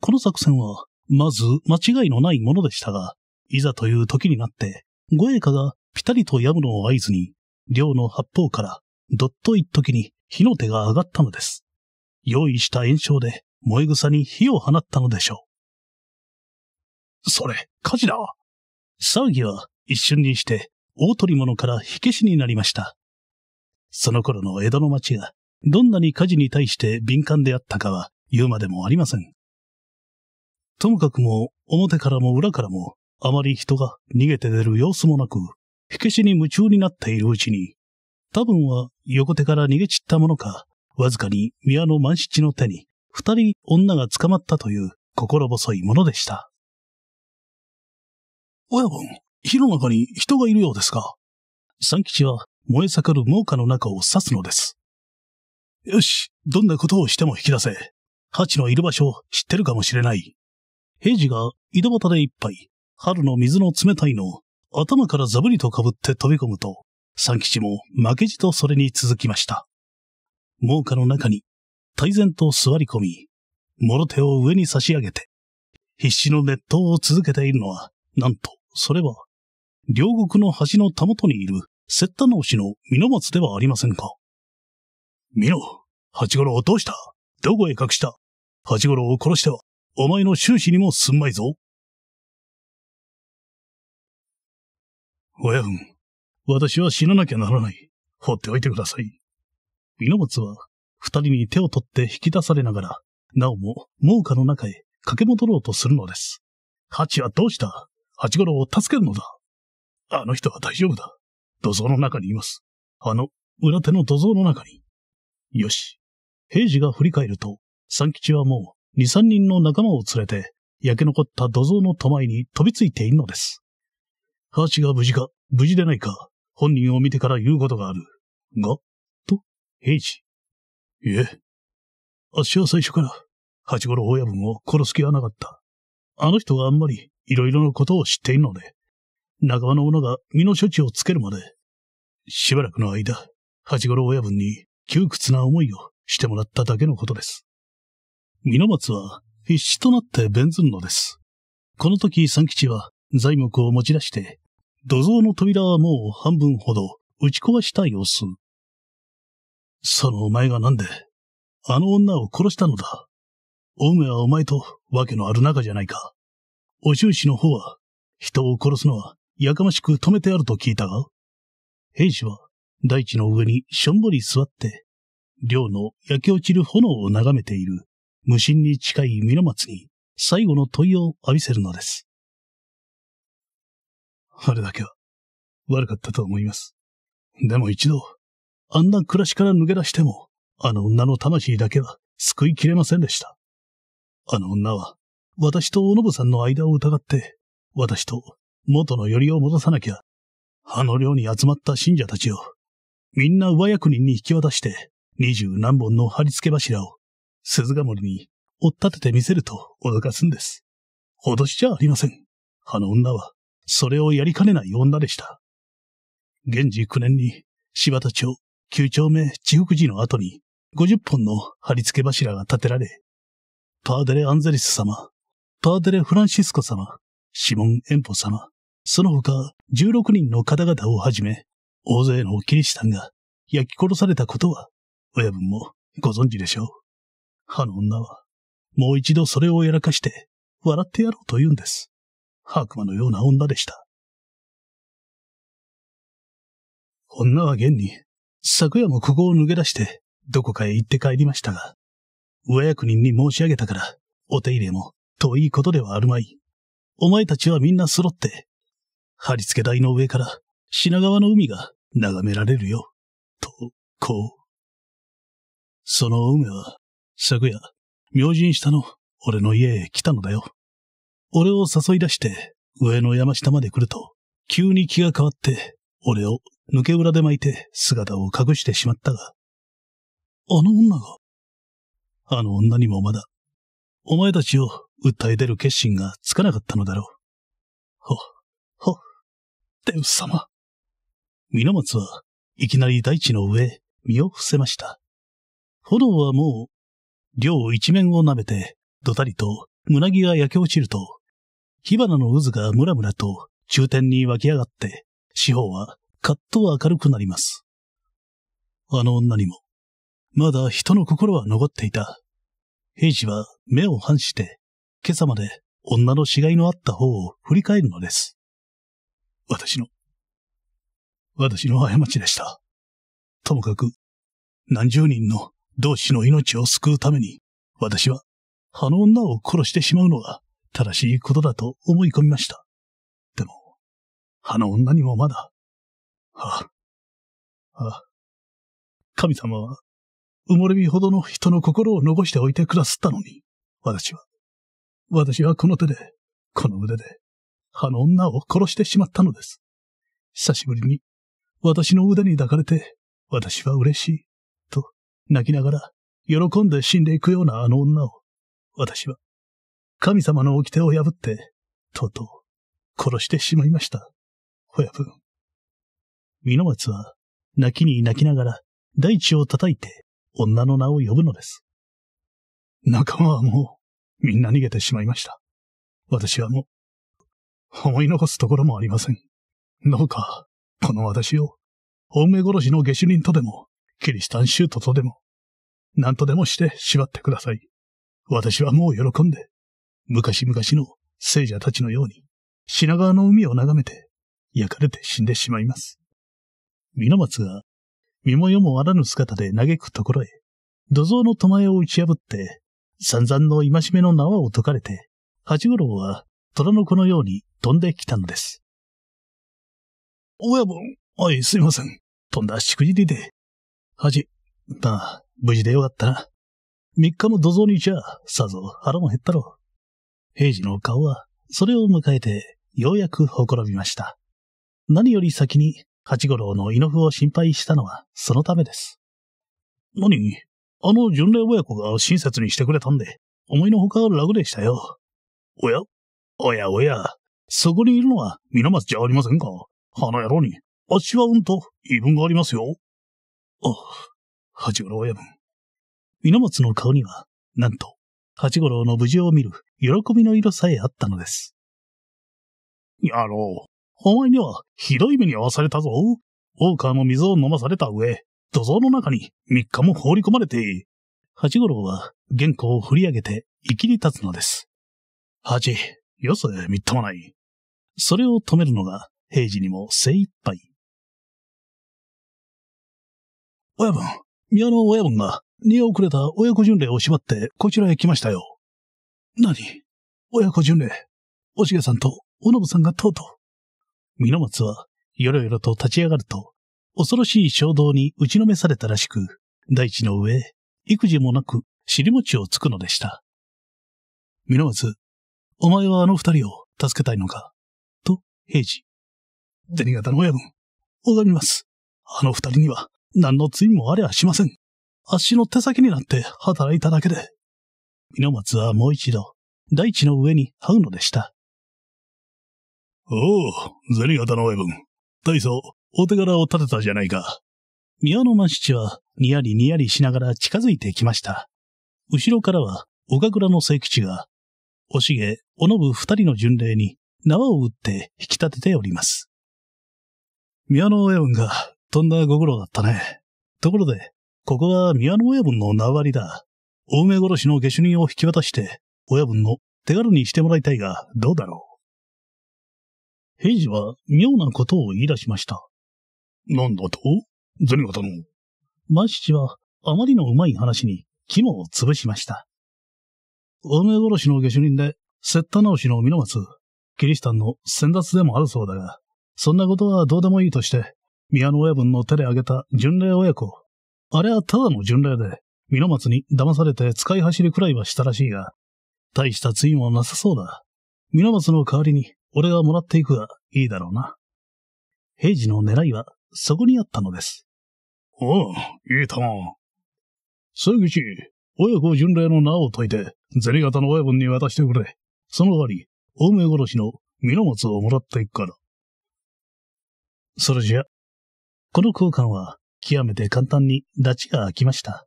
この作戦は、まず間違いのないものでしたが、いざという時になって、護衛家がピタリとやむのを合図に、寮の八方からどっと一時に火の手が上がったのです。用意した炎症で燃え草に火を放ったのでしょう。それ、火事だ。騒ぎは一瞬にして大取り物から火消しになりました。その頃の江戸の町がどんなに火事に対して敏感であったかは言うまでもありません。ともかくも表からも裏からもあまり人が逃げて出る様子もなく、火消しに夢中になっているうちに、多分は横手から逃げ散ったものか、わずかに宮の万七の手に二人女が捕まったという心細いものでした。親分、火の中に人がいるようですが。三吉は燃え盛る農家の中を指すのです。よし、どんなことをしても引き出せ。ハチのいる場所を知ってるかもしれない。平次が井戸端で一杯、春の水の冷たいのを頭からザブリとかぶって飛び込むと、三吉も負けじとそれに続きました。猛火の中に、泰然と座り込み、諸手を上に差し上げて、必死の熱湯を続けているのは、なんと、それは、両国の橋のたもとにいる、雪田の牛の美松ではありませんか美濃、八五郎をどうしたどこへ隠した八五郎を殺しては、お前の終始にもすんまいぞ。親分、私は死ななきゃならない。放っておいてください。美濃松は、二人に手を取って引き出されながら、なおも、猛火の中へ駆け戻ろうとするのです。ハチはどうした八五郎を助けるのだ。あの人は大丈夫だ。土蔵の中にいます。あの、裏手の土蔵の中に。よし。平次が振り返ると、三吉はもう、二三人の仲間を連れて、焼け残った土蔵の戸前に飛びついているのです。八が無事か、無事でないか、本人を見てから言うことがある。が、と、平次。いえ。あっしは最初から、八五郎親分を殺す気はなかった。あの人はあんまりいろいろなことを知っているので、仲間の者が身の処置をつけるまで、しばらくの間、八五郎親分に窮屈な思いをしてもらっただけのことです。美の松は必死となって弁ずるのです。この時三吉は材木を持ち出して、土蔵の扉はもう半分ほど打ち壊した様子。そのお前がなんで、あの女を殺したのだ。お梅はお前とわけのある仲じゃないか。お収支の方は、人を殺すのは、やかましく止めてあると聞いたが、兵士は、大地の上にしょんぼり座って、寮の焼け落ちる炎を眺めている、無心に近い水松に、最後の問いを浴びせるのです。あれだけは、悪かったと思います。でも一度、あんな暮らしから抜け出しても、あの女の魂だけは救いきれませんでした。あの女は、私とおのぶさんの間を疑って、私と元の寄りを戻さなきゃ、あの寮に集まった信者たちを、みんな上役人に引き渡して、二十何本の貼り付け柱を、鈴ヶ森に追っ立ててみせると脅かすんです。脅しじゃありません。あの女は、それをやりかねない女でした。現時九年に、柴田町九丁目地福寺の後に、五十本の貼り付け柱が建てられ、パーデレ・アンゼリス様、パーデレ・フランシスコ様、シモン・エンポ様、その他16人の方々をはじめ、大勢のキリシタンが焼き殺されたことは、親分もご存知でしょう。あの女は、もう一度それをやらかして、笑ってやろうと言うんです。悪魔のような女でした。女は現に、昨夜もここを抜け出して、どこかへ行って帰りましたが、上役人に申し上げたから、お手入れもといいことではあるまい。お前たちはみんな揃って、貼り付け台の上から品川の海が眺められるよ。と、こう。その梅は、昨夜、明神下の俺の家へ来たのだよ。俺を誘い出して、上の山下まで来ると、急に気が変わって、俺を抜け裏で巻いて姿を隠してしまったが、あの女が、あの女にもまだ、お前たちを訴え出る決心がつかなかったのだろう。ほ、ほ、デウス様。水松はいきなり大地の上、身を伏せました。炎はもう、両一面を舐めて、どたりと胸木が焼け落ちると、火花の渦がムラムラと中天に湧き上がって、四方はカッと明るくなります。あの女にも、まだ人の心は残っていた。平次は目を反して、今朝まで女の死骸のあった方を振り返るのです。私の、私の過ちでした。ともかく、何十人の同志の命を救うために、私は、あの女を殺してしまうのが正しいことだと思い込みました。でも、あの女にもまだ、はあ、あ、神様は、埋もれみほどの人の心を残しておいてくださったのに、私は、私はこの手で、この腕で、あの女を殺してしまったのです。久しぶりに、私の腕に抱かれて、私は嬉しい、と、泣きながら、喜んで死んでいくようなあの女を、私は、神様の掟を破って、とうとう、殺してしまいました。親分。美濃松は、泣きに泣きながら、大地を叩いて、女の名を呼ぶのです。仲間はもう、みんな逃げてしまいました。私はもう、思い残すところもありません。どうか、この私を、本命殺しの下手人とでも、キリシタンシュートとでも、何とでもして縛ってください。私はもう喜んで、昔々の聖者たちのように、品川の海を眺めて、焼かれて死んでしまいます。美松が、身も世もあらぬ姿で嘆くところへ、土蔵の戸前を打ち破って、散々の戒めの縄を解かれて、八五郎は虎の子のように飛んできたのです。親分、はい、すいません。飛んだしくじりで。八、まあ、無事でよかったな。三日も土蔵にいちゃ、さぞ腹も減ったろう。平次の顔は、それを迎えて、ようやくほころびました。何より先に、八五郎の犬のを心配したのは、そのためです。何あの巡礼親子が親切にしてくれたんで、思いのほか楽でしたよ。おやおやおや、そこにいるのは皆松じゃありませんかあの野郎に、あっしはうんと言い分がありますよ。あ、八五郎親分。皆松の顔には、なんと、八五郎の無事を見る喜びの色さえあったのです。野郎、お前にはひどい目に遭わされたぞ。大川の水を飲まされた上、土蔵の中に三日も放り込まれて、八五郎は原稿を振り上げて、生きり立つのです。八、よそへみっともない。それを止めるのが、平時にも精一杯。親分、宮の親分が逃げ遅れた親子巡礼を縛ってこちらへ来ましたよ。何親子巡礼。おしげさんとおのぶさんがとうとう。美濃松は、よろよろと立ち上がると、恐ろしい衝動に打ちのめされたらしく、大地の上、育児もなく尻餅をつくのでした。皆松、お前はあの二人を助けたいのかと、平次。銭形の親分、拝みます。あの二人には何の罪もありゃしません。あっしの手先になって働いただけで。皆松はもう一度、大地の上に這うのでした。おお、銭形の親分。大層、お手柄を立てたじゃないか。宮野真七は、にやりにやりしながら近づいてきました。後ろからは、岡倉の聖吉が、おしげ、おのぶ二人の巡礼に縄を打って引き立てております。宮野親分がとんだご苦労だったね。ところで、ここは宮野親分の縄張りだ。大梅殺しの下手人を引き渡して、親分の手軽にしてもらいたいが、どうだろう。平次は妙なことを言い出しました。なんだとゼニの。マシは、あまりのうまい話に肝を潰しました。大め殺しの下手人で、セッタ直しの美濃松、キリシタンの先達でもあるそうだが、そんなことはどうでもいいとして、宮の親分の手で挙げた巡礼親子。あれはただの巡礼で、美濃松に騙されて使い走るくらいはしたらしいが、大した罪もなさそうだ。美濃松の代わりに、俺がもらっていくがいいだろうな。平時の狙いはそこにあったのです。おう、いい球。佐口、親子巡礼の名を解いて、銭形の親分に渡してくれ。その代わり、大目殺しの松をもらっていくから。それじゃ、この交換は極めて簡単に拉致が開きました。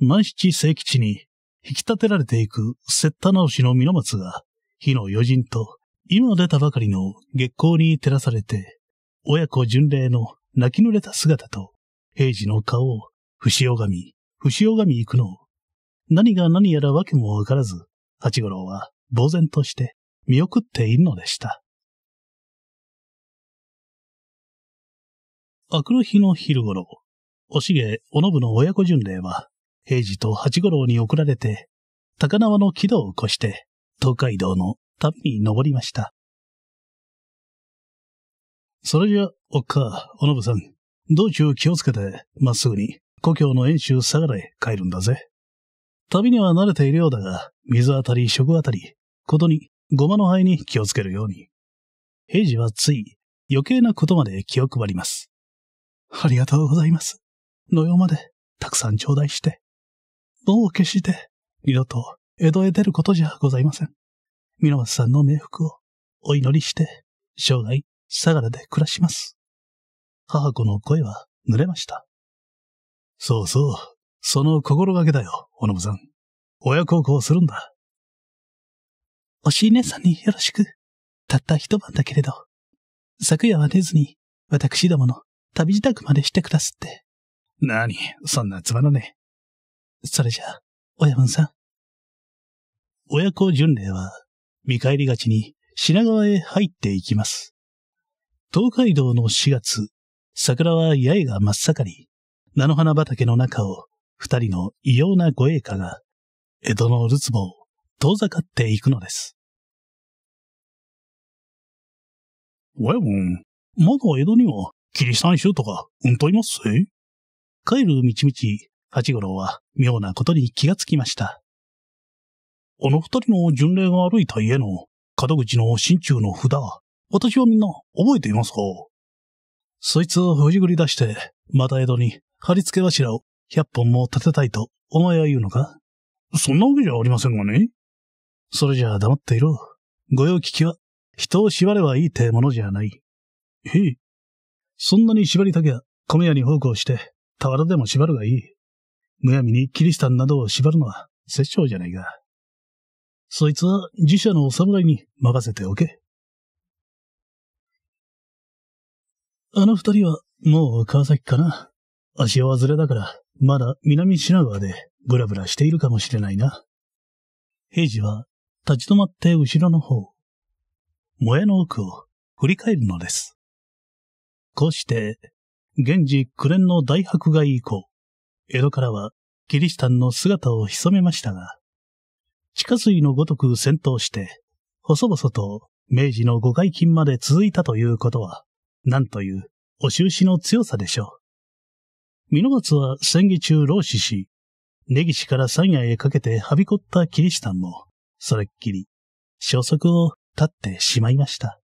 万七聖吉に引き立てられていくセッタ直しの松が、火の余人と今出たばかりの月光に照らされて、親子巡礼の泣き濡れた姿と、平次の顔を、伏尾神、伏尾神行くのを、何が何やらわけもわからず、八五郎は、呆然として、見送っているのでした。明くる日の昼頃、おしげ、おのぶの親子巡礼は、平次と八五郎に送られて、高輪の木戸を越して、東海道の旅に登りました。それじゃ、おっか、おのぶさん。道中気をつけて、まっすぐに、故郷の遠州相良へ帰るんだぜ。旅には慣れているようだが、水あたり、食あたり、ことに、ごまの灰に気をつけるように。平次はつい、余計なことまで気を配ります。ありがとうございます。のようまで、たくさん頂戴して。どう決して、二度と、江戸へ出ることじゃございません。皆松さんの冥福を、お祈りして、生涯、相良で暮らします。母子の声は濡れました。そうそう、その心がけだよ、おのぶさん。親孝行するんだ。おしい姉さんによろしく。たった一晩だけれど、昨夜は寝ずに、私どもの旅支度までしてくだすって。なに、そんなつまらねえ。それじゃあ、親分さん。親子巡礼は、見返りがちに品川へ入っていきます。東海道の4月、桜は八重が真っ盛り、菜の花畑の中を二人の異様な護衛歌が、江戸のるつぼを遠ざかっていくのです。親分、もまだ江戸にはキリシタン州とかうんといますせ帰る道々、八五郎は妙なことに気がつきました。あの二人の巡礼が歩いた家の角口の心中の札、私はみんな覚えていますかそいつをふじぐり出して、また江戸に貼り付け柱を100本も立てたいとお前は言うのかそんなわけじゃありませんがね。それじゃあ黙っていろ。御用聞きは人を縛ればいいってものじゃない。へえ。そんなに縛りたきゃ米屋に奉公して、俵でも縛るがいい。むやみにキリシタンなどを縛るのは拙長じゃないか。そいつは自社のお侍に任せておけ。あの二人は、もう川崎かな。足を外れだから、まだ南品川でブラブラしているかもしれないな。平次は立ち止まって後ろの方、萌えの奥を振り返るのです。こうして、現時紅蓮の大迫害以降、江戸からはキリシタンの姿を潜めましたが、地下水のごとく戦闘して、細々と明治の五階金まで続いたということは、なんという、お終支の強さでしょう。美濃松は戦議中老死し、根岸から山野へかけてはびこったキリシタンも、それっきり、消息を絶ってしまいました。